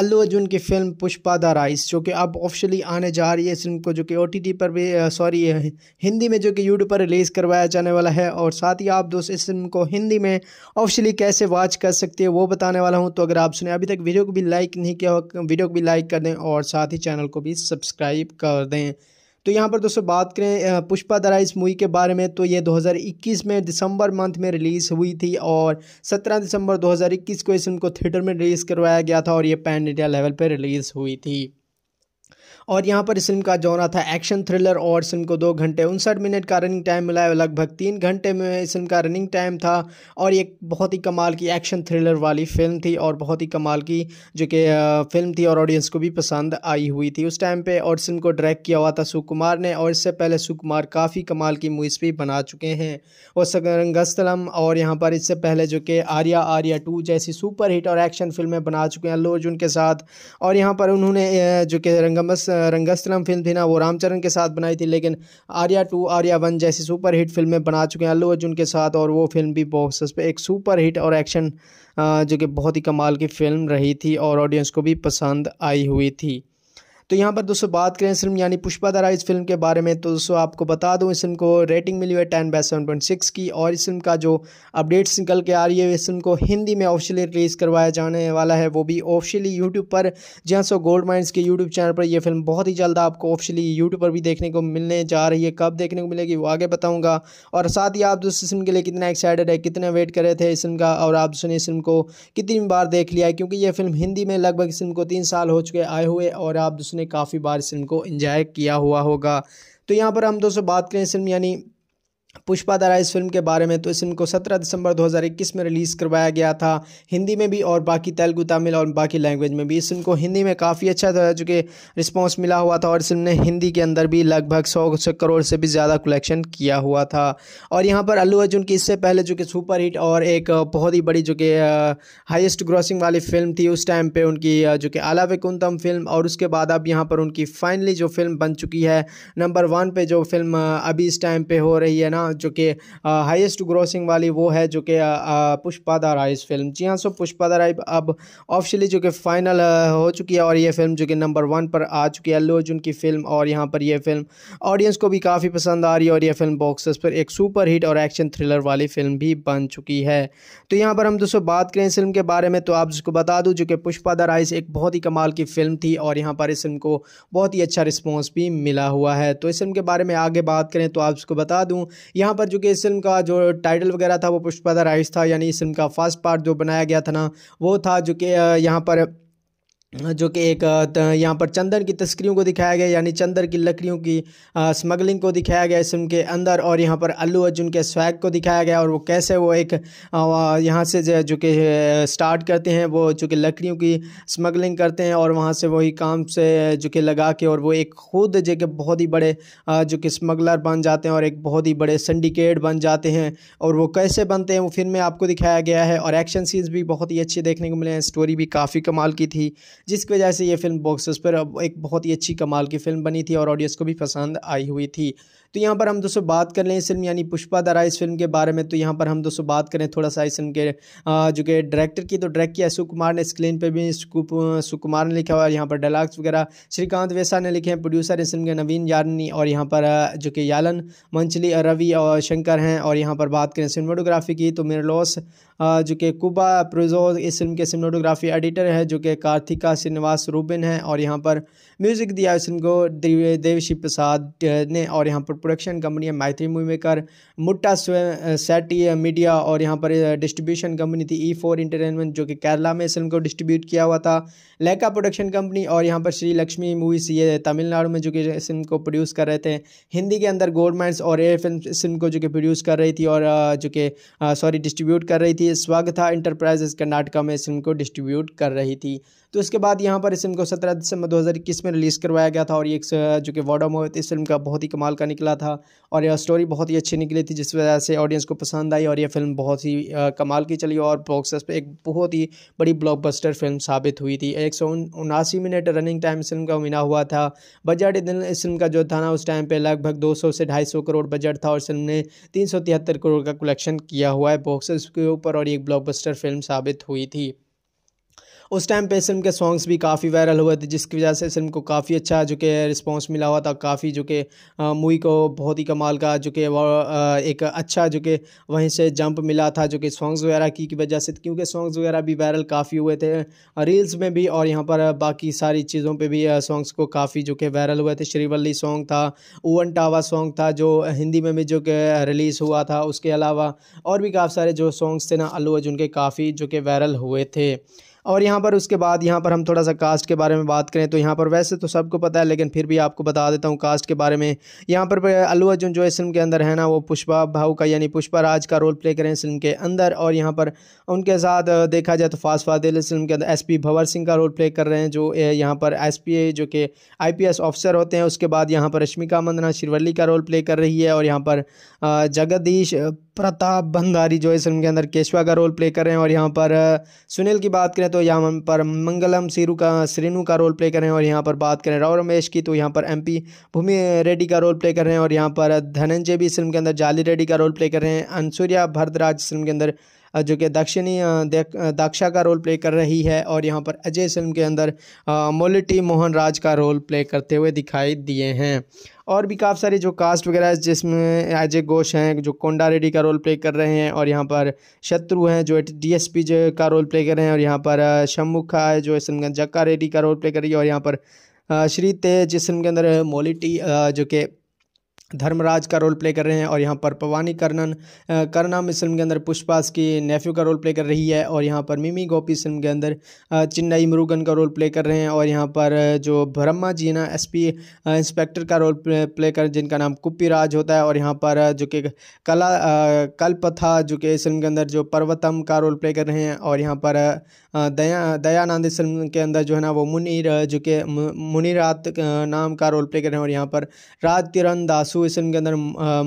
अल्लू अर्जुन की फिल्म पुष्पा द राइस जो कि अब ऑफिशियली आने जा रही है इस फिल्म को जो कि ओ पर भी सॉरी हिंदी में जो कि यूट्यूब पर रिलीज़ करवाया जाने वाला है और साथ ही आप दोस्त इस फिल्म को हिंदी में ऑफिशियली कैसे वॉच कर सकते हैं वो बताने वाला हूँ तो अगर आप सुने अभी तक वीडियो को भी लाइक नहीं किया हो वीडियो को भी लाइक कर दें और साथ ही चैनल को भी भी सब्सक्राइब कर दें तो यहाँ पर दोस्तों बात करें पुष्पा दरा इस मूवी के बारे में तो ये 2021 में दिसंबर मंथ में रिलीज़ हुई थी और 17 दिसंबर 2021 को इस फिल्म को थिएटर में रिलीज़ करवाया गया था और ये पैन इंडिया लेवल पर रिलीज़ हुई थी और यहाँ पर इस फिल्म का जौना था एक्शन थ्रिलर और इस फिल्म को दो घंटे उनसठ मिनट का रनिंग टाइम मिला है लगभग तीन घंटे में इस फिल्म का रनिंग टाइम था और एक बहुत ही कमाल की एक्शन थ्रिलर वाली फिल्म थी और बहुत ही कमाल की जो कि फिल्म थी और ऑडियंस को भी पसंद आई हुई थी उस टाइम पर और इस फिल्म को डायरेक्ट किया हुआ था सुकुमार ने और इससे पहले सुकुमार काफ़ी कमाल की मूवीज़ भी बना चुके हैं और सकरंगस्तलम और यहाँ पर इससे पहले जो कि आर्या आर्या टू जैसी सुपर हिट और एक्शन फिल्में बना चुके हैं अल्लू अर्जुन के साथ और यहाँ पर उन्होंने जो कि रंगमस रंगस्थलम फिल्म थी ना वो रामचरण के साथ बनाई थी लेकिन आर्या टू आर्या वन जैसी सुपर हिट फिल्में बना चुके हैं अल्लू अर्जुन के साथ और वो फिल्म भी बॉक्स पे एक सुपर हिट और एक्शन जो कि बहुत ही कमाल की फिल्म रही थी और ऑडियंस को भी पसंद आई हुई थी तो यहाँ पर दोस्तों बात करें इस फिल्म यानी पुष्पा दरा इस फिल्म के बारे में तो दोस्तों आपको बता दूँ इस फिल्म को रेटिंग मिली हुई है ten by seven point six की और इस फिल्म का जो अपडेट्स निकल के आ रही है इस फिल्म को हिंदी में ऑफिशियली रिलीज़ करवाया जाने वाला है वो भी ऑफिशियली यूट्यूब पर जी सो गोल्ड माइंस के यूट्यूब चैनल पर यह फिल्म बहुत ही जल्द आपको ऑफिशियली यूट्यूब पर भी देखने को मिलने जा रही है कब देखने को मिलेगी वो आगे बताऊँगा और साथ ही आप दोस्तों इस फिल्म के लिए कितना एक्साइटेड है कितना वेट कर रहे थे इस फिल्म का और आप दोस्तों ने इस फिल्म को कितनी बार देख लिया है क्योंकि यह फिल्म हिंदी में लगभग इस फिल्म को तीन साल हो चुके आए हुए और आप दोस्तों उसने काफ़ी बार इस फिल्म को इंजॉय किया हुआ होगा तो यहाँ पर हम दोस्तों बात करें इस फिल्म यानी पुष्पा दारा इस फिल्म के बारे में तो इस फिल्म को 17 दिसंबर 2021 में रिलीज़ करवाया गया था हिंदी में भी और बाकी तेलुगु तमिल और बाकी लैंग्वेज में भी इस फिल्म को हिंदी में काफ़ी अच्छा था चूँकि रिस्पॉन्स मिला हुआ था और इस फिल्म ने हिंदी के अंदर भी लगभग सौ करोड़ से भी ज़्यादा कलेक्शन किया हुआ था और यहाँ पर अल्लू अर्जुन की इससे पहले जो कि सुपर हिट और एक बहुत ही बड़ी जो कि हाइस्ट ग्रॉसिंग वाली फिल्म थी उस टाइम पर उनकी जो कि आला विकुंतम फिल्म और उसके बाद अब यहाँ पर उनकी फाइनली जो फिल्म बन चुकी है नंबर वन पर जो फिल्म अभी इस टाइम पर हो रही है ना जो कि हाईएस्ट ग्रोसिंग वाली वो है जो कि पुष्पा द राइज फिल्म जी हाँ सो पुष्पा द राइज अब ऑफिशियली जो कि फाइनल हो चुकी है और ये फिल्म जो कि नंबर वन पर आ चुकी है अल्लू अर्जुन की फिल्म और यहाँ पर यह फिल्म ऑडियंस को भी काफ़ी पसंद आ रही है और यह फिल्म बॉक्सेस पर एक सुपर हिट और एक्शन थ्रिलर वाली फिल्म भी बन चुकी है तो यहाँ पर हम दोस्तों बात करें इस फिल्म के बारे में तो आप जिसको बता दूँ जो कि पुष्पा द राइज एक बहुत ही कमाल की फिल्म थी और यहाँ पर इस फिल्म को बहुत ही अच्छा रिस्पॉन्स भी मिला हुआ है तो इस फिल्म के बारे में आगे बात करें तो आप इसको बता दूं यहाँ पर जो कि इस फिल्म का जो टाइटल वगैरह था वो पुष्पा द राइस था यानी इस फिल्म का फर्स्ट पार्ट जो बनाया गया था ना वो था जो कि यहाँ पर जो कि एक यहाँ पर चंदन की तस्करियों को दिखाया गया यानी चंदन की लकड़ियों की स्मगलिंग को दिखाया गया इस फिल्म के अंदर और यहाँ पर अल्लू अर्जुन के स्वैग को दिखाया गया और वो कैसे वो एक यहाँ से जो जो कि स्टार्ट करते हैं वो जो कि लकड़ियों की स्मगलिंग करते हैं और वहाँ से वही काम से जो कि लगा के और वो एक खुद जो कि बहुत ही बड़े जो कि स्मगलर बन जाते हैं और एक बहुत ही बड़े सिंडिकेट बन जाते हैं और वो कैसे बनते हैं वो फिल्म में आपको दिखाया गया है और एक्शन सीन्स भी बहुत ही अच्छे देखने को मिले हैं स्टोरी भी काफ़ी कमाल की थी जिसकी वजह से ये फिल्म बॉक्सेस पर एक बहुत ही अच्छी कमाल की फिल्म बनी थी और ऑडियंस को भी पसंद आई हुई थी तो यहाँ पर हम दोस्तों बात कर लें इस फिल्म यानी पुष्पा दरा इस फिल्म के बारे में तो यहाँ पर हम दोस्तों बात करें थोड़ा सा इस फिल्म के जो कि डायरेक्टर की तो डायरेक्ट किया सुकुमार ने स्क्रीन पर भी सुकुमार ने लिखा हुआ यहाँ पर डायलॉग्स वगैरह श्रीकांत वेसा ने लिखे हैं प्रोड्यूसर इस फिल्म के नवीन यारनी और यहाँ पर जो कि यालन मंचली रवि और शंकर हैं और यहाँ पर बात करें सिनेमाटोग्राफी की तो लॉस जो कि कुबा प्रोजो इस फिल्म के सिनेमाटोग्राफी एडिटर है जो कि कार्तिका श्रीनिवास रूबिन है और यहाँ पर म्यूज़िक दिया इस फिल्म को देवशी प्रसाद ने और यहाँ पर प्रोडक्शन कंपनी है मैथिली मूवी मेकर मुट्टा सेटी मीडिया और यहाँ पर डिस्ट्रीब्यूशन कंपनी थी ई e फोर इंटरटेनमेंट जो कि केरला में इस फिल्म को डिस्ट्रीब्यूट किया हुआ था लेका प्रोडक्शन कंपनी और यहाँ पर श्री लक्ष्मी मूवीज ये तमिलनाडु में जो कि इस फिल्म को प्रोड्यूस कर रहे थे हिंदी के अंदर गवर्नमेंट्स और एयर फिल्म इस फिल्म को जो कि प्रोड्यूस कर रही थी और जो कि सॉरी डिस्ट्रीब्यूट कर रही थी लिए स्वागता इंटरप्राइजेस कर्नाटका में फिल्म को डिस्ट्रीब्यूट कर रही थी तो इसके बाद यहाँ पर इस फिल्म को सत्रह दिसंबर दो में रिलीज़ करवाया गया था और एक जो कि वॉडो मोहित इस फिल्म का बहुत ही कमाल का निकला था और यह स्टोरी बहुत ही अच्छी निकली थी जिस वजह से ऑडियंस को पसंद आई और यह फिल्म बहुत ही कमाल की चली और बॉक्स पर एक बहुत ही बड़ी ब्लॉकबस्टर फिल्म साबित हुई थी एक मिनट रनिंग टाइम इस फिल्म का मिला हुआ था बजट इस फिल्म का जो था ना उस टाइम पर लगभग दो से ढाई करोड़ बजट था और फिल्म ने तीन करोड़ का कलेक्शन किया हुआ है बॉक्स के ऊपर और एक ब्लॉकबस्टर फिल्म साबित हुई थी उस टाइम पे इस फिल्म के सॉन्ग्स भी काफ़ी वायरल हुए थे जिसकी वजह से इस फिल्म को काफ़ी अच्छा जो कि रिस्पॉन्स मिला हुआ था काफ़ी जो कि मूवी को बहुत ही कमाल का जो कि एक अच्छा जो कि वहीं से जंप मिला था जो कि सॉन्ग्स वगैरह की वजह से क्योंकि सॉन्ग्स वगैरह भी वायरल काफ़ी हुए थे रील्स में भी और यहाँ पर बाकी सारी चीज़ों पर भी सॉन्ग्स को काफ़ी जो कि वायरल हुए थे श्रीवल्ली सॉन्ग था ओवन टावा सॉन्ग था जो हिंदी में भी जो कि रिलीज़ हुआ था उसके अलावा और भी काफ़ी सारे जो सॉन्ग्स थे ना अल्लू अर्जुन के काफ़ी जो कि वायरल हुए थे और यहाँ पर उसके बाद यहाँ पर हम थोड़ा सा कास्ट के बारे में बात करें तो यहाँ पर वैसे तो सबको पता है लेकिन फिर भी आपको बता देता हूँ कास्ट के बारे में यहाँ पर अल्लू अर्जुन जो इस फिल्म के अंदर है ना वो पुष्पा भाऊ का यानी पुष्पा राज का रोल प्ले करें इस फिल्म के अंदर और यहाँ पर उनके साथ देखा जाए तो फास्ट फादिल फिल्म के अंदर एस भवर सिंह का रोल प्ले कर रहे हैं जो यहाँ पर एस जो कि आई ऑफिसर होते हैं उसके बाद यहाँ पर रश्मिका मंदना शिरवली का रोल प्ले कर रही है और यहाँ पर जगदीश प्रताप भंडारी जो इस फिल्म के अंदर केशवा का रोल प्ले कर रहे हैं और यहाँ पर सुनील की बात करें तो यहाँ पर मंगलम सीरू का श्रीनु का रोल प्ले कर रहे हैं और यहाँ पर बात करें राव रमेश की तो यहाँ पर एमपी भूमि रेड्डी का रोल प्ले कर रहे हैं और यहाँ पर धनंजय भी इस फिल्म के अंदर जाली रेड्डी का रोल प्ले कर रहे हैं अनसूर्या भरदराज फिल्म के अंदर जो कि दक्षिणी दाक्षा का रोल प्ले कर रही है और यहाँ पर अजय फिल्म के अंदर मोलिटी मोहन राज का रोल प्ले करते हुए दिखाई दिए हैं और भी काफ़ी सारी जो कास्ट वगैरह जिसमें अजय घोष हैं जो कोंडा रेड्डी का रोल प्ले कर रहे हैं और यहाँ पर शत्रु हैं जो डीएसपी का रोल प्ले कर रहे हैं और यहाँ पर शम्मुखा है जो इसमें जक्का रेड्डी का रोल प्ले कर रही है और यहाँ पर श्री तेज जिस फिल्म के अंदर मोलिटी जो कि धर्मराज का रोल प्ले कर रहे हैं और यहाँ पर पवानी कर्णन करना इस फिल्म के अंदर पुष्पास की नेफ्यू का रोल प्ले कर रही है और यहाँ पर मिमी गोपी फिल्म के अंदर चिन्नई मुरुगन का रोल प्ले कर रहे हैं और यहाँ पर जो ब्रह्मा जी ना एसपी इंस्पेक्टर का रोल प्ले कर जिनका नाम कुप्पी राज होता है और यहाँ पर जो कि कला कल्पथा जो कि इस फिल्म के अंदर जो पर्वतम का रोल प्ले कर रहे हैं और यहाँ पर दया दयानंद इस फिल्म के अंदर जो है ना वो मुनीर जो कि मुनीरात नाम का रोल प्ले कर रहे हैं और यहाँ पर राज दासु इस फिल्म के अंदर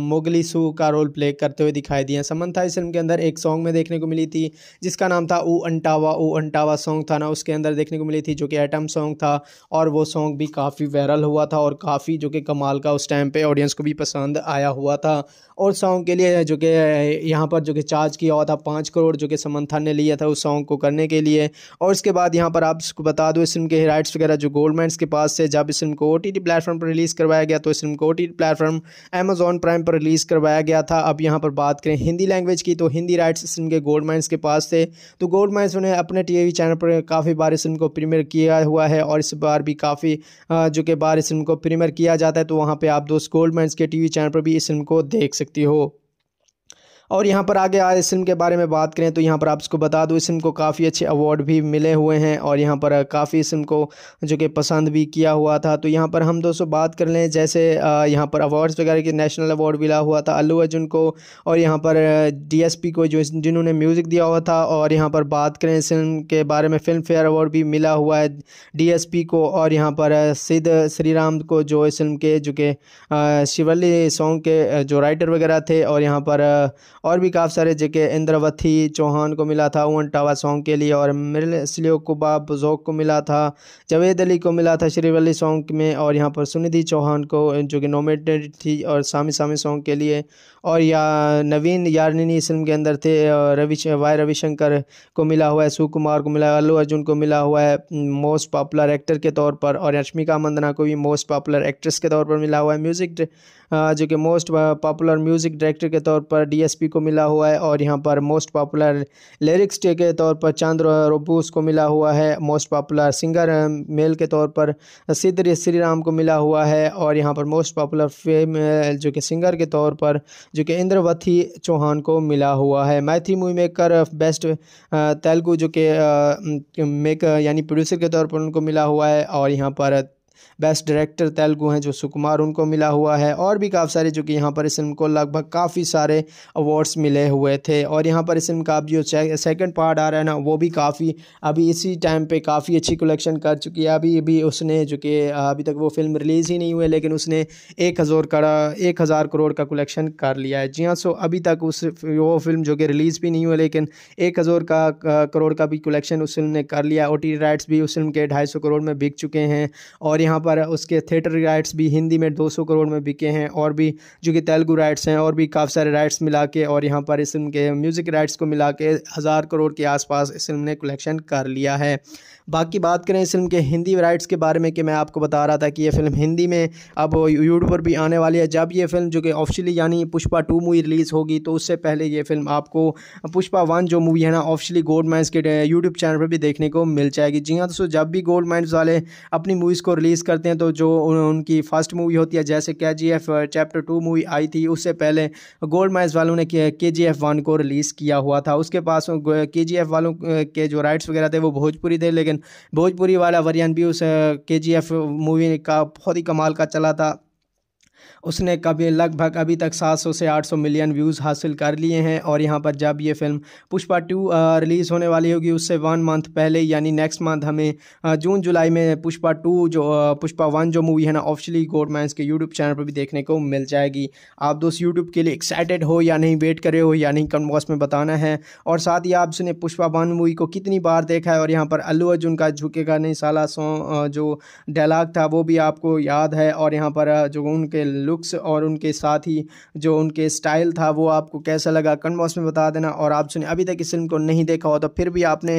मोगली सू का रोल प्ले करते हुए दिखाई दिए समन्था इस फिल्म के अंदर एक सॉन्ग में देखने को मिली थी जिसका नाम था ऊ अंटावा ओ अंटावा सॉन्ग था ना उसके अंदर देखने को मिली थी जो कि एटम सॉन्ग था और वो सॉन्ग भी काफ़ी वायरल हुआ था और काफ़ी जो कि कमाल का उस टाइम पर ऑडियंस को भी पसंद आया हुआ था और सॉन्ग के लिए जो कि यहाँ पर जो कि चार्ज किया हुआ था पाँच करोड़ जो कि समन्था ने लिया था उस सॉन्ग को करने के लिए लिए और उसके बाद यहाँ पर आपको बता दो इस फिल्म के राइट्स वगैरह जो गोल्डमेंट्स के पास है जब इस फिल्म को ओ प्लेटफॉर्म पर रिलीज़ करवाया गया तो इस फिल्म को ओ प्लेटफॉर्म अमेजोन प्राइम पर रिलीज़ करवाया गया था अब यहाँ पर बात करें हिंदी लैंग्वेज की तो हिंदी राइट्स इस फिल्म के गोल्डमेंट्स के पास थे तो गोल्डमेंट्स उन्हें अपने टी चैनल पर काफ़ी बार इस फिल्म को प्रीमियर किया हुआ है और इस बार भी काफ़ी जो कि बार इस फिल्म को प्रीमियर किया जाता है तो वहाँ पर आप दोस्त गोल्डमेंट्स के टी चैनल पर भी इस फिल्म को देख सकती हो और यहाँ पर आगे आए इस फिल्म के बारे में बात करें तो यहाँ पर आप इसको बता दूँ इस फिल्म को काफ़ी अच्छे अवार्ड भी मिले हुए हैं और यहाँ पर काफ़ी इस फिल्म को जो कि पसंद भी किया हुआ था तो यहाँ पर हम दोस्तों बात कर लें जैसे यहाँ पर अवार्ड्स वगैरह के नेशनल अवार्ड मिला हुआ था अल्लू अर्जुन को और यहाँ पर डी को जो जिन्होंने म्यूज़िक दिया हुआ था और यहाँ पर बात करें इस फिल्म के बारे में फिल्म फेयर अवार्ड भी मिला हुआ है डी को और यहाँ पर सिद्ध राम को जो इस फिल्म के जो कि शिवली सॉन्ग के जो राइटर वगैरह थे और यहाँ पर और भी काफ़ी सारे जगह इंद्रवती चौहान को मिला था ओवन टावा सॉन्ग के लिए और मिरल स्लियो कुबा बुजोक को मिला था जावेद अली को मिला था श्रीवली सॉन्ग में और यहाँ पर सुनिधि चौहान को जो कि नॉमिनेटेड थी और सामी सामी सॉन्ग के लिए और या नवीन यारनिनी फिल्म के अंदर थे रवि वाई रविशंकर को मिला हुआ है सुकुमार को मिला अल्लू अर्जुन को मिला हुआ है मोस्ट पॉपुलर एक्टर के तौर पर और रश्मिका मंदना को भी मोस्ट पॉपुलर एक्ट्रेस के तौर पर मिला हुआ है म्यूज़िक जो कि मोस्ट पॉपुलर म्यूज़िक डायरेक्टर के तौर पर डी को मिला हुआ है और यहाँ पर मोस्ट पॉपुलर लिरिक्स के तौर पर चांद रोबूस को मिला हुआ है मोस्ट पॉपुलर सिंगर मेल के तौर पर सिद्ध श्री राम को मिला हुआ है और यहाँ पर मोस्ट पॉपुलर फेम जो कि सिंगर के तौर पर जो कि इंद्रवती चौहान को मिला हुआ है मैथी मूवी मेकर बेस्ट तेलुगु जो कि मेकर यानी प्रोड्यूसर के तौर पर उनको मिला हुआ है और यहाँ पर बेस्ट डायरेक्टर तेलुगू हैं जो सुकुमार उनको मिला हुआ है और भी काफ़ी सारे जो कि यहाँ पर इस फिल्म को लगभग काफ़ी सारे अवार्ड्स मिले हुए थे और यहाँ पर इस फिल्म का अब जो सेकंड पार्ट आ रहा है ना वो भी काफ़ी अभी इसी टाइम पे काफ़ी अच्छी कलेक्शन कर चुकी है अभी भी उसने जो कि अभी तक वो फिल्म रिलीज़ ही नहीं हुई लेकिन उसने एक हज़ार करा एक हज़ार करोड़ का कलेक्शन कर लिया है जी हाँ सो अभी तक उस वो फिल्म जो कि रिलीज़ भी नहीं हुई लेकिन एक हज़ार का करोड़ का भी कलेक्शन उस फिल्म ने कर लिया ओ टी राइट्स भी उस फिल्म के ढाई करोड़ में बिक चुके हैं और यहाँ पर उसके थिएटर राइट्स भी हिंदी में 200 करोड़ में बिके हैं और भी जो कि तेलुगू राइट्स हैं और भी काफ़ी सारे राइट्स मिला के और यहाँ पर इस फिल्म के म्यूज़िक राइट्स को मिला के हज़ार करोड़ के आसपास इस फिल्म ने कलेक्शन कर लिया है बाकी बात करें इस फिल्म के हिंदी राइट्स के बारे में कि मैं आपको बता रहा था कि ये फिल्म हिंदी में अब यूट्यूब पर भी आने वाली है जब ये फिल्म जो कि ऑफिशियली यानी पुष्पा टू मूवी रिलीज़ होगी तो उससे पहले ये फिल्म आपको पुष्पा वन जो मूवी है ना ऑफिशियली गोल्ड माइंस के यूट्यूब चैनल पर भी देखने को मिल जाएगी जी हाँ दोस्तों जब भी गोल्ड माइंस वाले अपनी मूवीज़ को रिलीज़ करते हैं तो जो उनकी फर्स्ट मूवी होती है जैसे K G F chapter two movie आई थी उससे पहले गोल्ड माइंस वालों ने के जी एफ वन को रिलीज़ किया हुआ था उसके पास के जी एफ वालों के जो राइट्स वगैरह थे वो भोजपुरी थे लेकिन लेकिन भोजपुरी वाला वरियन भी उस के जी एफ मूवी का बहुत ही कमाल का चला था उसने कभी लगभग अभी तक 700 से 800 मिलियन व्यूज़ हासिल कर लिए हैं और यहाँ पर जब ये फिल्म पुष्पा टू रिलीज़ होने वाली होगी उससे वन मंथ पहले यानी नेक्स्ट मंथ हमें जून जुलाई में पुष्पा टू जो पुष्पा वन जो मूवी है ना गोड गोडमैंस के यूट्यूब चैनल पर भी देखने को मिल जाएगी आप दोस्त यूट्यूब के लिए एक्साइटेड हो या नहीं वेट करे हो या नहीं कम बॉक्स में बताना है और साथ ही आपने पुष्पा वन मूवी को कितनी बार देखा है और यहाँ पर अल्लू अर्जुन का झुकेगा नहीं साला सॉन्ग जो डायलाग था वो भी आपको याद है और यहाँ पर जो उनके लुक लुक्स और उनके साथ ही जो उनके स्टाइल था वो आपको कैसा लगा कमेंट बॉक्स में बता देना और आप सुने अभी तक इस फिल्म को नहीं देखा हो तो फिर भी आपने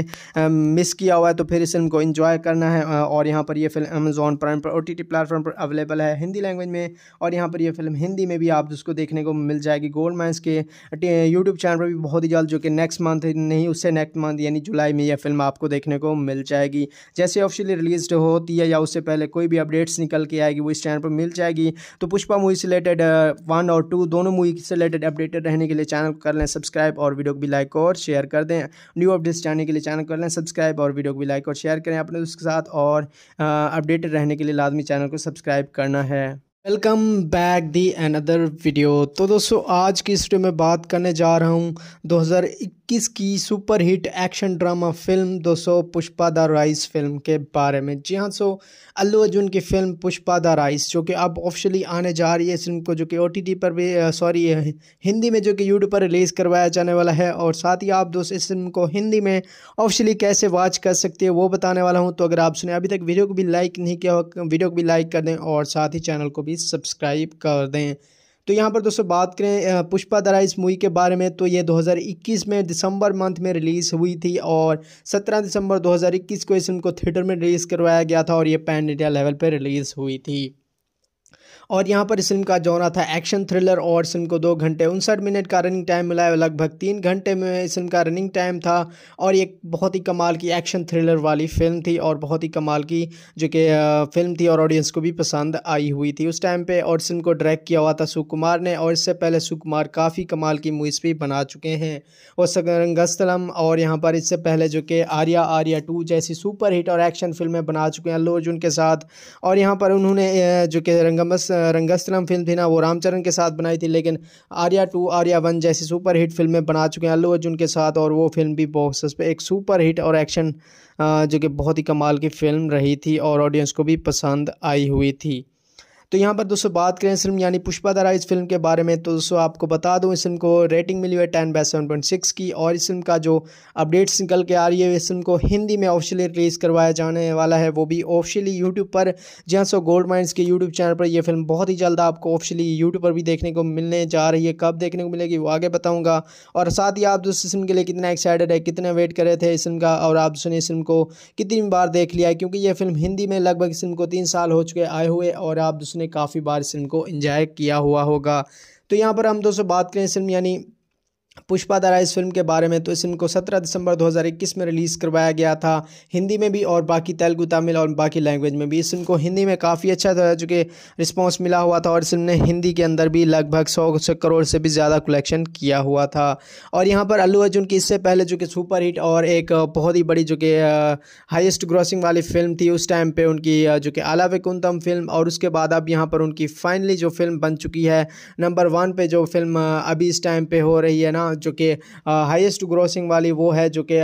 मिस किया हुआ है तो फिर इस फिल्म को इंजॉय करना है और यहाँ पर यह फिल्म अमेजोन प्राइम पर ओ टी प्लेटफॉर्म पर अवेलेबल है हिंदी लैंग्वेज में और यहाँ पर यह फिल्म हिंदी में भी आप उसको देखने को मिल जाएगी गोल्ड माइंस के यूट्यूब चैनल पर भी बहुत ही जल्द जो कि नेक्स्ट मंथ नहीं उससे नेक्स्ट मंथ यानी जुलाई में यह फिल्म आपको देखने को मिल जाएगी जैसे ऑफिशियली रिलीज होती है या उससे पहले कोई भी अपडेट्स निकल के आएगी वो इस चैनल पर मिल जाएगी तो पुष्पा मूवी से रिलेटेड वन और टू दोनों मूवी से रिलेटेड अपडेटेड रहने के लिए चैनल को कर लें सब्सक्राइब और वीडियो को भी लाइक और शेयर कर दें न्यू अपडेट्स जानने के लिए चैनल कर लें सब्सक्राइब और वीडियो को भी लाइक और शेयर करें अपने दोस्त के साथ और अपडेटेड रहने के लिए लाजमी चैनल को सब्सक्राइब करना है welcome back the another video तो दोस्तों आज की स्टोरी में बात करने जा रहा हूँ 2021 की सुपरहिट एक्शन ड्रामा फिल्म दोस्तों पुष्पा द राइस फिल्म के बारे में जी हाँ सो अल्लू अर्जुन की फिल्म पुष्पा द राइस जो कि अब ऑफिशियली आने जा रही है इस फिल्म को जो कि ओ पर भी सॉरी हिंदी में जो कि यूट्यूब पर रिलीज़ करवाया जाने वाला है और साथ ही आप दोस्त इस फिल्म को हिंदी में ऑफिशियली कैसे वॉच कर सकते हैं वो बताने वाला हूँ तो अगर आप सुने अभी तक वीडियो को भी लाइक नहीं किया हो वीडियो को भी लाइक कर दें और साथ ही चैनल को भी प्लीज़ सब्सक्राइब कर दें तो यहाँ पर दोस्तों बात करें पुष्पा दरा इस मूवी के बारे में तो ये 2021 में दिसंबर मंथ में रिलीज़ हुई थी और 17 दिसंबर 2021 को इस फिल्म को थिएटर में रिलीज़ करवाया गया था और ये पैन इंडिया लेवल पर रिलीज़ हुई थी और यहाँ पर इस फिल्म का जोना था एक्शन थ्रिलर और फिल्म को दो घंटे उनसठ मिनट का रनिंग टाइम मिला है लगभग तीन घंटे में इस फिल्म का रनिंग टाइम था और ये बहुत ही कमाल की एक्शन थ्रिलर वाली फिल्म थी और बहुत ही कमाल की जो कि फिल्म थी और ऑडियंस को भी पसंद आई हुई थी उस टाइम पर और फिल्म को डायरेक्ट किया हुआ था सुकुमार ने और इससे पहले सुकुमार काफ़ी कमाल की मूवीज़ भी बना चुके हैं और सकरंगस्तलम और यहाँ पर इससे पहले जो कि आर्या आर्या टू जैसी सुपर हिट और एक्शन फिल्में बना चुके हैं अल्लू अर्जुन के साथ और यहाँ पर उन्होंने जो कि रंगमस रंगस्थलम फिल्म थी ना वो रामचरण के साथ बनाई थी लेकिन आर्या टू आर्या वन जैसी सुपर हिट फिल्में बना चुके हैं अल्लू अर्जुन के साथ और वो फिल्म भी बॉक्स पे एक सुपर हिट और एक्शन जो कि बहुत ही कमाल की फिल्म रही थी और ऑडियंस को भी पसंद आई हुई थी तो यहाँ पर दोस्तों बात करें फिल्म यानी पुष्पा दरा इस फिल्म के बारे में तो दोस्तों आपको बता दूँ इस फिल्म को रेटिंग मिली हुई है ten by seven point six की और इस फिल्म का जो अपडेट्स निकल के आ रही है इस फिल्म को हिंदी में ऑफिशियली रिलीज़ करवाया जाने वाला है वो भी ऑफिशियली यूट्यूब पर जी सो गोल्ड माइंस के यूट्यूब चैनल पर यह फिल्म बहुत ही जल्द आपको ऑफिशियली यूट्यूब पर भी देखने को मिलने जा रही है कब देखने को मिलेगी वो आगे बताऊँगा और साथ ही आप दोस्तों फिल्म के लिए कितना एक्साइटेड है कितना वेट कर रहे थे इस फिल्म का और आप दोस्तों ने इस फिल्म को कितनी बार देख लिया है क्योंकि यह फिल्म हिंदी में लगभग इस फिल्म को तीन साल हो चुके आए हुए और आप दोस्तों आपने काफ़ी बार इस फिल्म को इंजॉय किया हुआ होगा तो यहाँ पर हम दोस्तों बात करें इस फिल्म यानी पुष्पा दारा इस फिल्म के बारे में तो इस फिल्म को 17 दिसंबर 2021 में रिलीज़ करवाया गया था हिंदी में भी और बाकी तेलुगु तमिल और बाकी लैंग्वेज में भी इस फिल्म को हिंदी में काफ़ी अच्छा था जो कि रिस्पॉन्स मिला हुआ था और इस फिल्म ने हिंदी के अंदर भी लगभग सौ करोड़ से भी ज़्यादा कलेक्शन किया हुआ था और यहाँ पर अल्लू अर्जुन की इससे पहले जो कि सुपर हिट और एक बहुत ही बड़ी जो कि हाइस्ट ग्रॉसिंग वाली फिल्म थी उस टाइम पर उनकी जो कि आला कुंतम फिल्म और उसके बाद अब यहाँ पर उनकी फाइनली जो फिल्म बन चुकी है नंबर वन पर जो फिल्म अभी इस टाइम पर हो रही है ना हाँ जो कि हाईएस्ट ग्रोसिंग वाली वो है जो कि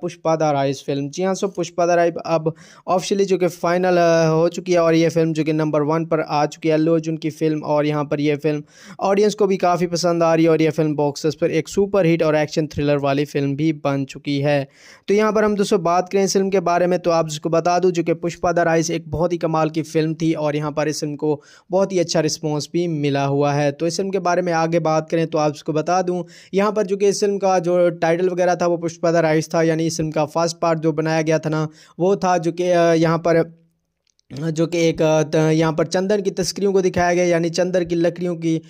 पुष्पा द राइज फिल्म जी हाँ सो पुष्पा द राइज अब ऑफिशियली जो कि फाइनल हो चुकी है और ये फिल्म जो कि नंबर वन पर आ चुकी है अल्लू अर्जुन की फिल्म और यहाँ पर यह फिल्म ऑडियंस को भी काफ़ी पसंद आ रही है और यह फिल्म बॉक्सेस पर एक सुपर हिट और एक्शन थ्रिलर वाली फिल्म भी बन चुकी है तो यहाँ पर हम दोस्तों बात करें इस फिल्म के बारे में तो आप जिसको बता दूँ जो कि पुष्पा द राइस एक बहुत ही कमाल की फिल्म थी और यहाँ पर इस फिल्म को बहुत ही अच्छा रिस्पॉन्स भी मिला हुआ है तो इस फिल्म के बारे में आगे बात करें तो आप उसको बता दूं यहाँ पर जो कि इस फिल्म का जो टाइटल वगैरह था वो पुष्पा द राइस था यानी इस फिल्म का फर्स्ट पार्ट जो बनाया गया था ना वो था जो कि यहाँ पर जो कि एक यहाँ पर चंदन की तस्करियों को दिखाया गया यानी चंदन की लकड़ियों की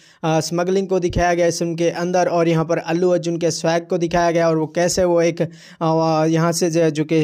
स्मगलिंग को दिखाया गया इसम के अंदर और यहाँ पर अल्लू अर्जुन के स्वैग को दिखाया गया और वो कैसे वो एक यहाँ से जो, जो कि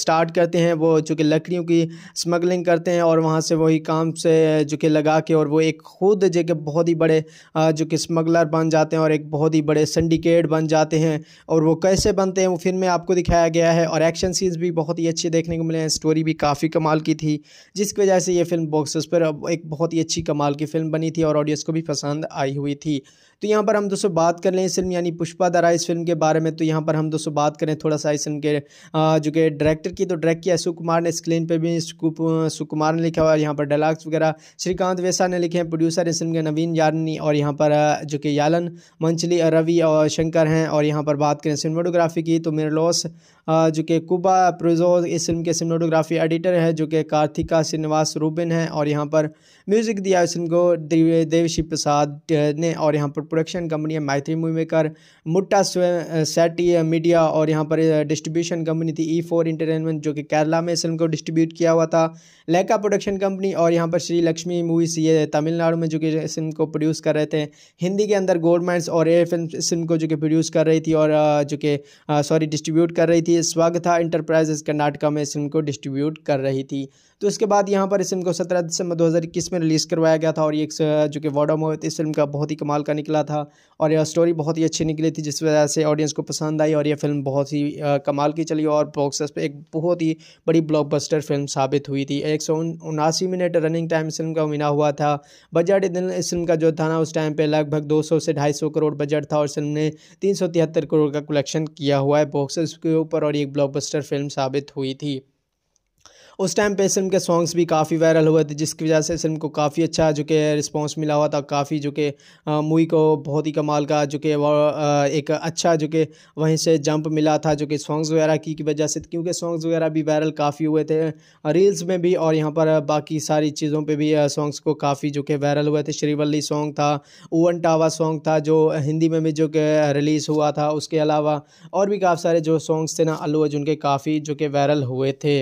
स्टार्ट करते हैं वो जो कि लकड़ियों की स्मगलिंग करते हैं और वहाँ से वही काम से जो कि लगा के और वो एक खुद जो कि बहुत ही बड़े जो कि स्मगलर बन जाते हैं और एक बहुत ही बड़े सिंडिकेट बन जाते हैं और वो कैसे बनते हैं वो फिल्म में आपको दिखाया गया है और एक्शन सीन्स भी बहुत ही अच्छे देखने को मिले हैं स्टोरी भी काफ़ी कमाल की थी जिसकी वजह से ये फिल्म बॉक्स पर एक बहुत ही अच्छी कमाल की फिल्म बनी थी और ऑडियंस को भी पसंद आई हुई थी तो यहाँ पर हम दोस्तों बात कर लें इस फिल्म यानी पुष्पा दरा इस फिल्म के बारे में तो यहाँ पर हम दोस्तों बात करें थोड़ा सा इस फिल्म के जो कि डायरेक्टर की तो डायरेक्ट किया सुकुमार ने स्क्रीन पर भी सुकुमार ने लिखा हुआ यहाँ पर डायलाग्स वगैरह श्रीकांत वैसा ने लिखे हैं प्रोड्यूसर इस फिल्म के नवीन यारनी और यहाँ पर जो कि यालन मंचली रवि और शंकर हैं और यहाँ पर बात करें सिनेमाटोग्राफी की तो मिरलोस जो कि कुबा प्रोजो इस फिल्म के सिनेमाटोग्राफी एडिटर है जो कि कार्तिका श्रीनिवास रूबिन है और यहाँ पर म्यूज़िक दिया इस फिल्म को देवशी प्रसाद ने और यहाँ पर प्रोडक्शन कंपनी है माइथ्री मूवी मेकर मुट्टा सेट मीडिया और यहाँ पर डिस्ट्रीब्यूशन eh, कंपनी थी ई फोर इंटरटेनमेंट जो कि केरला में इस फिल्म को डिस्ट्रीब्यूट किया हुआ था लेका प्रोडक्शन कंपनी और यहाँ पर श्री लक्ष्मी मूवीज ये तमिलनाडु में जो कि इस फिल्म को प्रोड्यूस कर रहे थे हिंदी के अंदर गोल्डमाइंस और एयर फिल्म इस फिल्म को जो कि प्रोड्यूस कर रही थी और eh, जो कि सॉरी eh, डिस्ट्रीब्यूट कर रही थी स्वागता इंटरप्राइजेस कर्नाटका में इस फिल्म को डिस्ट्रीब्यूट कर रही थी तो इसके बाद यहाँ पर इस फिल्म को सत्रह दिसंबर दो में रिलीज़ करवाया गया था और एक जो कि वॉडम हुए इस फिल्म का बहुत ही कमाल का निकला था और यह स्टोरी बहुत ही अच्छी निकली थी जिस वजह से ऑडियंस को पसंद आई और यह फिल्म बहुत ही कमाल की चली और बॉक्सर्स पर एक बहुत ही बड़ी ब्लॉकबस्टर फिल्म साबित हुई थी एक मिनट रनिंग टाइम इस फिल्म का मिना हुआ था बजट इस फिल्म का जो था ना उस टाइम पर लगभग दो से ढाई करोड़ बजट था और फिल्म ने तीन करोड़ का कलेक्शन किया हुआ है बॉक्स के ऊपर और एक ब्लॉकबस्टर फिल्म साबित हुई थी उस टाइम पे फिल्म के सॉन्ग्स भी काफ़ी वायरल हुए थे जिसकी वजह से फिल्म को काफ़ी अच्छा जो कि रिस्पॉन्स मिला हुआ था काफ़ी जो कि मूवी को बहुत ही कमाल का जो कि एक अच्छा जो कि वहीं से जंप मिला था जो कि सॉन्ग्स वगैरह की वजह से क्योंकि सॉन्ग्स वगैरह भी वायरल काफ़ी हुए थे रील्स में भी और यहाँ पर बाकी सारी चीज़ों पर भी सॉन्ग्स को काफ़ी जो कि वायरल हुए थे श्रीवल्ली सॉन्ग था ओवन टावा सॉन्ग था जो हिंदी में भी जो कि रिलीज़ हुआ था उसके अलावा और भी काफ़ी सारे जो सॉन्ग्स थे ना अल्लू अर्जुन के काफ़ी जो कि वायरल हुए थे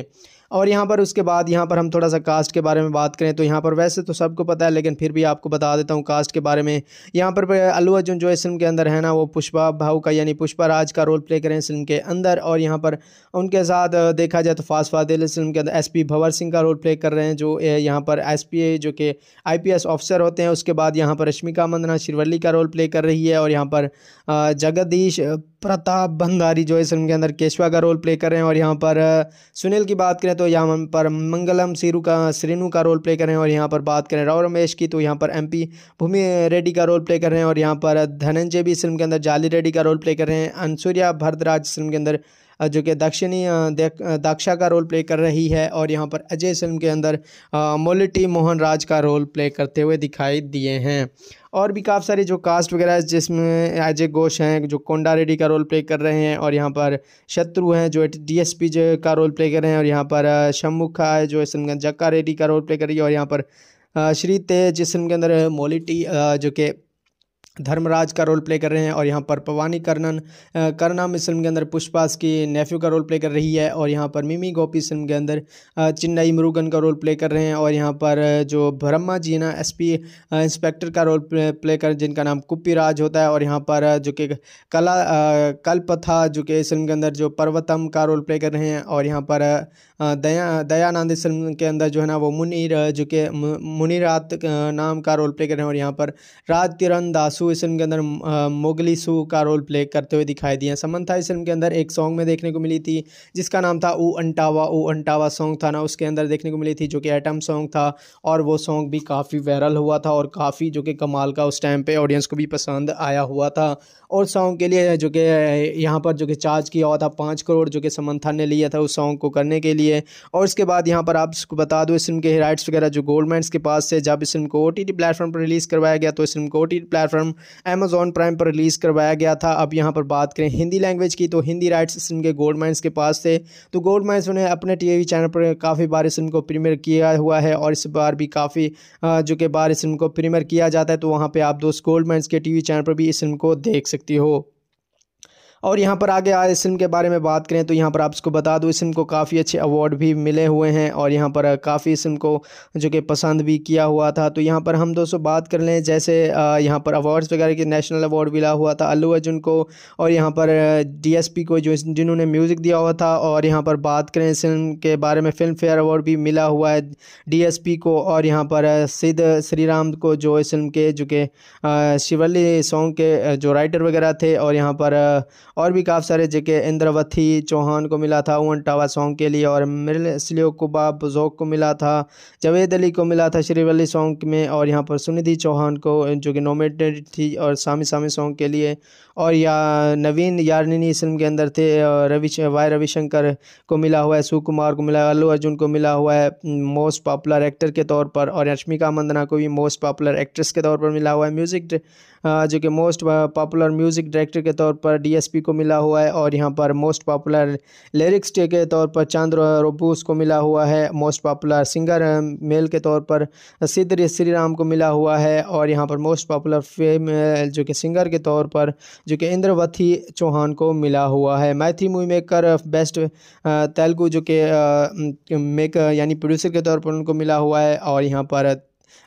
और यहाँ पर उसके बाद यहाँ पर हम थोड़ा सा कास्ट के बारे में बात करें तो यहाँ पर वैसे तो सबको पता है लेकिन फिर भी आपको बता देता हूँ कास्ट के बारे में यहाँ पर अल्लू अर्जुन जो इस फिल्म के अंदर है ना वो पुष्पा भाऊ का यानी पुष्पा राज का रोल प्ले करें इस फिल्म के अंदर और यहाँ पर उनके साथ देखा जाए तो फास्ट फादिल फिल्म के अंदर एस भंवर सिंह का रोल प्ले कर रहे हैं जो यहाँ पर एस जो कि आई ऑफिसर होते हैं उसके बाद यहाँ पर रश्मिका मंदना शिरवली का रोल प्ले कर रही है और यहाँ पर जगदीश प्रताप भंडारी जो इस फिल्म के अंदर केशवा का रोल प्ले कर रहे हैं और यहाँ पर सुनील की बात करें तो यहाँ पर मंगलम सिरू का श्रीनु का रोल प्ले कर रहे हैं और यहाँ पर बात करें राव रमेश की तो यहाँ पर एमपी भूमि रेड्डी का रोल प्ले कर रहे हैं और यहाँ पर धनंजय भी फिल्म के अंदर जाली रेड्डी का रोल प्ले कर रहे हैं अनसूर्या भरदराज फिल्म के अंदर जो कि दक्षिणी दाक्षा का रोल प्ले कर रही है और यहाँ पर अजय फिल्म के अंदर मोलिटी मोहन राज का रोल प्ले करते हुए दिखाई दिए हैं और भी काफ़ी सारे जो कास्ट वगैरह जिसमें अजय घोष हैं जो कोंडा रेड्डी का रोल प्ले कर रहे हैं और यहाँ पर शत्रु हैं जो डीएसपी जो का रोल प्ले कर रहे हैं और यहाँ पर शम्मुखा है जो इस जक्का रेड्डी का रोल प्ले कर रही है और यहाँ पर श्री तेज जिस फिल्म के अंदर मोलिटी जो कि धर्मराज का रोल प्ले कर रहे हैं और यहाँ पर पवानी कर्णन करनाम इस फिल्म के अंदर पुष्पास की नेफ्यू का रोल प्ले कर रही है और यहाँ पर मिमी गोपी फिल्म के अंदर चिन्नई मुरुगन का रोल प्ले कर रहे हैं और यहाँ पर जो ब्रह्मा जी ना एस इंस्पेक्टर का रोल प्ले कर जिनका नाम कुप्पी राज होता है और यहाँ पर जो कि कला कल्पथा जो कि इस फिल्म के अंदर जो पर्वतम का रोल प्ले कर रहे हैं और यहाँ पर दया दयानंद इस फिल्म के अंदर जो है ना वो मुनीर जो कि मुनीरात नाम का रोल प्ले कर रहे हैं और यहाँ पर राज किरण दासू इस फिल्म के अंदर मोगली सू का रोल प्ले करते हुए दिखाई दिए समन्था इस फिल्म के अंदर एक सॉन्ग में देखने को मिली थी जिसका नाम था ओ अंटावा ऊ अंटावा सॉन्ग था ना उसके अंदर देखने को मिली थी जो कि एटम सॉन्ग था और वो सॉन्ग भी काफ़ी वायरल हुआ था और काफ़ी जो कि कमाल का उस टाइम पर ऑडियंस को भी पसंद आया हुआ था और सॉन्ग के लिए जो कि यहाँ पर जो कि चार्ज किया हुआ था पाँच करोड़ जो कि समन्था ने लिया था उस सॉन्ग को करने के लिए और इसके बाद यहाँ पर आप इसको बता दो इस फिल्म के राइट्स वगैरह जो गोल्डमैंस के पास से जब इस फिल्म को ओ टी प्लेटफॉर्म पर रिलीज़ करवाया गया तो इस फिल्म को O T platform Amazon Prime पर रिलीज़ करवाया गया था अब यहाँ पर बात करें हिंदी लैंग्वेज की तो हिंदी राइट्स इस फिल्म के गोल्ड माइंस के पास थे तो गोल्ड माइंस उन्हें अपने टी चैनल पर काफ़ी बार इस फिल्म को प्रीमियर किया हुआ है और इस बार भी काफ़ी जो कि बार इस फिल्म को प्रीमियर किया जाता है तो वहाँ पर आप दोस्त गोल्ड माइंस के टी चैनल पर भी इस फिल्म को देख सकती हो और यहाँ पर आगे आज इस फिल्म के बारे में बात करें तो यहाँ पर आप इसको बता दूँ इस फिल्म को काफ़ी अच्छे अवार्ड भी मिले हुए हैं और यहाँ पर काफ़ी इस फिल्म को जो कि पसंद भी किया हुआ था तो यहाँ पर हम दोस्तों बात कर लें जैसे यहाँ पर अवार्ड्स वगैरह के नेशनल अवार्ड मिला हुआ था अल्लू अर्जुन को और यहाँ पर डी को जो जिन्होंने म्यूज़िक दिया हुआ था और यहाँ पर बात करें इस फिल्म के बारे में फिल्म फेयर अवार्ड भी मिला हुआ है डी को और यहाँ पर सिद्ध राम को जो इस फिल्म के जो कि शिवली सॉन्ग के जो राइटर वगैरह थे और यहाँ पर और भी काफ़ी सारे जगह इंद्रवती चौहान को मिला था ओवन टावा सॉन्ग के लिए और मिरल स्लियो कुबा बुजोक को मिला था जावेद अली को मिला था श्रीवली सॉन्ग में और यहाँ पर सुनिधि चौहान को जो कि नॉमिनेटेड थी और सामी सामी सॉन्ग के लिए और या नवीन यारनिनी फिल्म के अंदर थे रवि वाई रविशंकर को मिला हुआ है सुकुमार को मिला अल्लू अर्जुन को मिला हुआ है मोस्ट पॉपुलर एक्टर के तौर पर और रश्मिका मंदना को भी मोस्ट पॉपुलर एक्ट्रेस के तौर पर मिला हुआ है म्यूज़िक जो कि मोस्ट पॉपुलर म्यूज़िक डायरेक्टर के तौर पर डी को मिला हुआ है और यहाँ पर मोस्ट पॉपुलर लिरिक्स के तौर पर चांद रोबूस को मिला हुआ है मोस्ट पॉपुलर सिंगर मेल के तौर पर सिद्ध श्री राम को मिला हुआ है और यहाँ पर मोस्ट पॉपुलर फेम जो कि सिंगर के तौर पर जो कि इंद्रवती चौहान को मिला हुआ है मैथी मूवी मेकर बेस्ट तेलुगू जो कि मेकर यानी प्रोड्यूसर के तौर पर उनको मिला हुआ है और यहाँ पर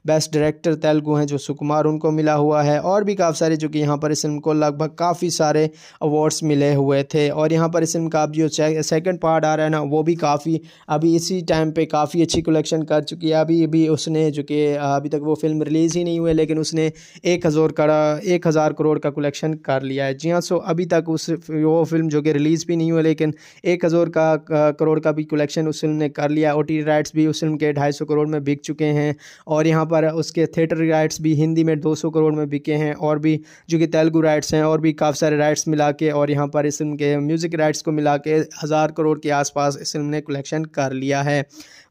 बेस्ट डायरेक्टर तेलुगु हैं जो सुकुमार उनको मिला हुआ है और भी काफ़ी सारे जो कि यहाँ पर इस फिल्म को लगभग काफ़ी सारे अवार्ड्स मिले हुए थे और यहाँ पर इस फिल्म का अब जो सेकंड पार्ट आ रहा है ना वो भी काफ़ी अभी इसी टाइम पे काफ़ी अच्छी कलेक्शन कर चुकी है अभी भी उसने जो कि अभी तक वो फिल्म रिलीज़ ही नहीं हुई लेकिन उसने एक हज़ार करा एक हज़ार करोड़ का कलेक्शन कर लिया है जी हाँ सो अभी तक उस वो फिल्म जो कि रिलीज़ भी नहीं हुई लेकिन एक हज़ार का करोड़ का भी कलेक्शन उस फिल्म ने कर लिया ओ राइट्स भी उस फिल्म के ढाई करोड़ में बिक चुके हैं और यहाँ पर उसके थिएटर राइट्स भी हिंदी में 200 करोड़ में बिके हैं और भी जो कि तेलुगु राइट्स हैं और भी काफ़ी सारे राइट्स मिला के और यहाँ पर इस फिल्म के म्यूज़िक राइट्स को मिला के हज़ार करोड़ के आसपास इस फिल्म ने कलेक्शन कर लिया है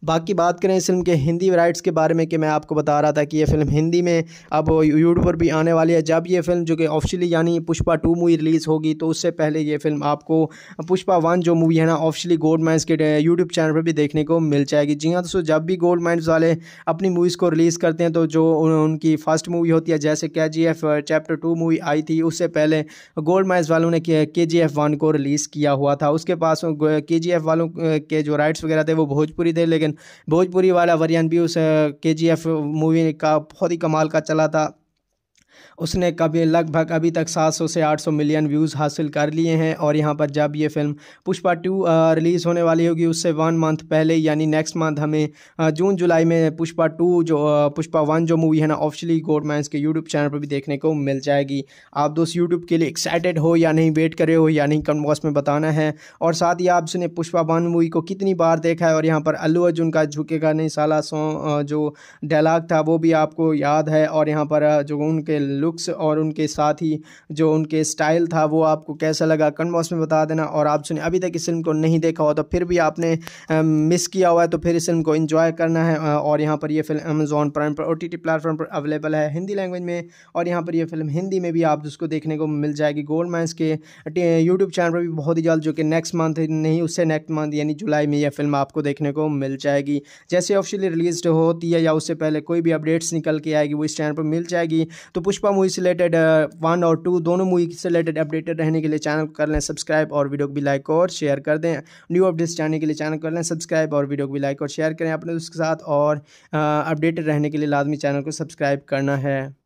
बाकी बात करें इस फिल्म के हिंदी राइट्स के बारे में कि मैं आपको बता रहा था कि ये फिल्म हिंदी में अब यूट्यूब पर भी आने वाली है जब ये फिल्म जो कि ऑफिशियली यानी पुष्पा टू मूवी रिलीज़ होगी तो उससे पहले ये फिल्म आपको पुष्पा वन जो मूवी है ना ऑफिशियली गोल्ड माइंस के यूट्यूब चैनल पर भी देखने को मिल जाएगी जी हाँ दोस्तों जब भी गोल्ड माइंस वाले अपनी मूवीज़ को रिलीज़ करते हैं तो जो उनकी फर्स्ट मूवी होती है जैसे K G F chapter two movie आई थी उससे पहले गोल्ड माइंस वालों ने के जी एफ वन को रिलीज़ किया हुआ था उसके पास के जी एफ वालों के जो राइट्स वगैरह थे वो भोजपुरी थे लेकिन लेकिन भोजपुरी वाला वरियन भी उस के जी एफ मूवी का बहुत ही कमाल का चला था उसने कभी लगभग अभी तक 700 से 800 मिलियन व्यूज़ हासिल कर लिए हैं और यहाँ पर जब ये फिल्म पुष्पा टू रिलीज़ होने वाली होगी उससे वन मंथ पहले यानी नेक्स्ट मंथ हमें जून जुलाई में पुष्पा टू जो पुष्पा वन जो मूवी है ना गोड गोडमैंस के यूट्यूब चैनल पर भी देखने को मिल जाएगी आप दोस्त यूट्यूब के लिए एक्साइटेड हो या नहीं वेट करे हो या नहीं कमेंट बॉक्स में बताना है और साथ ही आप उसने पुष्पा वन मूवी को कितनी बार देखा है और यहाँ पर अल्लू अर्जुन का झुकेगा नहीं साला सॉन्ग जो डायलाग था वो भी आपको याद है और यहाँ पर जो उनके लुक लुक्स और उनके साथ ही जो उनके स्टाइल था वो आपको कैसा लगा कमेंट बॉक्स में बता देना और आप सुने अभी तक इस फिल्म को नहीं देखा हो तो फिर भी आपने मिस किया हुआ है तो फिर इस फिल्म को इन्जॉय करना है और यहाँ पर यह फिल्म अमेजोन प्राइम पर ओ टी प्लेटफॉर्म पर अवेलेबल है हिंदी लैंग्वेज में और यहाँ पर यह फिल्म हिंदी में भी आप उसको देखने को मिल जाएगी गोल्ड माइंस के यूट्यूब चैनल पर भी बहुत ही जल्द जो कि नेक्स्ट मंथ नहीं उससे नेक्स्ट मंथ यानी जुलाई में यह फिल्म आपको देखने को मिल जाएगी जैसे ऑफिशियली रिलीज होती है या उससे पहले कोई भी अपडेट्स निकल के आएगी वो इस चैनल पर मिल जाएगी तो पुष्पा मूवी से रिलेटेड वन और टू दोनों मूवी से रिलेटेड अपडेटेड रहने के लिए चैनल कर लें सब्सक्राइब और वीडियो को भी लाइक और शेयर कर दें न्यू अपडेट्स जानने के लिए चैनल कर लें सब्सक्राइब और वीडियो को भी लाइक और शेयर करें अपने के साथ और अपडेटेड रहने के लिए लाजमी चैनल को सब्सक्राइब करना है